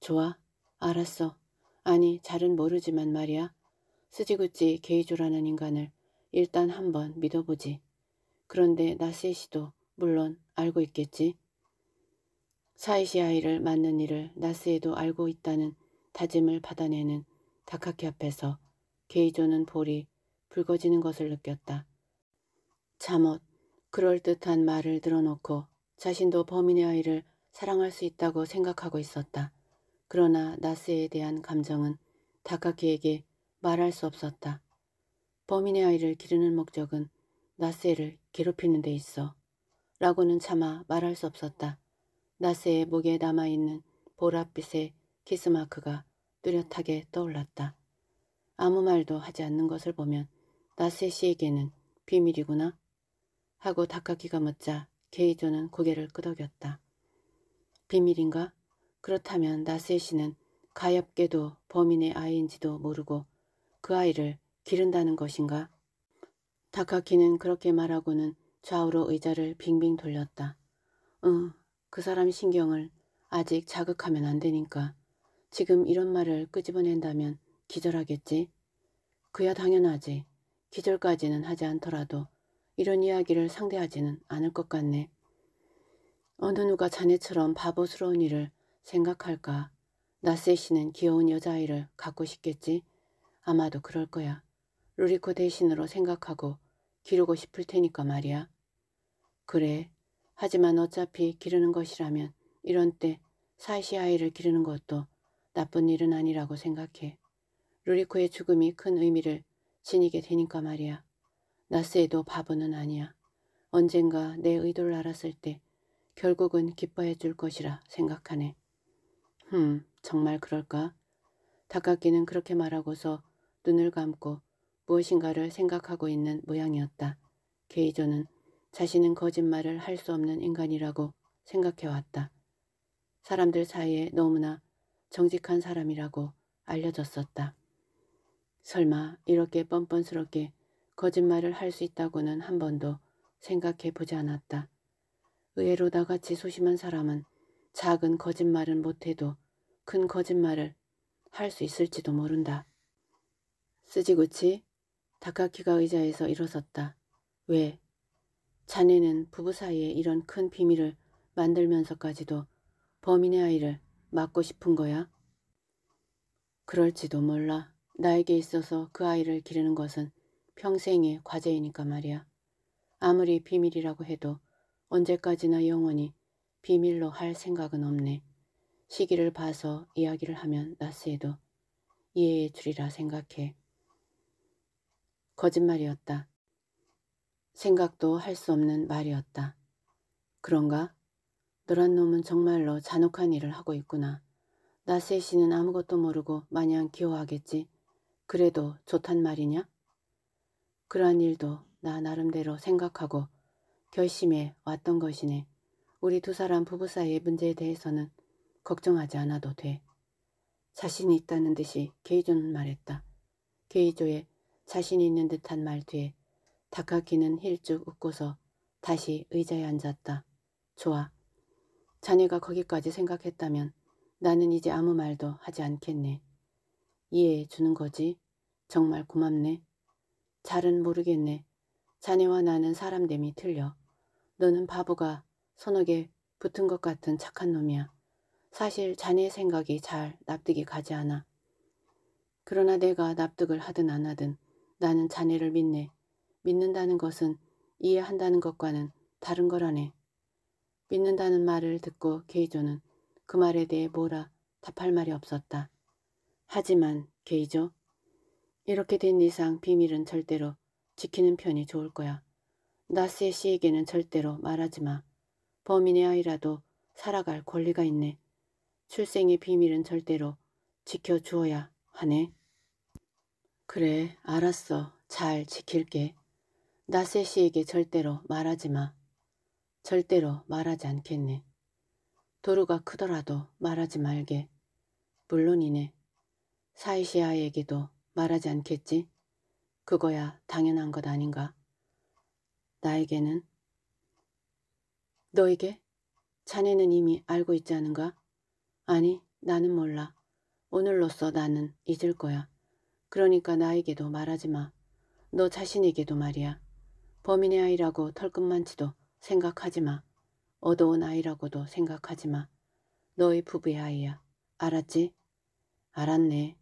좋아, 알았어. 아니, 잘은 모르지만 말이야. 스지구찌 게이조라는 인간을 일단 한번 믿어보지. 그런데 나세시도 물론 알고 있겠지. 사이시 아이를 맞는 일을 나스에도 알고 있다는 다짐을 받아내는 다카키 앞에서 게이조는 볼이 붉어지는 것을 느꼈다. 잠옷, 그럴듯한 말을 들어놓고 자신도 범인의 아이를 사랑할 수 있다고 생각하고 있었다. 그러나 나스에 대한 감정은 다카키에게 말할 수 없었다. 범인의 아이를 기르는 목적은 나스를 에 괴롭히는 데 있어. 라고는 차마 말할 수 없었다. 나스의 목에 남아있는 보랏빛의 키스마크가 뚜렷하게 떠올랐다. 아무 말도 하지 않는 것을 보면 나세 씨에게는 비밀이구나 하고 닭가기가 묻자 게이조는 고개를 끄덕였다. 비밀인가? 그렇다면 나세 씨는 가엾게도 범인의 아이인지도 모르고 그 아이를 기른다는 것인가? 다카키는 그렇게 말하고는 좌우로 의자를 빙빙 돌렸다. 응, 그 사람 신경을 아직 자극하면 안 되니까. 지금 이런 말을 끄집어낸다면 기절하겠지? 그야 당연하지. 기절까지는 하지 않더라도 이런 이야기를 상대하지는 않을 것 같네. 어느 누가 자네처럼 바보스러운 일을 생각할까? 나세씨는 귀여운 여자아이를 갖고 싶겠지? 아마도 그럴 거야. 루리코 대신으로 생각하고 기르고 싶을 테니까 말이야. 그래. 하지만 어차피 기르는 것이라면 이런 때 사시 아이를 기르는 것도 나쁜 일은 아니라고 생각해. 루리코의 죽음이 큰 의미를 지니게 되니까 말이야. 나스에도 바보는 아니야. 언젠가 내 의도를 알았을 때 결국은 기뻐해 줄 것이라 생각하네. 흠, 정말 그럴까? 다깎이는 그렇게 말하고서 눈을 감고 무엇인가를 생각하고 있는 모양이었다. 게이조는 자신은 거짓말을 할 수 없는 인간이라고 생각해왔다. 사람들 사이에 너무나 정직한 사람이라고 알려졌었다. 설마 이렇게 뻔뻔스럽게 거짓말을 할 수 있다고는 한 번도 생각해 보지 않았다. 의외로 나같이 소심한 사람은 작은 거짓말은 못해도 큰 거짓말을 할 수 있을지도 모른다. 쓰지구치 다카키가 의자에서 일어섰다. 왜? 자네는 부부 사이에 이런 큰 비밀을 만들면서까지도 범인의 아이를 막고 싶은 거야? 그럴지도 몰라. 나에게 있어서 그 아이를 기르는 것은 평생의 과제이니까 말이야. 아무리 비밀이라고 해도 언제까지나 영원히 비밀로 할 생각은 없네. 시기를 봐서 이야기를 하면 나스에도 이해해 주리라 생각해. 거짓말이었다. 생각도 할 수 없는 말이었다. 그런가? 노란 놈은 정말로 잔혹한 일을 하고 있구나. 나세 씨는 아무것도 모르고 마냥 귀여워하겠지 그래도 좋단 말이냐? 그러한 일도 나 나름대로 생각하고 결심해 왔던 것이네. 우리 두 사람 부부 사이의 문제에 대해서는 걱정하지 않아도 돼. 자신이 있다는 듯이 게이조는 말했다. 게이조의 자신이 있는 듯한 말 뒤에 다카키는 힐쭉 웃고서 다시 의자에 앉았다. 좋아. 자네가 거기까지 생각했다면 나는 이제 아무 말도 하지 않겠네. 이해해 주는 거지. 정말 고맙네. 잘은 모르겠네. 자네와 나는 사람됨이 틀려. 너는 바보가 선옥에 붙은 것 같은 착한 놈이야. 사실 자네의 생각이 잘 납득이 가지 않아. 그러나 내가 납득을 하든 안 하든 나는 자네를 믿네. 믿는다는 것은 이해한다는 것과는 다른 거라네. 믿는다는 말을 듣고 게이조는 그 말에 대해 뭐라 답할 말이 없었다. 하지만 게이죠. 이렇게 된 이상 비밀은 절대로 지키는 편이 좋을 거야. 나스의 씨에게는 절대로 말하지 마. 범인의 아이라도 살아갈 권리가 있네. 출생의 비밀은 절대로 지켜주어야 하네. 그래, 알았어. 잘 지킬게. 나세 씨에게 절대로 말하지 마. 절대로 말하지 않겠네. 도루가 크더라도 말하지 말게. 물론이네. 사이시아에게도 말하지 않겠지? 그거야 당연한 것 아닌가? 나에게는? 너에게? 자네는 이미 알고 있지 않은가? 아니, 나는 몰라. 오늘로써 나는 잊을 거야. 그러니까 나에게도 말하지 마. 너 자신에게도 말이야. 범인의 아이라고 털끝만치도 생각하지 마. 어두운 아이라고도 생각하지 마. 너의 부부의 아이야. 알았지? 알았네.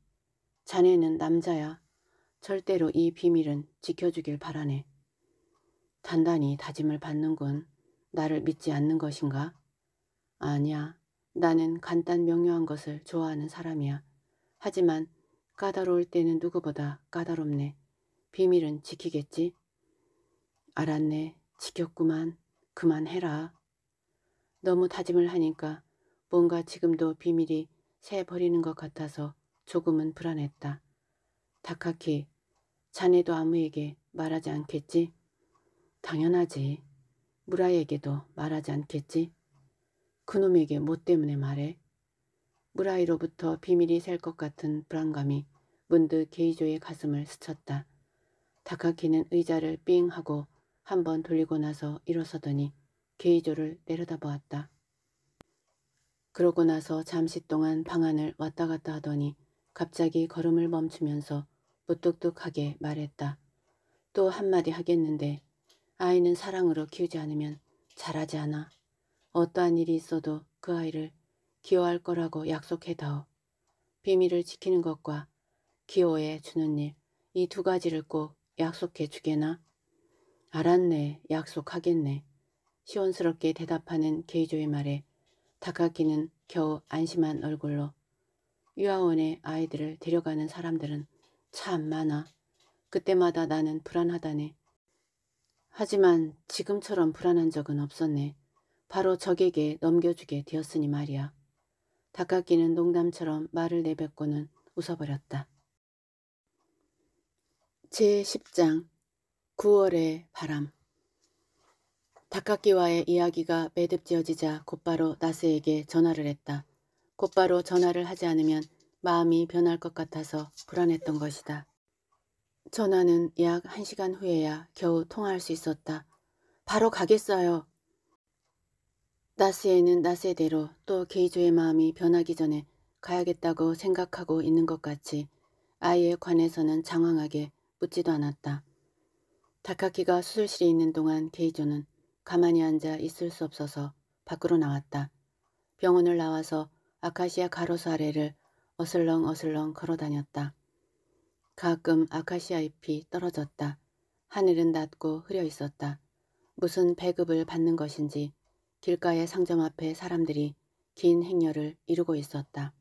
자네는 남자야. 절대로 이 비밀은 지켜주길 바라네. 단단히 다짐을 받는군. 나를 믿지 않는 것인가? 아니야. 나는 간단 명료한 것을 좋아하는 사람이야. 하지만 까다로울 때는 누구보다 까다롭네. 비밀은 지키겠지? 알았네. 지켰구만. 그만해라. 너무 다짐을 하니까 뭔가 지금도 비밀이 새버리는 것 같아서 조금은 불안했다. 다카키, 자네도 아무에게 말하지 않겠지? 당연하지. 무라이에게도 말하지 않겠지? 그놈에게 뭐 때문에 말해? 무라이로부터 비밀이 셀 것 같은 불안감이 문득 게이조의 가슴을 스쳤다. 다카키는 의자를 삥 하고 한번 돌리고 나서 일어서더니 게이조를 내려다보았다. 그러고 나서 잠시 동안 방 안을 왔다 갔다 하더니 갑자기 걸음을 멈추면서 무뚝뚝하게 말했다. 또 한마디 하겠는데 아이는 사랑으로 키우지 않으면 잘하지 않아. 어떠한 일이 있어도 그 아이를 기여할 거라고 약속해다오. 비밀을 지키는 것과 기호에 주는 일, 이 두 가지를 꼭 약속해 주게나? 알았네, 약속하겠네. 시원스럽게 대답하는 게이조의 말에 다카키는 겨우 안심한 얼굴로 유아원에 아이들을 데려가는 사람들은 참 많아. 그때마다 나는 불안하다네. 하지만 지금처럼 불안한 적은 없었네. 바로 적에게 넘겨주게 되었으니 말이야. 닭깎이는 농담처럼 말을 내뱉고는 웃어버렸다. 제10장 9월의 바람 닭깎기와의 이야기가 매듭지어지자 곧바로 나스에게 전화를 했다. 곧바로 전화를 하지 않으면 마음이 변할 것 같아서 불안했던 것이다. 전화는 약 1시간 후에야 겨우 통화할 수 있었다. 바로 가겠어요. 나스에는 나스대로 또 게이조의 마음이 변하기 전에 가야겠다고 생각하고 있는 것 같이 아이에 관해서는 장황하게 묻지도 않았다. 다카키가 수술실에 있는 동안 게이조는 가만히 앉아 있을 수 없어서 밖으로 나왔다. 병원을 나와서 아카시아 가로수 아래를 어슬렁어슬렁 걸어다녔다. 가끔 아카시아 잎이 떨어졌다. 하늘은 낮고 흐려 있었다. 무슨 배급을 받는 것인지 길가의 상점 앞에 사람들이 긴 행렬을 이루고 있었다.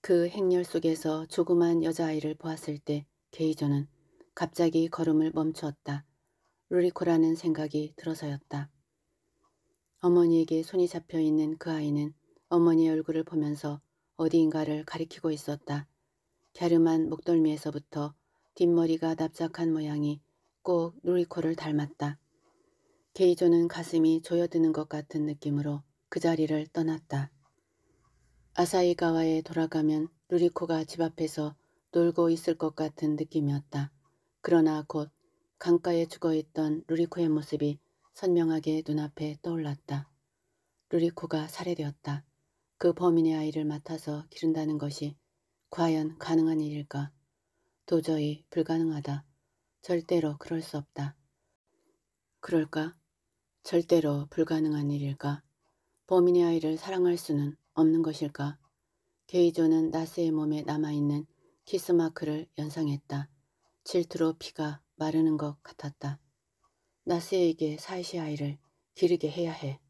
그 행렬 속에서 조그만 여자아이를 보았을 때 게이저는 갑자기 걸음을 멈추었다. 루리코라는 생각이 들어서였다. 어머니에게 손이 잡혀있는 그 아이는 어머니의 얼굴을 보면서 어디인가를 가리키고 있었다. 갸름한 목덜미에서부터 뒷머리가 납작한 모양이 꼭루리코를 닮았다. 게이조는 가슴이 조여드는 것 같은 느낌으로 그 자리를 떠났다. 아사이가와에 돌아가면 루리코가집 앞에서 놀고 있을 것 같은 느낌이었다. 그러나 곧 강가에 죽어있던 루리코의 모습이 선명하게 눈앞에 떠올랐다. 루리코가 살해되었다. 그 범인의 아이를 맡아서 기른다는 것이 과연 가능한 일일까? 도저히 불가능하다. 절대로 그럴 수 없다. 그럴까? 절대로 불가능한 일일까? 범인의 아이를 사랑할 수는 없는 것일까? 게이조는 나스의 몸에 남아있는 키스마크를 연상했다. 질투로 피가 마르는 것 같았다. 나스에게 사이시 아이를 기르게 해야 해.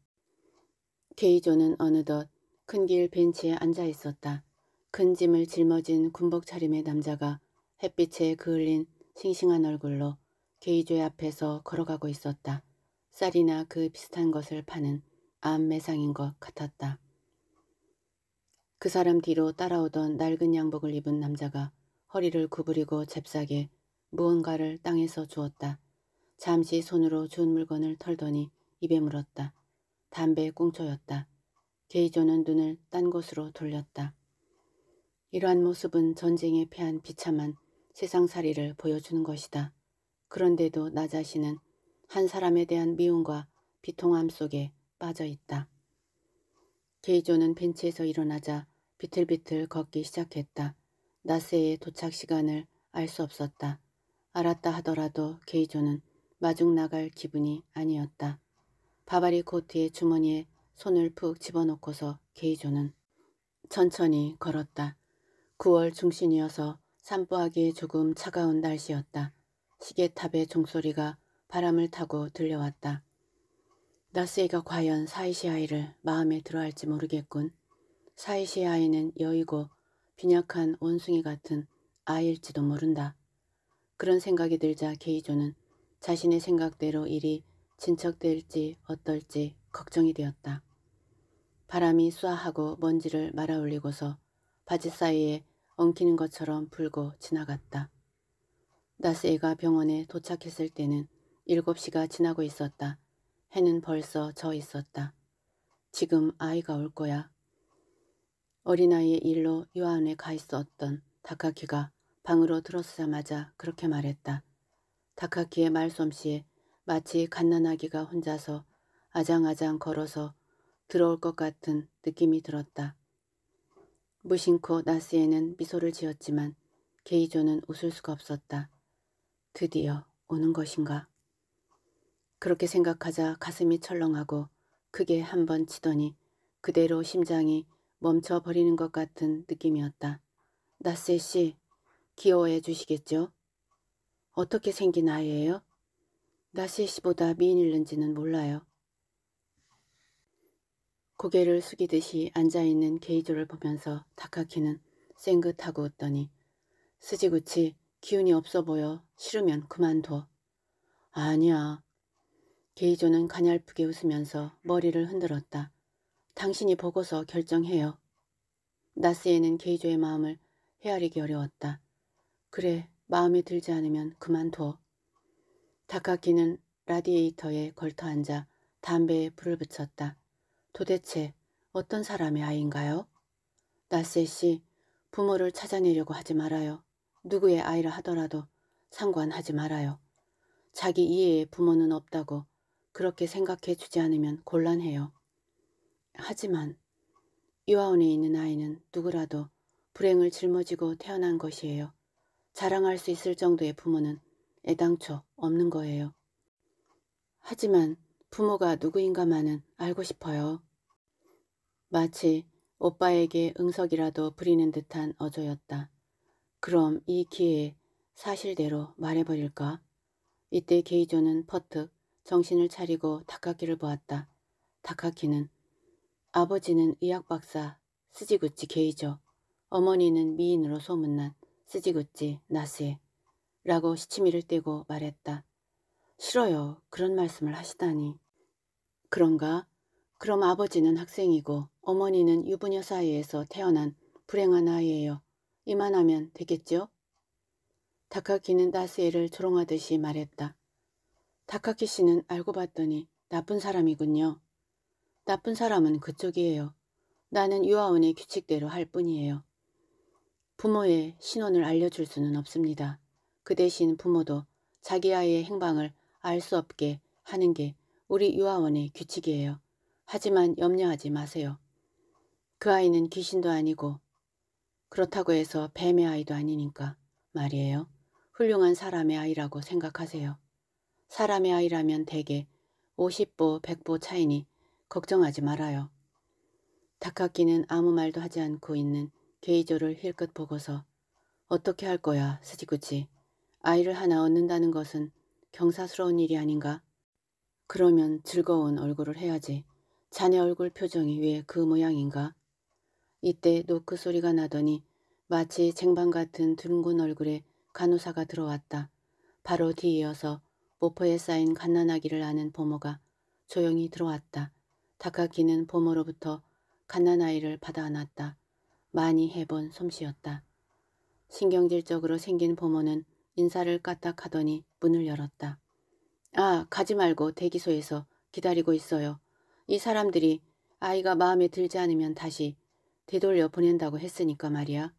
게이조는 어느덧 큰길 벤치에 앉아 있었다. 큰 짐을 짊어진 군복 차림의 남자가 햇빛에 그을린 싱싱한 얼굴로 게이조의 앞에서 걸어가고 있었다. 쌀이나 그 비슷한 것을 파는 암 매상인 것 같았다. 그 사람 뒤로 따라오던 낡은 양복을 입은 남자가 허리를 구부리고 잽싸게 무언가를 땅에서 주었다. 잠시 손으로 준 물건을 털더니 입에 물었다. 담배 꽁초였다. 게이조는 눈을 딴 곳으로 돌렸다. 이러한 모습은 전쟁에 패한 비참한 세상살이를 보여주는 것이다. 그런데도 나 자신은 한 사람에 대한 미움과 비통함 속에 빠져 있다. 게이조는 벤치에서 일어나자 비틀비틀 걷기 시작했다. 나세의 도착 시간을 알 수 없었다. 알았다 하더라도 게이조는 마중 나갈 기분이 아니었다. 바바리 코트의 주머니에 손을 푹 집어넣고서 게이조는 천천히 걸었다. 9월 중신이어서 산보하기 에 조금 차가운 날씨였다. 시계탑의 종소리가 바람을 타고 들려왔다. 나스이가 과연 사이시아이를 마음에 들어할지 모르겠군. 사이시아이는 여의고 빈약한 원숭이 같은 아일지도 이 모른다. 그런 생각이 들자 게이조는 자신의 생각대로 일이 진척될지 어떨지 걱정이 되었다. 바람이 쏴하고 먼지를 말아올리고서 바지 사이에 엉키는 것처럼 불고 지나갔다. 나스에가 병원에 도착했을 때는 7시가 지나고 있었다. 해는 벌써 져 있었다. 지금 아이가 올 거야. 어린아이의 일로 요한에 가 있었던 다카키가 방으로 들어서자마자 그렇게 말했다. 다카키의 말솜씨에 마치 갓난아기가 혼자서 아장아장 걸어서 들어올 것 같은 느낌이 들었다. 무심코 나스에는 미소를 지었지만 게이조는 웃을 수가 없었다. 드디어 오는 것인가. 그렇게 생각하자 가슴이 철렁하고 크게 한 번 치더니 그대로 심장이 멈춰버리는 것 같은 느낌이었다. 나세 스 씨, 귀여워해 주시겠죠? 어떻게 생긴 아이예요? 나세 스 씨보다 미인일는지는 몰라요. 고개를 숙이듯이 앉아있는 게이조를 보면서 다카키는 생긋하고 웃더니 스지구치 기운이 없어 보여 싫으면 그만둬. 아니야. 게이조는 가냘프게 웃으면서 머리를 흔들었다. 당신이 보고서 결정해요. 나스에는 게이조의 마음을 헤아리기 어려웠다. 그래, 마음에 들지 않으면 그만둬. 다카키는 라디에이터에 걸터앉아 담배에 불을 붙였다. 도대체 어떤 사람의 아이인가요? 나세 씨, 부모를 찾아내려고 하지 말아요. 누구의 아이라 하더라도 상관하지 말아요. 자기 이해의 부모는 없다고 그렇게 생각해 주지 않으면 곤란해요. 하지만 이화원에 있는 아이는 누구라도 불행을 짊어지고 태어난 것이에요. 자랑할 수 있을 정도의 부모는 애당초 없는 거예요. 하지만 부모가 누구인가만은 알고 싶어요. 마치 오빠에게 응석이라도 부리는 듯한 어조였다. 그럼 이 기회에 사실대로 말해버릴까? 이때 게이조는 퍼뜩 정신을 차리고 다카키를 보았다. 다카키는 아버지는 의학박사 스지구치 게이조 어머니는 미인으로 소문난 스지구치 나스에 라고 시치미를 떼고 말했다. 싫어요. 그런 말씀을 하시다니. 그런가? 그럼 아버지는 학생이고 어머니는 유부녀 사이에서 태어난 불행한 아이예요. 이만하면 되겠죠? 다카키는 나스에를 조롱하듯이 말했다. 다카키 씨는 알고 봤더니 나쁜 사람이군요. 나쁜 사람은 그쪽이에요. 나는 유아원의 규칙대로 할 뿐이에요. 부모의 신원을 알려줄 수는 없습니다. 그 대신 부모도 자기 아이의 행방을 알 수 없게 하는 게 우리 유아원의 규칙이에요. 하지만 염려하지 마세요. 그 아이는 귀신도 아니고 그렇다고 해서 뱀의 아이도 아니니까 말이에요. 훌륭한 사람의 아이라고 생각하세요. 사람의 아이라면 대개 50보 100보 차이니 걱정하지 말아요. 다카키는 아무 말도 하지 않고 있는 게이조를 힐끗 보고서 어떻게 할 거야 스지구치. 아이를 하나 얻는다는 것은 경사스러운 일이 아닌가? 그러면 즐거운 얼굴을 해야지. 자네 얼굴 표정이 왜 그 모양인가? 이때 노크 그 소리가 나더니 마치 쟁반 같은 둥근 얼굴에 간호사가 들어왔다. 바로 뒤이어서 모퍼에 쌓인 갓난아기를 아는 보모가 조용히 들어왔다. 다카키는 보모로부터 갓난아이를 받아 안았다. 많이 해본 솜씨였다. 신경질적으로 생긴 보모는 인사를 까딱하더니 문을 열었다. 아, 가지 말고 대기소에서 기다리고 있어요. 이 사람들이 아이가 마음에 들지 않으면 다시 되돌려 보낸다고 했으니까 말이야.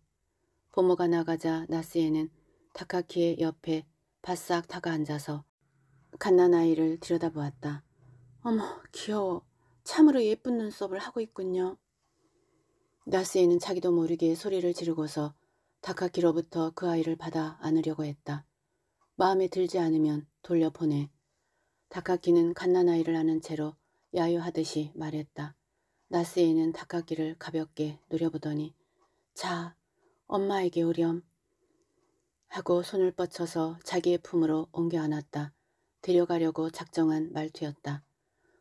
부모가 나가자 나스에는 다카키의 옆에 바싹 다가 앉아서 갓난아이를 들여다보았다. 어머 귀여워. 참으로 예쁜 눈썹을 하고 있군요. 나스에는 자기도 모르게 소리를 지르고서 다카키로부터 그 아이를 받아 안으려고 했다. 마음에 들지 않으면 돌려보내. 다카키는 갓난아이를 아는 채로 야유하듯이 말했다. 나스에 는 닭가기를 가볍게 노려보더니 자, 엄마에게 오렴. 하고 손을 뻗쳐서 자기의 품으로 옮겨 안았다. 데려가려고 작정한 말투였다.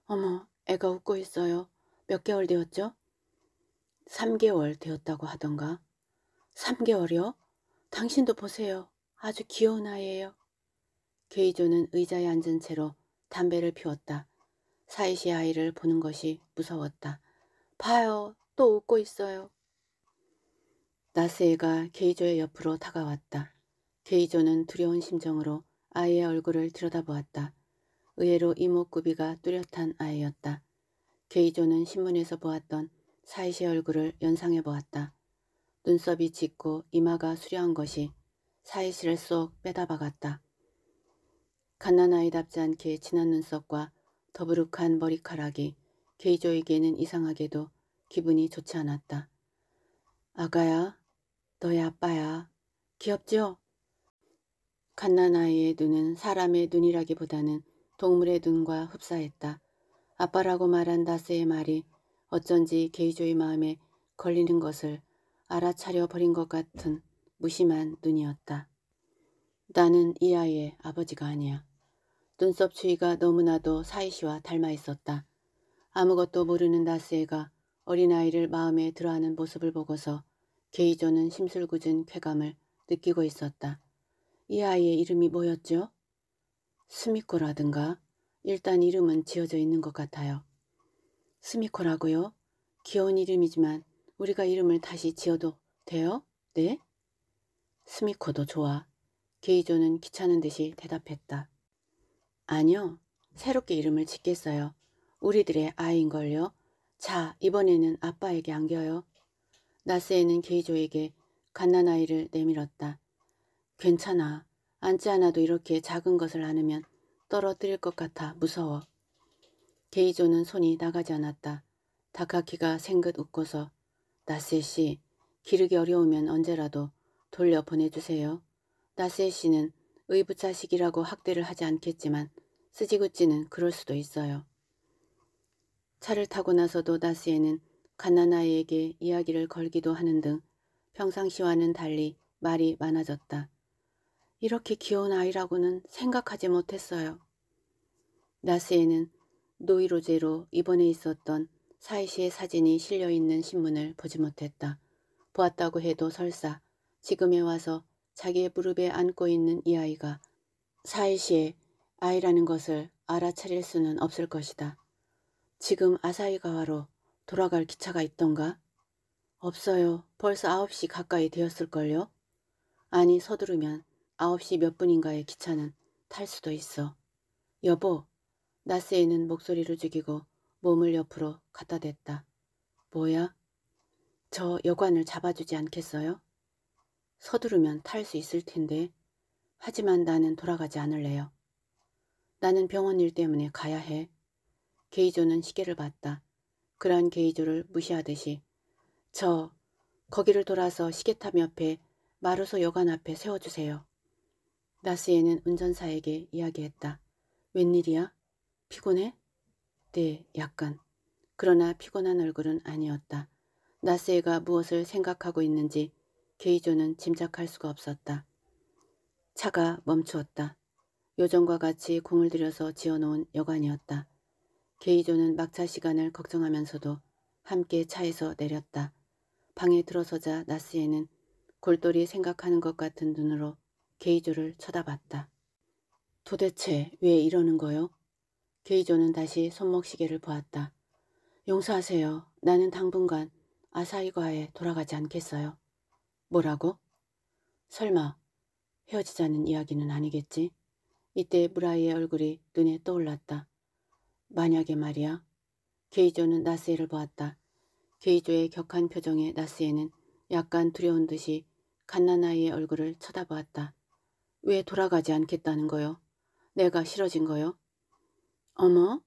어머, 애가 웃고 있어요. 몇 개월 되었죠? 3개월 되었다고 하던가. 3개월이요? 당신도 보세요. 아주 귀여운 아이예요. 게이조는 의자에 앉은 채로 담배를 피웠다. 사이시 아이를 보는 것이 무서웠다. 봐요. 또 웃고 있어요. 나스에가 게이조의 옆으로 다가왔다. 게이조는 두려운 심정으로 아이의 얼굴을 들여다보았다. 의외로 이목구비가 뚜렷한 아이였다. 게이조는 신문에서 보았던 사이시의 얼굴을 연상해 보았다. 눈썹이 짙고 이마가 수려한 것이 사이시를 쏙 빼다 박았다. 갓난아이답지 않게 진한 눈썹과 더부룩한 머리카락이 게이저에게는 이상하게도 기분이 좋지 않았다. 아가야, 너의 아빠야. 귀엽죠? 갓난아이의 눈은 사람의 눈이라기보다는 동물의 눈과 흡사했다. 아빠라고 말한 다스의 말이 어쩐지 게이조의 마음에 걸리는 것을 알아차려 버린 것 같은 무심한 눈이었다. 나는 이 아이의 아버지가 아니야. 눈썹 추위가 너무나도 사이시와 닮아 있었다. 아무것도 모르는 나스에가 어린아이를 마음에 들어하는 모습을 보고서 게이조는 심술궂은 쾌감을 느끼고 있었다. 이 아이의 이름이 뭐였죠? 스미코라든가 일단 이름은 지어져 있는 것 같아요. 스미코라고요? 귀여운 이름이지만 우리가 이름을 다시 지어도 돼요? 네? 스미코도 좋아. 게이조는 귀찮은 듯이 대답했다. 아니요. 새롭게 이름을 짓겠어요. 우리들의 아이인걸요. 자, 이번에는 아빠에게 안겨요. 나스에는 게이조에게 갓난아이를 내밀었다. 괜찮아. 앉지 않아도 이렇게 작은 것을 안으면 떨어뜨릴 것 같아 무서워. 게이조는 손이 나가지 않았다. 다카키가 생긋 웃고서 나스에 씨, 기르기 어려우면 언제라도 돌려 보내주세요. 나스에 씨는 의붓자식이라고 학대를 하지 않겠지만 쓰지구찌는 그럴 수도 있어요. 차를 타고 나서도 나스에는 가난아이에게 이야기를 걸기도 하는 등 평상시와는 달리 말이 많아졌다. 이렇게 귀여운 아이라고는 생각하지 못했어요. 나스에는 노이로제로 이번에 있었던 사이시의 사진이 실려있는 신문을 보지 못했다. 보았다고 해도 설사 지금에 와서 자기의 무릎에 안고 있는 이 아이가 사이시에 아이라는 것을 알아차릴 수는 없을 것이다. 지금 아사이가와로 돌아갈 기차가 있던가? 없어요. 벌써 9시 가까이 되었을걸요? 아니 서두르면 9시 몇분인가의 기차는 탈 수도 있어. 여보, 나스에는 목소리를 죽이고 몸을 옆으로 갖다 댔다. 뭐야? 저 여관을 잡아주지 않겠어요? 서두르면 탈 수 있을 텐데 하지만 나는 돌아가지 않을래요. 나는 병원 일 때문에 가야 해. 게이조는 시계를 봤다. 그러한 게이조를 무시하듯이 저 거기를 돌아서 시계탑 옆에 마루소 여관 앞에 세워주세요. 나스에는 운전사에게 이야기했다. 웬일이야? 피곤해? 네, 약간. 그러나 피곤한 얼굴은 아니었다. 나스에가 무엇을 생각하고 있는지 게이조는 짐작할 수가 없었다. 차가 멈추었다. 요정과 같이 공을 들여서 지어놓은 여관이었다. 게이조는 막차 시간을 걱정하면서도 함께 차에서 내렸다. 방에 들어서자 나스에는 골똘히 생각하는 것 같은 눈으로 게이조를 쳐다봤다. 도대체 왜 이러는 거요? 게이조는 다시 손목시계를 보았다. 용서하세요. 나는 당분간 아사히과에 돌아가지 않겠어요. 뭐라고? 설마 헤어지자는 이야기는 아니겠지? 이때 브라이의 얼굴이 눈에 떠올랐다. 만약에 말이야. 게이조는 나스에를 보았다. 게이조의 격한 표정에 나스에는 약간 두려운 듯이 갓난아이의 얼굴을 쳐다보았다. 왜 돌아가지 않겠다는 거요? 내가 싫어진 거요? 어머?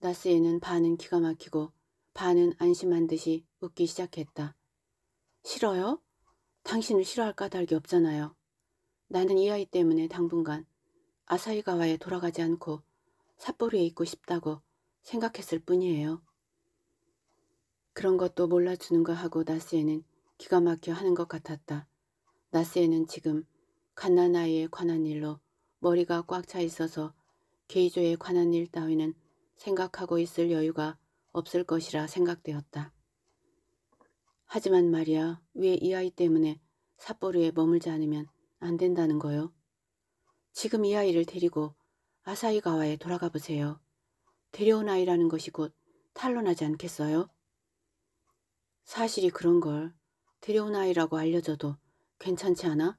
나스에는 반은 기가 막히고 반은 안심한 듯이 웃기 시작했다. 싫어요? 당신을 싫어할 까닭이 없잖아요. 나는 이 아이 때문에 당분간 아사히가와에 돌아가지 않고 삿포로에 있고 싶다고 생각했을 뿐이에요. 그런 것도 몰라주는가 하고 나스에는 기가 막혀 하는 것 같았다. 나스에는 지금 갓난아이에 관한 일로 머리가 꽉 차 있어서 게이조에 관한 일 따위는 생각하고 있을 여유가 없을 것이라 생각되었다. 하지만 말이야 왜 이 아이 때문에 삿포로에 머물지 않으면 안 된다는 거요? 지금 이 아이를 데리고 아사히가와에 돌아가 보세요. 데려온 아이라는 것이 곧 탄로나지 않겠어요? 사실이 그런 걸 데려온 아이라고 알려져도 괜찮지 않아?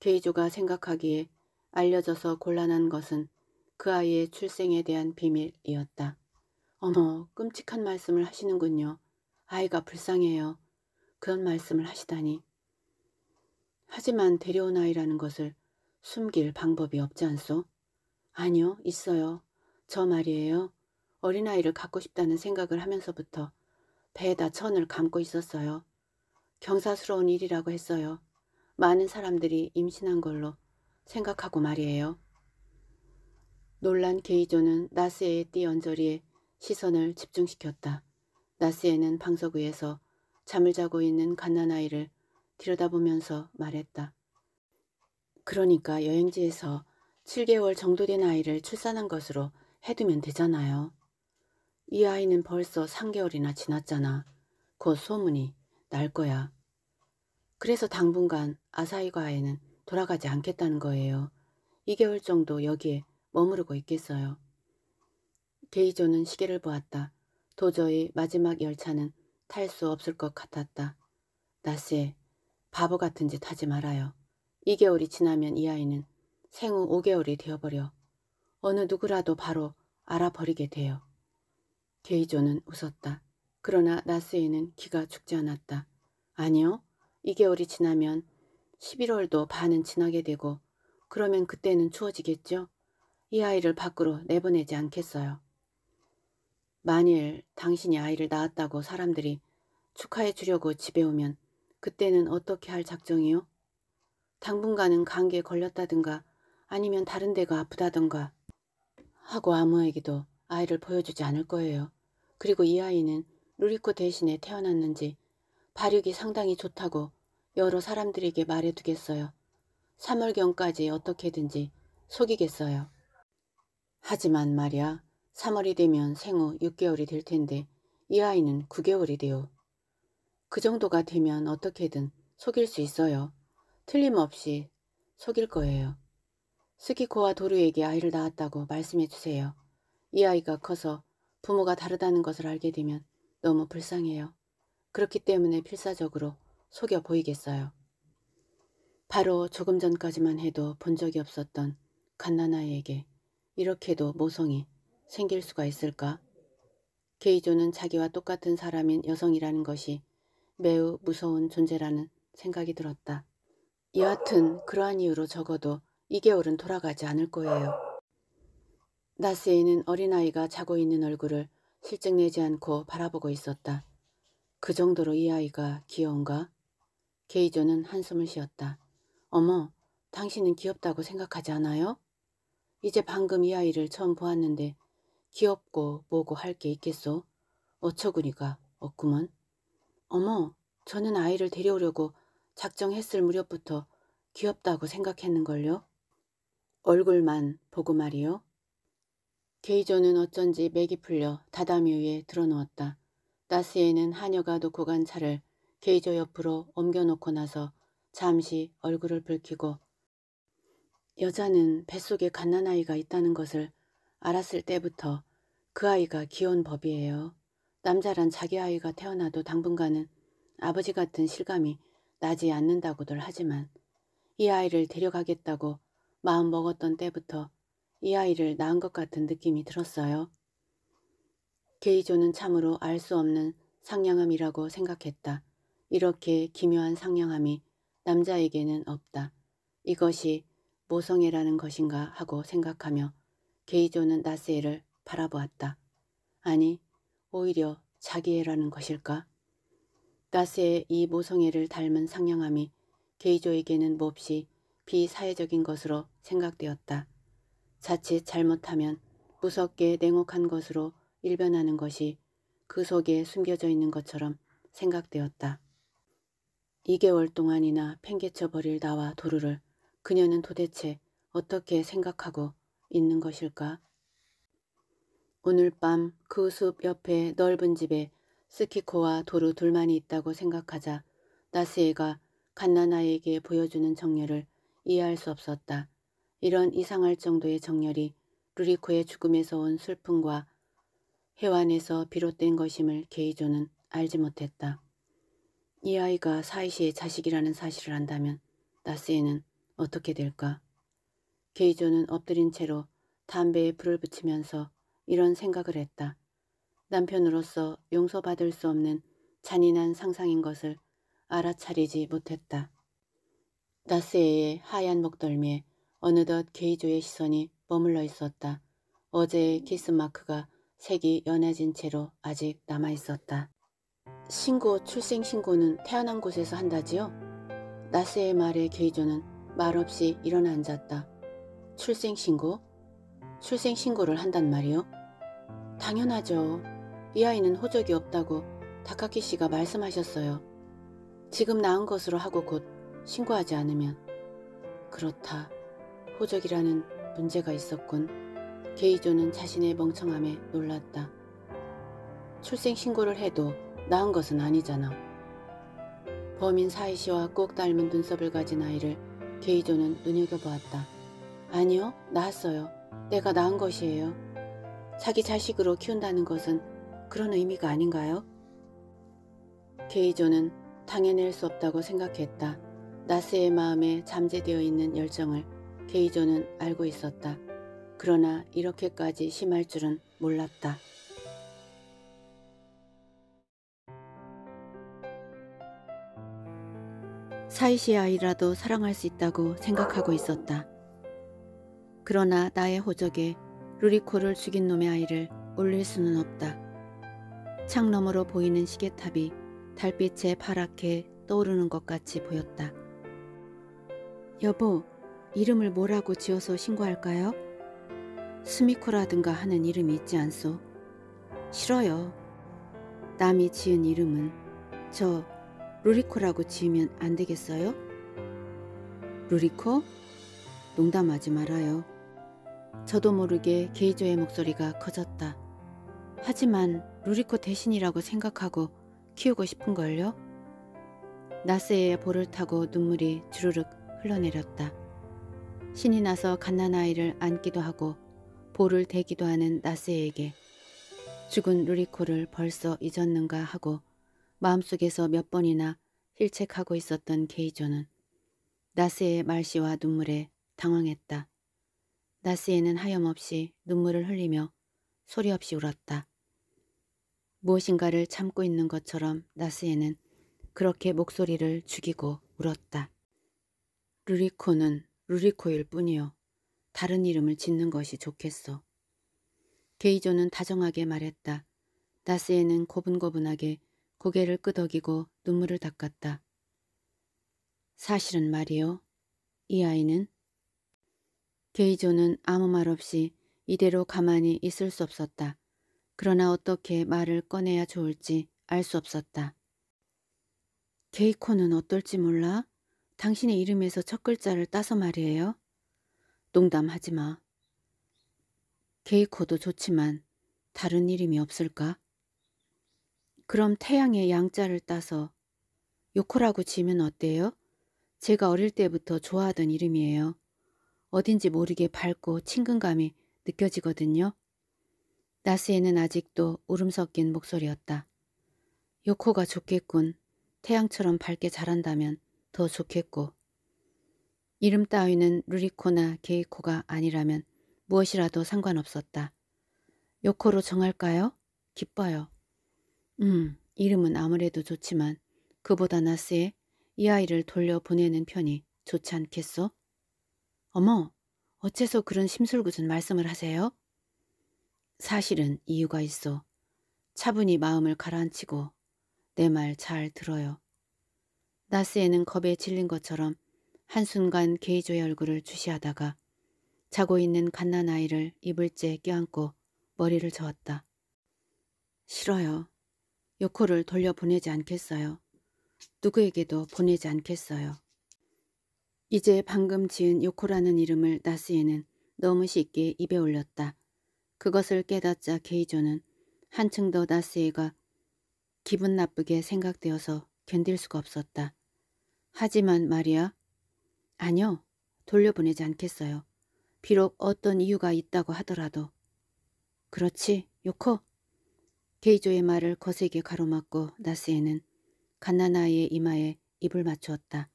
게이조가 생각하기에 알려져서 곤란한 것은 그 아이의 출생에 대한 비밀이었다. 어머 끔찍한 말씀을 하시는군요. 아이가 불쌍해요. 그런 말씀을 하시다니. 하지만 데려온 아이라는 것을 숨길 방법이 없지 않소? 아니요, 있어요. 저 말이에요. 어린아이를 갖고 싶다는 생각을 하면서부터 배에다 천을 감고 있었어요. 경사스러운 일이라고 했어요. 많은 사람들이 임신한 걸로 생각하고 말이에요. 놀란 게이조는 나스의 띠 언저리에 시선을 집중시켰다. 나스에는 방석 위에서 잠을 자고 있는 갓난아이를 들여다보면서 말했다. 그러니까 여행지에서 7개월 정도 된 아이를 출산한 것으로 해두면 되잖아요. 이 아이는 벌써 3개월이나 지났잖아. 곧 소문이 날 거야. 그래서 당분간 아사히과에는 돌아가지 않겠다는 거예요. 2개월 정도 여기에 머무르고 있겠어요. 게이조는 시계를 보았다. 도저히 마지막 열차는 탈 수 없을 것 같았다. 나씨, 바보 같은 짓 하지 말아요. 2개월이 지나면 이 아이는 생후 5개월이 되어버려 어느 누구라도 바로 알아버리게 돼요. 게이조는 웃었다. 그러나 나스에는 기가 죽지 않았다. 아니요. 2개월이 지나면 11월도 반은 지나게 되고 그러면 그때는 추워지겠죠? 이 아이를 밖으로 내보내지 않겠어요. 만일 당신이 아이를 낳았다고 사람들이 축하해 주려고 집에 오면 그때는 어떻게 할 작정이요? 당분간은 감기에 걸렸다든가 아니면 다른 데가 아프다든가 하고 아무에게도 아이를 보여주지 않을 거예요. 그리고 이 아이는 루리코 대신에 태어났는지 발육이 상당히 좋다고 여러 사람들에게 말해두겠어요. 3월경까지 어떻게든지 속이겠어요. 하지만 말이야 3월이 되면 생후 6개월이 될 텐데 이 아이는 9개월이 돼요. 그 정도가 되면 어떻게든 속일 수 있어요. 틀림없이 속일 거예요. 스키코와 도루에게 아이를 낳았다고 말씀해 주세요. 이 아이가 커서 부모가 다르다는 것을 알게 되면 너무 불쌍해요. 그렇기 때문에 필사적으로 속여 보이겠어요. 바로 조금 전까지만 해도 본 적이 없었던 갓난아이에게 이렇게도 모성이 생길 수가 있을까? 케이조는 자기와 똑같은 사람인 여성이라는 것이 매우 무서운 존재라는 생각이 들었다. 여하튼 그러한 이유로 적어도 2개월은 돌아가지 않을 거예요. 나스에는 어린아이가 자고 있는 얼굴을 실증내지 않고 바라보고 있었다. 그 정도로 이 아이가 귀여운가? 게이조는 한숨을 쉬었다. 어머, 당신은 귀엽다고 생각하지 않아요? 이제 방금 이 아이를 처음 보았는데 귀엽고 뭐고 할 게 있겠소? 어처구니가 없구먼. 어머, 저는 아이를 데려오려고 작정했을 무렵부터 귀엽다고 생각했는걸요. 얼굴만 보고 말이요. 게이저는 어쩐지 맥이 풀려 다다미 위에 드러누웠다 나스에는 하녀가 놓고 간 차를 게이저 옆으로 옮겨놓고 나서 잠시 얼굴을 붉히고 여자는 뱃속에 갓난아이가 있다는 것을 알았을 때부터 그 아이가 귀여운 법이에요. 남자란 자기 아이가 태어나도 당분간은 아버지 같은 실감이 나지 않는다고들 하지만 이 아이를 데려가겠다고 마음 먹었던 때부터 이 아이를 낳은 것 같은 느낌이 들었어요. 게이조는 참으로 알 수 없는 상냥함이라고 생각했다. 이렇게 기묘한 상냥함이 남자에게는 없다. 이것이 모성애라는 것인가 하고 생각하며 게이조는 나세를 바라보았다. 아니 오히려 자기애라는 것일까? 나스의 이 모성애를 닮은 상냥함이 게이조에게는 몹시 비사회적인 것으로 생각되었다. 자칫 잘못하면 무섭게 냉혹한 것으로 일변하는 것이 그 속에 숨겨져 있는 것처럼 생각되었다. 2개월 동안이나 팽개쳐버릴 나와 도루를 그녀는 도대체 어떻게 생각하고 있는 것일까? 오늘 밤 그 숲 옆에 넓은 집에 스키코와 도루 둘만이 있다고 생각하자 나스에가 갓난아이에게 보여주는 정열을 이해할 수 없었다. 이런 이상할 정도의 정열이 루리코의 죽음에서 온 슬픔과 해완에서 비롯된 것임을 게이조는 알지 못했다. 이 아이가 사이시의 자식이라는 사실을 안다면 나스에는 어떻게 될까? 게이조는 엎드린 채로 담배에 불을 붙이면서 이런 생각을 했다. 남편으로서 용서받을 수 없는 잔인한 상상인 것을 알아차리지 못했다. 나스에의 하얀 목덜미에 어느덧 게이조의 시선이 머물러 있었다. 어제의 키스마크가 색이 연해진 채로 아직 남아있었다. 신고, 출생신고는 태어난 곳에서 한다지요? 나스의 말에 게이조는 말없이 일어나 앉았다. 출생신고? 출생신고를 한단 말이요? 당연하죠. 이 아이는 호적이 없다고 다카키 씨가 말씀하셨어요. 지금 낳은 것으로 하고 곧 신고하지 않으면. 그렇다. 호적이라는 문제가 있었군. 게이조는 자신의 멍청함에 놀랐다. 출생신고를 해도 낳은 것은 아니잖아. 범인 사이씨와꼭 닮은 눈썹을 가진 아이를 게이조는 눈여겨보았다. 아니요, 낳았어요 내가 낳은 것이에요. 자기 자식으로 키운다는 것은 그런 의미가 아닌가요? 케이조는 당해낼 수 없다고 생각했다. 나스의 마음에 잠재되어 있는 열정을 케이조는 알고 있었다. 그러나 이렇게까지 심할 줄은 몰랐다. 사이시 아이라도 사랑할 수 있다고 생각하고 있었다. 그러나 나의 호적에 루리코를 죽인 놈의 아이를 올릴 수는 없다. 창 너머로 보이는 시계탑이 달빛에 파랗게 떠오르는 것 같이 보였다. 여보, 이름을 뭐라고 지어서 신고할까요? 스미코라든가 하는 이름이 있지 않소? 싫어요. 남이 지은 이름은 저 루리코라고 지으면 안 되겠어요? 루리코? 농담하지 말아요. 저도 모르게 게이조의 목소리가 커졌다. 하지만 루리코 대신이라고 생각하고 키우고 싶은걸요? 나스의 볼을 타고 눈물이 주르륵 흘러내렸다. 신이 나서 갓난아이를 안기도 하고 볼을 대기도 하는 나스에게 죽은 루리코를 벌써 잊었는가 하고 마음속에서 몇 번이나 힐책하고 있었던 게이조는 나스의 말씨와 눈물에 당황했다. 나스에는 하염없이 눈물을 흘리며 소리 없이 울었다. 무엇인가를 참고 있는 것처럼 나스에는 그렇게 목소리를 죽이고 울었다. 루리코는 루리코일 뿐이요. 다른 이름을 짓는 것이 좋겠소. 게이조는 다정하게 말했다. 나스에는 고분고분하게 고개를 끄덕이고 눈물을 닦았다. 사실은 말이요. 이 아이는 게이조는 아무 말 없이 이대로 가만히 있을 수 없었다. 그러나 어떻게 말을 꺼내야 좋을지 알 수 없었다. 게이코는 어떨지 몰라? 당신의 이름에서 첫 글자를 따서 말이에요. 농담하지 마. 게이코도 좋지만 다른 이름이 없을까? 그럼 태양의 양자를 따서 요코라고 지면 어때요? 제가 어릴 때부터 좋아하던 이름이에요. 어딘지 모르게 밝고 친근감이 느껴지거든요. 나스에는 아직도 울음 섞인 목소리였다. 요코가 좋겠군. 태양처럼 밝게 자란다면 더 좋겠고. 이름 따위는 루리코나 게이코가 아니라면 무엇이라도 상관없었다. 요코로 정할까요? 기뻐요. 음, 이름은 아무래도 좋지만 그보다 나스에 이 아이를 돌려보내는 편이 좋지 않겠소? 어머, 어째서 그런 심술궂은 말씀을 하세요? 사실은 이유가 있어. 차분히 마음을 가라앉히고 내 말 잘 들어요. 나스에는 겁에 질린 것처럼 한순간 게이조의 얼굴을 주시하다가 자고 있는 갓난 아이를 이불째 껴안고 머리를 저었다. 싫어요. 요코를 돌려보내지 않겠어요. 누구에게도 보내지 않겠어요. 이제 방금 지은 요코라는 이름을 나스에는 너무 쉽게 입에 올렸다. 그것을 깨닫자 게이조는 한층 더 나스에가 기분 나쁘게 생각되어서 견딜 수가 없었다. 하지만 말이야. 아니요. 돌려보내지 않겠어요. 비록 어떤 이유가 있다고 하더라도. 그렇지, 요코. 게이조의 말을 거세게 가로막고 나스에는 갓난아이의 이마에 입을 맞추었다.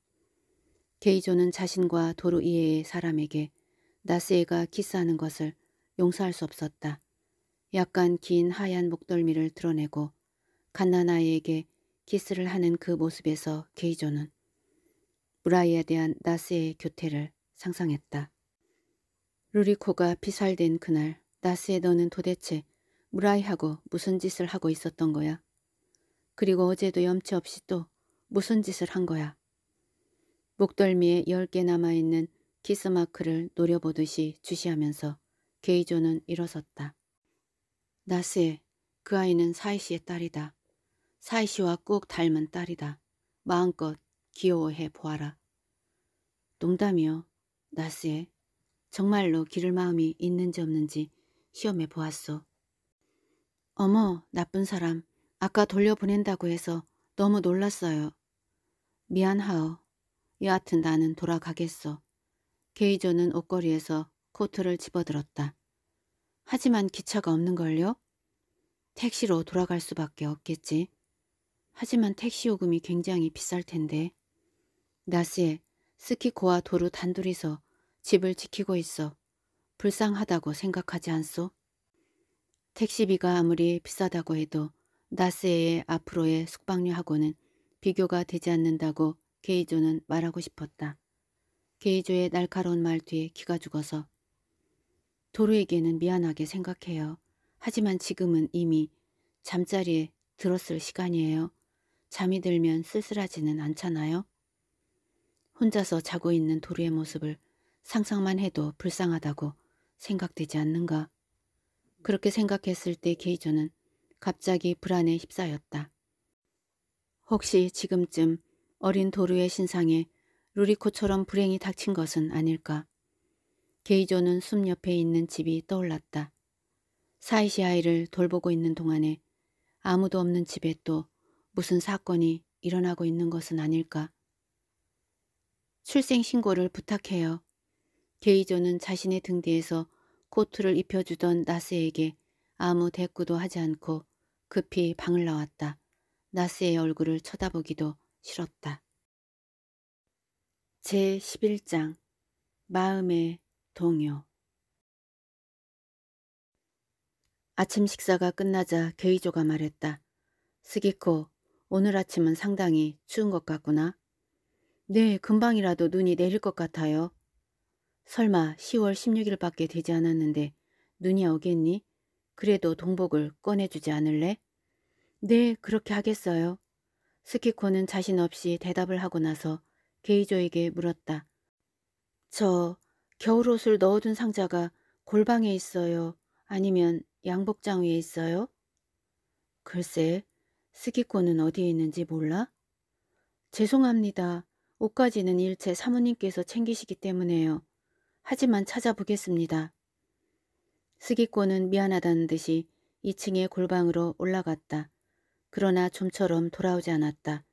게이조는 자신과 도로 이외의 사람에게 나스에가 키스하는 것을 용서할 수 없었다. 약간 긴 하얀 목덜미를 드러내고 갓난아이에게 키스를 하는 그 모습에서 게이조는 브라이에 대한 나스의 교태를 상상했다. 루리코가 피살된 그날 나스의 너는 도대체 무라이하고 무슨 짓을 하고 있었던 거야? 그리고 어제도 염치 없이 또 무슨 짓을 한 거야? 목덜미에 열 개 남아있는 키스마크를 노려보듯이 주시하면서 게이조는 일어섰다. 나스에 그 아이는 사이씨의 딸이다. 사이씨와 꼭 닮은 딸이다. 마음껏 귀여워해 보아라. 농담이요. 나스에 정말로 기를 마음이 있는지 없는지 시험해 보았소. 어머 나쁜 사람 아까 돌려보낸다고 해서 너무 놀랐어요. 미안하오. 여하튼 나는 돌아가겠어. 게이저는 옷걸이에서 코트를 집어들었다. 하지만 기차가 없는걸요? 택시로 돌아갈 수밖에 없겠지. 하지만 택시 요금이 굉장히 비쌀 텐데. 나스에 스키코와 도루 단둘이서 집을 지키고 있어 불쌍하다고 생각하지 않소? 택시비가 아무리 비싸다고 해도 나스에의 앞으로의 숙박료하고는 비교가 되지 않는다고 게이조는 말하고 싶었다. 게이조의 날카로운 말 뒤에 기가 죽어서 도루에게는 미안하게 생각해요. 하지만 지금은 이미 잠자리에 들었을 시간이에요. 잠이 들면 쓸쓸하지는 않잖아요. 혼자서 자고 있는 도루의 모습을 상상만 해도 불쌍하다고 생각되지 않는가. 그렇게 생각했을 때 게이조는 갑자기 불안에 휩싸였다. 혹시 지금쯤 어린 도루의 신상에 루리코처럼 불행이 닥친 것은 아닐까. 게이조는 숲 옆에 있는 집이 떠올랐다. 사이시 아이를 돌보고 있는 동안에 아무도 없는 집에 또 무슨 사건이 일어나고 있는 것은 아닐까. 출생신고를 부탁해요. 게이조는 자신의 등 뒤에서 코트를 입혀주던 나스에게 아무 대꾸도 하지 않고 급히 방을 나왔다. 나스의 얼굴을 쳐다보기도 싫었다. 제 11장 마음의 동요 아침 식사가 끝나자 게이조가 말했다. 스기코, 오늘 아침은 상당히 추운 것 같구나. 네, 금방이라도 눈이 내릴 것 같아요. 설마 10월 16일밖에 되지 않았는데 눈이 오겠니? 그래도 동복을 꺼내주지 않을래? 네, 그렇게 하겠어요. 스키코는 자신 없이 대답을 하고 나서 게이저에게 물었다. 저 겨울옷을 넣어둔 상자가 골방에 있어요? 아니면 양복장 위에 있어요? 글쎄, 스키코는 어디에 있는지 몰라? 죄송합니다. 옷까지는 일체 사모님께서 챙기시기 때문에요. 하지만 찾아보겠습니다. 스기코는 미안하다는 듯이 2층의 골방으로 올라갔다. 그러나 좀처럼 돌아오지 않았다.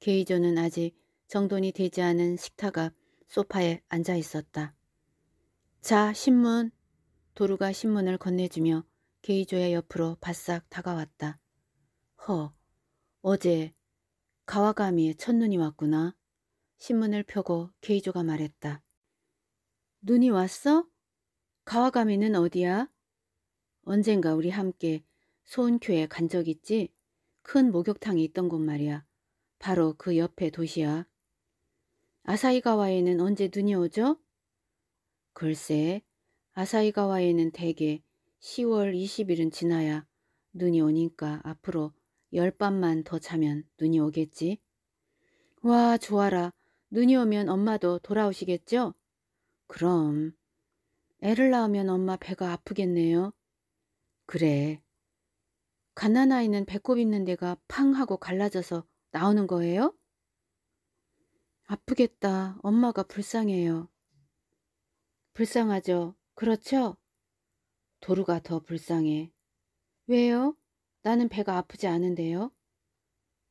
게이조는 아직 정돈이 되지 않은 식탁 앞 소파에 앉아 있었다. 자, 신문. 도루가 신문을 건네주며 게이조의 옆으로 바싹 다가왔다. 허, 어제 가와가미의 첫눈이 왔구나. 신문을 펴고 게이조가 말했다. 눈이 왔어? 가와가미는 어디야? 언젠가 우리 함께 소은교에 간 적 있지? 큰 목욕탕이 있던 곳 말이야. 바로 그 옆에 도시야. 아사이가와에는 언제 눈이 오죠? 글쎄, 아사이가와에는 대개 10월 20일은 지나야 눈이 오니까 앞으로 열 밤만 더 자면 눈이 오겠지. 와, 좋아라. 눈이 오면 엄마도 돌아오시겠죠? 그럼. 애를 낳으면 엄마 배가 아프겠네요. 그래. 갓난아이는 배꼽 있는 데가 팡 하고 갈라져서 나오는 거예요? 아프겠다. 엄마가 불쌍해요. 불쌍하죠. 그렇죠? 도루가 더 불쌍해. 왜요? 나는 배가 아프지 않은데요.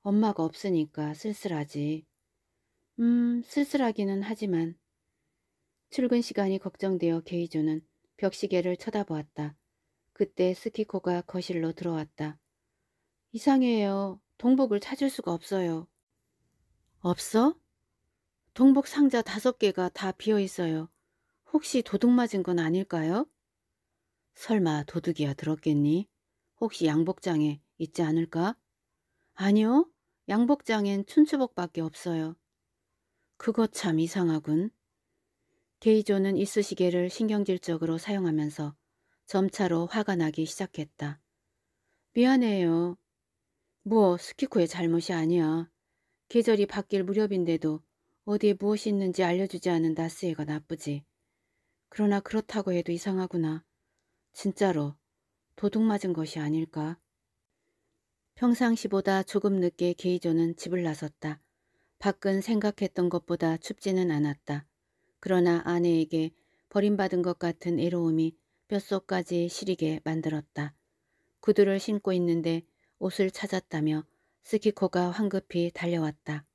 엄마가 없으니까 쓸쓸하지. 음, 쓸쓸하기는 하지만. 출근 시간이 걱정되어 게이조는 벽시계를 쳐다보았다. 그때 스키코가 거실로 들어왔다. 이상해요. 동복을 찾을 수가 없어요. 없어? 동복 상자 다섯 개가 다 비어 있어요. 혹시 도둑 맞은 건 아닐까요? 설마 도둑이야 들었겠니? 혹시 양복장에 있지 않을까? 아니요. 양복장엔 춘추복밖에 없어요. 그거 참 이상하군. 게이조는 이쑤시개를 신경질적으로 사용하면서 점차로 화가 나기 시작했다. 미안해요. 뭐 스키코의 잘못이 아니야. 계절이 바뀔 무렵인데도 어디에 무엇이 있는지 알려주지 않은 나스에가 나쁘지. 그러나 그렇다고 해도 이상하구나. 진짜로 도둑 맞은 것이 아닐까? 평상시보다 조금 늦게 게이조는 집을 나섰다. 밖은 생각했던 것보다 춥지는 않았다. 그러나 아내에게 버림받은 것 같은 애로움이 뼛속까지 시리게 만들었다. 구두를 신고 있는데 옷을 찾았다며 스키코가 황급히 달려왔다.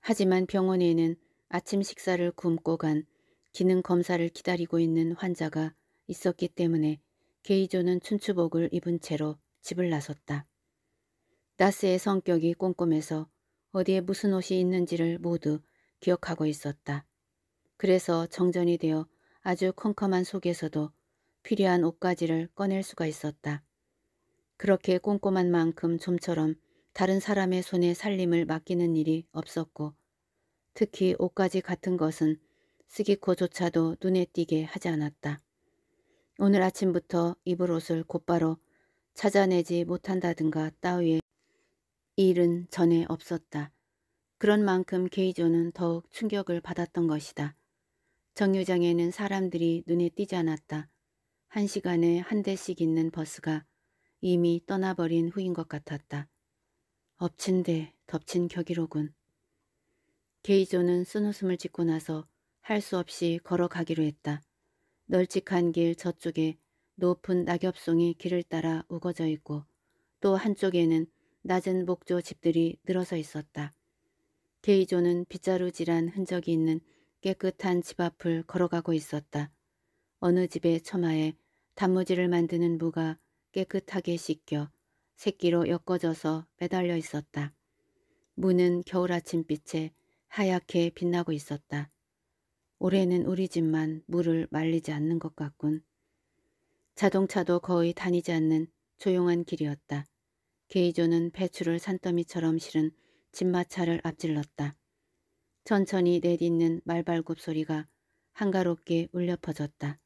하지만 병원에는 아침 식사를 굶고 간 기능 검사를 기다리고 있는 환자가 있었기 때문에 게이조는 춘추복을 입은 채로 집을 나섰다. 나스의 성격이 꼼꼼해서 어디에 무슨 옷이 있는지를 모두 기억하고 있었다. 그래서 정전이 되어 아주 컴컴한 속에서도 필요한 옷가지를 꺼낼 수가 있었다. 그렇게 꼼꼼한 만큼 좀처럼 다른 사람의 손에 살림을 맡기는 일이 없었고 특히 옷가지 같은 것은 쓰기코조차도 눈에 띄게 하지 않았다. 오늘 아침부터 입을 옷을 곧바로 찾아내지 못한다든가 따위에 일은 전에 없었다. 그런 만큼 게이조는 더욱 충격을 받았던 것이다. 정류장에는 사람들이 눈에 띄지 않았다. 한 시간에 한 대씩 있는 버스가 이미 떠나버린 후인 것 같았다. 엎친 데 덮친 격이로군. 게이조는 쓴웃음을 짓고 나서 할 수 없이 걸어가기로 했다. 널찍한 길 저쪽에 높은 낙엽송이 길을 따라 우거져 있고 또 한쪽에는 낮은 목조 집들이 늘어서 있었다. 게이조는 빗자루질한 흔적이 있는 깨끗한 집 앞을 걸어가고 있었다. 어느 집의 처마에 단무지를 만드는 무가 깨끗하게 씻겨 새끼로 엮어져서 매달려 있었다. 무는 겨울 아침빛에 하얗게 빛나고 있었다. 올해는 우리 집만 물을 말리지 않는 것 같군. 자동차도 거의 다니지 않는 조용한 길이었다. 게이조는 배추를 산더미처럼 실은 집마차를 앞질렀다. 천천히 내딛는 말발굽 소리가 한가롭게 울려 퍼졌다.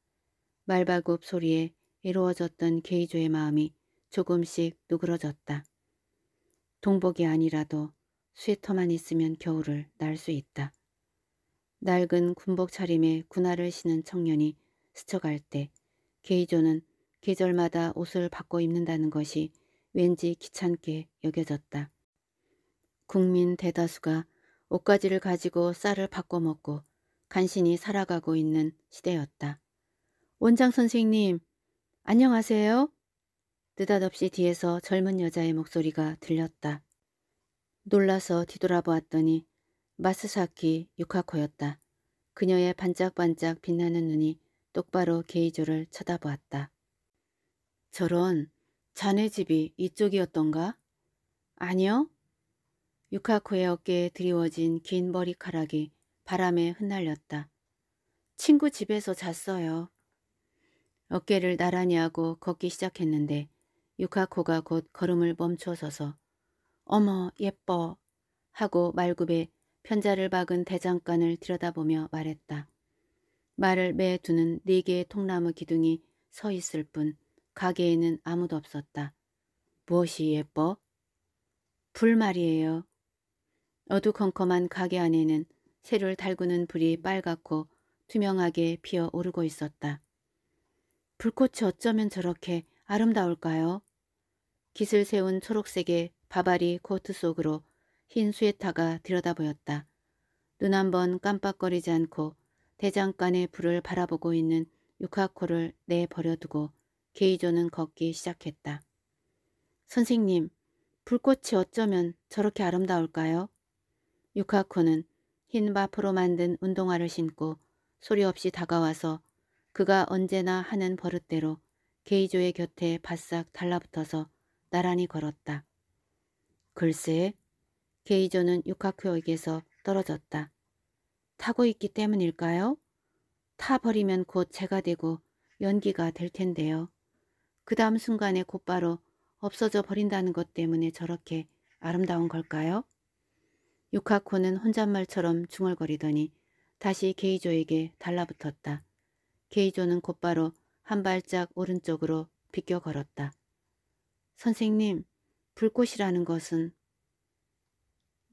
말발굽 소리에 이루어졌던 게이조의 마음이 조금씩 누그러졌다. 동복이 아니라도 스웨터만 있으면 겨울을 날 수 있다. 낡은 군복 차림에 군화를 신은 청년이 스쳐갈 때 게이조는 계절마다 옷을 바꿔 입는다는 것이 왠지 귀찮게 여겨졌다. 국민 대다수가 옷가지를 가지고 쌀을 바꿔 먹고 간신히 살아가고 있는 시대였다. 원장 선생님, 안녕하세요? 느닷없이 뒤에서 젊은 여자의 목소리가 들렸다. 놀라서 뒤돌아보았더니 마스사키 유카코였다. 그녀의 반짝반짝 빛나는 눈이 똑바로 게이조를 쳐다보았다. 저런, 자네 집이 이쪽이었던가? 아니요, 유카코의 어깨에 드리워진 긴 머리카락이 바람에 흩날렸다. 친구 집에서 잤어요. 어깨를 나란히 하고 걷기 시작했는데 유카코가 곧 걸음을 멈춰서서 어머 예뻐 하고 말굽에 편자를 박은 대장간을 들여다보며 말했다. 말을 매두는 네 개의 통나무 기둥이 서 있을 뿐 가게에는 아무도 없었다. 무엇이 예뻐? 불말이에요. 어두컴컴한 가게 안에는 새를 달구는 불이 빨갛고 투명하게 피어오르고 있었다. 불꽃이 어쩌면 저렇게 아름다울까요? 깃을 세운 초록색의 바바리 코트 속으로 흰 스웨터가 들여다보였다. 눈 한번 깜빡거리지 않고 대장간의 불을 바라보고 있는 유카코를 내버려두고 게이조는 걷기 시작했다. 선생님, 불꽃이 어쩌면 저렇게 아름다울까요? 유카코는 흰 바프로 만든 운동화를 신고 소리 없이 다가와서 그가 언제나 하는 버릇대로 게이조의 곁에 바싹 달라붙어서 나란히 걸었다. 글쎄, 게이조는 유카코에게서 떨어졌다. 타고 있기 때문일까요? 타버리면 곧 재가 되고 연기가 될 텐데요. 그 다음 순간에 곧바로 없어져 버린다는 것 때문에 저렇게 아름다운 걸까요? 유카코는 혼잣말처럼 중얼거리더니 다시 게이조에게 달라붙었다. 게이조는 곧바로 한 발짝 오른쪽으로 비껴 걸었다. 선생님, 불꽃이라는 것은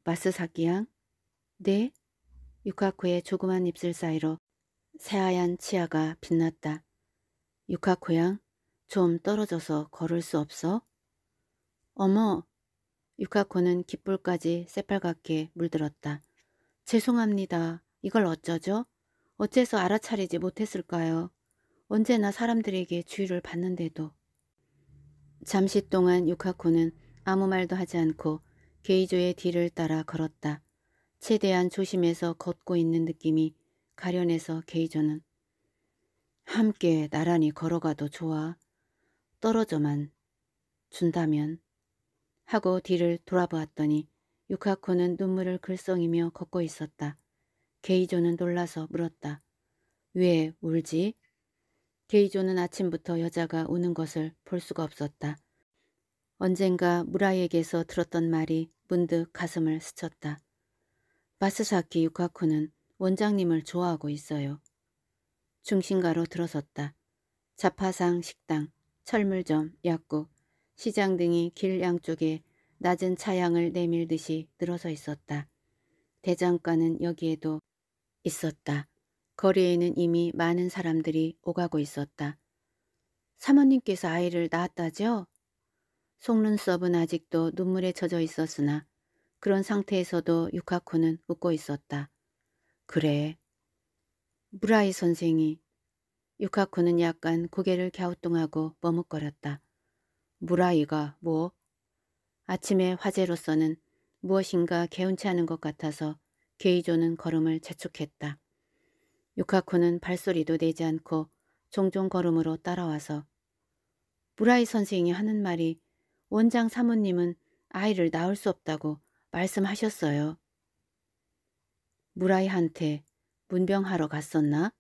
마스사키양? 네? 유카코의 조그만 입술 사이로 새하얀 치아가 빛났다. 유카코양, 좀 떨어져서 걸을 수 없어? 어머, 유카코는 귓불까지 새빨갛게 물들었다. 죄송합니다. 이걸 어쩌죠? 어째서 알아차리지 못했을까요? 언제나 사람들에게 주의를 받는데도. 잠시 동안 유카코는 아무 말도 하지 않고 게이조의 뒤를 따라 걸었다. 최대한 조심해서 걷고 있는 느낌이 가련해서 게이조는 함께 나란히 걸어가도 좋아. 떨어져만 준다면 하고 뒤를 돌아보았더니 유카코는 눈물을 글썽이며 걷고 있었다. 게이조는 놀라서 물었다. 왜 울지? 게이조는 아침부터 여자가 우는 것을 볼 수가 없었다. 언젠가 무라이에게서 들었던 말이 문득 가슴을 스쳤다. 마스사키 유카코는 원장님을 좋아하고 있어요. 중심가로 들어섰다. 자파상 식당, 철물점, 약국, 시장 등이 길 양쪽에 낮은 차양을 내밀듯이 늘어서 있었다. 대장가는 여기에도 있었다. 거리에는 이미 많은 사람들이 오가고 있었다. 사모님께서 아이를 낳았다죠? 속눈썹은 아직도 눈물에 젖어 있었으나 그런 상태에서도 유카코는 웃고 있었다. 그래. 무라이 선생이. 유카코는 약간 고개를 갸우뚱하고 머뭇거렸다. 무라이가 뭐? 아침에 화제로서는 무엇인가 개운치 않은 것 같아서 게이조는 걸음을 재촉했다. 유카코는 발소리도 내지 않고 종종 걸음으로 따라와서 무라이 선생이 하는 말이 원장 사모님은 아이를 낳을 수 없다고 말씀하셨어요. 무라이한테 문병하러 갔었나?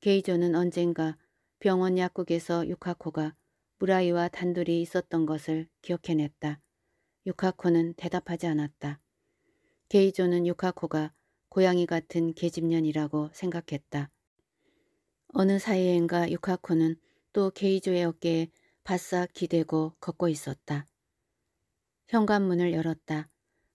게이조는 언젠가 병원 약국에서 유카코가 무라이와 단둘이 있었던 것을 기억해냈다. 유카코는 대답하지 않았다. 게이조는 유카코가 고양이 같은 계집년이라고 생각했다. 어느 사이엔가 유카코는 또 게이조의 어깨에 바싹 기대고 걷고 있었다. 현관문을 열었다.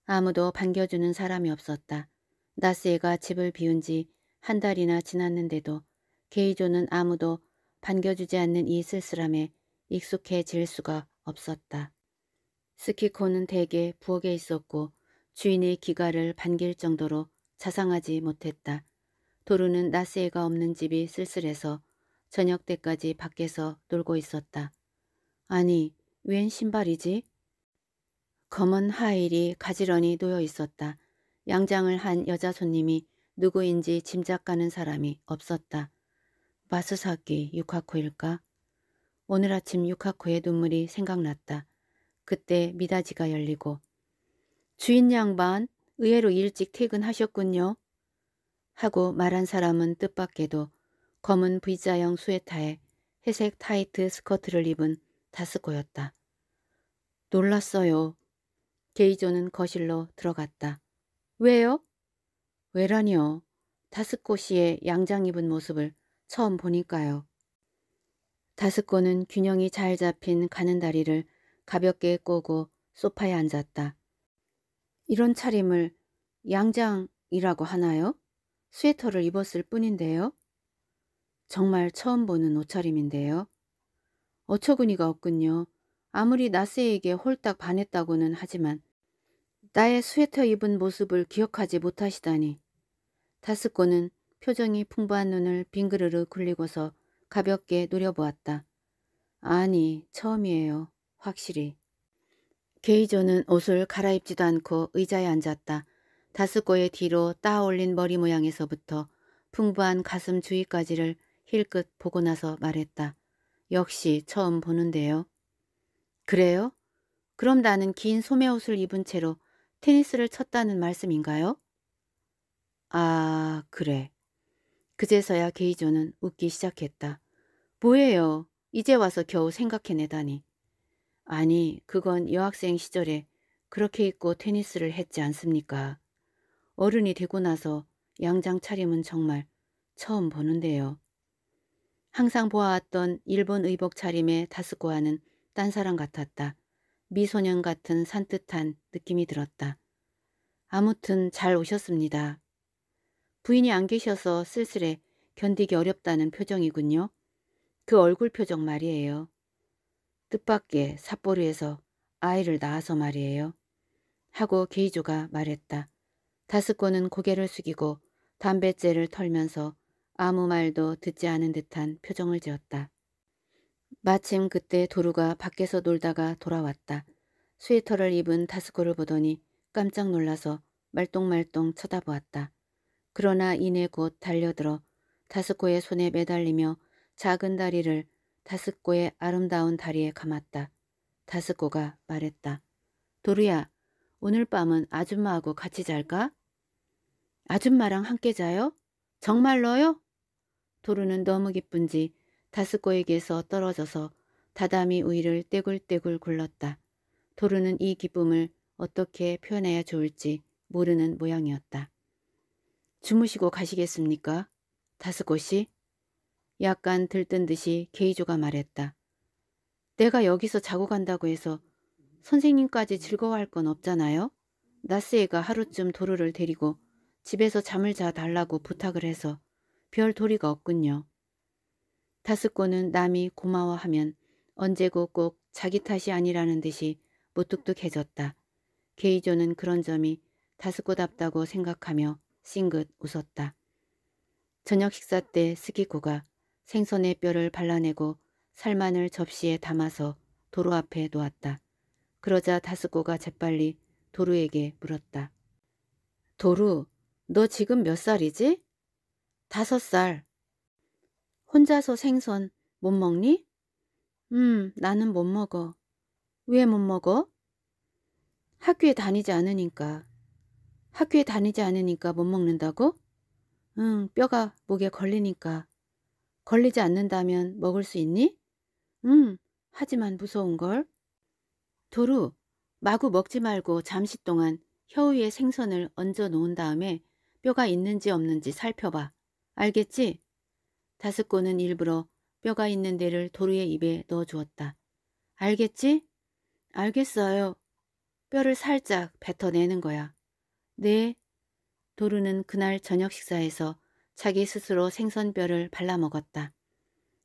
아무도 반겨주는 사람이 없었다. 나스에가 집을 비운 지 한 달이나 지났는데도 게이조는 아무도 반겨주지 않는 이 쓸쓸함에 익숙해질 수가 없었다. 스키코는 대개 부엌에 있었고 주인의 기가를 반길 정도로 자상하지 못했다. 도루는 나스에가 없는 집이 쓸쓸해서 저녁 때까지 밖에서 놀고 있었다. 아니, 웬 신발이지? 검은 하일이 가지런히 놓여 있었다. 양장을 한 여자 손님이 누구인지 짐작 가는 사람이 없었다. 마스사키 유카코일까? 오늘 아침 유카코의 눈물이 생각났다. 그때 미다지가 열리고 주인 양반 의외로 일찍 퇴근하셨군요. 하고 말한 사람은 뜻밖에도 검은 V자형 스웨터에 회색 타이트 스커트를 입은 다스코였다. 놀랐어요. 게이조는 거실로 들어갔다. 왜요? 왜라니요. 다스코 씨의 양장 입은 모습을 처음 보니까요. 다섯코는 균형이 잘 잡힌 가는 다리를 가볍게 꼬고 소파에 앉았다. 이런 차림을 양장이라고 하나요? 스웨터를 입었을 뿐인데요. 정말 처음 보는 옷차림인데요. 어처구니가 없군요. 아무리 나세에게 홀딱 반했다고는 하지만 나의 스웨터 입은 모습을 기억하지 못하시다니. 다스코는 표정이 풍부한 눈을 빙그르르 굴리고서 가볍게 노려보았다. 아니, 처음이에요. 확실히. 게이조는 옷을 갈아입지도 않고 의자에 앉았다. 다스코의 뒤로 따올린 머리 모양에서부터 풍부한 가슴 주위까지를 힐끗 보고 나서 말했다. 역시 처음 보는데요. 그래요? 그럼 나는 긴 소매옷을 입은 채로 테니스를 쳤다는 말씀인가요? 아, 그래. 그제서야 게이조는 웃기 시작했다. 뭐예요? 이제 와서 겨우 생각해내다니. 아니, 그건 여학생 시절에 그렇게 입고 테니스를 했지 않습니까? 어른이 되고 나서 양장 차림은 정말 처음 보는데요. 항상 보아왔던 일본 의복 차림의 다스코와는 딴 사람 같았다. 미소년 같은 산뜻한 느낌이 들었다. 아무튼 잘 오셨습니다. 부인이 안 계셔서 쓸쓸해 견디기 어렵다는 표정이군요. 그 얼굴 표정 말이에요. 뜻밖의 삿포리에서 아이를 낳아서 말이에요. 하고 게이조가 말했다. 다스코는 고개를 숙이고 담뱃재를 털면서 아무 말도 듣지 않은 듯한 표정을 지었다. 마침 그때 도루가 밖에서 놀다가 돌아왔다. 스웨터를 입은 다스코를 보더니 깜짝 놀라서 말똥말똥 쳐다보았다. 그러나 이내 곧 달려들어 다스코의 손에 매달리며 작은 다리를 다스코의 아름다운 다리에 감았다. 다스코가 말했다. 도루야, 오늘 밤은 아줌마하고 같이 잘까? 아줌마랑 함께 자요? 정말로요? 도루는 너무 기쁜지 다스코에게서 떨어져서 다다미 우위를 떼굴떼굴 굴렀다. 도루는 이 기쁨을 어떻게 표현해야 좋을지 모르는 모양이었다. 주무시고 가시겠습니까? 다섯 곳이? 약간 들뜬 듯이 게이조가 말했다. 내가 여기서 자고 간다고 해서 선생님까지 즐거워할 건 없잖아요. 나스에가 하루쯤 도루를 데리고 집에서 잠을 자 달라고 부탁을 해서 별 도리가 없군요. 다스코는 남이 고마워하면 언제고 꼭 자기 탓이 아니라는 듯이 무뚝뚝해졌다. 게이조는 그런 점이 다스코답다고 생각하며 싱긋 웃었다. 저녁 식사 때 스기코가 생선의 뼈를 발라내고 살만을 접시에 담아서 도로 앞에 놓았다. 그러자 다스고가 재빨리 도루에게 물었다. 도루, 너 지금 몇 살이지? 다섯 살. 혼자서 생선 못 먹니? 음, 나는 못 먹어. 왜 못 먹어? 학교에 다니지 않으니까. 학교에 다니지 않으니까 못 먹는다고? 응, 뼈가 목에 걸리니까. 걸리지 않는다면 먹을 수 있니? 응, 하지만 무서운걸. 도루, 마구 먹지 말고 잠시 동안 혀 위에 생선을 얹어 놓은 다음에 뼈가 있는지 없는지 살펴봐. 알겠지? 다섯코는 일부러 뼈가 있는 데를 도루의 입에 넣어주었다. 알겠지? 알겠어요. 뼈를 살짝 뱉어내는 거야. 네. 도루는 그날 저녁 식사에서 자기 스스로 생선뼈를 발라먹었다.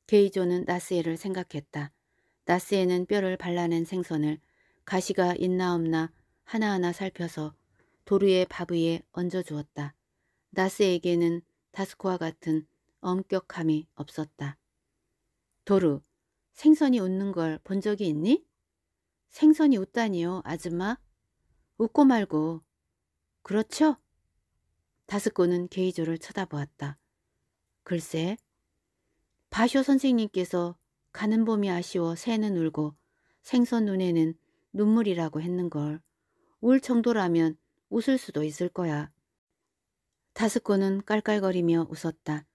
게이조는 나스에를 생각했다. 나스에는 뼈를 발라낸 생선을 가시가 있나 없나 하나하나 살펴서 도루의 밥 위에 얹어주었다. 나스에게는 다스코와 같은 엄격함이 없었다. 도루, 생선이 웃는 걸 본 적이 있니? 생선이 웃다니요, 아줌마? 웃고 말고 그렇죠? 다스코는 게이조를 쳐다보았다. 글쎄, 바쇼 선생님께서 가는 봄이 아쉬워 새는 울고 생선 눈에는 눈물이라고 했는걸. 울 정도라면 웃을 수도 있을 거야. 다스코는 깔깔거리며 웃었다.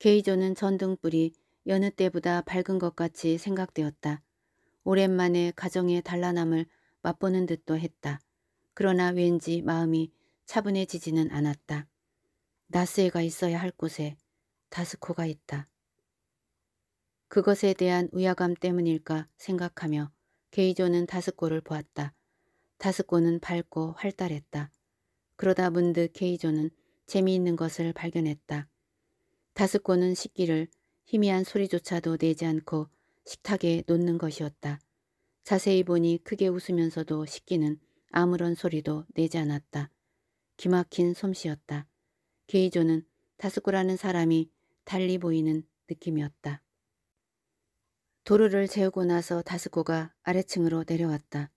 게이조는 전등불이 여느 때보다 밝은 것 같이 생각되었다. 오랜만에 가정의 단란함을 맛보는 듯도 했다. 그러나 왠지 마음이 차분해지지는 않았다. 나스에가 있어야 할 곳에 다스코가 있다. 그것에 대한 우야감 때문일까 생각하며 게이조는 다스코를 보았다. 다스코는 밝고 활달했다. 그러다 문득 게이조는 재미있는 것을 발견했다. 다스코는 식기를 희미한 소리조차도 내지 않고 식탁에 놓는 것이었다. 자세히 보니 크게 웃으면서도 식기는 아무런 소리도 내지 않았다. 기막힌 솜씨였다. 게이조는 다스쿠라는 사람이 달리 보이는 느낌이었다. 도르를 재우고 나서 다스코가 아래층으로 내려왔다.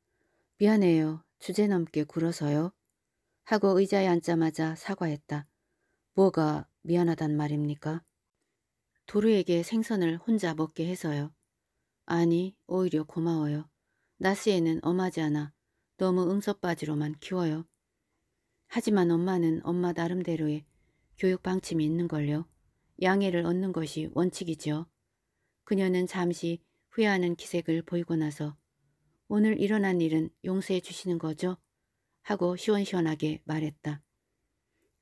미안해요. 주제 넘게 굴어서요. 하고 의자에 앉자마자 사과했다. 뭐가 미안하단 말입니까? 도르에게 생선을 혼자 먹게 해서요. 아니, 오히려 고마워요. 나스에는 엄하지 않아. 너무 응석바지로만 키워요. 하지만 엄마는 엄마 나름대로의 교육 방침이 있는걸요. 양해를 얻는 것이 원칙이죠 그녀는 잠시 후회하는 기색을 보이고 나서 오늘 일어난 일은 용서해 주시는 거죠? 하고 시원시원하게 말했다.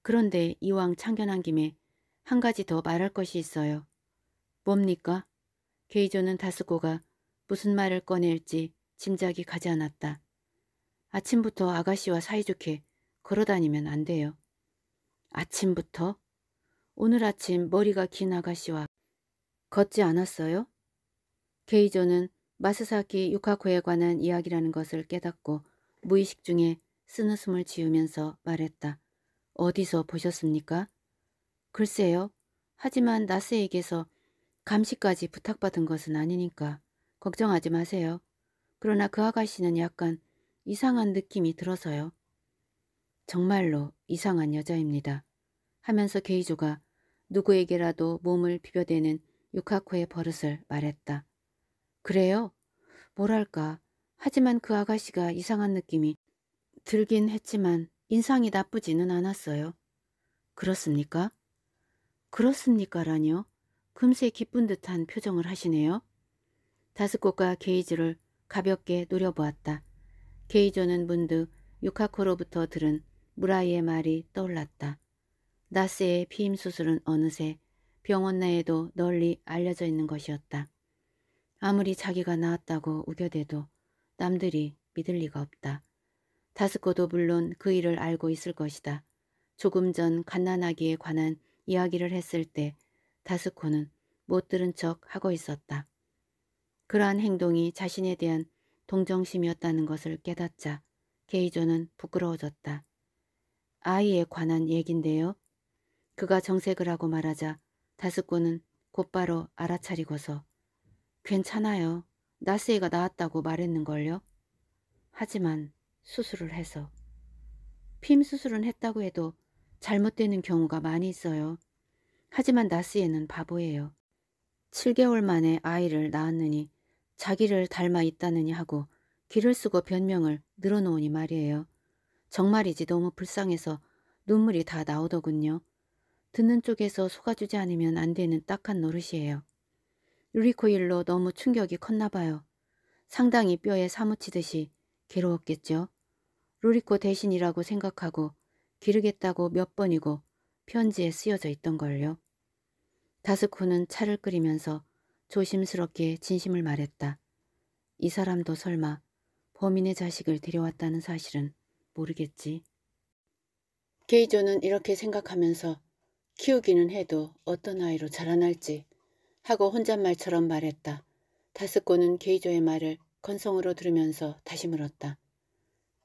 그런데 이왕 참견한 김에 한 가지 더 말할 것이 있어요. 뭡니까? 게이조는 다스고가 무슨 말을 꺼낼지 짐작이 가지 않았다. 아침부터 아가씨와 사이좋게 걸어다니면 안 돼요. 아침부터? 오늘 아침 머리가 긴 아가씨와 걷지 않았어요? 게이저는 마스사키 유카코에 관한 이야기라는 것을 깨닫고 무의식 중에 쓴웃음을 지으면서 말했다. 어디서 보셨습니까? 글쎄요. 하지만 나스에게서 감시까지 부탁받은 것은 아니니까 걱정하지 마세요. 그러나 그 아가씨는 약간 이상한 느낌이 들어서요. 정말로 이상한 여자입니다. 하면서 게이조가 누구에게라도 몸을 비벼대는 유카코의 버릇을 말했다. 그래요? 뭐랄까. 하지만 그 아가씨가 이상한 느낌이 들긴 했지만 인상이 나쁘지는 않았어요. 그렇습니까? 그렇습니까라뇨? 금세 기쁜 듯한 표정을 하시네요. 다스코가 게이즈를 가볍게 노려보았다. 게이조는 문득 유카코로부터 들은 무라이의 말이 떠올랐다. 나스의 피임 수술은 어느새 병원 내에도 널리 알려져 있는 것이었다. 아무리 자기가 나았다고 우겨대도 남들이 믿을 리가 없다. 다스코도 물론 그 일을 알고 있을 것이다. 조금 전 갓난아기에 관한 이야기를 했을 때 다스코는 못 들은 척 하고 있었다. 그러한 행동이 자신에 대한 동정심이었다는 것을 깨닫자 게이조는 부끄러워졌다. 아이에 관한 얘긴데요. 그가 정색을 하고 말하자 다스꾼은 곧바로 알아차리고서 괜찮아요. 나스이가 나았다고 말했는걸요. 하지만 수술을 해서 핌 수술은 했다고 해도 잘못되는 경우가 많이 있어요. 하지만 나스에는 바보예요. 7개월 만에 아이를 낳았느니 자기를 닮아 있다느니 하고 기를 쓰고 변명을 늘어놓으니 말이에요. 정말이지 너무 불쌍해서 눈물이 다 나오더군요. 듣는 쪽에서 속아주지 않으면 안 되는 딱한 노릇이에요. 루리코일로 너무 충격이 컸나 봐요. 상당히 뼈에 사무치듯이 괴로웠겠죠. 루리코 대신이라고 생각하고 기르겠다고 몇 번이고 편지에 쓰여져 있던 걸요. 다스코는 차를 끓이면서 조심스럽게 진심을 말했다. 이 사람도 설마 범인의 자식을 데려왔다는 사실은 모르겠지. 게이조는 이렇게 생각하면서 키우기는 해도 어떤 아이로 자라날지 하고 혼잣말처럼 말했다. 다스코는 게이조의 말을 건성으로 들으면서 다시 물었다.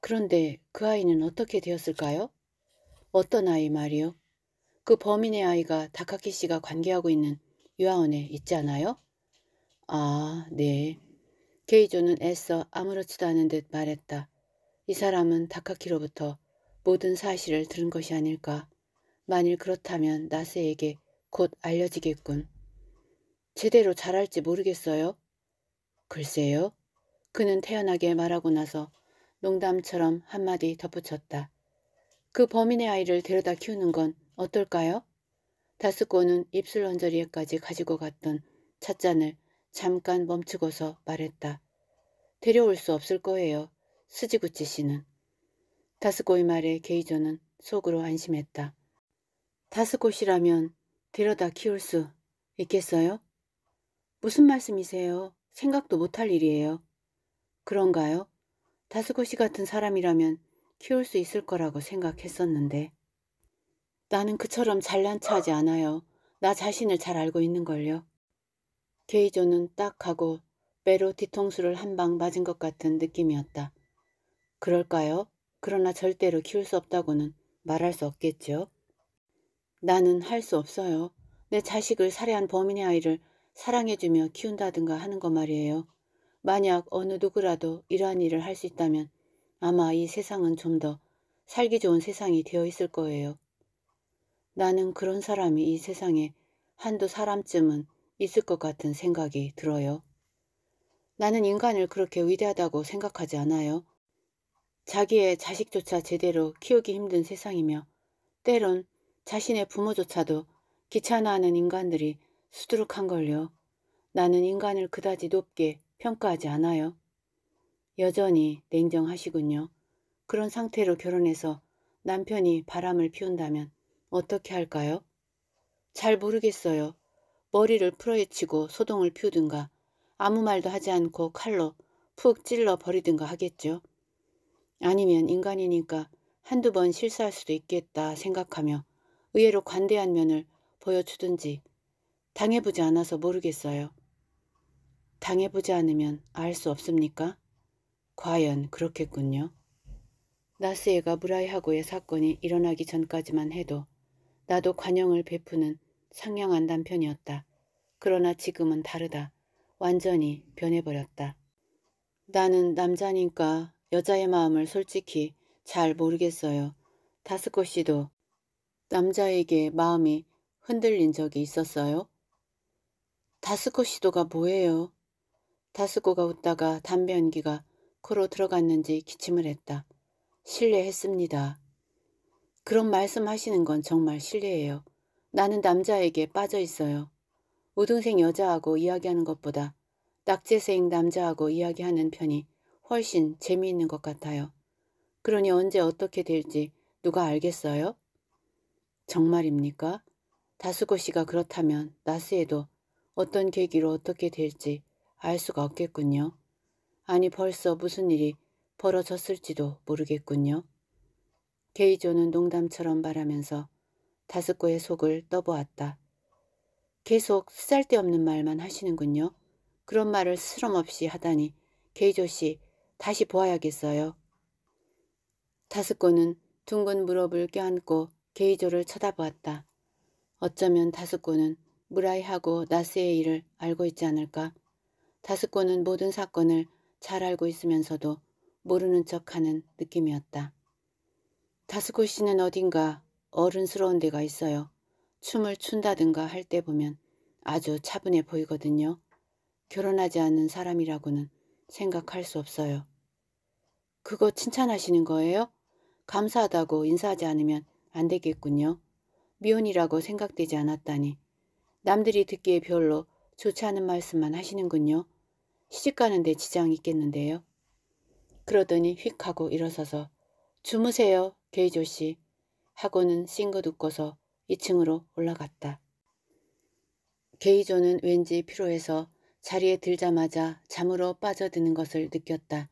그런데 그 아이는 어떻게 되었을까요? 어떤 아이 말이요? 그 범인의 아이가 다카키 씨가 관계하고 있는 유아원에 있지 않아요? 아, 네. 게이조는 애써 아무렇지도 않은 듯 말했다. 이 사람은 다카키로부터 모든 사실을 들은 것이 아닐까. 만일 그렇다면 나세에게 곧 알려지겠군. 제대로 잘할지 모르겠어요? 글쎄요. 그는 태연하게 말하고 나서 농담처럼 한마디 덧붙였다. 그 범인의 아이를 데려다 키우는 건 어떨까요? 다스코는 입술 언저리에까지 가지고 갔던 찻잔을 잠깐 멈추고서 말했다. 데려올 수 없을 거예요. 스지구치 씨는. 다스고의 말에 게이저는 속으로 안심했다. 다스곳시라면 데려다 키울 수 있겠어요? 무슨 말씀이세요? 생각도 못할 일이에요. 그런가요? 다스고시 같은 사람이라면 키울 수 있을 거라고 생각했었는데. 나는 그처럼 잘난 체하지 않아요. 나 자신을 잘 알고 있는걸요. 게이조는 딱 하고 빼로 뒤통수를 한 방 맞은 것 같은 느낌이었다. 그럴까요? 그러나 절대로 키울 수 없다고는 말할 수 없겠죠. 나는 할 수 없어요. 내 자식을 살해한 범인의 아이를 사랑해주며 키운다든가 하는 거 말이에요. 만약 어느 누구라도 이러한 일을 할 수 있다면 아마 이 세상은 좀 더 살기 좋은 세상이 되어 있을 거예요. 나는 그런 사람이 이 세상에 한두 사람쯤은 있을 것 같은 생각이 들어요. 나는 인간을 그렇게 위대하다고 생각하지 않아요. 자기의 자식조차 제대로 키우기 힘든 세상이며 때론 자신의 부모조차도 귀찮아하는 인간들이 수두룩한걸요. 나는 인간을 그다지 높게 평가하지 않아요. 여전히 냉정하시군요. 그런 상태로 결혼해서 남편이 바람을 피운다면 어떻게 할까요? 잘 모르겠어요. 머리를 풀어헤치고 소동을 피우든가 아무 말도 하지 않고 칼로 푹 찔러 버리든가 하겠죠. 아니면 인간이니까 한두 번 실수할 수도 있겠다 생각하며 의외로 관대한 면을 보여주든지 당해보지 않아서 모르겠어요. 당해보지 않으면 알 수 없습니까? 과연 그렇겠군요. 나스에가 무라이하고의 사건이 일어나기 전까지만 해도 나도 관영을 베푸는 상냥한 남편이었다. 그러나 지금은 다르다. 완전히 변해버렸다. 나는 남자니까 여자의 마음을 솔직히 잘 모르겠어요. 다스코 씨도 남자에게 마음이 흔들린 적이 있었어요? 다스코 씨도가 뭐예요? 다스코가 웃다가 담배 연기가 코로 들어갔는지 기침을 했다. 실례했습니다. 그런 말씀하시는 건 정말 실례예요. 나는 남자에게 빠져 있어요. 우등생 여자하고 이야기하는 것보다 낙제생 남자하고 이야기하는 편이 훨씬 재미있는 것 같아요. 그러니 언제 어떻게 될지 누가 알겠어요? 정말입니까? 다수고 씨가 그렇다면 나스에도 어떤 계기로 어떻게 될지 알 수가 없겠군요. 아니 벌써 무슨 일이 벌어졌을지도 모르겠군요. 게이조는 농담처럼 말하면서 다스코의 속을 떠보았다. 계속 쓰잘데없는 말만 하시는군요. 그런 말을 스럼없이 하다니 게이조 씨 다시 보아야겠어요. 다스코는 둥근 무릎을 껴안고 게이조를 쳐다보았다. 어쩌면 다스코는 무라이하고 나스의 일을 알고 있지 않을까. 다스코는 모든 사건을 잘 알고 있으면서도 모르는 척하는 느낌이었다. 다스코 씨는 어딘가 어른스러운 데가 있어요. 춤을 춘다든가 할 때 보면 아주 차분해 보이거든요. 결혼하지 않은 사람이라고는 생각할 수 없어요. 그거 칭찬하시는 거예요? 감사하다고 인사하지 않으면 안 되겠군요. 미혼이라고 생각되지 않았다니. 남들이 듣기에 별로 좋지 않은 말씀만 하시는군요. 시집가는데 지장이 있겠는데요. 그러더니 휙 하고 일어서서 주무세요, 게이조 씨. 하고는 싱긋 웃고서 2층으로 올라갔다. 게이조는 왠지 피로해서 자리에 들자마자 잠으로 빠져드는 것을 느꼈다.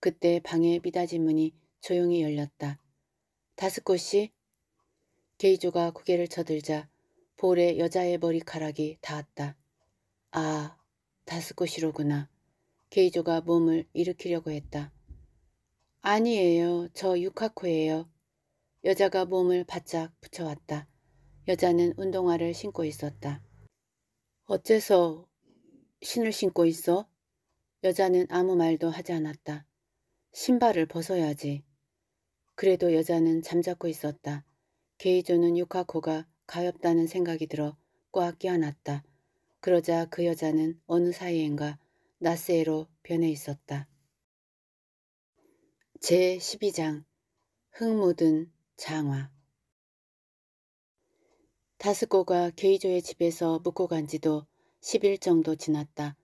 그때 방의 미닫이 문이 조용히 열렸다. 다스코 씨? 게이조가 고개를 쳐들자 볼에 여자의 머리카락이 닿았다. 아, 다스코 씨로구나. 게이조가 몸을 일으키려고 했다. 아니에요. 저 유카코예요. 여자가 몸을 바짝 붙여왔다. 여자는 운동화를 신고 있었다. 어째서 신을 신고 있어? 여자는 아무 말도 하지 않았다. 신발을 벗어야지. 그래도 여자는 잠자코 있었다. 게이조는 유카코가 가엾다는 생각이 들어 꽉끼어났다 그러자 그 여자는 어느 사이엔가 나세로 변해 있었다. 제12장 흙 묻은 장화 다스코가 게이조의 집에서 묵고 간 지도 10일 정도 지났다.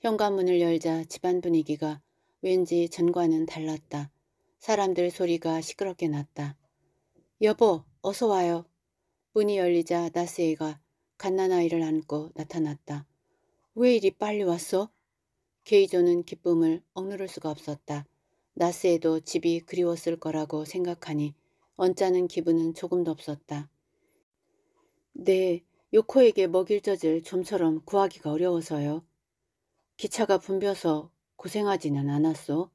현관문을 열자 집안 분위기가 왠지 전과는 달랐다. 사람들 소리가 시끄럽게 났다. 여보, 어서 와요. 문이 열리자 나스에가 갓난아이를 안고 나타났다. 왜 이리 빨리 왔어? 게이조는 기쁨을 억누를 수가 없었다. 나스에도 집이 그리웠을 거라고 생각하니 언짢은 기분은 조금도 없었다. 네, 요코에게 먹일 젖을 좀처럼 구하기가 어려워서요. 기차가 붐벼서 고생하지는 않았소.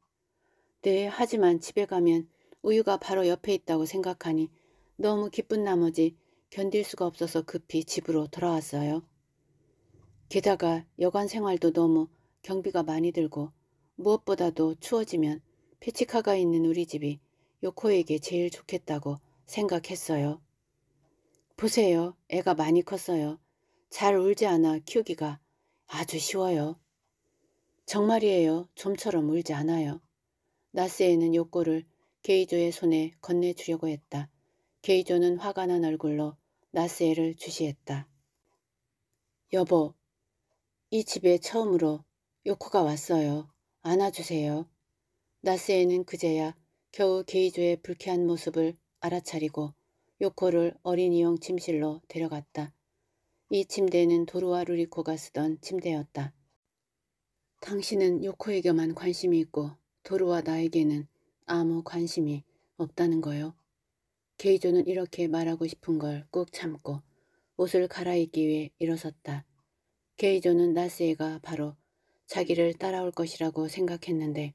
네, 하지만 집에 가면 우유가 바로 옆에 있다고 생각하니 너무 기쁜 나머지 견딜 수가 없어서 급히 집으로 돌아왔어요. 게다가 여관 생활도 너무 경비가 많이 들고 무엇보다도 추워지면 피치카가 있는 우리 집이 요코에게 제일 좋겠다고 생각했어요. 보세요. 애가 많이 컸어요. 잘 울지 않아 키우기가 아주 쉬워요. 정말이에요. 좀처럼 울지 않아요. 나스에는 욕구를 게이조의 손에 건네주려고 했다. 게이조는 화가 난 얼굴로 나스애를 주시했다. 여보, 이 집에 처음으로 요코가 왔어요. 안아주세요. 나스에는 그제야 겨우 게이조의 불쾌한 모습을 알아차리고 요코를 어린이용 침실로 데려갔다. 이 침대는 도루와 루리코가 쓰던 침대였다. 당신은 요코에게만 관심이 있고 도루와 나에게는 아무 관심이 없다는 거요. 게이조는 이렇게 말하고 싶은 걸 꾹 참고 옷을 갈아입기 위해 일어섰다. 게이조는 나스에가 바로 자기를 따라올 것이라고 생각했는데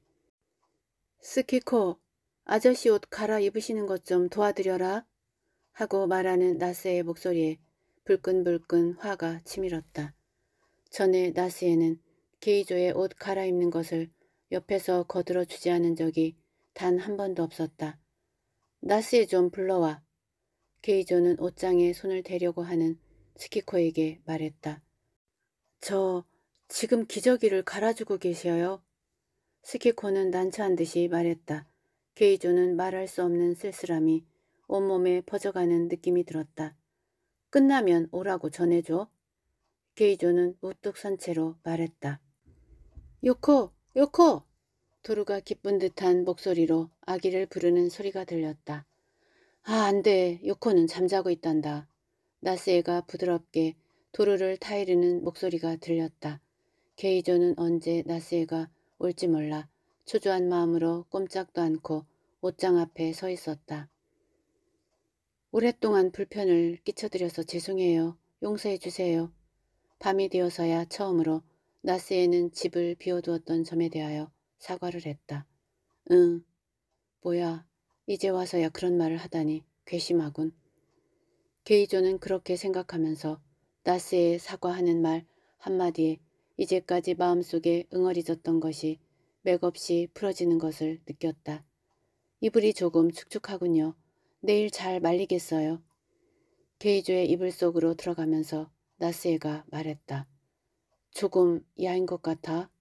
스키코 아저씨 옷 갈아입으시는 것 좀 도와드려라. 하고 말하는 나스의 목소리에 불끈불끈 화가 치밀었다. 전에 나스에는 게이조의 옷 갈아입는 것을 옆에서 거들어 주지 않은 적이 단 한 번도 없었다. 나스에 좀 불러와. 게이조는 옷장에 손을 대려고 하는 스키코에게 말했다. 저 지금 기저귀를 갈아주고 계셔요? 스키코는 난처한 듯이 말했다. 게이조는 말할 수 없는 쓸쓸함이 온몸에 퍼져가는 느낌이 들었다. 끝나면 오라고 전해줘. 게이조는 우뚝 선 채로 말했다. 요코! 요코! 도루가 기쁜 듯한 목소리로 아기를 부르는 소리가 들렸다. 아, 안 돼. 요코는 잠자고 있단다. 나스에가 부드럽게 도루를 타이르는 목소리가 들렸다. 게이조는 언제 나스에가 올지 몰라 초조한 마음으로 꼼짝도 않고 옷장 앞에 서 있었다. 오랫동안 불편을 끼쳐드려서 죄송해요. 용서해 주세요. 밤이 되어서야 처음으로 나스에는 집을 비워두었던 점에 대하여 사과를 했다. 응, 뭐야, 이제 와서야 그런 말을 하다니 괘씸하군. 게이조는 그렇게 생각하면서 나스에 사과하는 말 한마디에 이제까지 마음속에 응어리졌던 것이 맥없이 풀어지는 것을 느꼈다. 이불이 조금 축축하군요. 내일 잘 말리겠어요. 게이조의 이불 속으로 들어가면서 나스에가 말했다. 조금 야인 것 같아.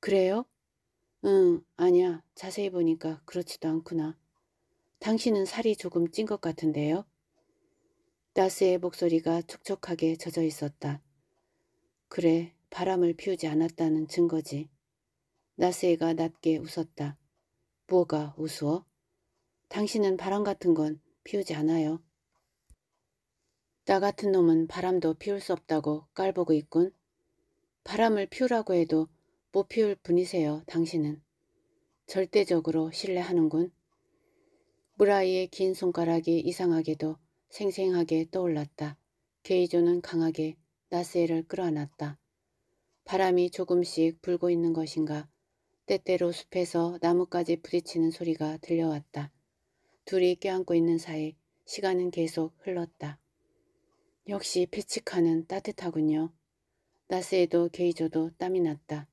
그래요? 응, 아니야. 자세히 보니까 그렇지도 않구나. 당신은 살이 조금 찐 것 같은데요? 나스의 목소리가 촉촉하게 젖어 있었다. 그래, 바람을 피우지 않았다는 증거지. 나스에가 낮게 웃었다. 뭐가 우스워? 당신은 바람 같은 건 피우지 않아요. 나 같은 놈은 바람도 피울 수 없다고 깔보고 있군. 바람을 피우라고 해도 못 피울 분이세요, 당신은. 절대적으로 신뢰하는군. 무라이의 긴 손가락이 이상하게도 생생하게 떠올랐다. 게이조는 강하게 나스에를 끌어안았다. 바람이 조금씩 불고 있는 것인가 때때로 숲에서 나뭇가지 부딪히는 소리가 들려왔다. 둘이 껴안고 있는 사이 시간은 계속 흘렀다. 역시 피치카는 따뜻하군요. 나스에도 게이저도 땀이 났다.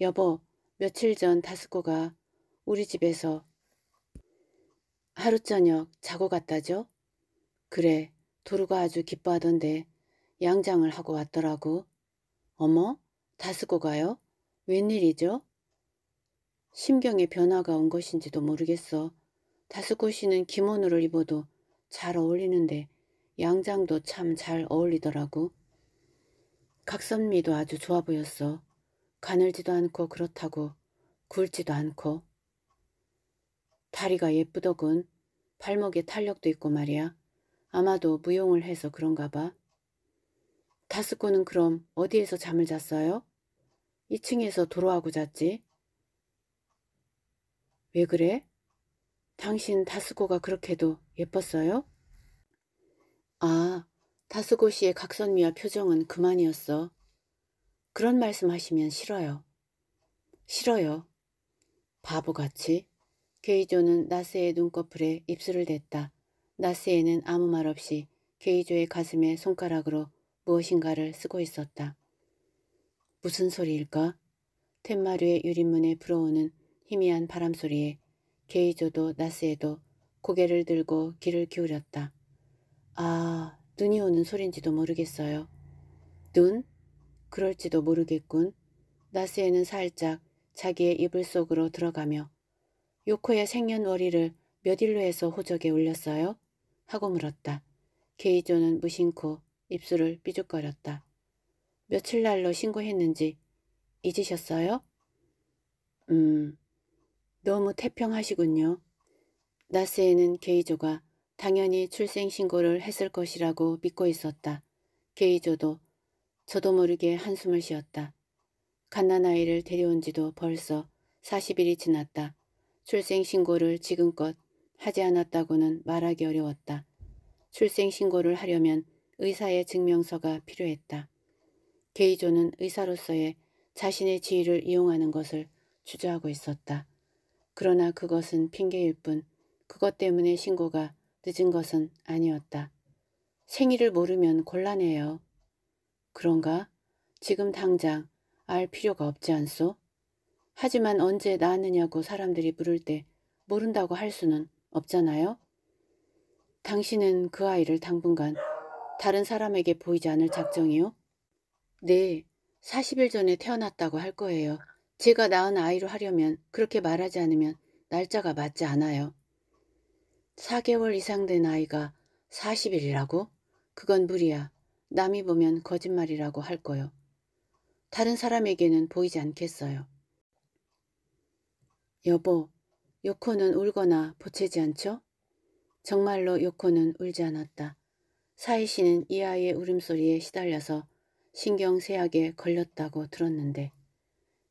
여보, 며칠 전 다스코가 우리 집에서 하루 저녁 자고 갔다죠? 그래, 도루가 아주 기뻐하던데 양장을 하고 왔더라고. 어머, 다스코가요? 웬일이죠? 심경의 변화가 온 것인지도 모르겠어. 다스코 씨는 기모노를 입어도 잘 어울리는데 양장도 참 잘 어울리더라고. 각선미도 아주 좋아 보였어. 가늘지도 않고 그렇다고 굵지도 않고. 다리가 예쁘더군. 발목에 탄력도 있고 말이야. 아마도 무용을 해서 그런가 봐. 다스코는 그럼 어디에서 잠을 잤어요? 2층에서 도로하고 잤지? 왜 그래? 당신 다스고가 그렇게도 예뻤어요? 아, 다스고 씨의 각선미와 표정은 그만이었어. 그런 말씀 하시면 싫어요. 싫어요. 바보같이. 게이조는 나스의 눈꺼풀에 입술을 댔다. 나스에는 아무 말 없이 게이조의 가슴에 손가락으로 무엇인가를 쓰고 있었다. 무슨 소리일까? 텐마루의 유리문에 불어오는 희미한 바람소리에 게이조도 나스에도 고개를 들고 귀를 기울였다. 아, 눈이 오는 소린지도 모르겠어요. 눈? 그럴지도 모르겠군. 나스에는 살짝 자기의 이불 속으로 들어가며 요코의 생년월일을 몇 일로 해서 호적에 올렸어요? 하고 물었다. 게이조는 무심코 입술을 삐죽거렸다. 며칠 날로 신고했는지 잊으셨어요? 음, 너무 태평하시군요. 나스에는 게이조가 당연히 출생신고를 했을 것이라고 믿고 있었다. 게이조도 저도 모르게 한숨을 쉬었다. 갓난아이를 데려온 지도 벌써 40일이 지났다. 출생신고를 지금껏 하지 않았다고는 말하기 어려웠다. 출생신고를 하려면 의사의 증명서가 필요했다. 게이조는 의사로서의 자신의 지위를 이용하는 것을 주저하고 있었다. 그러나 그것은 핑계일 뿐 그것 때문에 신고가 늦은 것은 아니었다. 생일을 모르면 곤란해요. 그런가? 지금 당장 알 필요가 없지 않소? 하지만 언제 낳았느냐고 사람들이 물을 때 모른다고 할 수는 없잖아요? 당신은 그 아이를 당분간 다른 사람에게 보이지 않을 작정이요? 네, 40일 전에 태어났다고 할 거예요. 제가 낳은 아이로 하려면 그렇게 말하지 않으면 날짜가 맞지 않아요. 4개월 이상 된 아이가 40일이라고? 그건 무리야. 남이 보면 거짓말이라고 할 거요. 다른 사람에게는 보이지 않겠어요. 여보, 요코는 울거나 보채지 않죠? 정말로 요코는 울지 않았다. 사이 씨는 이 아이의 울음소리에 시달려서 신경세약에 걸렸다고 들었는데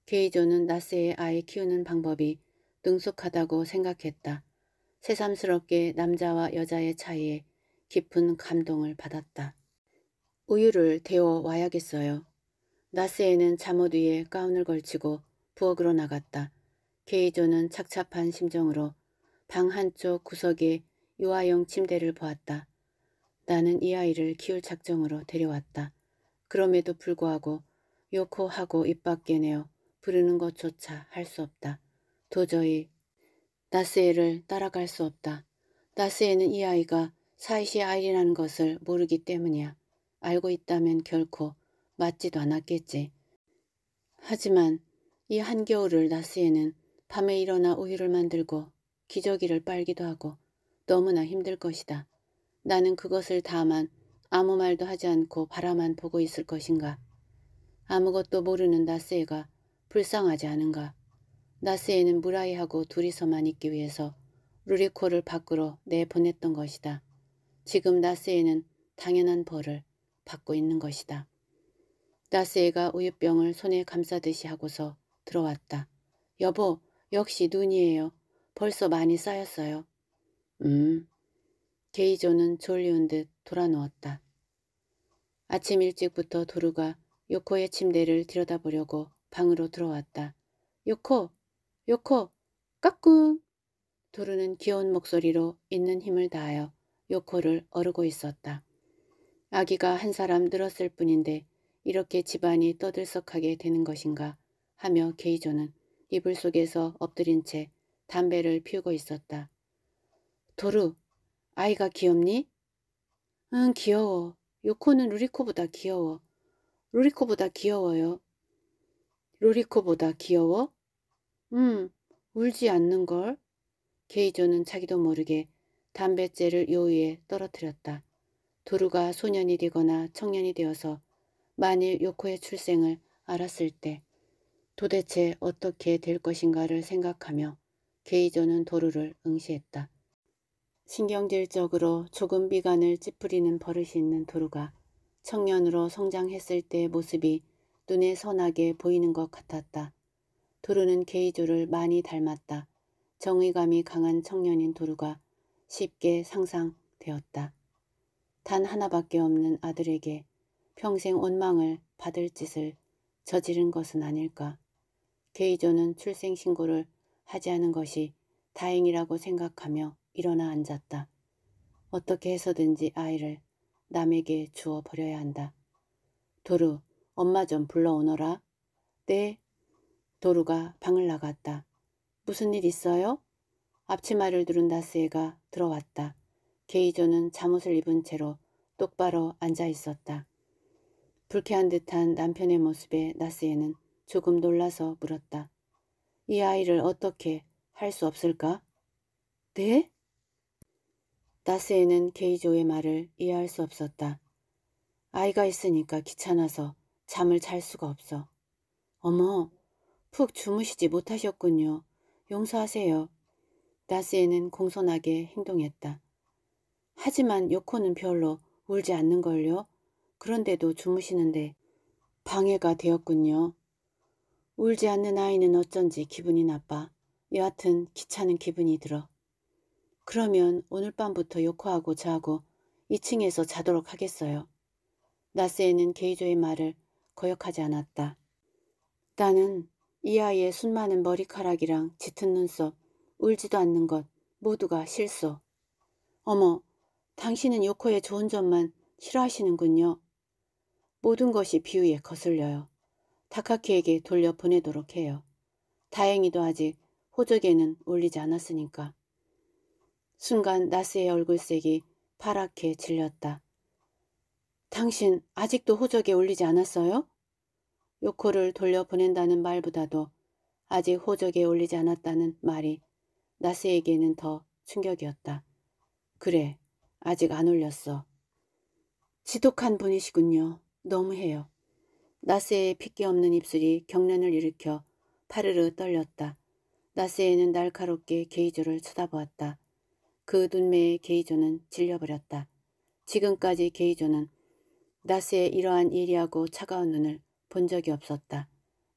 게이조는 나스의 아이 키우는 방법이 능숙하다고 생각했다. 새삼스럽게 남자와 여자의 차이에 깊은 감동을 받았다. 우유를 데워 와야겠어요. 나스에는 잠옷 위에 가운을 걸치고 부엌으로 나갔다. 게이조는 착잡한 심정으로 방 한쪽 구석에 유아용 침대를 보았다. 나는 이 아이를 키울 작정으로 데려왔다. 그럼에도 불구하고 요코하고 입 밖에 내어 부르는 것조차 할 수 없다. 도저히 나스에를 따라갈 수 없다. 나스에는 이 아이가 사이시 아이라는 것을 모르기 때문이야. 알고 있다면 결코 맞지도 않았겠지. 하지만 이 한겨울을 나스에는 밤에 일어나 우유를 만들고 기저귀를 빨기도 하고 너무나 힘들 것이다. 나는 그것을 다만 아무 말도 하지 않고 바라만 보고 있을 것인가. 아무것도 모르는 나스에가 불쌍하지 않은가. 나스에는 무라이하고 둘이서만 있기 위해서 루리코를 밖으로 내보냈던 것이다. 지금 나스에는 당연한 벌을 받고 있는 것이다. 나스에가 우유병을 손에 감싸듯이 하고서 들어왔다. 여보, 역시 눈이에요. 벌써 많이 쌓였어요. 음. 게이조는 졸리운 듯 돌아누웠다. 아침 일찍부터 도루가 요코의 침대를 들여다보려고 방으로 들어왔다. 요코, 요코, 까꿍! 도르는 귀여운 목소리로 있는 힘을 다하여 요코를 어르고 있었다. 아기가 한 사람 늘었을 뿐인데 이렇게 집안이 떠들썩하게 되는 것인가 하며 게이조는 이불 속에서 엎드린 채 담배를 피우고 있었다. 도루, 아이가 귀엽니? 응, 귀여워. 요코는 루리코보다 귀여워. 루리코보다 귀여워요. 로리코보다 귀여워? 음, 울지 않는걸. 게이조는 자기도 모르게 담뱃재를 요위에 떨어뜨렸다. 도루가 소년이 되거나 청년이 되어서 만일 요코의 출생을 알았을 때 도대체 어떻게 될 것인가를 생각하며 게이조는 도루를 응시했다. 신경질적으로 조금 비관을 찌푸리는 버릇이 있는 도루가 청년으로 성장했을 때의 모습이 눈에 선하게 보이는 것 같았다. 도루는 게이조를 많이 닮았다. 정의감이 강한 청년인 도루가 쉽게 상상되었다. 단 하나밖에 없는 아들에게 평생 원망을 받을 짓을 저지른 것은 아닐까. 게이조는 출생신고를 하지 않은 것이 다행이라고 생각하며 일어나 앉았다. 어떻게 해서든지 아이를 남에게 주어 버려야 한다. 도루, 엄마 좀 불러오너라. 네. 도루가 방을 나갔다. 무슨 일 있어요? 앞치마를 두른 나스에가 들어왔다. 게이조는 잠옷을 입은 채로 똑바로 앉아 있었다. 불쾌한 듯한 남편의 모습에 나스에는 조금 놀라서 물었다. 이 아이를 어떻게 할 수 없을까? 네? 나스에는 게이조의 말을 이해할 수 없었다. 아이가 있으니까 귀찮아서 잠을 잘 수가 없어. 어머, 푹 주무시지 못하셨군요. 용서하세요. 나스에는 공손하게 행동했다. 하지만 요코는 별로 울지 않는걸요. 그런데도 주무시는데 방해가 되었군요. 울지 않는 아이는 어쩐지 기분이 나빠. 여하튼 귀찮은 기분이 들어. 그러면 오늘 밤부터 요코하고 자고 2층에서 자도록 하겠어요. 나스에는 게이조의 말을 거역하지 않았다. 나는 이 아이의 순많은 머리카락이랑 짙은 눈썹, 울지도 않는 것 모두가 실수 어머, 당신은 요코의 좋은 점만 싫어하시는군요. 모든 것이 비유에 거슬려요. 다카키에게 돌려보내도록 해요. 다행히도 아직 호적에는 올리지 않았으니까. 순간 나스의 얼굴색이 파랗게 질렸다. 당신 아직도 호적에 올리지 않았어요? 요코를 돌려보낸다는 말보다도 아직 호적에 올리지 않았다는 말이 나스에게는 더 충격이었다. 그래, 아직 안 올렸어. 지독한 분이시군요. 너무해요. 나스의 핏기 없는 입술이 경련을 일으켜 파르르 떨렸다. 나스에는 날카롭게 게이조를 쳐다보았다. 그 눈매의 게이조는 질려버렸다. 지금까지 게이조는 나스의 이러한 예리하고 차가운 눈을 본 적이 없었다.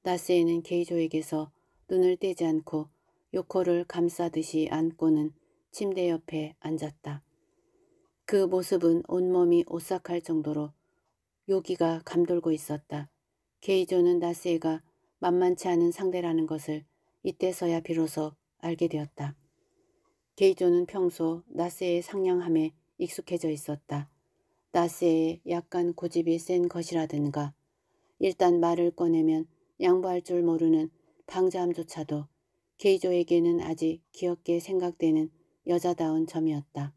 나스에는 게이조에게서 눈을 떼지 않고 요코를 감싸듯이 안고는 침대 옆에 앉았다. 그 모습은 온몸이 오싹할 정도로 요기가 감돌고 있었다. 게이조는 나스에가 만만치 않은 상대라는 것을 이때서야 비로소 알게 되었다. 게이조는 평소 나스의 상냥함에 익숙해져 있었다. 따스에 약간 고집이 센 것이라든가 일단 말을 꺼내면 양보할 줄 모르는 방자함조차도 케이조에게는 아직 귀엽게 생각되는 여자다운 점이었다.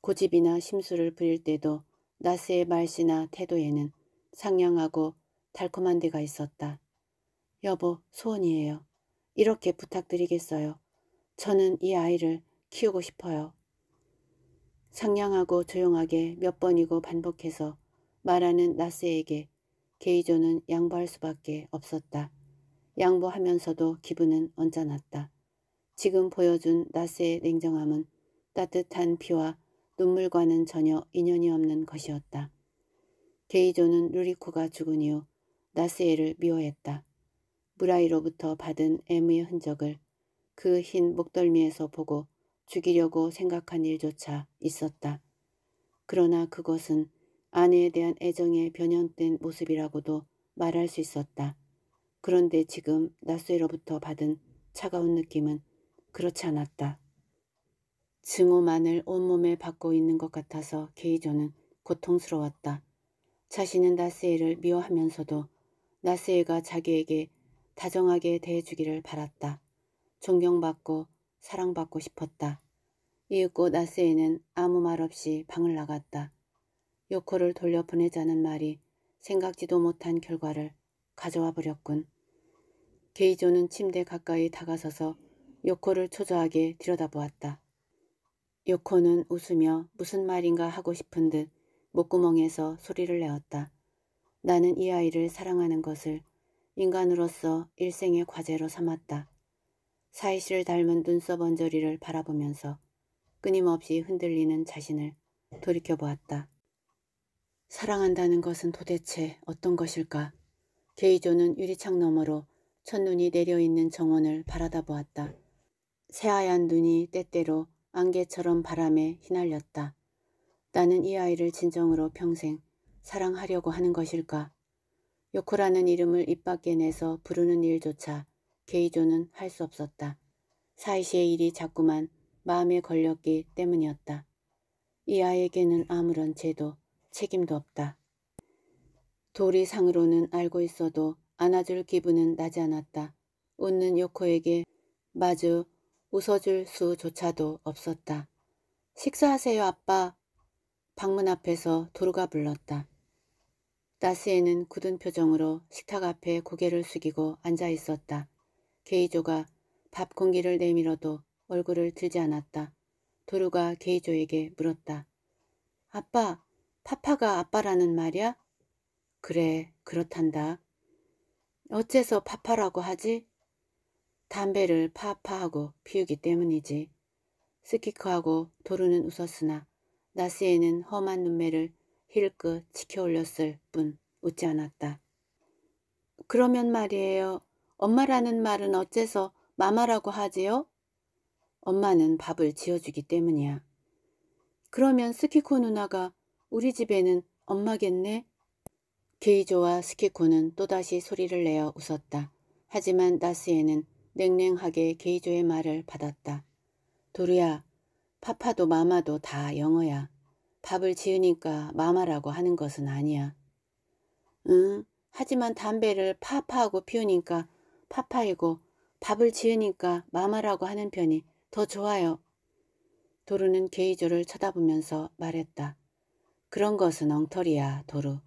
고집이나 심술을 부릴 때도 나스의 말씨나 태도에는 상냥하고 달콤한 데가 있었다. 여보, 소원이에요. 이렇게 부탁드리겠어요. 저는 이 아이를 키우고 싶어요. 상냥하고 조용하게 몇 번이고 반복해서 말하는 나스에게 게이조는 양보할 수밖에 없었다. 양보하면서도 기분은 언짢았다. 지금 보여준 나스의 냉정함은 따뜻한 피와 눈물과는 전혀 인연이 없는 것이었다. 게이조는 루리코가 죽은 이후 나스에를 미워했다. 무라이로부터 받은 애무의 흔적을 그 흰 목덜미에서 보고 죽이려고 생각한 일조차 있었다. 그러나 그것은 아내에 대한 애정에 변형된 모습이라고도 말할 수 있었다. 그런데 지금 나스에로부터 받은 차가운 느낌은 그렇지 않았다. 증오만을 온몸에 받고 있는 것 같아서 게이조는 고통스러웠다. 자신은 나스에를 미워하면서도 나스에가 자기에게 다정하게 대해주기를 바랐다. 존경받고 사랑받고 싶었다. 이윽고 나스에는 아무 말 없이 방을 나갔다. 요코를 돌려 보내자는 말이 생각지도 못한 결과를 가져와 버렸군. 게이조는 침대 가까이 다가서서 요코를 초조하게 들여다보았다. 요코는 웃으며 무슨 말인가 하고 싶은 듯 목구멍에서 소리를 내었다. 나는 이 아이를 사랑하는 것을 인간으로서 일생의 과제로 삼았다. 사이씨를 닮은 눈썹 언저리를 바라보면서 끊임없이 흔들리는 자신을 돌이켜보았다. 사랑한다는 것은 도대체 어떤 것일까? 게이조는 유리창 너머로 첫눈이 내려있는 정원을 바라다 보았다. 새하얀 눈이 때때로 안개처럼 바람에 휘날렸다. 나는 이 아이를 진정으로 평생 사랑하려고 하는 것일까? 요코라는 이름을 입 밖에 내서 부르는 일조차 게이조는 할 수 없었다. 사이시의 일이 자꾸만 마음에 걸렸기 때문이었다. 이 아이에게는 아무런 죄도 책임도 없다. 도리상으로는 알고 있어도 안아줄 기분은 나지 않았다. 웃는 요코에게 마주 웃어줄 수조차도 없었다. 식사하세요 아빠. 방문 앞에서 도루가 불렀다. 나스에는 굳은 표정으로 식탁 앞에 고개를 숙이고 앉아 있었다. 게이조가 밥 공기를 내밀어도 얼굴을 들지 않았다. 도루가 게이조에게 물었다. 아빠, 파파가 아빠라는 말이야? 그래, 그렇단다. 어째서 파파라고 하지? 담배를 파파하고 피우기 때문이지. 스키크하고 도루는 웃었으나 나스에는 험한 눈매를 힐끗 치켜올렸을 뿐 웃지 않았다. 그러면 말이에요. 엄마라는 말은 어째서 마마라고 하지요? 엄마는 밥을 지어주기 때문이야. 그러면 스키코 누나가 우리 집에는 엄마겠네? 게이조와 스키코는 또다시 소리를 내어 웃었다. 하지만 나스에는 냉랭하게 게이조의 말을 받았다. 도리야 파파도 마마도 다 영어야. 밥을 지으니까 마마라고 하는 것은 아니야. 응, 하지만 담배를 파파하고 피우니까 파파이고 밥을 지으니까 마마라고 하는 편이 더 좋아요. 도루는 게이조를 쳐다보면서 말했다. 그런 것은 엉터리야, 도루.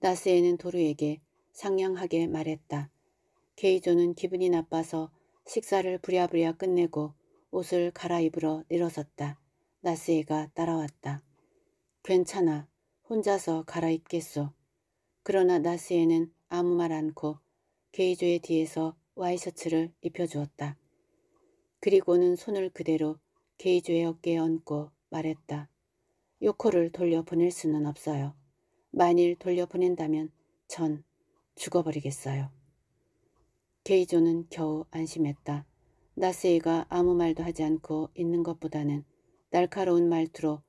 나스에는 도루에게 상냥하게 말했다. 게이조는 기분이 나빠서 식사를 부랴부랴 끝내고 옷을 갈아입으러 내려섰다. 나스에가 따라왔다. 괜찮아. 혼자서 갈아입겠소. 그러나 나스에는 아무 말 않고 게이조의 뒤에서 와이셔츠를 입혀주었다. 그리고는 손을 그대로 게이조의 어깨에 얹고 말했다. 요코를 돌려보낼 수는 없어요. 만일 돌려보낸다면 전 죽어버리겠어요. 게이조는 겨우 안심했다. 나세이가 아무 말도 하지 않고 있는 것보다는 날카로운 말투로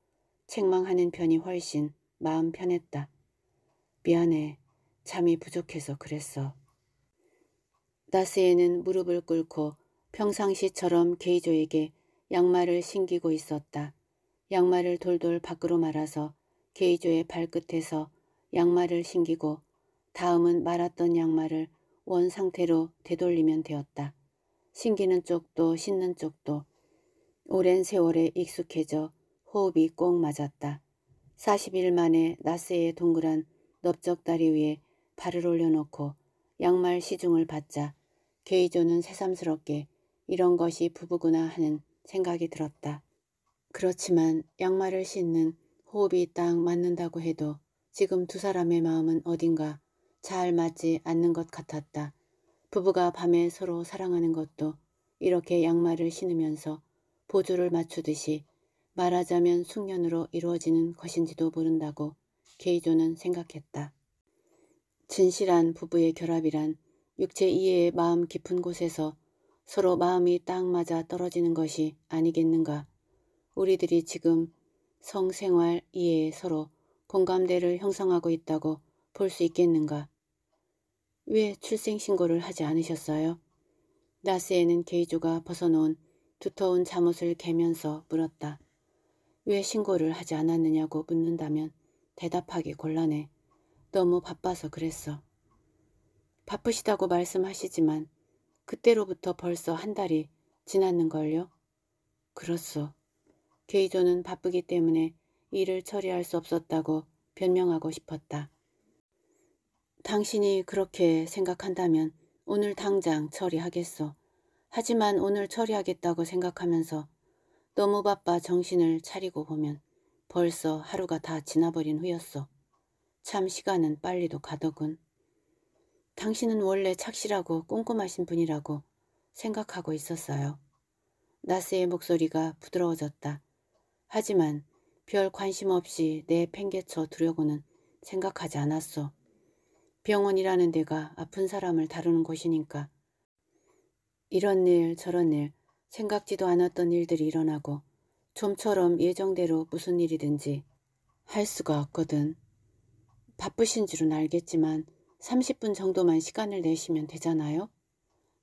책망하는 편이 훨씬 마음 편했다. 미안해. 잠이 부족해서 그랬어. 나스에는 무릎을 꿇고 평상시처럼 게이조에게 양말을 신기고 있었다. 양말을 돌돌 밖으로 말아서 게이조의 발끝에서 양말을 신기고 다음은 말았던 양말을 원 상태로 되돌리면 되었다. 신기는 쪽도 신는 쪽도 오랜 세월에 익숙해져 호흡이 꼭 맞았다. 40일 만에 나스의 동그란 넓적다리 위에 발을 올려놓고 양말 시중을 받자 케이조는 새삼스럽게 이런 것이 부부구나 하는 생각이 들었다. 그렇지만 양말을 신는 호흡이 딱 맞는다고 해도 지금 두 사람의 마음은 어딘가 잘 맞지 않는 것 같았다. 부부가 밤에 서로 사랑하는 것도 이렇게 양말을 신으면서 보조를 맞추듯이 말하자면 숙련으로 이루어지는 것인지도 모른다고 케이조는 생각했다. 진실한 부부의 결합이란 육체 이해의 마음 깊은 곳에서 서로 마음이 딱 맞아 떨어지는 것이 아니겠는가. 우리들이 지금 성생활 이해에 서로 공감대를 형성하고 있다고 볼 수 있겠는가. 왜 출생신고를 하지 않으셨어요? 나스에는 게이조가 벗어놓은 두터운 잠옷을 개면서 물었다. 왜 신고를 하지 않았느냐고 묻는다면 대답하기 곤란해. 너무 바빠서 그랬어. 바쁘시다고 말씀하시지만 그때로부터 벌써 한 달이 지났는걸요. 그렇소. 게이조는 바쁘기 때문에 일을 처리할 수 없었다고 변명하고 싶었다. 당신이 그렇게 생각한다면 오늘 당장 처리하겠소. 하지만 오늘 처리하겠다고 생각하면서 너무 바빠 정신을 차리고 보면 벌써 하루가 다 지나버린 후였어. 참 시간은 빨리도 가더군. 당신은 원래 착실하고 꼼꼼하신 분이라고 생각하고 있었어요. 나스의 목소리가 부드러워졌다. 하지만 별 관심 없이 내 팽개쳐 두려고는 생각하지 않았어. 병원이라는 데가 아픈 사람을 다루는 곳이니까. 이런 일 저런 일 생각지도 않았던 일들이 일어나고 좀처럼 예정대로 무슨 일이든지 할 수가 없거든. 바쁘신 줄은 알겠지만 30분 정도만 시간을 내시면 되잖아요.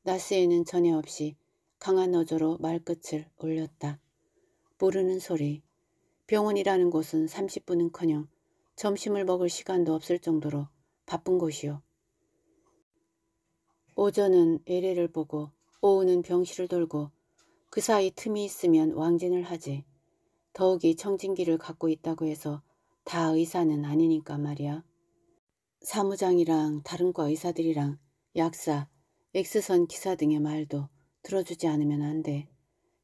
나스에는 전혀 없이 강한 어조로 말끝을 올렸다. 모르는 소리. 병원이라는 곳은 30분은커녕 점심을 먹을 시간도 없을 정도로 바쁜 곳이요. 오전은 에레를 보고 오후는 병실을 돌고 그 사이 틈이 있으면 왕진을 하지. 더욱이 청진기를 갖고 있다고 해서 다 의사는 아니니까 말이야. 사무장이랑 다른 과 의사들이랑 약사, 엑스선 기사 등의 말도 들어주지 않으면 안 돼.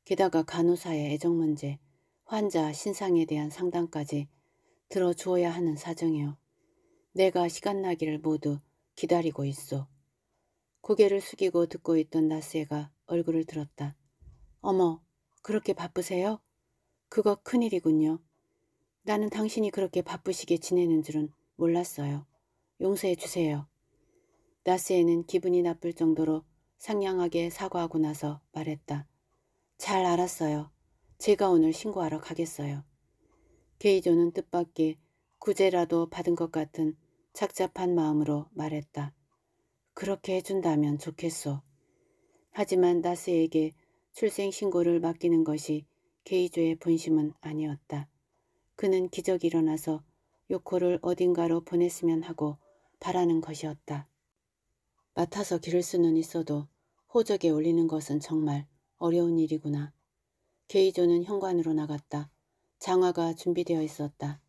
게다가 간호사의 애정 문제, 환자 신상에 대한 상담까지 들어주어야 하는 사정이요. 내가 시간 나기를 모두 기다리고 있어. 고개를 숙이고 듣고 있던 나스가 얼굴을 들었다. 어머, 그렇게 바쁘세요? 그거 큰일이군요. 나는 당신이 그렇게 바쁘시게 지내는 줄은 몰랐어요. 용서해 주세요. 나스에는 기분이 나쁠 정도로 상냥하게 사과하고 나서 말했다. 잘 알았어요. 제가 오늘 신고하러 가겠어요. 게이조는 뜻밖의 구제라도 받은 것 같은 착잡한 마음으로 말했다. 그렇게 해준다면 좋겠소. 하지만 나스에게 출생신고를 맡기는 것이 게이조의 본심은 아니었다. 그는 기적 일어나서 요코를 어딘가로 보냈으면 하고 바라는 것이었다. 맡아서 기를 수는 있어도 호적에 올리는 것은 정말 어려운 일이구나. 게이조는 현관으로 나갔다. 장화가 준비되어 있었다.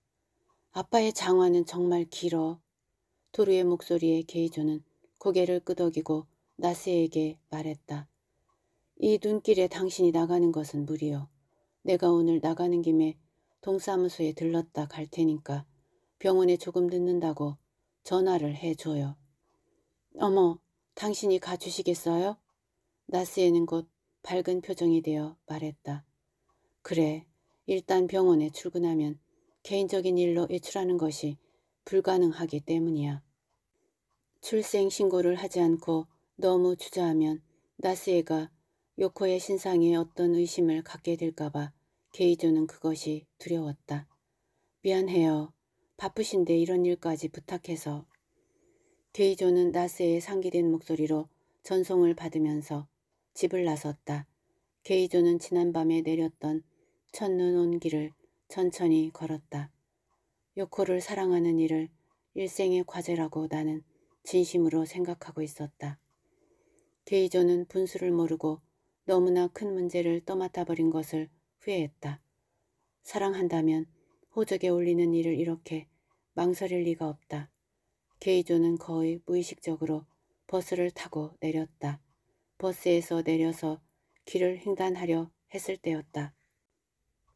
아빠의 장화는 정말 길어. 도루의 목소리에 게이조는 고개를 끄덕이고 나스에게 말했다. 이 눈길에 당신이 나가는 것은 무리요. 내가 오늘 나가는 김에 동사무소에 들렀다 갈 테니까 병원에 조금 늦는다고 전화를 해줘요. 어머, 당신이 가주시겠어요? 나스에는 곧 밝은 표정이 되어 말했다. 그래, 일단 병원에 출근하면 개인적인 일로 외출하는 것이 불가능하기 때문이야. 출생신고를 하지 않고 너무 주저하면 나스에가 요코의 신상에 어떤 의심을 갖게 될까봐 게이조는 그것이 두려웠다. 미안해요. 바쁘신데 이런 일까지 부탁해서 게이조는 나스의 상기된 목소리로 전송을 받으면서 집을 나섰다. 게이조는 지난밤에 내렸던 첫눈 온기를 천천히 걸었다. 요코를 사랑하는 일을 일생의 과제라고 나는 진심으로 생각하고 있었다. 게이조는 분수를 모르고 너무나 큰 문제를 떠맡아버린 것을 후회했다. 사랑한다면 호적에 올리는 일을 이렇게 망설일 리가 없다. 케이조는 거의 무의식적으로 버스를 타고 내렸다. 버스에서 내려서 길을 횡단하려 했을 때였다.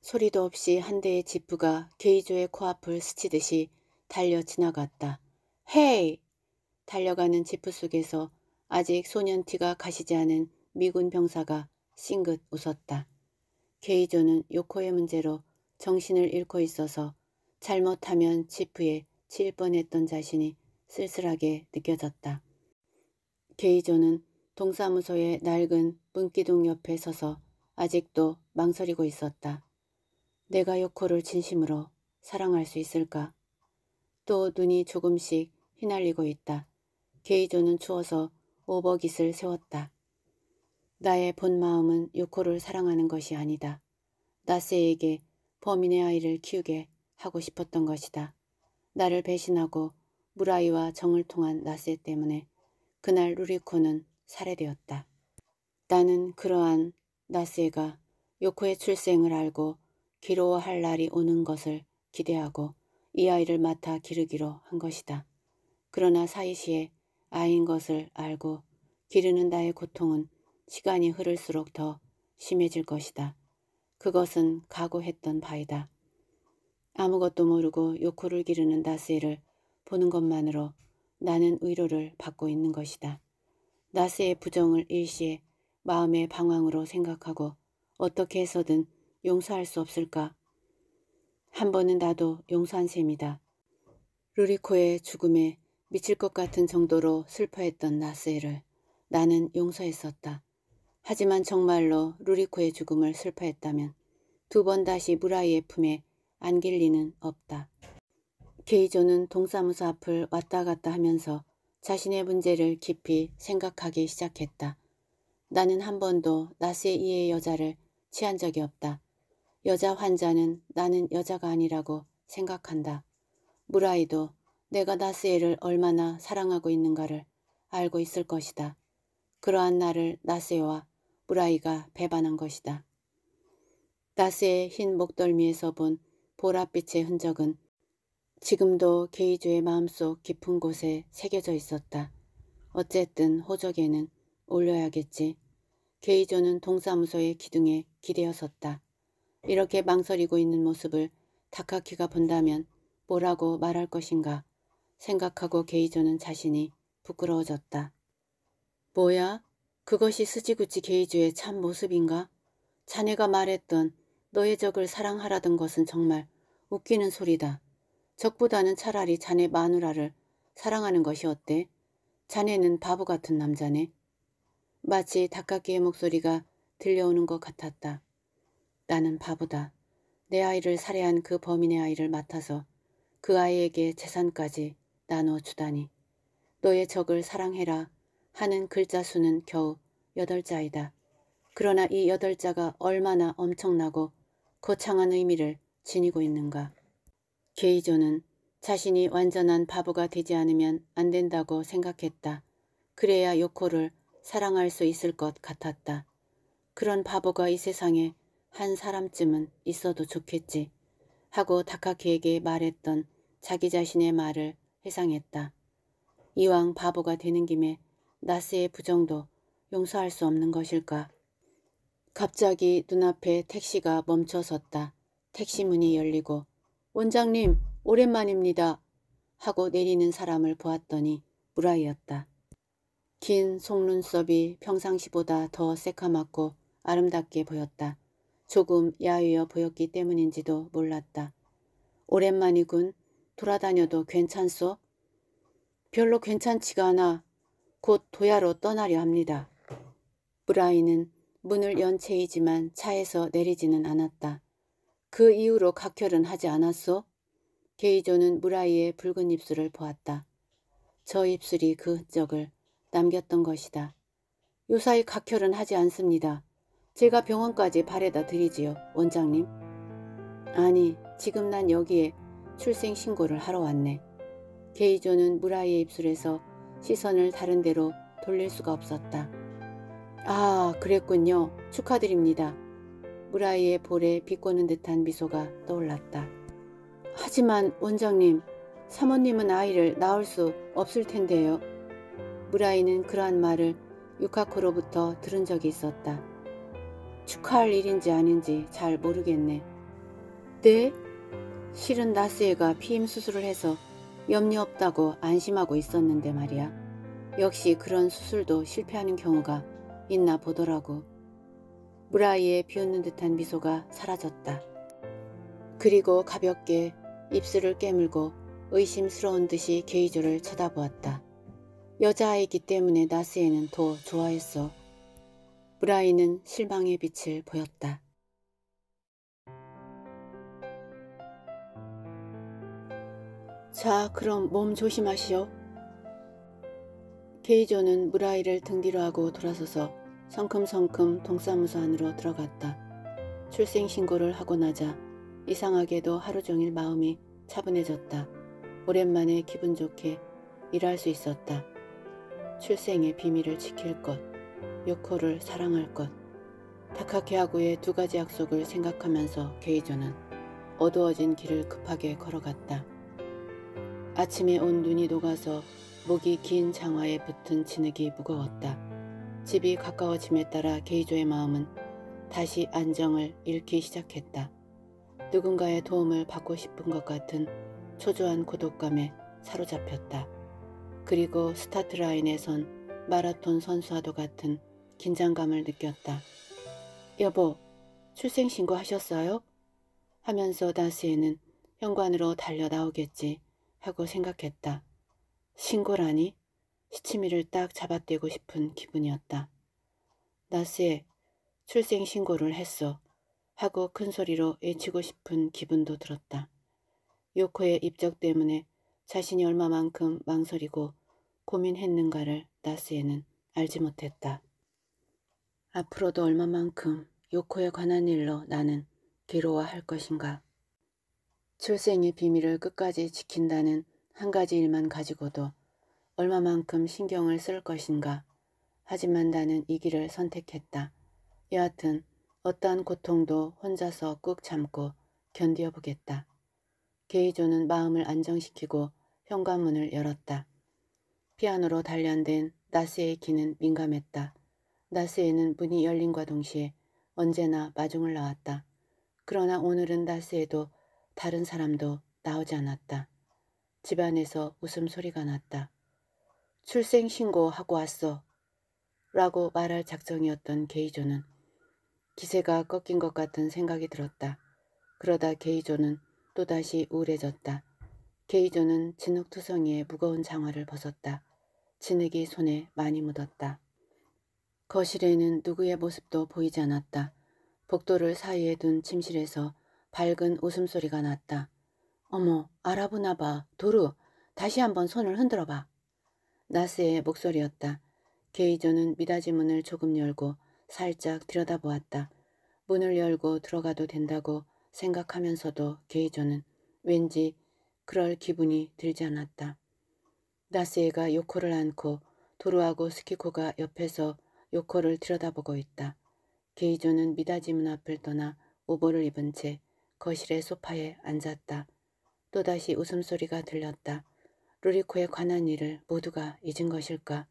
소리도 없이 한 대의 지프가 게이조의 코앞을 스치듯이 달려 지나갔다. 헤이! 달려가는 지프 속에서 아직 소년티가 가시지 않은 미군 병사가 싱긋 웃었다. 게이조는 요코의 문제로 정신을 잃고 있어서 잘못하면 치프에 칠 뻔했던 자신이 쓸쓸하게 느껴졌다. 게이조는 동사무소의 낡은 분기둥 옆에 서서 아직도 망설이고 있었다. 내가 요코를 진심으로 사랑할 수 있을까? 또 눈이 조금씩 휘날리고 있다. 게이조는 추워서 오버깃을 세웠다. 나의 본 마음은 요코를 사랑하는 것이 아니다. 나세에게 범인의 아이를 키우게 하고 싶었던 것이다. 나를 배신하고 무라이와 정을 통한 나세 때문에 그날 루리코는 살해되었다. 나는 그러한 나세가 요코의 출생을 알고 기로워할 날이 오는 것을 기대하고 이 아이를 맡아 기르기로 한 것이다. 그러나 사이시에 아인 것을 알고 기르는 나의 고통은 시간이 흐를수록 더 심해질 것이다. 그것은 각오했던 바이다. 아무것도 모르고 욕구를 기르는 나스에를 보는 것만으로 나는 위로를 받고 있는 것이다. 나스의 부정을 일시에 마음의 방황으로 생각하고 어떻게 해서든 용서할 수 없을까? 한 번은 나도 용서한 셈이다. 루리코의 죽음에 미칠 것 같은 정도로 슬퍼했던 나스에를 나는 용서했었다. 하지만 정말로 루리코의 죽음을 슬퍼했다면 두 번 다시 무라이의 품에 안길 리는 없다. 케이조는 동사무소 앞을 왔다 갔다 하면서 자신의 문제를 깊이 생각하기 시작했다. 나는 한 번도 나스의 이의 여자를 취한 적이 없다. 여자 환자는 나는 여자가 아니라고 생각한다. 무라이도 내가 나스에를 얼마나 사랑하고 있는가를 알고 있을 것이다. 그러한 나를 나스에와 무라이가 배반한 것이다. 나스의 흰 목덜미에서 본 보랏빛의 흔적은 지금도 게이주의 마음속 깊은 곳에 새겨져 있었다. 어쨌든 호적에는 올려야겠지. 게이조는 동사무소의 기둥에 기대어 섰다. 이렇게 망설이고 있는 모습을 다카키가 본다면 뭐라고 말할 것인가 생각하고 게이조는 자신이 부끄러워졌다. 뭐야? 그것이 스지구치 게이조의 참 모습인가? 자네가 말했던 너의 적을 사랑하라던 것은 정말 웃기는 소리다. 적보다는 차라리 자네 마누라를 사랑하는 것이 어때? 자네는 바보 같은 남자네. 마치 닭가이의 목소리가 들려오는 것 같았다. 나는 바보다. 내 아이를 살해한 그 범인의 아이를 맡아서 그 아이에게 재산까지 나눠 주다니. 너의 적을 사랑해라 하는 글자 수는 겨우 여덟 자이다. 그러나 이 여덟 자가 얼마나 엄청나고 거창한 의미를 지니고 있는가. 게이조는 자신이 완전한 바보가 되지 않으면 안 된다고 생각했다. 그래야 요코를 사랑할 수 있을 것 같았다. 그런 바보가 이 세상에 한 사람쯤은 있어도 좋겠지 하고 다카키에게 말했던 자기 자신의 말을 회상했다. 이왕 바보가 되는 김에 나스의 부정도 용서할 수 없는 것일까 갑자기 눈앞에 택시가 멈춰섰다. 택시 문이 열리고 원장님 오랜만입니다 하고 내리는 사람을 보았더니 무라이였다. 긴 속눈썹이 평상시보다 더 새카맣고 아름답게 보였다. 조금 야위어 보였기 때문인지도 몰랐다. 오랜만이군. 돌아다녀도 괜찮소? 별로 괜찮지가 않아. 곧 도야로 떠나려 합니다. 브라이는 문을 연 채이지만 차에서 내리지는 않았다. 그 이후로 각혈은 하지 않았소? 게이조는 무라이의 붉은 입술을 보았다. 저 입술이 그 흔적을 남겼던 것이다. 요사이 각혈은 하지 않습니다. 제가 병원까지 발에다 드리지요, 원장님. 아니, 지금 난 여기에 출생신고를 하러 왔네. 게이조는 무라이의 입술에서 시선을 다른 데로 돌릴 수가 없었다. 아, 그랬군요. 축하드립니다. 무라이의 볼에 비꼬는 듯한 미소가 떠올랐다. 하지만 원장님, 사모님은 아이를 낳을 수 없을 텐데요. 무라이는 그러한 말을 유카코로부터 들은 적이 있었다. 축하할 일인지 아닌지 잘 모르겠네. 네? 실은 나스에가 피임 수술을 해서 염려 없다고 안심하고 있었는데 말이야. 역시 그런 수술도 실패하는 경우가 있나 보더라고. 브라이의 비웃는 듯한 미소가 사라졌다. 그리고 가볍게 입술을 깨물고 의심스러운 듯이 게이조를 쳐다보았다. 여자아이기 때문에 나스에는 더 좋아했어. 브라이는 실망의 빛을 보였다. 자, 그럼 몸 조심하시오. 케이조는 무라이를 등 뒤로 하고 돌아서서 성큼성큼 동사무소 안으로 들어갔다. 출생신고를 하고 나자 이상하게도 하루 종일 마음이 차분해졌다. 오랜만에 기분 좋게 일할 수 있었다. 출생의 비밀을 지킬 것, 요코를 사랑할 것, 타카케하고의 두 가지 약속을 생각하면서 케이조는 어두워진 길을 급하게 걸어갔다. 아침에 온 눈이 녹아서 목이 긴 장화에 붙은 진흙이 무거웠다. 집이 가까워짐에 따라 게이조의 마음은 다시 안정을 잃기 시작했다. 누군가의 도움을 받고 싶은 것 같은 초조한 고독감에 사로잡혔다. 그리고 스타트 라인에 선 마라톤 선수와도 같은 긴장감을 느꼈다. 여보, 출생신고 하셨어요? 하면서 다시에는 현관으로 달려 나오겠지 하고 생각했다. 신고라니 시치미를 딱 잡아떼고 싶은 기분이었다. 나스에 출생신고를 했어 하고 큰 소리로 외치고 싶은 기분도 들었다. 요코의 입적 때문에 자신이 얼마만큼 망설이고 고민했는가를 나스에는 알지 못했다. 앞으로도 얼마만큼 요코에 관한 일로 나는 괴로워할 것인가. 출생의 비밀을 끝까지 지킨다는 한 가지 일만 가지고도 얼마만큼 신경을 쓸 것인가. 하지만 나는 이 길을 선택했다. 여하튼 어떠한 고통도 혼자서 꾹 참고 견디어보겠다. 게이조는 마음을 안정시키고 현관문을 열었다. 피아노로 단련된 나스의 귀는 민감했다. 나스에는 문이 열린과 동시에 언제나 마중을 나왔다. 그러나 오늘은 나스에도 다른 사람도 나오지 않았다. 집안에서 웃음소리가 났다. 출생신고하고 왔어. 라고 말할 작정이었던 게이조는 기세가 꺾인 것 같은 생각이 들었다. 그러다 게이조는 또다시 우울해졌다. 게이조는 진흙투성이에 무거운 장화를 벗었다. 진흙이 손에 많이 묻었다. 거실에는 누구의 모습도 보이지 않았다. 복도를 사이에 둔 침실에서 밝은 웃음소리가 났다. 어머, 알아보나 봐. 도루, 다시 한번 손을 흔들어 봐. 나스의 목소리였다. 게이저는 미닫이 문을 조금 열고 살짝 들여다보았다. 문을 열고 들어가도 된다고 생각하면서도 게이저는 왠지 그럴 기분이 들지 않았다. 나스에가 요코를 안고 도루하고 스키코가 옆에서 요코를 들여다보고 있다. 게이조는 미닫이 문 앞을 떠나 오보를 입은 채 거실의 소파에 앉았다. 또다시 웃음소리가 들렸다. 루리코에 관한 일을 모두가 잊은 것일까.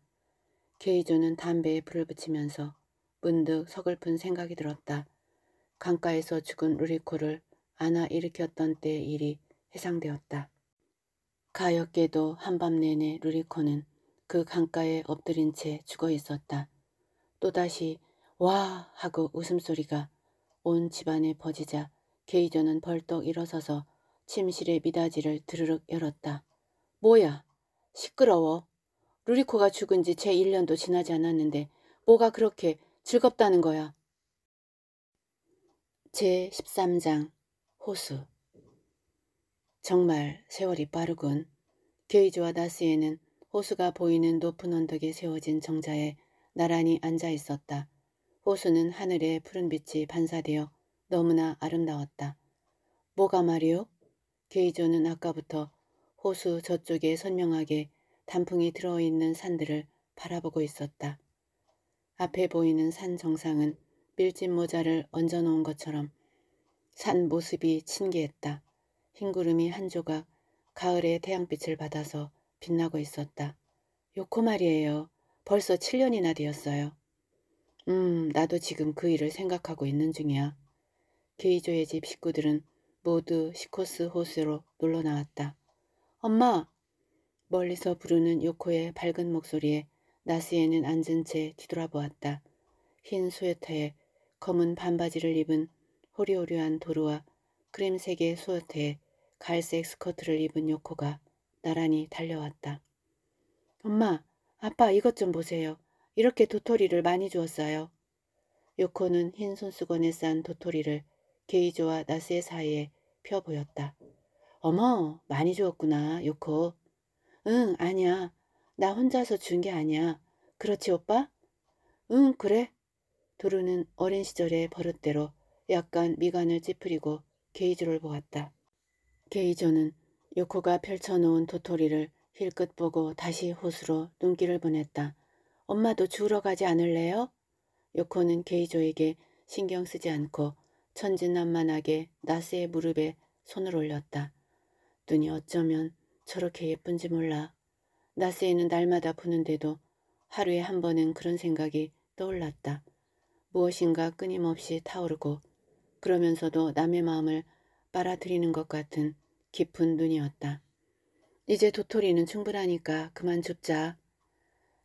케이조는 담배에 불을 붙이면서 문득 서글픈 생각이 들었다. 강가에서 죽은 루리코를 안아 일으켰던 때의 일이 해상되었다. 가엾게도 한밤 내내 루리코는 그 강가에 엎드린 채 죽어 있었다. 또다시 와 하고 웃음소리가 온 집안에 퍼지자 케이조는 벌떡 일어서서 침실의 미닫이를 드르륵 열었다. 뭐야? 시끄러워. 루리코가 죽은 지 제 1년도 지나지 않았는데 뭐가 그렇게 즐겁다는 거야? 제13장 호수 정말 세월이 빠르군. 게이지와 나스에는 호수가 보이는 높은 언덕에 세워진 정자에 나란히 앉아 있었다. 호수는 하늘에 푸른 빛이 반사되어 너무나 아름다웠다. 뭐가 말이오? 게이조는 아까부터 호수 저쪽에 선명하게 단풍이 들어있는 산들을 바라보고 있었다. 앞에 보이는 산 정상은 밀짚 모자를 얹어놓은 것처럼 산 모습이 신기했다. 흰 구름이 한 조각 가을의 태양빛을 받아서 빛나고 있었다. 요코 말이에요. 벌써 7년이나 되었어요. 음, 나도 지금 그 일을 생각하고 있는 중이야. 게이조의 집 식구들은 모두 시코스 호수로 놀러 나왔다. 엄마! 멀리서 부르는 요코의 밝은 목소리에 나스에는 앉은 채 뒤돌아보았다. 흰소웨타에 검은 반바지를 입은 호리호리한 도루와 크림색의 소웨타에 갈색 스커트를 입은 요코가 나란히 달려왔다. 엄마, 아빠 이것 좀 보세요. 이렇게 도토리를 많이 주었어요. 요코는 흰 손수건에 싼 도토리를 게이조와 나스의 사이에 펴 보였다. 어머, 많이 주었구나, 요코. 응, 아니야. 나 혼자서 준 게 아니야. 그렇지, 오빠? 응, 그래. 도루는 어린 시절의 버릇대로 약간 미간을 찌푸리고 게이조를 보았다. 게이조는 요코가 펼쳐놓은 도토리를 힐끗 보고 다시 호수로 눈길을 보냈다. 엄마도 주우러 가지 않을래요? 요코는 게이조에게 신경 쓰지 않고 천진난만하게 나스의 무릎에 손을 올렸다. 눈이 어쩌면 저렇게 예쁜지 몰라. 나스에는 날마다 보는데도 하루에 한 번은 그런 생각이 떠올랐다. 무엇인가 끊임없이 타오르고 그러면서도 남의 마음을 빨아들이는 것 같은 깊은 눈이었다. 이제 도토리는 충분하니까 그만 줍자.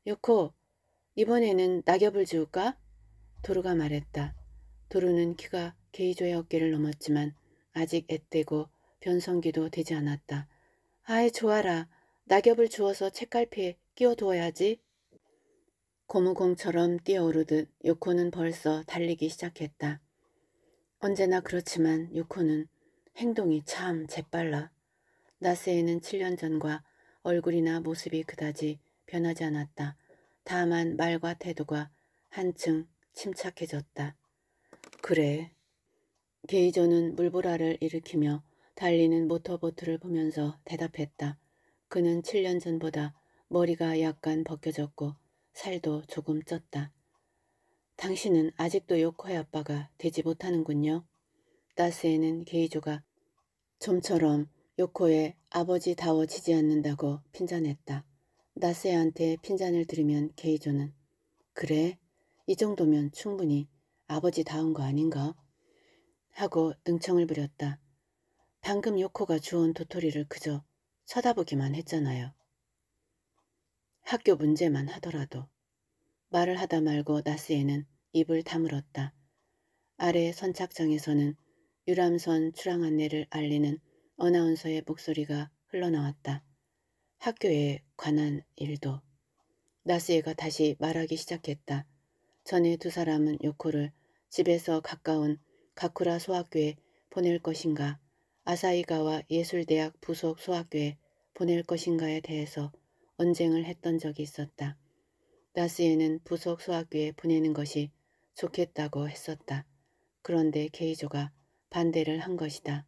요코, 이번에는 낙엽을 지울까? 도루가 말했다. 도루는 키가 게이조의 어깨를 넘었지만 아직 앳되고 변성기도 되지 않았다. 아이 좋아라. 낙엽을 주워서 책갈피에 끼워두어야지. 고무공처럼 뛰어오르듯 요코는 벌써 달리기 시작했다. 언제나 그렇지만 요코는 행동이 참 재빨라. 나스에는 7년 전과 얼굴이나 모습이 그다지 변하지 않았다. 다만 말과 태도가 한층 침착해졌다. 그래, 게이저는 물보라를 일으키며 달리는 모터보트를 보면서 대답했다. 그는 7년 전보다 머리가 약간 벗겨졌고 살도 조금 쪘다. 당신은 아직도 요코의 아빠가 되지 못하는군요. 따스에는 게이조가 좀처럼 요코의 아버지다워지지 않는다고 핀잔했다. 나세한테 핀잔을 들으면 게이조는 그래 이 정도면 충분히 아버지다운 거 아닌가? 하고 능청을 부렸다. 방금 요코가 주운 도토리를 그저 쳐다보기만 했잖아요. 학교 문제만 하더라도 말을 하다 말고 나스에는 입을 다물었다. 아래 선착장에서는 유람선 출항 안내를 알리는 어나운서의 목소리가 흘러나왔다. 학교에 관한 일도. 나스에가 다시 말하기 시작했다. 전에 두 사람은 요코를 집에서 가까운 가쿠라 소학교에 보낼 것인가 아사이가와 예술대학 부속 소학교에 보낼 것인가에 대해서 언쟁을 했던 적이 있었다. 나스에는 부속 소학교에 보내는 것이 좋겠다고 했었다. 그런데 케이조가 반대를 한 것이다.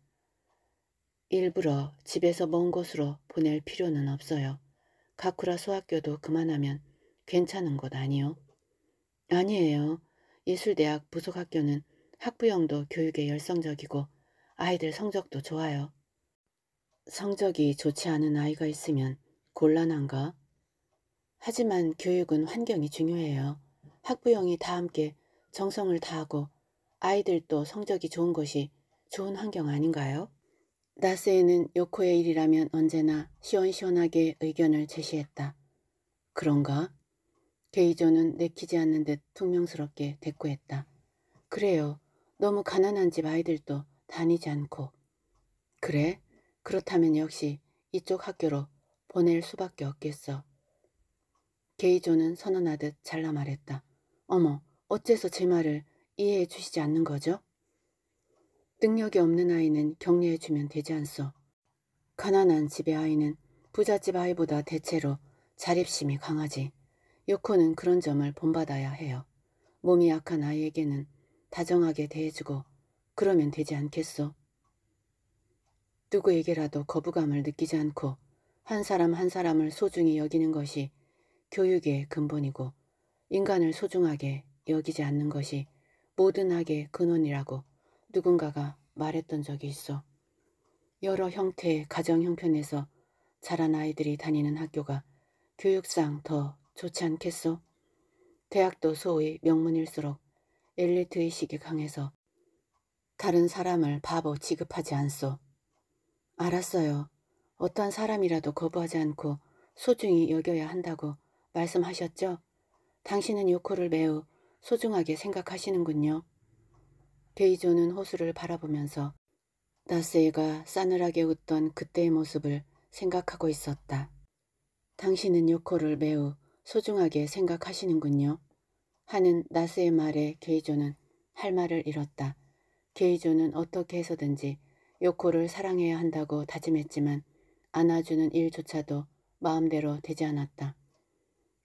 일부러 집에서 먼 곳으로 보낼 필요는 없어요. 가쿠라 소학교도 그만하면 괜찮은 곳 아니요? 아니에요. 예술대학 부속학교는 학부형도 교육에 열성적이고 아이들 성적도 좋아요. 성적이 좋지 않은 아이가 있으면 곤란한가? 하지만 교육은 환경이 중요해요. 학부형이 다 함께 정성을 다하고 아이들도 성적이 좋은 것이 좋은 환경 아닌가요? 나스에는 요코의 일이라면 언제나 시원시원하게 의견을 제시했다. 그런가? 게이조는 내키지 않는 듯 퉁명스럽게 대꾸했다. 그래요. 너무 가난한 집 아이들도 다니지 않고 그래? 그렇다면 역시 이쪽 학교로 보낼 수밖에 없겠어. 게이조는 선언하듯 잘라 말했다. 어머, 어째서 제 말을 이해해 주시지 않는 거죠? 능력이 없는 아이는 격려해 주면 되지 않소. 가난한 집의 아이는 부잣집 아이보다 대체로 자립심이 강하지. 요코는 그런 점을 본받아야 해요. 몸이 약한 아이에게는 다정하게 대해주고 그러면 되지 않겠소. 누구에게라도 거부감을 느끼지 않고 한 사람 한 사람을 소중히 여기는 것이 교육의 근본이고 인간을 소중하게 여기지 않는 것이 모든 학의 근원이라고 누군가가 말했던 적이 있어. 여러 형태의 가정 형편에서 자란 아이들이 다니는 학교가 교육상 더 좋지 않겠소? 대학도 소위 명문일수록 엘리트 의식이 강해서 다른 사람을 바보 취급하지 않소. 알았어요. 어떤 사람이라도 거부하지 않고 소중히 여겨야 한다고 말씀하셨죠? 당신은 요코를 매우 소중하게 생각하시는군요. 베이조는 호수를 바라보면서 나스이가 싸늘하게 웃던 그때의 모습을 생각하고 있었다. 당신은 요코를 매우 소중하게 생각하시는군요. 하는 나스의 말에 게이조는 할 말을 잃었다. 게이조는 어떻게 해서든지 요코를 사랑해야 한다고 다짐했지만 안아주는 일조차도 마음대로 되지 않았다.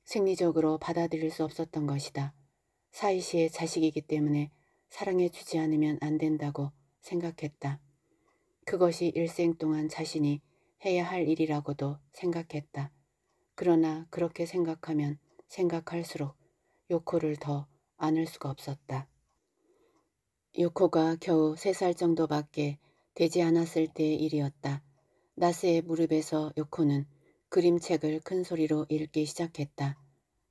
생리적으로 받아들일 수 없었던 것이다. 사이시의 자식이기 때문에 사랑해주지 않으면 안 된다고 생각했다. 그것이 일생 동안 자신이 해야 할 일이라고도 생각했다. 그러나 그렇게 생각하면 생각할수록 요코를 더 안을 수가 없었다. 요코가 겨우 세 살 정도밖에 되지 않았을 때의 일이었다. 나스의 무릎에서 요코는 그림책을 큰 소리로 읽기 시작했다.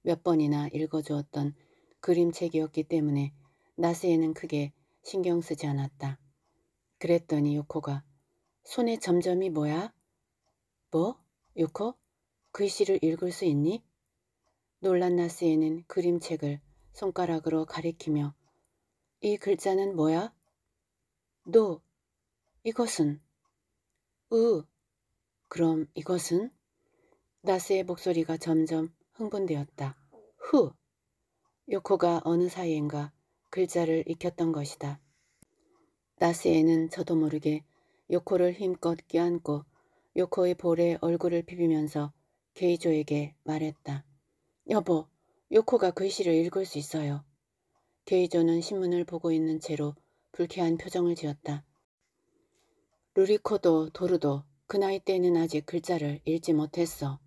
몇 번이나 읽어주었던 그림책이었기 때문에 나스에는 크게 신경 쓰지 않았다. 그랬더니 요코가 손에 점점이 뭐야? 뭐? 요코? 글씨를 읽을 수 있니? 놀란 나스에는 그림책을 손가락으로 가리키며 이 글자는 뭐야? 노, 이것은 으, 그럼 이것은? 나스의 목소리가 점점 흥분되었다. 후! 요코가 어느 사이인가 글자를 익혔던 것이다. 나스에는 저도 모르게 요코를 힘껏 껴안고 요코의 볼에 얼굴을 비비면서 게이조에게 말했다. 여보, 요코가 글씨를 읽을 수 있어요. 게이조는 신문을 보고 있는 채로 불쾌한 표정을 지었다. 루리코도 도르도 그 나이 때는 아직 글자를 읽지 못했어.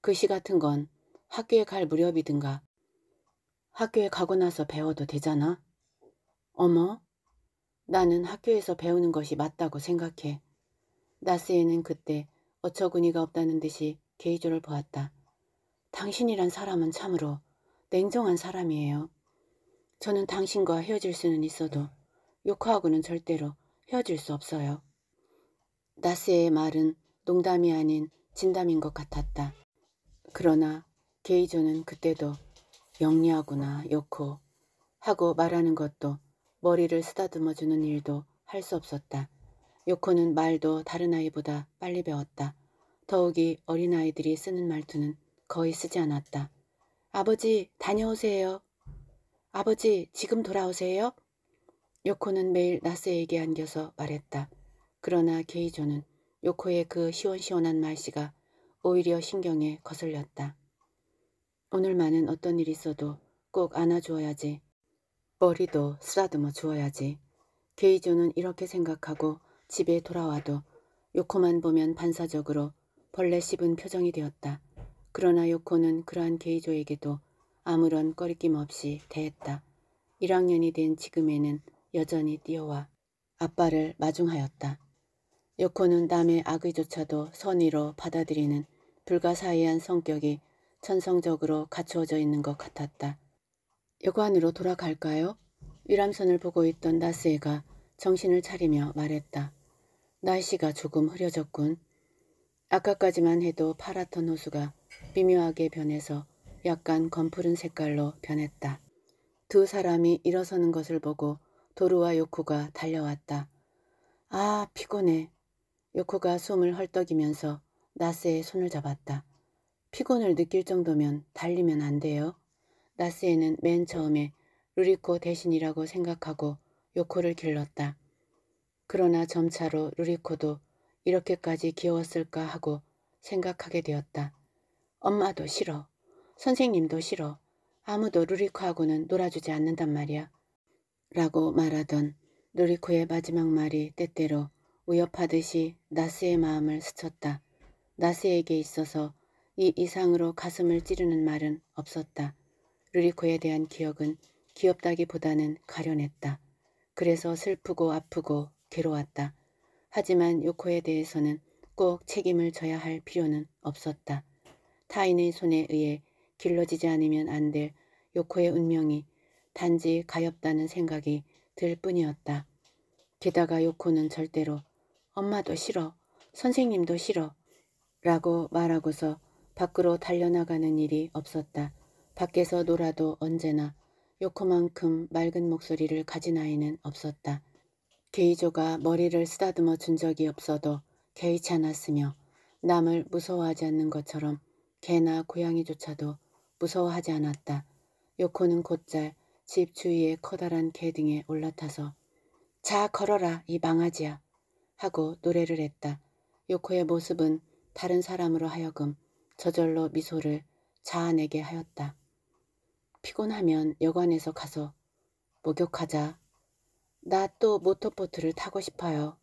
글씨 같은 건 학교에 갈 무렵이든가 학교에 가고 나서 배워도 되잖아. 어머, 나는 학교에서 배우는 것이 맞다고 생각해. 나스에는 그때 어처구니가 없다는 듯이 게이조를 보았다. 당신이란 사람은 참으로 냉정한 사람이에요. 저는 당신과 헤어질 수는 있어도 요코하고는 절대로 헤어질 수 없어요. 나스의 말은 농담이 아닌 진담인 것 같았다. 그러나 게이조는 그때도 영리하구나 요코 하고 말하는 것도 머리를 쓰다듬어 주는 일도 할 수 없었다. 요코는 말도 다른 아이보다 빨리 배웠다. 더욱이 어린아이들이 쓰는 말투는 거의 쓰지 않았다. 아버지, 다녀오세요. 아버지, 지금 돌아오세요. 요코는 매일 나스에게 안겨서 말했다. 그러나 게이조는 요코의 그 시원시원한 말씨가 오히려 신경에 거슬렸다. 오늘만은 어떤 일이 있어도 꼭 안아주어야지. 머리도 쓰라듬어 주어야지. 게이조는 이렇게 생각하고 집에 돌아와도 요코만 보면 반사적으로 벌레 씹은 표정이 되었다. 그러나 요코는 그러한 게이조에게도 아무런 꺼리낌 없이 대했다. 1학년이 된 지금에는 여전히 뛰어와 아빠를 마중하였다. 요코는 남의 악의조차도 선의로 받아들이는 불가사의한 성격이 천성적으로 갖추어져 있는 것 같았다. 여관으로 돌아갈까요? 위람선을 보고 있던 나스에가 정신을 차리며 말했다. 날씨가 조금 흐려졌군. 아까까지만 해도 파랗던 호수가 미묘하게 변해서 약간 검푸른 색깔로 변했다. 두 사람이 일어서는 것을 보고 도루와 요코가 달려왔다. 아 피곤해. 요코가 숨을 헐떡이면서 나스의 손을 잡았다. 피곤을 느낄 정도면 달리면 안 돼요. 나스에는 맨 처음에 루리코 대신이라고 생각하고 요코를 길렀다. 그러나 점차로 루리코도 이렇게까지 귀여웠을까 하고 생각하게 되었다. 엄마도 싫어. 선생님도 싫어. 아무도 루리코하고는 놀아주지 않는단 말이야. 라고 말하던 루리코의 마지막 말이 때때로 위협하듯이 나스의 마음을 스쳤다. 나스에게 있어서 이 이상으로 가슴을 찌르는 말은 없었다. 루리코에 대한 기억은 귀엽다기보다는 가련했다. 그래서 슬프고 아프고 괴로웠다. 하지만 요코에 대해서는 꼭 책임을 져야 할 필요는 없었다. 타인의 손에 의해 길러지지 않으면 안 될 요코의 운명이 단지 가엾다는 생각이 들 뿐이었다. 게다가 요코는 절대로 엄마도 싫어, 선생님도 싫어 라고 말하고서 밖으로 달려나가는 일이 없었다. 밖에서 놀아도 언제나 요코만큼 맑은 목소리를 가진 아이는 없었다. 게이조가 머리를 쓰다듬어 준 적이 없어도 개의치 않았으며 남을 무서워하지 않는 것처럼 개나 고양이조차도 무서워하지 않았다. 요코는 곧잘 집 주위의 커다란 개 등에 올라타서 자 걸어라 이 망아지야 하고 노래를 했다. 요코의 모습은 다른 사람으로 하여금 저절로 미소를 자아내게 하였다. 피곤하면 여관에서 가서 목욕하자 나또 모터보트를 타고 싶어요.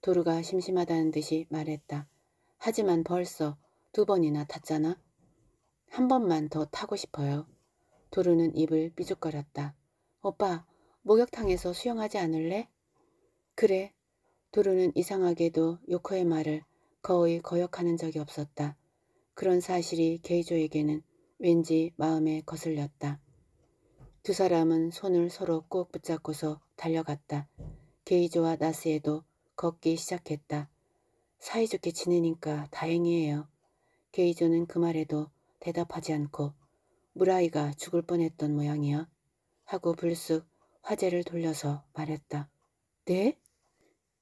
도루가 심심하다는 듯이 말했다. 하지만 벌써 두 번이나 탔잖아. 한 번만 더 타고 싶어요. 도루는 입을 삐죽거렸다. 오빠, 목욕탕에서 수영하지 않을래? 그래. 도루는 이상하게도 요코의 말을 거의 거역하는 적이 없었다. 그런 사실이 게이조에게는 왠지 마음에 거슬렸다. 두 사람은 손을 서로 꼭 붙잡고서 달려갔다. 게이조와 나스에도 걷기 시작했다. 사이좋게 지내니까 다행이에요. 게이조는 그 말에도 대답하지 않고 무라이가 죽을 뻔했던 모양이야 하고 불쑥 화제를 돌려서 말했다. 네?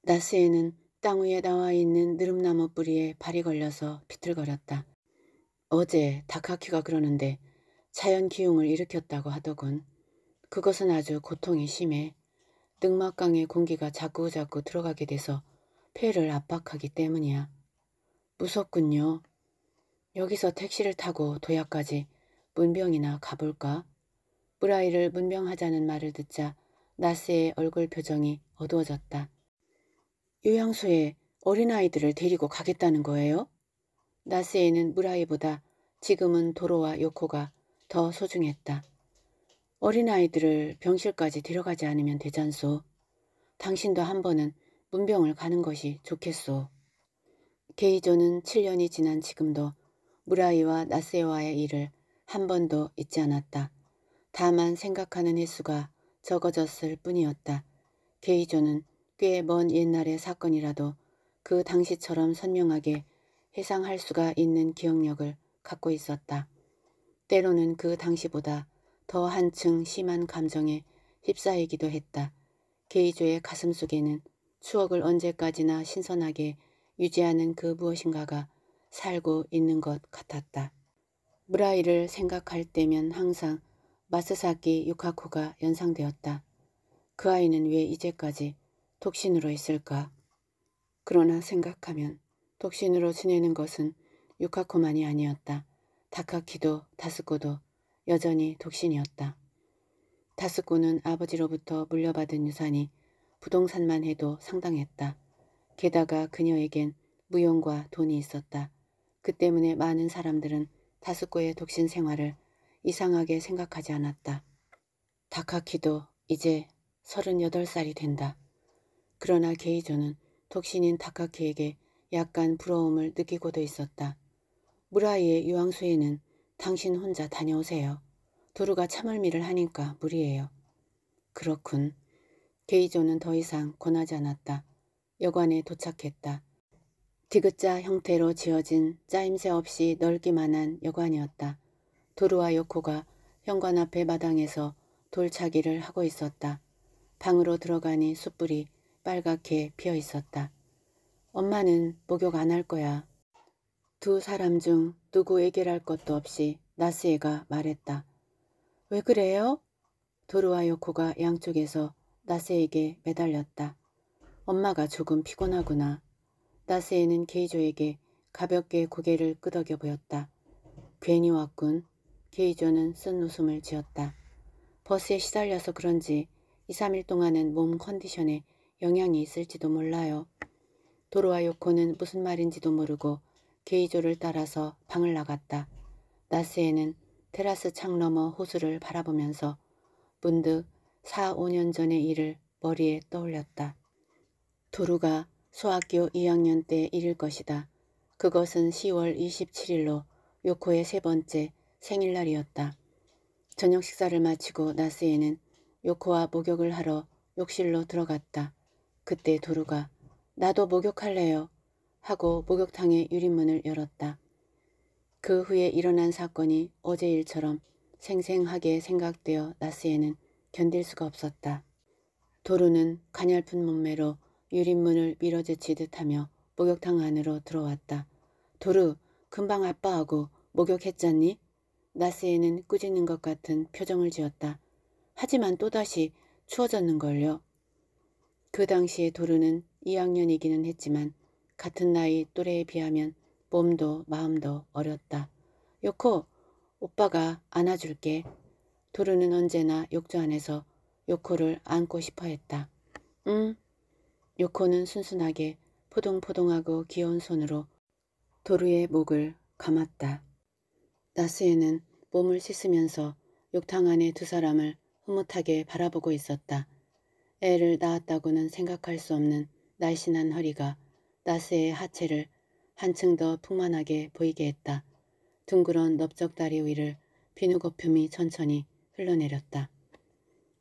나스에는 땅 위에 나와 있는 느릅나무 뿌리에 발이 걸려서 비틀거렸다. 어제 다카키가 그러는데 자연 기용을 일으켰다고 하더군. 그것은 아주 고통이 심해. ต막강에 공기가 자꾸자꾸 들어가게 돼서 폐를 압박하기 때문이야. 무섭군요. 여기서 택시를 타고 도야까지 문병이나 가볼까? 브라이를 문병하자는 말을 듣자 나스의 얼굴 표정이 어두워졌다. 요양소에 어린아이들을 데리고 가겠다는 거예요? 나스에는 브라이보다 지금은 도로와 요코가 더 소중했다. 어린아이들을 병실까지 데려가지 않으면 되잖소. 당신도 한 번은 문병을 가는 것이 좋겠소. 게이조는 7년이 지난 지금도 무라이와 나세와의 일을 한 번도 잊지 않았다. 다만 생각하는 횟수가 적어졌을 뿐이었다. 게이조는 꽤 먼 옛날의 사건이라도 그 당시처럼 선명하게 회상할 수가 있는 기억력을 갖고 있었다. 때로는 그 당시보다 더 한층 심한 감정에 휩싸이기도 했다. 게이조의 가슴 속에는 추억을 언제까지나 신선하게 유지하는 그 무엇인가가 살고 있는 것 같았다. 무라이를 생각할 때면 항상 마스사키 유카코가 연상되었다. 그 아이는 왜 이제까지 독신으로 있을까? 그러나 생각하면 독신으로 지내는 것은 유카코만이 아니었다. 다카키도 다스코도 여전히 독신이었다. 다스꾼은 아버지로부터 물려받은 유산이 부동산만 해도 상당했다. 게다가 그녀에겐 무용과 돈이 있었다. 그 때문에 많은 사람들은 다스코의 독신 생활을 이상하게 생각하지 않았다. 다카키도 이제 38살이 된다. 그러나 게이조는 독신인 다카키에게 약간 부러움을 느끼고도 있었다. 무라이의 유황수에는 당신 혼자 다녀오세요. 도루가 참을미를 하니까 무리예요. 그렇군. 게이조는 더 이상 권하지 않았다. 여관에 도착했다. 디귿자 형태로 지어진 짜임새 없이 넓기만한 여관이었다. 도루와 요코가 현관 앞의 마당에서 돌차기를 하고 있었다. 방으로 들어가니 숯불이 빨갛게 피어 있었다. 엄마는 목욕 안 할 거야 두 사람 중 누구에게랄 것도 없이 나스에가 말했다. 왜 그래요? 도르와 요코가 양쪽에서 나스에게 매달렸다. 엄마가 조금 피곤하구나. 나스에는 게이조에게 가볍게 고개를 끄덕여 보였다. 괜히 왔군. 게이조는쓴 웃음을 지었다. 버스에 시달려서 그런지 2, 3일 동안은 몸 컨디션에 영향이 있을지도 몰라요. 도로와 요코는 무슨 말인지도 모르고 게이조를 따라서 방을 나갔다. 나스에는 테라스 창 너머 호수를 바라보면서 문득 4, 5년 전의 일을 머리에 떠올렸다. 도루가 소학교 2학년 때 일일 것이다. 그것은 10월 27일로 요코의 세 번째 생일날이었다. 저녁 식사를 마치고 나스에는 요코와 목욕을 하러 욕실로 들어갔다. 그때 도루가 나도 목욕할래요 하고 목욕탕의 유리문을 열었다. 그 후에 일어난 사건이 어제 일처럼 생생하게 생각되어 나스에는 견딜 수가 없었다. 도루는 가냘픈 몸매로 유리문을 밀어제치듯 하며 목욕탕 안으로 들어왔다. 도루, 금방 아빠하고 목욕했잖니? 나스에는 꾸짖는 것 같은 표정을 지었다. 하지만 또다시 추워졌는걸요. 그 당시에 도루는 2학년이기는 했지만 같은 나이 또래에 비하면 몸도 마음도 어렸다. 요코, 오빠가 안아줄게. 도르는 언제나 욕조 안에서 요코를 안고 싶어 했다. 응. 요코는 순순하게 포동포동하고 귀여운 손으로 도르의 목을 감았다. 나스에는 몸을 씻으면서 욕탕 안에 두 사람을 흐뭇하게 바라보고 있었다. 애를 낳았다고는 생각할 수 없는 날씬한 허리가 나스의 하체를 한층 더 풍만하게 보이게 했다. 둥그런 넓적다리 위를 비누거품이 천천히 흘러내렸다.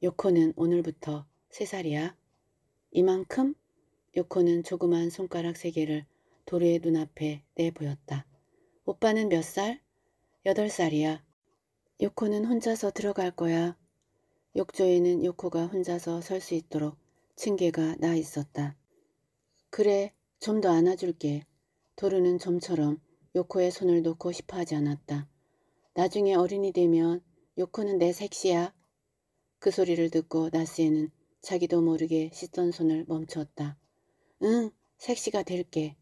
요코는 오늘부터 세 살이야. 이만큼? 요코는 조그만 손가락 세 개를 도리의 눈앞에 내보였다. 오빠는 몇 살? 여덟 살이야. 요코는 혼자서 들어갈 거야. 욕조에는 요코가 혼자서 설 수 있도록 층계가 나 있었다. 그래, 좀더 안아줄게. 도루는 좀처럼 요코의 손을 놓고 싶어 하지 않았다. 나중에 어른이 되면 요코는 내섹시야그 소리를 듣고 나스에는 자기도 모르게 씻던 손을 멈췄다. 응, 섹시가 될게.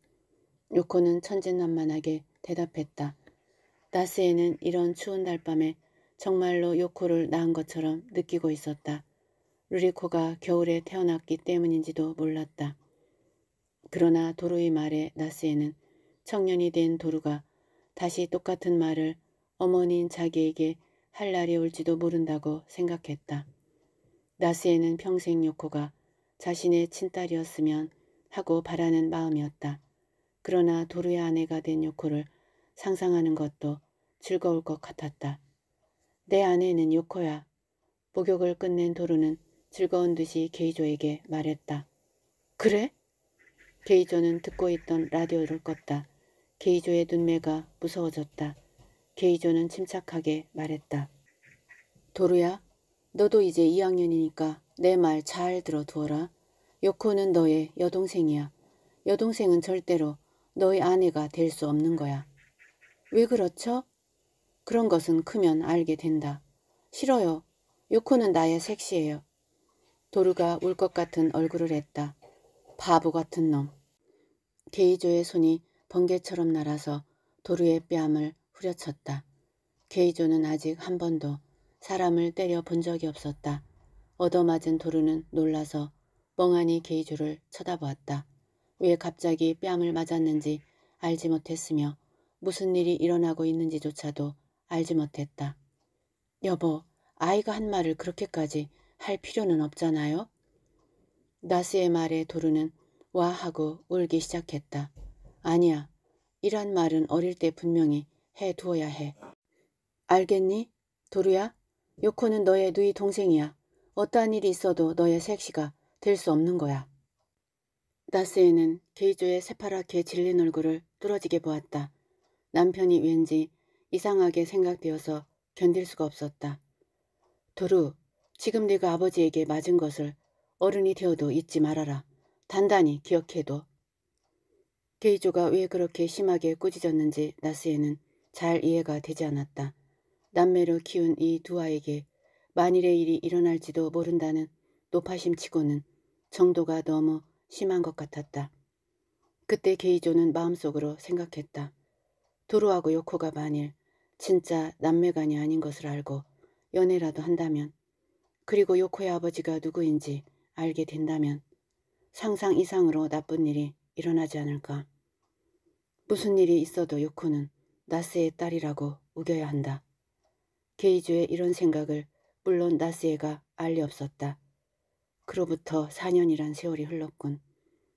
요코는 천진난만하게 대답했다. 나스에는 이런 추운 달밤에 정말로 요코를 낳은 것처럼 느끼고 있었다. 루리코가 겨울에 태어났기 때문인지도 몰랐다. 그러나 도루의 말에 나스에는 청년이 된 도루가 다시 똑같은 말을 어머니인 자기에게 할 날이 올지도 모른다고 생각했다. 나스에는 평생 요코가 자신의 친딸이었으면 하고 바라는 마음이었다. 그러나 도루의 아내가 된 요코를 상상하는 것도 즐거울 것 같았다. 내 아내는 요코야. 목욕을 끝낸 도루는 즐거운 듯이 게이조에게 말했다. 그래? 게이조는 듣고 있던 라디오를 껐다. 게이조의 눈매가 무서워졌다. 게이조는 침착하게 말했다. 도루야, 너도 이제 2학년이니까 내 말 잘 들어두어라. 요코는 너의 여동생이야. 여동생은 절대로 너의 아내가 될 수 없는 거야. 왜 그렇죠? 그런 것은 크면 알게 된다. 싫어요. 요코는 나의 섹시해요. 도루가 울 것 같은 얼굴을 했다. 바보 같은 놈. 게이조의 손이 번개처럼 날아서 도루의 뺨을 후려쳤다. 게이조는 아직 한 번도 사람을 때려 본 적이 없었다. 얻어맞은 도루는 놀라서 멍하니 게이조를 쳐다보았다. 왜 갑자기 뺨을 맞았는지 알지 못했으며 무슨 일이 일어나고 있는지조차도 알지 못했다. 여보, 아이가 한 말을 그렇게까지 할 필요는 없잖아요? 나스의 말에 도루는 와 하고 울기 시작했다. 아니야. 이란 말은 어릴 때 분명히 해 두어야 해. 알겠니? 도루야? 요코는 너의 누이 동생이야. 어떠한 일이 있어도 너의 색시가 될 수 없는 거야. 나스에는 게이조의 새파랗게 질린 얼굴을 뚫어지게 보았다. 남편이 왠지 이상하게 생각되어서 견딜 수가 없었다. 도루, 지금 네가 아버지에게 맞은 것을 어른이 되어도 잊지 말아라. 단단히 기억해도 케이조가 왜 그렇게 심하게 꾸짖었는지 나스에는 잘 이해가 되지 않았다. 남매로 키운 이 두 아에게 만일의 일이 일어날지도 모른다는 높아심치고는 정도가 너무 심한 것 같았다. 그때 게이조는 마음속으로 생각했다. 도로하고 요코가 만일 진짜 남매간이 아닌 것을 알고 연애라도 한다면 그리고 요코의 아버지가 누구인지 알게 된다면 상상 이상으로 나쁜 일이 일어나지 않을까. 무슨 일이 있어도 요코는 나스의 딸이라고 우겨야 한다. 게이주의 이런 생각을 물론 나스에가 알리 없었다. 그로부터 4년이란 세월이 흘렀군.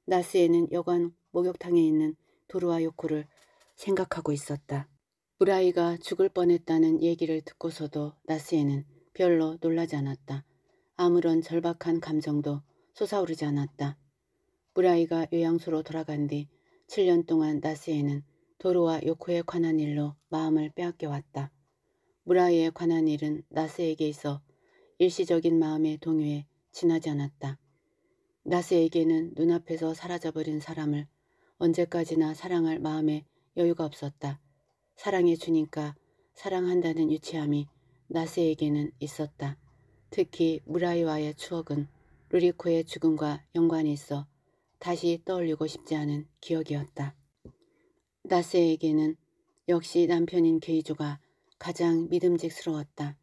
나스에는 여관 목욕탕에 있는 도루와 요코를 생각하고 있었다. 브라이가 죽을 뻔했다는 얘기를 듣고서도 나스에는 별로 놀라지 않았다. 아무런 절박한 감정도 솟아오르지 않았다. 브라이가 요양소로 돌아간 뒤 7년 동안 나스에는 도로와 요코에 관한 일로 마음을 빼앗겨왔다. 무라이에 관한 일은 나스에게 있어 일시적인 마음의 동요에 지나지 않았다. 나스에게는 눈앞에서 사라져버린 사람을 언제까지나 사랑할 마음에 여유가 없었다. 사랑해 주니까 사랑한다는 유치함이 나스에게는 있었다. 특히 무라이와의 추억은 루리코의 죽음과 연관이 있어 다시 떠올리고 싶지 않은 기억이었다. 나스에게는 역시 남편인 게이조가 가장 믿음직스러웠다.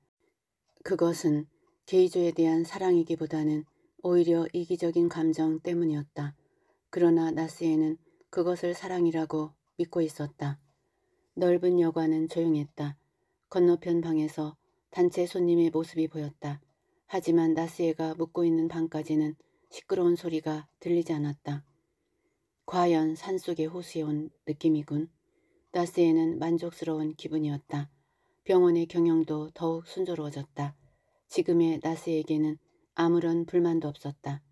그것은 게이조에 대한 사랑이기보다는 오히려 이기적인 감정 때문이었다. 그러나 나스에는 그것을 사랑이라고 믿고 있었다. 넓은 여관은 조용했다. 건너편 방에서 단체 손님의 모습이 보였다. 하지만 나스에가 묻고 있는 방까지는 시끄러운 소리가 들리지 않았다. 과연 산속의 호수에 온 느낌이군. 나스에는 만족스러운 기분이었다. 병원의 경영도 더욱 순조로워졌다. 지금의 나스에게는 아무런 불만도 없었다.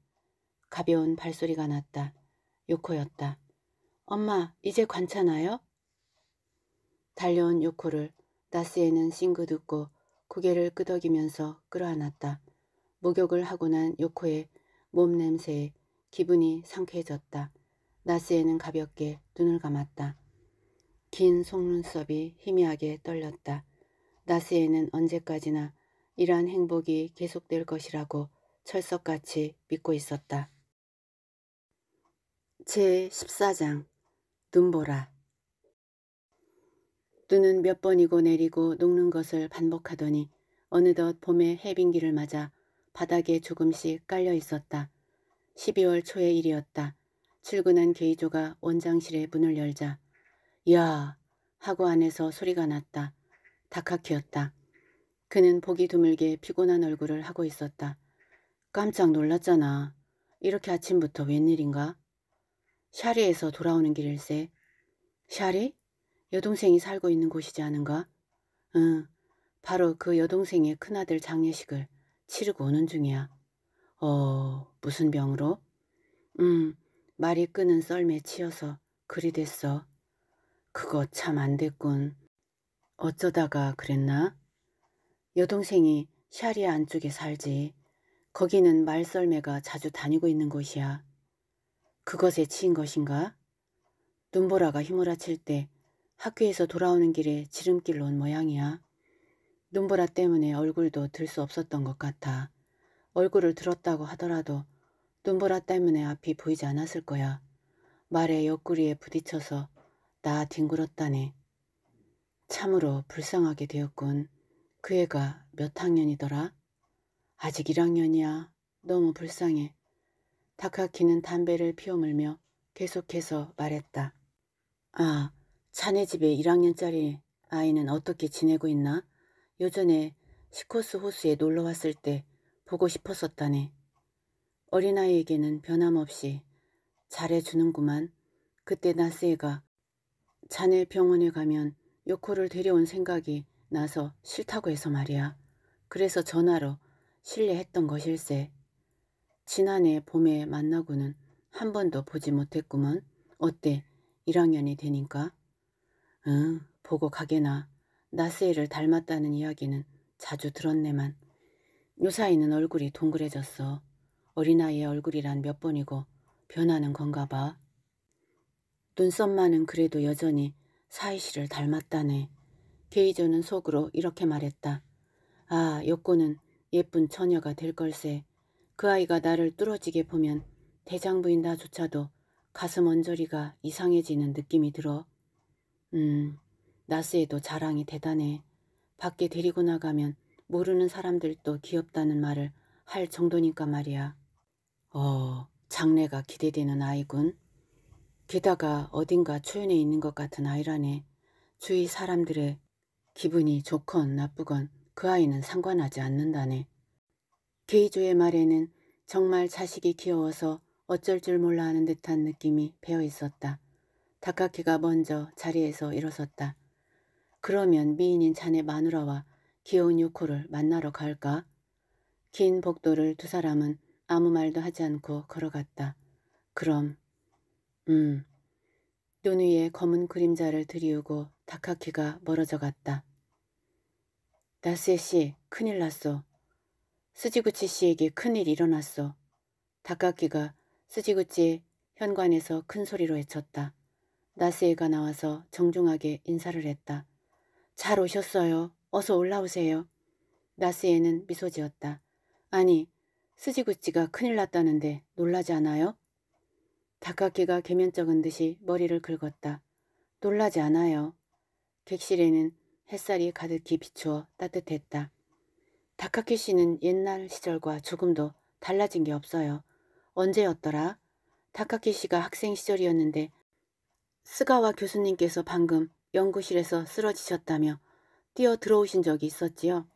가벼운 발소리가 났다. 요코였다. 엄마, 이제 관찮아요 달려온 요코를 나스에는 싱긋 웃고 고개를 끄덕이면서 끌어안았다. 목욕을 하고 난 요코의 몸냄새에 기분이 상쾌해졌다. 나스에는 가볍게 눈을 감았다. 긴 속눈썹이 희미하게 떨렸다. 나스에는 언제까지나 이러한 행복이 계속될 것이라고 철석같이 믿고 있었다. 제14장 눈보라 눈은 몇 번이고 내리고 녹는 것을 반복하더니 어느덧 봄의 해빙기를 맞아 바닥에 조금씩 깔려 있었다. 12월 초의 일이었다. 출근한 게이조가 원장실에 문을 열자 야 하고 안에서 소리가 났다. 다카키였다. 그는 보기 드물게 피곤한 얼굴을 하고 있었다. 깜짝 놀랐잖아. 이렇게 아침부터 웬일인가? 샤리에서 돌아오는 길일세. 샤리? 여동생이 살고 있는 곳이지 않은가? 응, 바로 그 여동생의 큰아들 장례식을. 치르고 오는 중이야. 어, 무슨 병으로? 음, 말이 끄는 썰매 치여서 그리 됐어. 그거 참 안 됐군. 어쩌다가 그랬나? 여동생이 샤리아 안쪽에 살지. 거기는 말썰매가 자주 다니고 있는 곳이야. 그것에 치인 것인가? 눈보라가 휘몰아칠 때 학교에서 돌아오는 길에 지름길로 온 모양이야. 눈보라 때문에 얼굴도 들 수 없었던 것 같아. 얼굴을 들었다고 하더라도 눈보라 때문에 앞이 보이지 않았을 거야. 말에 옆구리에 부딪혀서 나뒹굴었다네 참으로 불쌍하게 되었군. 그 애가 몇 학년이더라? 아직 1학년이야. 너무 불쌍해. 다카키는 담배를 피워물며 계속해서 말했다. 아, 자네 집에 1학년짜리 아이는 어떻게 지내고 있나? 요전에 시코스 호수에 놀러 왔을 때 보고 싶었었다네. 어린아이에게는 변함없이 잘해주는구만. 그때 나스에가 자네 병원에 가면 요코를 데려온 생각이 나서 싫다고 해서 말이야. 그래서 전화로 실례했던 것일세. 지난해 봄에 만나고는 한 번도 보지 못했구먼. 어때? 1학년이 되니까? 응, 보고 가게나. 나스에를 닮았다는 이야기는 자주 들었네만 요사이는 얼굴이 동그래졌어. 어린아이의 얼굴이란 몇 번이고 변하는 건가 봐. 눈썹만은 그래도 여전히 사이시를 닮았다네. 게이저는 속으로 이렇게 말했다. 아, 여코는 예쁜 처녀가 될 걸세. 그 아이가 나를 뚫어지게 보면 대장부인 다조차도 가슴 언저리가 이상해지는 느낌이 들어. 음, 나스에도 자랑이 대단해. 밖에 데리고 나가면 모르는 사람들도 귀엽다는 말을 할 정도니까 말이야. 어, 장래가 기대되는 아이군. 게다가 어딘가 초연해 있는 것 같은 아이라네. 주위 사람들의 기분이 좋건 나쁘건 그 아이는 상관하지 않는다네. 게이조의 말에는 정말 자식이 귀여워서 어쩔 줄 몰라 하는 듯한 느낌이 배어 있었다. 다카키가 먼저 자리에서 일어섰다. 그러면 미인인 자네 마누라와 귀여운 요코를 만나러 갈까? 긴 복도를 두 사람은 아무 말도 하지 않고 걸어갔다. 그럼, 음, 눈 위에 검은 그림자를 들이우고 다카키가 멀어져 갔다. 나스에 씨, 큰일 났어. 스지구치 씨에게 큰일 일어났어. 다카키가 스지구치 현관에서 큰 소리로 외쳤다. 나스에가 나와서 정중하게 인사를 했다. 잘 오셨어요. 어서 올라오세요. 나스에는 미소 지었다. 아니, 스지구찌가 큰일 났다는데 놀라지 않아요? 다카키가 개면쩍은 듯이 머리를 긁었다. 놀라지 않아요. 객실에는 햇살이 가득히 비추어 따뜻했다. 다카키 씨는 옛날 시절과 조금도 달라진 게 없어요. 언제였더라? 다카키 씨가 학생 시절이었는데 스가와 교수님께서 방금 연구실에서 쓰러지셨다며 뛰어 들어오신 적이 있었지요.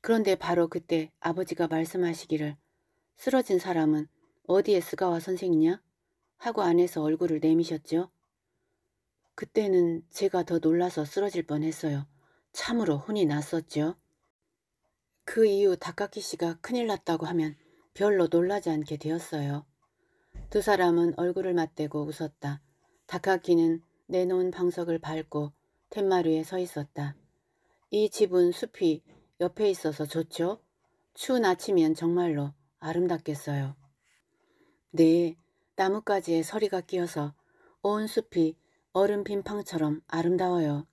그런데 바로 그때 아버지가 말씀하시기를 쓰러진 사람은 어디에 스가와 선생이냐? 하고 안에서 얼굴을 내미셨죠. 그때는 제가 더 놀라서 쓰러질 뻔했어요. 참으로 혼이 났었죠. 그 이후 다카키 씨가 큰일 났다고 하면 별로 놀라지 않게 되었어요. 두 사람은 얼굴을 맞대고 웃었다. 다카키는 내놓은 방석을 밟고 텐마 위에 서 있었다. 이 집은 숲이 옆에 있어서 좋죠? 추운 아침이면 정말로 아름답겠어요. 네, 나뭇가지에 서리가 끼어서 온 숲이 얼음 빈팡처럼 아름다워요.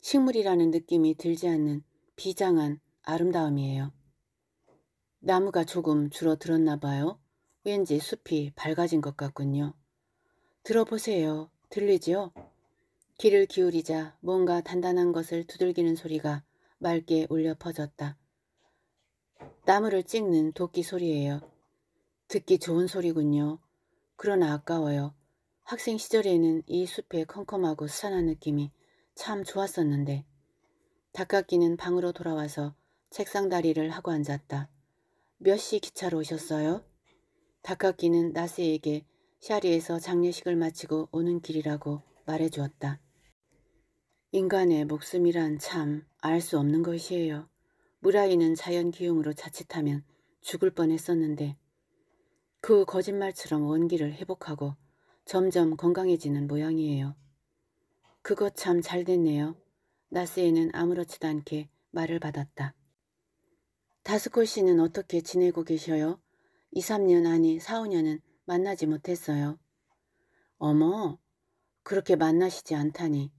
식물이라는 느낌이 들지 않는 비장한 아름다움이에요. 나무가 조금 줄어들었나 봐요. 왠지 숲이 밝아진 것 같군요. 들어보세요. 들리지요? 귀를 기울이자 뭔가 단단한 것을 두들기는 소리가 맑게 울려 퍼졌다. 나무를 찍는 도끼 소리예요. 듣기 좋은 소리군요. 그러나 아까워요. 학생 시절에는 이 숲의 컴컴하고 수산한 느낌이 참 좋았었는데 닭깎이는 방으로 돌아와서 책상 다리를 하고 앉았다. 몇 시 기차로 오셨어요? 닭깎이는 나스에게 샤리에서 장례식을 마치고 오는 길이라고 말해주었다. 인간의 목숨이란 참 알 수 없는 것이에요. 무라이는 자연 기용으로 자칫하면 죽을 뻔했었는데 그 거짓말처럼 원기를 회복하고 점점 건강해지는 모양이에요. 그것 참 잘됐네요. 나스에는 아무렇지도 않게 말을 받았다. 다스콜 씨는 어떻게 지내고 계셔요? 2, 3년 아니 4, 5년은 만나지 못했어요. 어머, 그렇게 만나시지 않다니.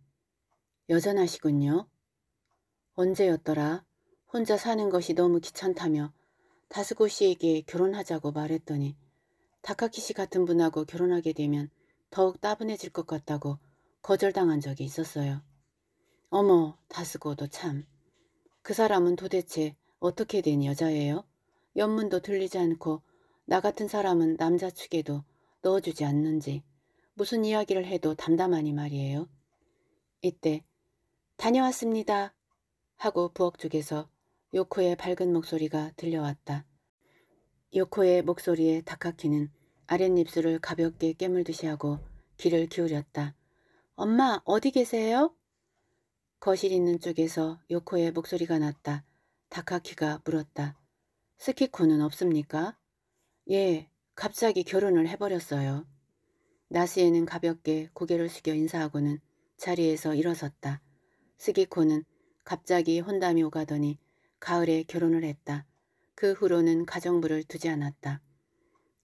여전하시군요. 언제였더라? 혼자 사는 것이 너무 귀찮다며 다스고 씨에게 결혼하자고 말했더니 다카키 씨 같은 분하고 결혼하게 되면 더욱 따분해질 것 같다고 거절당한 적이 있었어요. 어머, 다스고도 참. 그 사람은 도대체 어떻게 된 여자예요? 연문도 들리지 않고 나 같은 사람은 남자 측에도 넣어주지 않는지 무슨 이야기를 해도 담담하니 말이에요. 이때 다녀왔습니다 하고 부엌 쪽에서 요코의 밝은 목소리가 들려왔다. 요코의 목소리에 다카키는 아랫입술을 가볍게 깨물듯이 하고 귀를 기울였다. 엄마 어디 계세요? 거실 있는 쪽에서 요코의 목소리가 났다. 다카키가 물었다. 스키코는 없습니까? 예, 갑자기 결혼을 해버렸어요. 나스에는 가볍게 고개를 숙여 인사하고는 자리에서 일어섰다. 스기코는 갑자기 혼담이 오가더니 가을에 결혼을 했다. 그 후로는 가정부를 두지 않았다.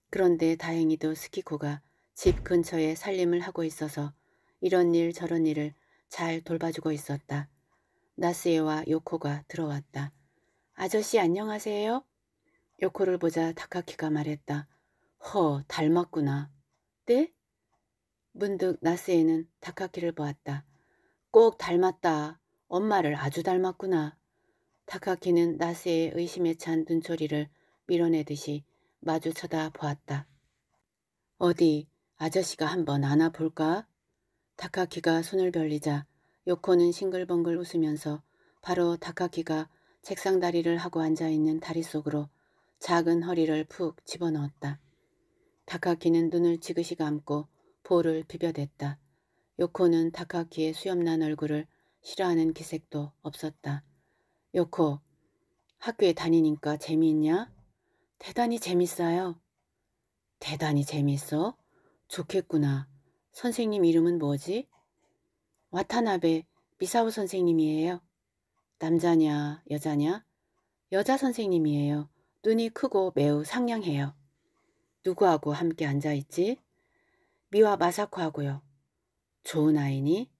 그런데 다행히도 스키코가 집 근처에 살림을 하고 있어서 이런 일 저런 일을 잘 돌봐주고 있었다. 나스에와 요코가 들어왔다. 아저씨 안녕하세요? 요코를 보자 다카키가 말했다. 허, 닮았구나. 네? 문득 나스에는 다카키를 보았다. 꼭 닮았다. 엄마를 아주 닮았구나. 다카키는 나스의 의심에 찬 눈초리를 밀어내듯이 마주 쳐다보았다. 어디 아저씨가 한번 안아볼까? 다카키가 손을 벌리자 요코는 싱글벙글 웃으면서 바로 다카키가 책상 다리를 하고 앉아있는 다리 속으로 작은 허리를 푹 집어넣었다. 다카키는 눈을 지그시 감고 볼을 비벼댔다. 요코는 다카키의 수염난 얼굴을 싫어하는 기색도 없었다. 요코, 학교에 다니니까 재미있냐? 대단히 재밌어요. 대단히 재밌어? 좋겠구나. 선생님 이름은 뭐지? 와타나베 미사오 선생님이에요. 남자냐, 여자냐? 여자 선생님이에요. 눈이 크고 매우 상냥해요. 누구하고 함께 앉아있지? 미와 마사코하고요. 좋은 아이니?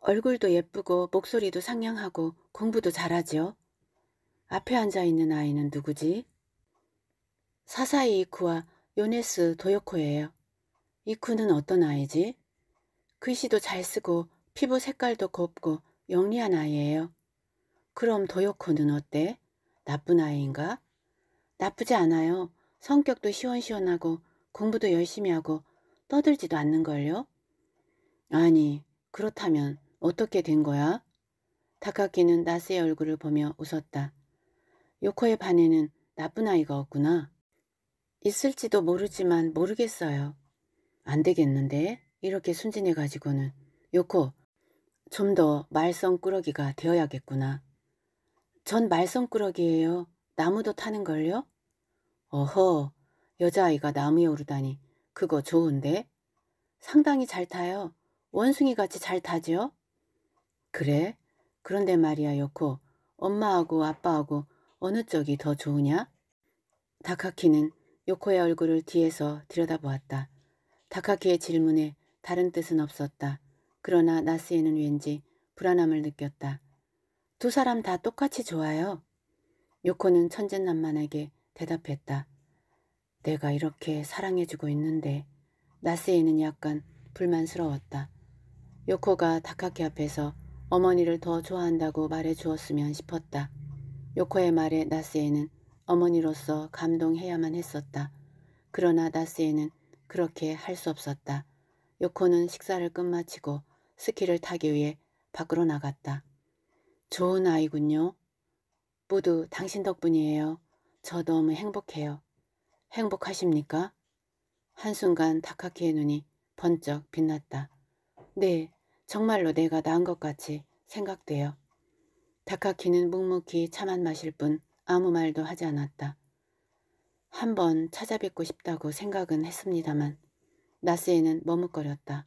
얼굴도 예쁘고 목소리도 상냥하고 공부도 잘하죠 앞에 앉아있는 아이는 누구지? 사사이 이쿠와 요네스 도요코예요. 이쿠는 어떤 아이지? 글씨도 잘 쓰고 피부 색깔도 곱고 영리한 아이예요. 그럼 도요코는 어때? 나쁜 아이인가? 나쁘지 않아요. 성격도 시원시원하고 공부도 열심히 하고 떠들지도 않는걸요? 아니, 그렇다면 어떻게 된 거야? 다카키는 나스의 얼굴을 보며 웃었다. 요코의 반에는 나쁜 아이가 없구나. 있을지도 모르지만 모르겠어요. 안 되겠는데? 이렇게 순진해가지고는. 요코, 좀 더 말썽꾸러기가 되어야겠구나. 전 말썽꾸러기예요. 나무도 타는걸요? 어허, 여자아이가 나무에 오르다니 그거 좋은데? 상당히 잘 타요. 원숭이같이 잘 타죠? 그래? 그런데 말이야 여코, 엄마하고 아빠하고 어느 쪽이 더 좋으냐? 다카키는 요코의 얼굴을 뒤에서 들여다보았다. 다카키의 질문에 다른 뜻은 없었다. 그러나 나스에는 왠지 불안함을 느꼈다. 두 사람 다 똑같이 좋아요. 요코는 천진난만하게 대답했다. 내가 이렇게 사랑해주고 있는데 나스에는 약간 불만스러웠다. 요코가 다카키 앞에서 어머니를 더 좋아한다고 말해주었으면 싶었다. 요코의 말에 나스에는 어머니로서 감동해야만 했었다. 그러나 나스에는 그렇게 할 수 없었다. 요코는 식사를 끝마치고 스키를 타기 위해 밖으로 나갔다. 좋은 아이군요. 모두 당신 덕분이에요. 저 너무 행복해요. 행복하십니까? 한순간 다카키의 눈이 번쩍 빛났다. 네, 정말로 내가 나은 것 같이 생각돼요. 다카키는 묵묵히 차만 마실 뿐 아무 말도 하지 않았다. 한 번 찾아뵙고 싶다고 생각은 했습니다만 나스에는 머뭇거렸다.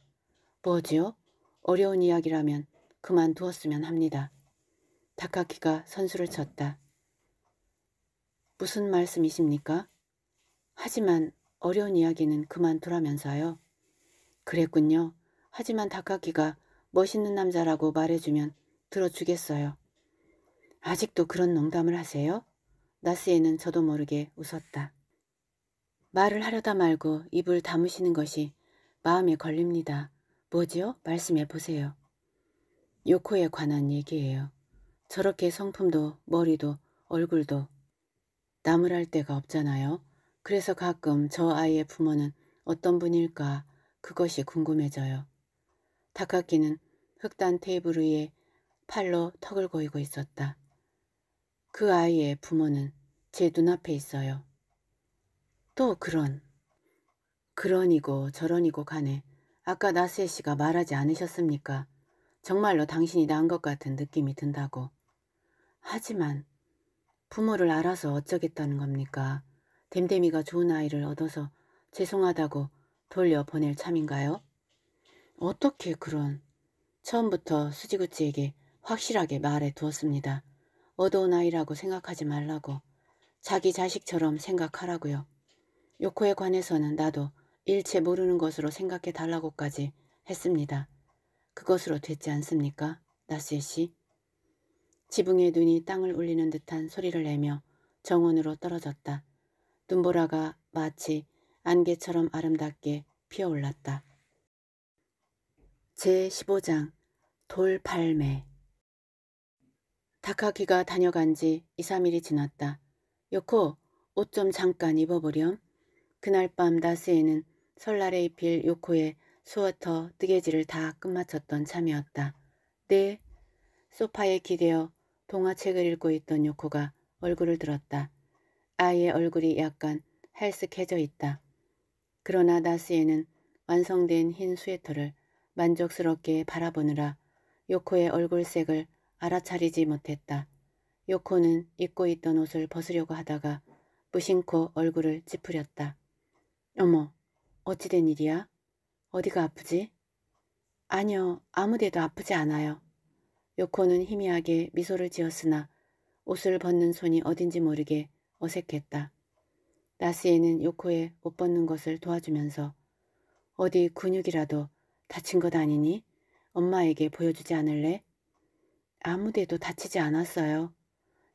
뭐지요? 어려운 이야기라면 그만두었으면 합니다. 다카키가 선수를 쳤다. 무슨 말씀이십니까? 하지만 어려운 이야기는 그만두라면서요. 그랬군요. 하지만 다카키가 멋있는 남자라고 말해주면 들어주겠어요. 아직도 그런 농담을 하세요? 나스에는 저도 모르게 웃었다. 말을 하려다 말고 입을 다무시는 것이 마음에 걸립니다. 뭐지요? 말씀해 보세요. 요코에 관한 얘기예요. 저렇게 성품도 머리도 얼굴도 나무랄 데가 없잖아요. 그래서 가끔 저 아이의 부모는 어떤 분일까 그것이 궁금해져요. 닭학기는 흑단 테이블 위에 팔로 턱을 고이고 있었다. 그 아이의 부모는 제 눈앞에 있어요. 또 그런. 그런이고 저런이고 간에 아까 나스에 씨가 말하지 않으셨습니까? 정말로 당신이 난 것 같은 느낌이 든다고. 하지만 부모를 알아서 어쩌겠다는 겁니까? 댐댐이가 좋은 아이를 얻어서 죄송하다고 돌려보낼 참인가요? 어떻게 그런... 처음부터 수지구치에게 확실하게 말해 두었습니다. 어두운 아이라고 생각하지 말라고 자기 자식처럼 생각하라고요. 요코에 관해서는 나도 일체 모르는 것으로 생각해 달라고까지 했습니다. 그것으로 됐지 않습니까? 나스에 씨? 지붕의 눈이 땅을 울리는 듯한 소리를 내며 정원으로 떨어졌다. 눈보라가 마치 안개처럼 아름답게 피어올랐다. 제15장 돌팔매 다카키가 다녀간 지 2, 3일이 지났다. 요코, 옷 좀 잠깐 입어보렴. 그날 밤 나스에는 설날에 입힐 요코의 스워터 뜨개질을 다 끝마쳤던 참이었다. 네. 소파에 기대어 동화책을 읽고 있던 요코가 얼굴을 들었다. 아이의 얼굴이 약간 헬쓱해져 있다. 그러나 나스에는 완성된 흰 스웨터를 만족스럽게 바라보느라 요코의 얼굴색을 알아차리지 못했다. 요코는 입고 있던 옷을 벗으려고 하다가 무심코 얼굴을 찌푸렸다. 어머, 어찌된 일이야? 어디가 아프지? 아니요, 아무데도 아프지 않아요. 요코는 희미하게 미소를 지었으나 옷을 벗는 손이 어딘지 모르게 어색했다. 나스에는 요코의 옷 벗는 것을 도와주면서 어디 근육이라도 다친 것 아니니? 엄마에게 보여주지 않을래? 아무데도 다치지 않았어요.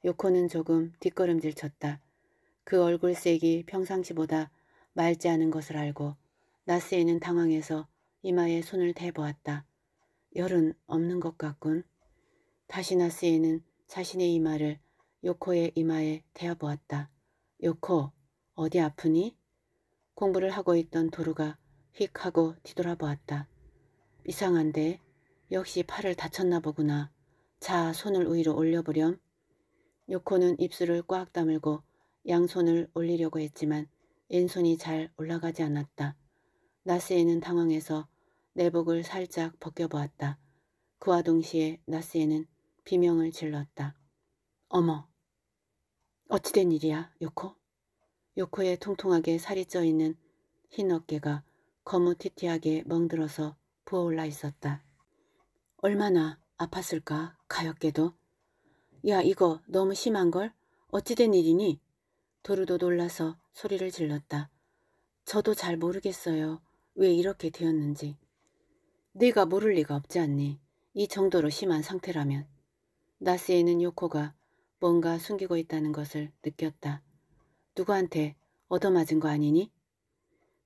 요코는 조금 뒷걸음질 쳤다. 그 얼굴색이 평상시보다 맑지 않은 것을 알고 나스에는 당황해서 이마에 손을 대보았다. 열은 없는 것 같군. 다시나스에는 자신의 이마를 요코의 이마에 대어보았다. 요코, 어디 아프니? 공부를 하고 있던 도루가 휙 하고 뒤돌아보았다. 이상한데 역시 팔을 다쳤나 보구나. 자, 손을 위로 올려보렴. 요코는 입술을 꽉 다물고 양손을 올리려고 했지만 왼손이 잘 올라가지 않았다. 나스에는 당황해서 내복을 살짝 벗겨보았다. 그와 동시에 나스에는 비명을 질렀다. 어머, 어찌된 일이야, 요코? 요코의 통통하게 살이 쪄 있는 흰 어깨가 거무튀튀하게 멍들어서 부어올라 있었다. 얼마나 아팠을까, 가엾게도. 야, 이거 너무 심한걸? 어찌된 일이니? 도루도 놀라서 소리를 질렀다. 저도 잘 모르겠어요. 왜 이렇게 되었는지. 네가 모를 리가 없지 않니? 이 정도로 심한 상태라면. 나스에는 요코가 뭔가 숨기고 있다는 것을 느꼈다. 누구한테 얻어맞은 거 아니니?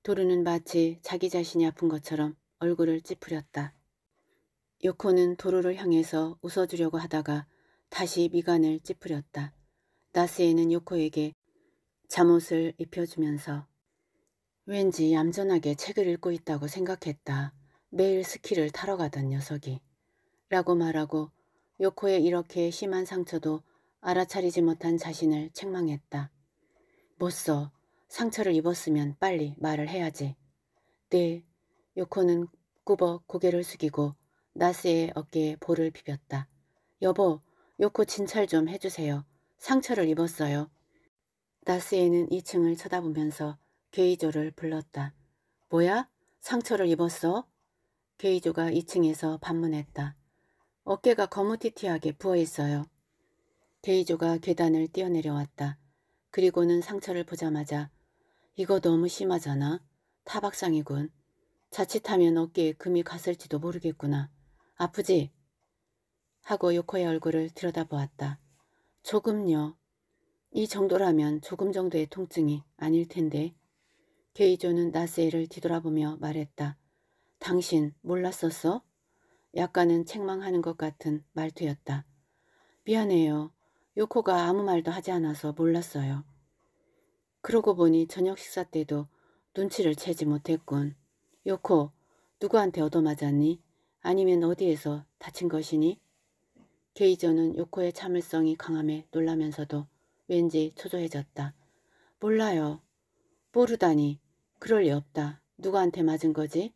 도루는 마치 자기 자신이 아픈 것처럼 얼굴을 찌푸렸다. 요코는 도루를 향해서 웃어주려고 하다가 다시 미간을 찌푸렸다. 나스에는 요코에게 잠옷을 입혀주면서 왠지 얌전하게 책을 읽고 있다고 생각했다. 매일 스키를 타러 가던 녀석이. 라고 말하고 요코의 이렇게 심한 상처도 알아차리지 못한 자신을 책망했다. 못 써. 상처를 입었으면 빨리 말을 해야지. 네. 요코는 꾸벅 고개를 숙이고 나스의 어깨에 볼을 비볐다. 여보, 요코 진찰 좀 해주세요. 상처를 입었어요. 나스에는 2층을 쳐다보면서 게이조를 불렀다. 뭐야? 상처를 입었어? 게이조가 2층에서 반문했다. 어깨가 거무튀튀하게 부어있어요. 데이조가 계단을 뛰어내려왔다. 그리고는 상처를 보자마자 이거 너무 심하잖아. 타박상이군. 자칫하면 어깨에 금이 갔을지도 모르겠구나. 아프지? 하고 요코의 얼굴을 들여다보았다. 조금요. 이 정도라면 조금 정도의 통증이 아닐 텐데. 게이조는 나세이를 뒤돌아보며 말했다. 당신 몰랐었어? 약간은 책망하는 것 같은 말투였다. 미안해요. 요코가 아무 말도 하지 않아서 몰랐어요. 그러고 보니 저녁 식사 때도 눈치를 채지 못했군. 요코, 누구한테 얻어맞았니? 아니면 어디에서 다친 것이니? 게이저는 요코의 참을성이 강함에 놀라면서도 왠지 초조해졌다. 몰라요. 모르다니. 그럴 리 없다. 누구한테 맞은 거지?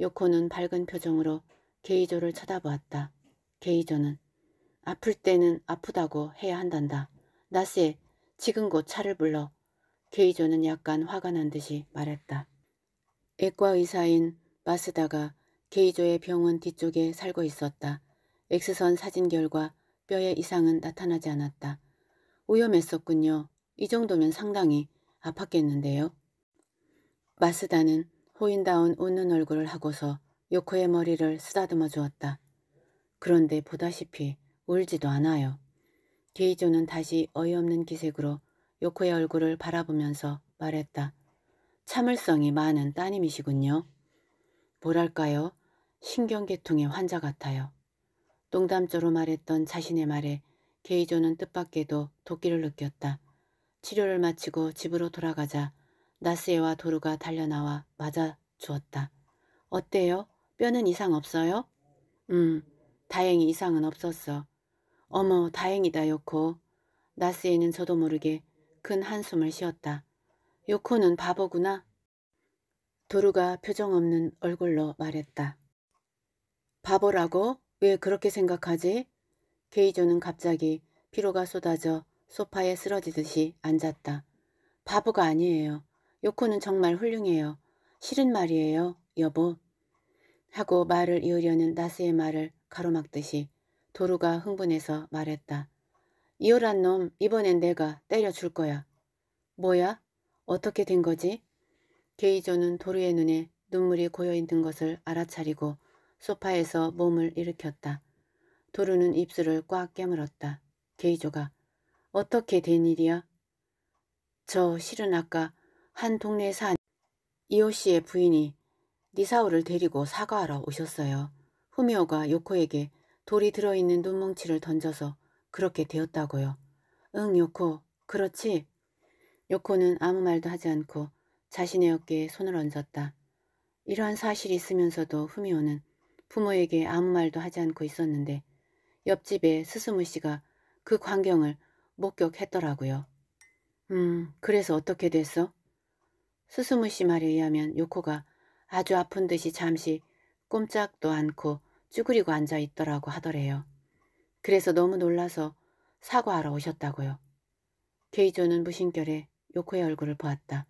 요코는 밝은 표정으로 게이조를 쳐다보았다. 게이조는 아플 때는 아프다고 해야 한단다. 나세 지금 곧 차를 불러. 게이조는 약간 화가 난 듯이 말했다. 액과 의사인 마스다가 게이조의 병원 뒤쪽에 살고 있었다. 엑스선 사진 결과 뼈에 이상은 나타나지 않았다. 오염했었군요. 이 정도면 상당히 아팠겠는데요. 마스다는 호인다운 웃는 얼굴을 하고서 요코의 머리를 쓰다듬어 주었다. 그런데 보다시피 울지도 않아요. 게이조는 다시 어이없는 기색으로 요코의 얼굴을 바라보면서 말했다. 참을성이 많은 따님이시군요. 뭐랄까요? 신경계통의 환자 같아요. 농담조로 말했던 자신의 말에 게이조는 뜻밖에도 도끼를 느꼈다. 치료를 마치고 집으로 돌아가자 나스에와 도루가 달려나와 맞아 주었다. 어때요? 뼈는 이상 없어요? 음, 다행히 이상은 없었어. 어머, 다행이다, 요코. 나스에는 저도 모르게 큰 한숨을 쉬었다. 요코는 바보구나. 도루가 표정 없는 얼굴로 말했다. 바보라고? 왜 그렇게 생각하지? 게이조는 갑자기 피로가 쏟아져 소파에 쓰러지듯이 앉았다. 바보가 아니에요. 요코는 정말 훌륭해요. 싫은 말이에요, 여보. 하고 말을 이으려는 나스의 말을 가로막듯이 도루가 흥분해서 말했다. 이오란 놈 이번엔 내가 때려줄 거야. 뭐야? 어떻게 된 거지? 게이조는 도루의 눈에 눈물이 고여있는 것을 알아차리고 소파에서 몸을 일으켰다. 도루는 입술을 꽉 깨물었다. 게이조가 어떻게 된 일이야? 저 실은 아까 한 동네에 산 이오 씨의 부인이 니사오를 데리고 사과하러 오셨어요. 후미오가 요코에게 돌이 들어있는 눈뭉치를 던져서 그렇게 되었다고요. 응, 요코. 그렇지? 요코는 아무 말도 하지 않고 자신의 어깨에 손을 얹었다. 이러한 사실이 있으면서도 후미오는 부모에게 아무 말도 하지 않고 있었는데 옆집에 스스무 씨가 그 광경을 목격했더라고요. 음, 그래서 어떻게 됐어? 스스무 씨 말에 의하면 요코가 아주 아픈 듯이 잠시 꼼짝도 않고 쭈그리고 앉아 있더라고 하더래요. 그래서 너무 놀라서 사과하러 오셨다고요. 케이조는 무심결에 요코의 얼굴을 보았다.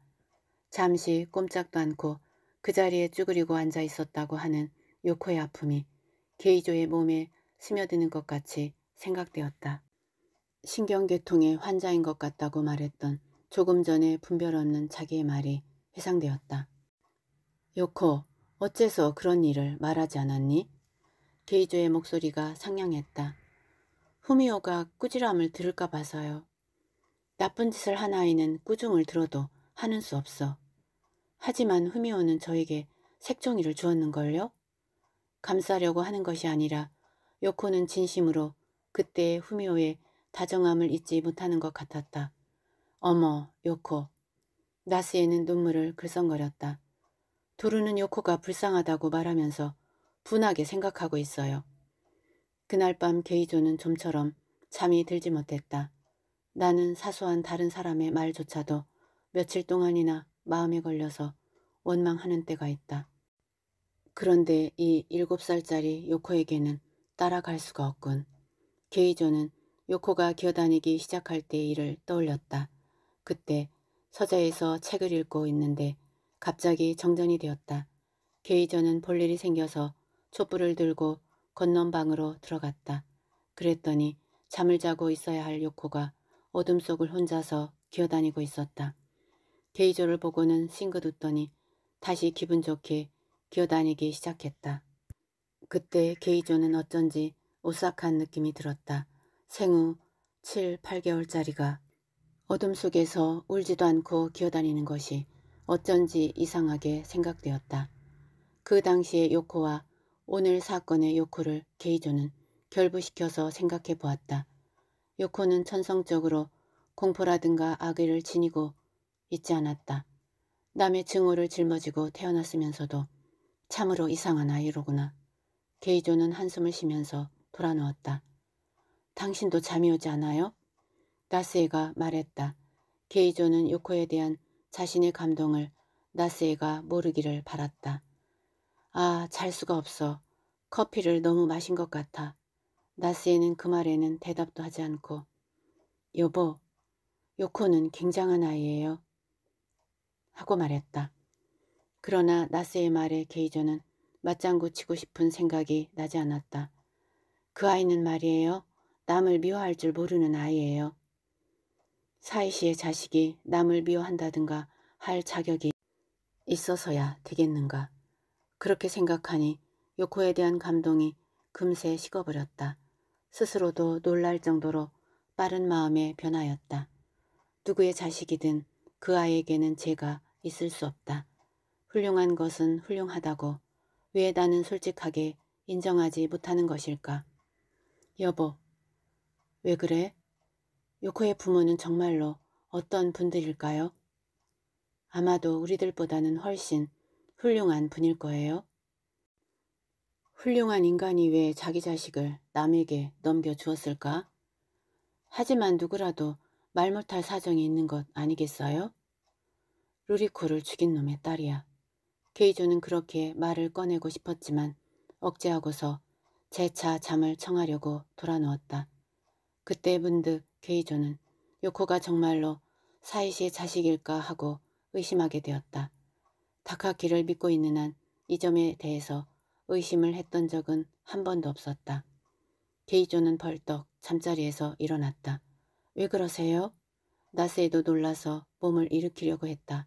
잠시 꼼짝도 않고 그 자리에 쭈그리고 앉아 있었다고 하는 요코의 아픔이 게이조의 몸에 스며드는 것 같이 생각되었다. 신경계통의 환자인 것 같다고 말했던 조금 전에 분별 없는 자기의 말이 회상되었다. 요코, 어째서 그런 일을 말하지 않았니? 게이조의 목소리가 상냥했다. 후미오가 꾸지람을 들을까 봐서요. 나쁜 짓을 한 아이는 꾸중을 들어도 하는 수 없어. 하지만 후미오는 저에게 색종이를 주었는걸요? 감싸려고 하는 것이 아니라 요코는 진심으로 그때의 후미오의 다정함을 잊지 못하는 것 같았다. 어머, 요코. 나스에는 눈물을 글썽거렸다. 부르는 요코가 불쌍하다고 말하면서 분하게 생각하고 있어요. 그날 밤 게이조는 좀처럼 잠이 들지 못했다. 나는 사소한 다른 사람의 말조차도 며칠 동안이나 마음에 걸려서 원망하는 때가 있다. 그런데 이 일곱 살짜리 요코에게는 따라갈 수가 없군. 게이조는 요코가 기어다니기 시작할 때 일을 떠올렸다. 그때 서재에서 책을 읽고 있는데 갑자기 정전이 되었다. 게이저는 볼일이 생겨서 촛불을 들고 건넌 방으로 들어갔다. 그랬더니 잠을 자고 있어야 할 요코가 어둠 속을 혼자서 기어다니고 있었다. 게이저를 보고는 싱긋 웃더니 다시 기분 좋게 기어다니기 시작했다. 그때 게이조는 어쩐지 오싹한 느낌이 들었다. 생후 7, 8개월짜리가 어둠 속에서 울지도 않고 기어다니는 것이 어쩐지 이상하게 생각되었다. 그 당시의 요코와 오늘 사건의 요코를 게이조는 결부시켜서 생각해 보았다. 요코는 천성적으로 공포라든가 악의를 지니고 있지 않았다. 남의 증오를 짊어지고 태어났으면서도 참으로 이상한 아이로구나. 게이조는 한숨을 쉬면서 돌아누웠다. 당신도 잠이 오지 않아요? 나스에가 말했다. 게이조는 요코에 대한 자신의 감동을 나스에가 모르기를 바랐다. 아, 잘 수가 없어. 커피를 너무 마신 것 같아. 나스에는 그 말에는 대답도 하지 않고 여보, 요코는 굉장한 아이예요. 하고 말했다. 그러나 나스의 말에 게이저는 맞장구 치고 싶은 생각이 나지 않았다. 그 아이는 말이에요. 남을 미워할 줄 모르는 아이예요. 사이시의 자식이 남을 미워한다든가 할 자격이 있어서야 되겠는가. 그렇게 생각하니 요코에 대한 감동이 금세 식어버렸다. 스스로도 놀랄 정도로 빠른 마음의 변화였다. 누구의 자식이든 그 아이에게는 죄가 있을 수 없다. 훌륭한 것은 훌륭하다고 왜 나는 솔직하게 인정하지 못하는 것일까? 여보, 왜 그래? 요코의 부모는 정말로 어떤 분들일까요? 아마도 우리들보다는 훨씬 훌륭한 분일 거예요. 훌륭한 인간이 왜 자기 자식을 남에게 넘겨주었을까? 하지만 누구라도 말 못할 사정이 있는 것 아니겠어요? 루리코를 죽인 놈의 딸이야. 케이조는 그렇게 말을 꺼내고 싶었지만 억제하고서 재차 잠을 청하려고 돌아누웠다. 그때 문득 게이조는 요코가 정말로 사이시의 자식일까 하고 의심하게 되었다. 다카키를 믿고 있는 한 이 점에 대해서 의심을 했던 적은 한 번도 없었다. 게이조는 벌떡 잠자리에서 일어났다. 왜 그러세요? 나세도 놀라서 몸을 일으키려고 했다.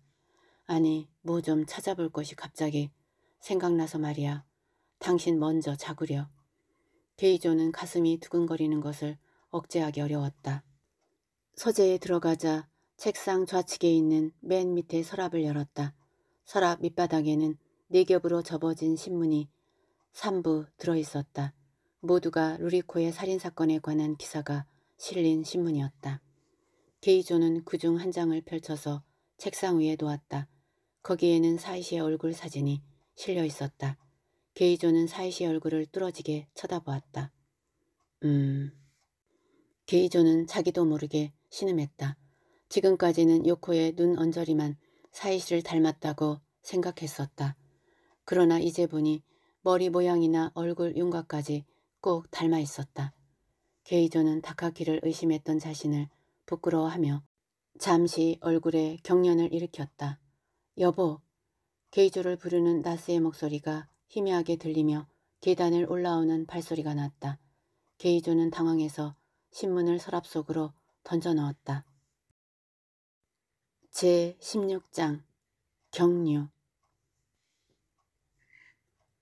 아니, 뭐 좀 찾아볼 것이 갑자기 생각나서 말이야. 당신 먼저 자구려. 게이조는 가슴이 두근거리는 것을 억제하기 어려웠다. 서재에 들어가자 책상 좌측에 있는 맨 밑에 서랍을 열었다. 서랍 밑바닥에는 네 겹으로 접어진 신문이 3부 들어있었다. 모두가 루리코의 살인사건에 관한 기사가 실린 신문이었다. 게이조는 그 중 한 장을 펼쳐서 책상 위에 놓았다. 거기에는 사이시의 얼굴 사진이 실려 있었다. 게이조는 사이시의 얼굴을 뚫어지게 쳐다보았다. 음... 게이조는 자기도 모르게 신음했다. 지금까지는 요코의 눈 언저리만 사이시를 닮았다고 생각했었다. 그러나 이제 보니 머리 모양이나 얼굴 윤곽까지 꼭 닮아 있었다. 게이조는 다카키를 의심했던 자신을 부끄러워하며 잠시 얼굴에 경련을 일으켰다. 여보, 게이조를 부르는 나스의 목소리가 희미하게 들리며 계단을 올라오는 발소리가 났다. 게이조는 당황해서 신문을 서랍 속으로 던져 넣었다. 제16장 경류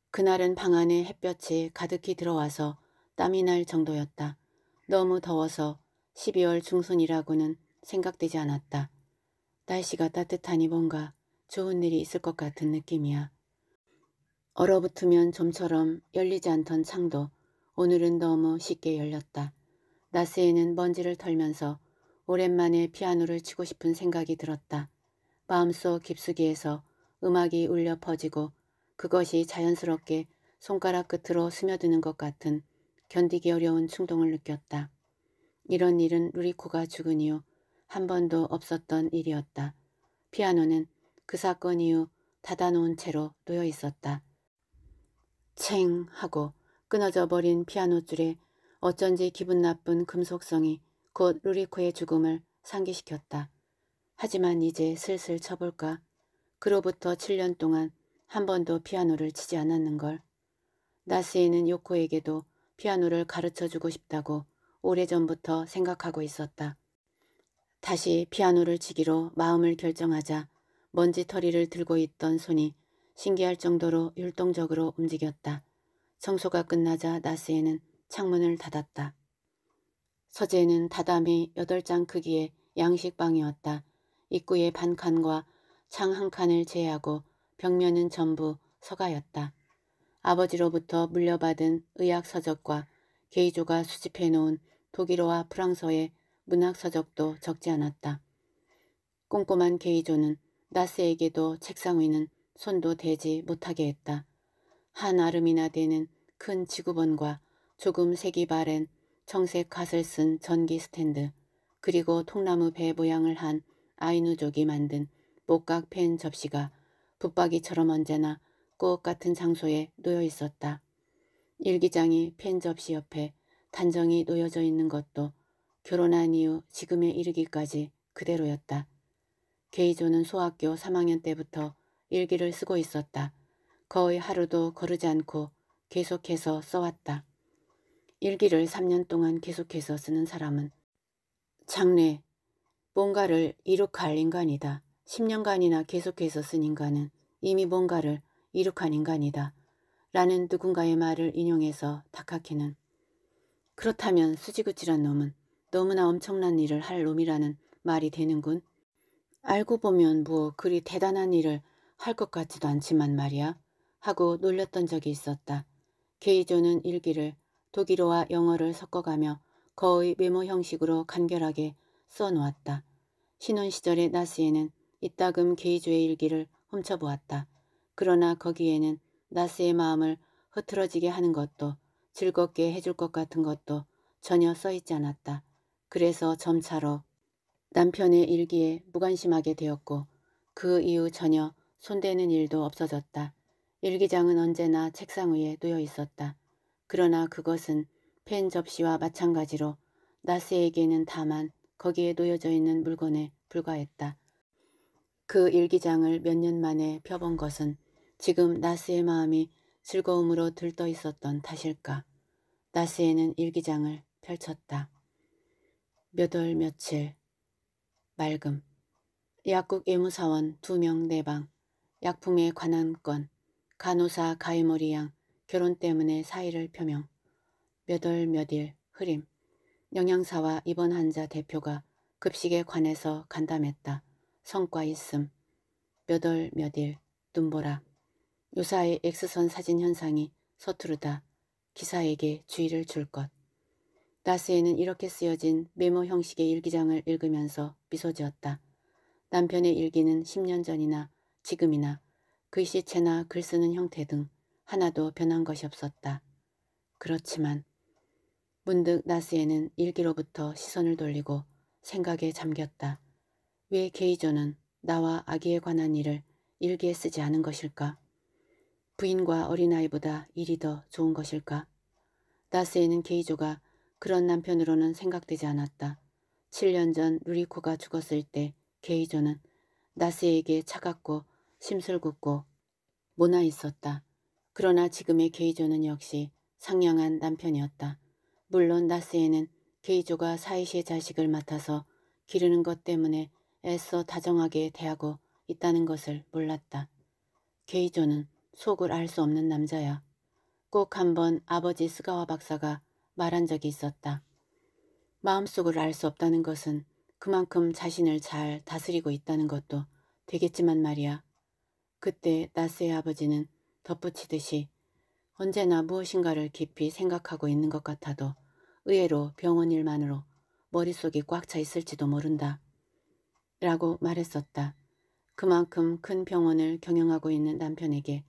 그날은 방 안에 햇볕이 가득히 들어와서 땀이 날 정도였다. 너무 더워서 12월 중순이라고는 생각되지 않았다. 날씨가 따뜻하니 뭔가 좋은 일이 있을 것 같은 느낌이야. 얼어붙으면 좀처럼 열리지 않던 창도 오늘은 너무 쉽게 열렸다. 나스에는 먼지를 털면서 오랜만에 피아노를 치고 싶은 생각이 들었다. 마음속 깊숙이에서 음악이 울려 퍼지고 그것이 자연스럽게 손가락 끝으로 스며드는 것 같은 견디기 어려운 충동을 느꼈다. 이런 일은 루리코가 죽은 이후 한 번도 없었던 일이었다. 피아노는 그 사건 이후 닫아놓은 채로 놓여 있었다. 챙 하고 끊어져 버린 피아노줄에 어쩐지 기분 나쁜 금속성이 곧 루리코의 죽음을 상기시켰다. 하지만 이제 슬슬 쳐볼까. 그로부터 7년 동안 한 번도 피아노를 치지 않았는걸. 나스에는 요코에게도 피아노를 가르쳐주고 싶다고 오래전부터 생각하고 있었다. 다시 피아노를 치기로 마음을 결정하자 먼지털이를 들고 있던 손이 신기할 정도로 율동적으로 움직였다. 청소가 끝나자 나스에는 창문을 닫았다. 서재는 다다미 여덟 장 크기의 양식방이었다. 입구의 반칸과 창 한 칸을 제외하고 벽면은 전부 서가였다. 아버지로부터 물려받은 의학 서적과 게이조가 수집해놓은 독일어와 프랑스어의 문학 서적도 적지 않았다. 꼼꼼한 게이조는 나스에게도 책상 위는 손도 대지 못하게 했다. 한 아름이나 되는 큰 지구본과 조금 색이 바랜 청색 갓을 쓴 전기 스탠드 그리고 통나무 배 모양을 한 아이누족이 만든 목각 펜 접시가 붙박이처럼 언제나 꽃 같은 장소에 놓여 있었다. 일기장이 펜 접시 옆에 단정히 놓여져 있는 것도 결혼한 이후 지금에 이르기까지 그대로였다. 게이조는 소학교 3학년 때부터 일기를 쓰고 있었다. 거의 하루도 거르지 않고 계속해서 써왔다. 일기를 3년 동안 계속해서 쓰는 사람은 장래, 뭔가를 이룩할 인간이다. 10년간이나 계속해서 쓴 인간은 이미 뭔가를 이룩한 인간이다. 라는 누군가의 말을 인용해서 다카키는 그렇다면 수지구질한 놈은 너무나 엄청난 일을 할 놈이라는 말이 되는군. 알고 보면 뭐 그리 대단한 일을 할 것 같지도 않지만 말이야. 하고 놀렸던 적이 있었다. 게이조는 일기를 독일어와 영어를 섞어가며 거의 메모 형식으로 간결하게 써놓았다. 신혼 시절의 나스에는 이따금 게이조의 일기를 훔쳐보았다. 그러나 거기에는 나스의 마음을 흐트러지게 하는 것도 즐겁게 해줄 것 같은 것도 전혀 써있지 않았다. 그래서 점차로 남편의 일기에 무관심하게 되었고 그 이후 전혀 손대는 일도 없어졌다. 일기장은 언제나 책상 위에 놓여 있었다. 그러나 그것은 펜 접시와 마찬가지로 나스에게는 다만 거기에 놓여져 있는 물건에 불과했다. 그 일기장을 몇 년 만에 펴본 것은 지금 나스의 마음이 즐거움으로 들떠 있었던 탓일까. 나스에는 일기장을 펼쳤다. 몇월 며칠 맑음 약국 예무사원 두 명 내방 네 약품에 관한 건 간호사 가이머리 양 결혼 때문에 사의를 표명, 몇월 몇일 흐림, 영양사와 입원 환자 대표가 급식에 관해서 간담했다. 성과 있음, 몇월 몇일 눈보라, 유사의 스선 사진 현상이 서투르다. 기사에게 주의를 줄 것. 나스에는 이렇게 쓰여진 메모 형식의 일기장을 읽으면서 미소 지었다. 남편의 일기는 10년 전이나 지금이나 글씨체나 글쓰는 형태 등 하나도 변한 것이 없었다. 그렇지만 문득 나스에는 일기로부터 시선을 돌리고 생각에 잠겼다. 왜 게이저는 나와 아기에 관한 일을 일기에 쓰지 않은 것일까? 부인과 어린아이보다 일이 더 좋은 것일까? 나스에는 게이조가 그런 남편으로는 생각되지 않았다. 7년 전 루리코가 죽었을 때 게이조는 나스에게 차갑고 심술궂고 모나 있었다. 그러나 지금의 게이조는 역시 상냥한 남편이었다. 물론 나스에는 게이조가 사이시의 자식을 맡아서 기르는 것 때문에 애써 다정하게 대하고 있다는 것을 몰랐다. 게이조는 속을 알 수 없는 남자야. 꼭 한번 아버지 스가와 박사가 말한 적이 있었다. 마음속을 알 수 없다는 것은 그만큼 자신을 잘 다스리고 있다는 것도 되겠지만 말이야. 그때 나스의 아버지는 덧붙이듯이 언제나 무엇인가를 깊이 생각하고 있는 것 같아도 의외로 병원 일만으로 머릿속이 꽉 차 있을지도 모른다. 라고 말했었다. 그만큼 큰 병원을 경영하고 있는 남편에게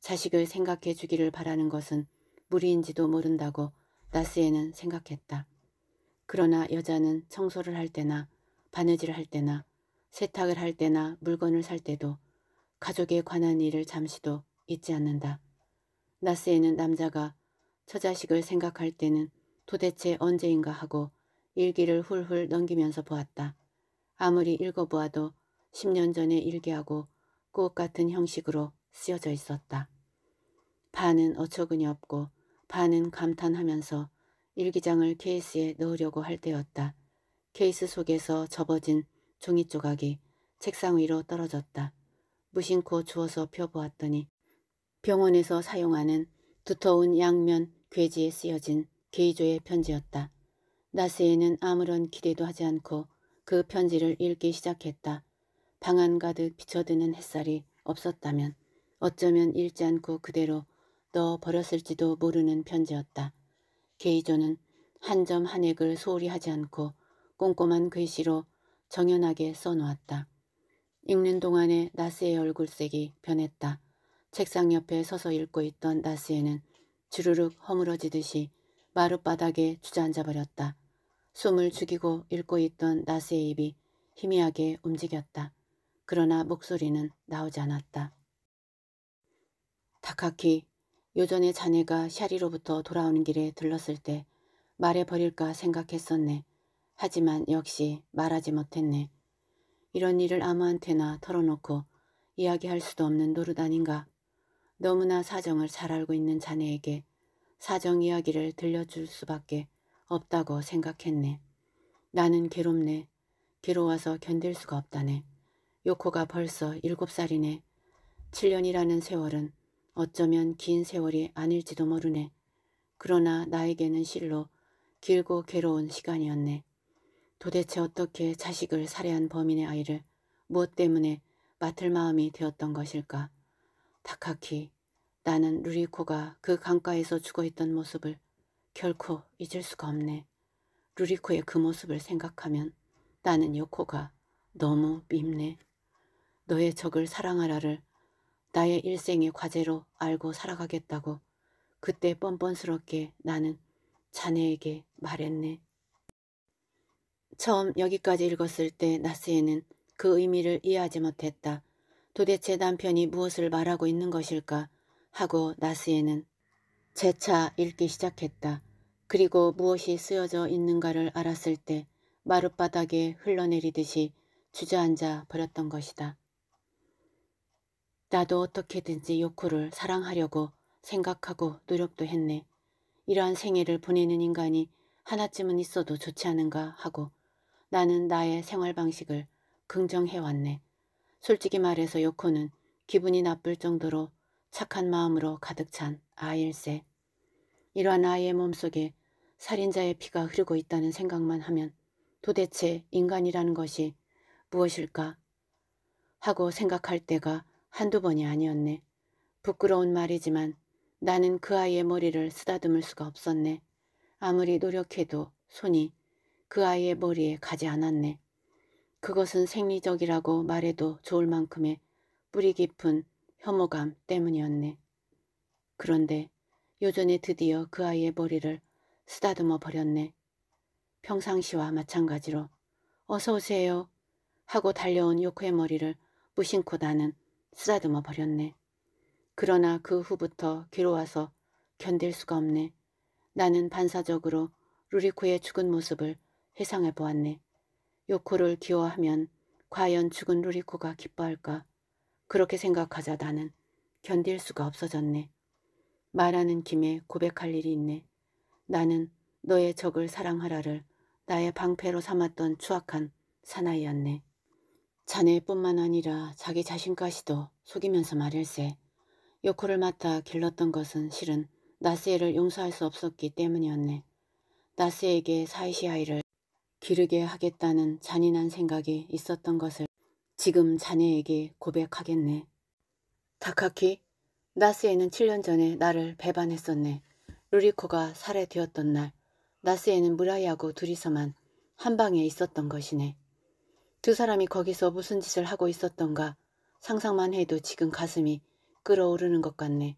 자식을 생각해 주기를 바라는 것은 무리인지도 모른다고 나스에는 생각했다. 그러나 여자는 청소를 할 때나 바느질을 할 때나 세탁을 할 때나 물건을 살 때도 가족에 관한 일을 잠시도 잊지 않는다. 나스에는 남자가 처자식을 생각할 때는 도대체 언제인가 하고 일기를 훌훌 넘기면서 보았다. 아무리 읽어보아도 10년 전의 일기하고 꼭 같은 형식으로 쓰여져 있었다. 반은 어처구니 없고 반은 감탄하면서 일기장을 케이스에 넣으려고 할 때였다. 케이스 속에서 접어진 종이 조각이 책상 위로 떨어졌다. 무심코 주워서 펴보았더니 병원에서 사용하는 두터운 양면 괴지에 쓰여진 게이조의 편지였다. 나스에는 아무런 기대도 하지 않고 그 편지를 읽기 시작했다. 방 안 가득 비쳐드는 햇살이 없었다면 어쩌면 읽지 않고 그대로 넣어 버렸을지도 모르는 편지였다. 게이조는 한 점 한 획을 소홀히 하지 않고 꼼꼼한 글씨로 정연하게 써놓았다. 읽는 동안에 나스의 얼굴색이 변했다. 책상 옆에 서서 읽고 있던 나스에는 주르륵 허물어지듯이 마룻바닥에 주저앉아 버렸다. 숨을 죽이고 읽고 있던 나스의 입이 희미하게 움직였다. 그러나 목소리는 나오지 않았다. 다카키, 요전에 자네가 샤리로부터 돌아오는 길에 들렀을 때 말해버릴까 생각했었네. 하지만 역시 말하지 못했네. 이런 일을 아무한테나 털어놓고 이야기할 수도 없는 노릇 아닌가. 너무나 사정을 잘 알고 있는 자네에게 사정 이야기를 들려줄 수밖에 없다고 생각했네. 나는 괴롭네. 괴로워서 견딜 수가 없다네. 요코가 벌써 일곱 살이네. 7년이라는 세월은 어쩌면 긴 세월이 아닐지도 모르네. 그러나 나에게는 실로 길고 괴로운 시간이었네. 도대체 어떻게 자식을 살해한 범인의 아이를 무엇 때문에 맡을 마음이 되었던 것일까? 다카키, 나는 루리코가 그 강가에서 죽어있던 모습을 결코 잊을 수가 없네. 루리코의 그 모습을 생각하면 나는 요코가 너무 밉네. 너의 적을 사랑하라를 나의 일생의 과제로 알고 살아가겠다고 그때 뻔뻔스럽게 나는 자네에게 말했네. 처음 여기까지 읽었을 때 나스에는 그 의미를 이해하지 못했다. 도대체 남편이 무엇을 말하고 있는 것일까 하고 나스에는 재차 읽기 시작했다. 그리고 무엇이 쓰여져 있는가를 알았을 때 마룻바닥에 흘러내리듯이 주저앉아 버렸던 것이다. 나도 어떻게든지 요코를 사랑하려고 생각하고 노력도 했네. 이러한 생애를 보내는 인간이 하나쯤은 있어도 좋지 않은가 하고 나는 나의 생활 방식을 긍정해왔네. 솔직히 말해서 요코는 기분이 나쁠 정도로 착한 마음으로 가득 찬 아일세. 이러한 아이의 몸속에 살인자의 피가 흐르고 있다는 생각만 하면 도대체 인간이라는 것이 무엇일까 하고 생각할 때가 한두 번이 아니었네. 부끄러운 말이지만 나는 그 아이의 머리를 쓰다듬을 수가 없었네. 아무리 노력해도 손이 그 아이의 머리에 가지 않았네. 그것은 생리적이라고 말해도 좋을 만큼의 뿌리 깊은 혐오감 때문이었네. 그런데 요전에 드디어 그 아이의 머리를 쓰다듬어 버렸네. 평상시와 마찬가지로 어서 오세요 하고 달려온 요코의 머리를 무심코 나는 쓰다듬어 버렸네. 그러나 그 후부터 괴로워서 견딜 수가 없네. 나는 반사적으로 루리코의 죽은 모습을 회상해 보았네. 요코를 기워하면 과연 죽은 루리코가 기뻐할까? 그렇게 생각하자 나는 견딜 수가 없어졌네. 말하는 김에 고백할 일이 있네. 나는 너의 적을 사랑하라를 나의 방패로 삼았던 추악한 사나이였네. 자네뿐만 아니라 자기 자신까지도 속이면서 말일세. 요코를 맡아 길렀던 것은 실은 나스에를 용서할 수 없었기 때문이었네. 나스에게 사이시아이를 기르게 하겠다는 잔인한 생각이 있었던 것을 지금 자네에게 고백하겠네. 다카키, 나스에는 7년 전에 나를 배반했었네. 루리코가 살해되었던 날, 나스에는 무라이하고 둘이서만 한 방에 있었던 것이네. 두 사람이 거기서 무슨 짓을 하고 있었던가 상상만 해도 지금 가슴이 끓어오르는 것 같네.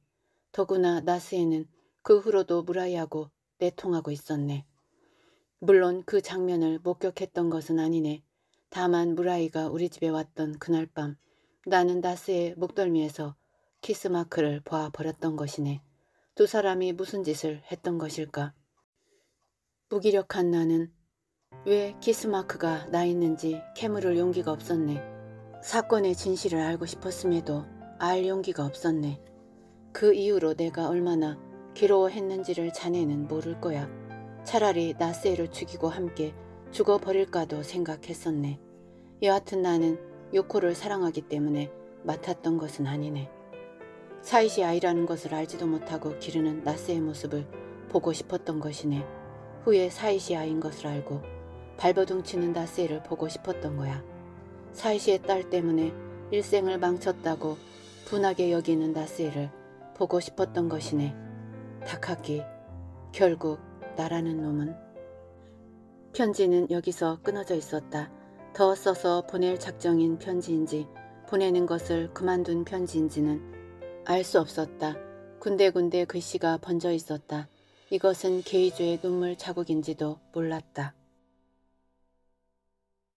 더구나 나스에는 그 후로도 무라이하고 내통하고 있었네. 물론 그 장면을 목격했던 것은 아니네. 다만 무라이가 우리 집에 왔던 그날 밤 나는 나스의 목덜미에서 키스마크를 보아버렸던 것이네. 두 사람이 무슨 짓을 했던 것일까? 무기력한 나는 왜 키스마크가 나 있는지 캐물을 용기가 없었네. 사건의 진실을 알고 싶었음에도 알 용기가 없었네. 그 이후로 내가 얼마나 괴로워했는지를 자네는 모를 거야. 차라리 나세를 죽이고 함께 죽어버릴까도 생각했었네. 여하튼 나는 요코를 사랑하기 때문에 맡았던 것은 아니네. 사이시 아이라는 것을 알지도 못하고 기르는 나세의 모습을 보고 싶었던 것이네. 후에 사이시 아인 것을 알고 발버둥치는 나세를 보고 싶었던 거야. 사이시의 딸 때문에 일생을 망쳤다고 분하게 여기는 나세를 보고 싶었던 것이네. 다카기 결국 나라는 놈은 편지는 여기서 끊어져 있었다. 더 써서 보낼 작정인 편지인지 보내는 것을 그만둔 편지인지는 알 수 없었다. 군데군데 글씨가 번져 있었다. 이것은 게이조의 눈물 자국인지도 몰랐다.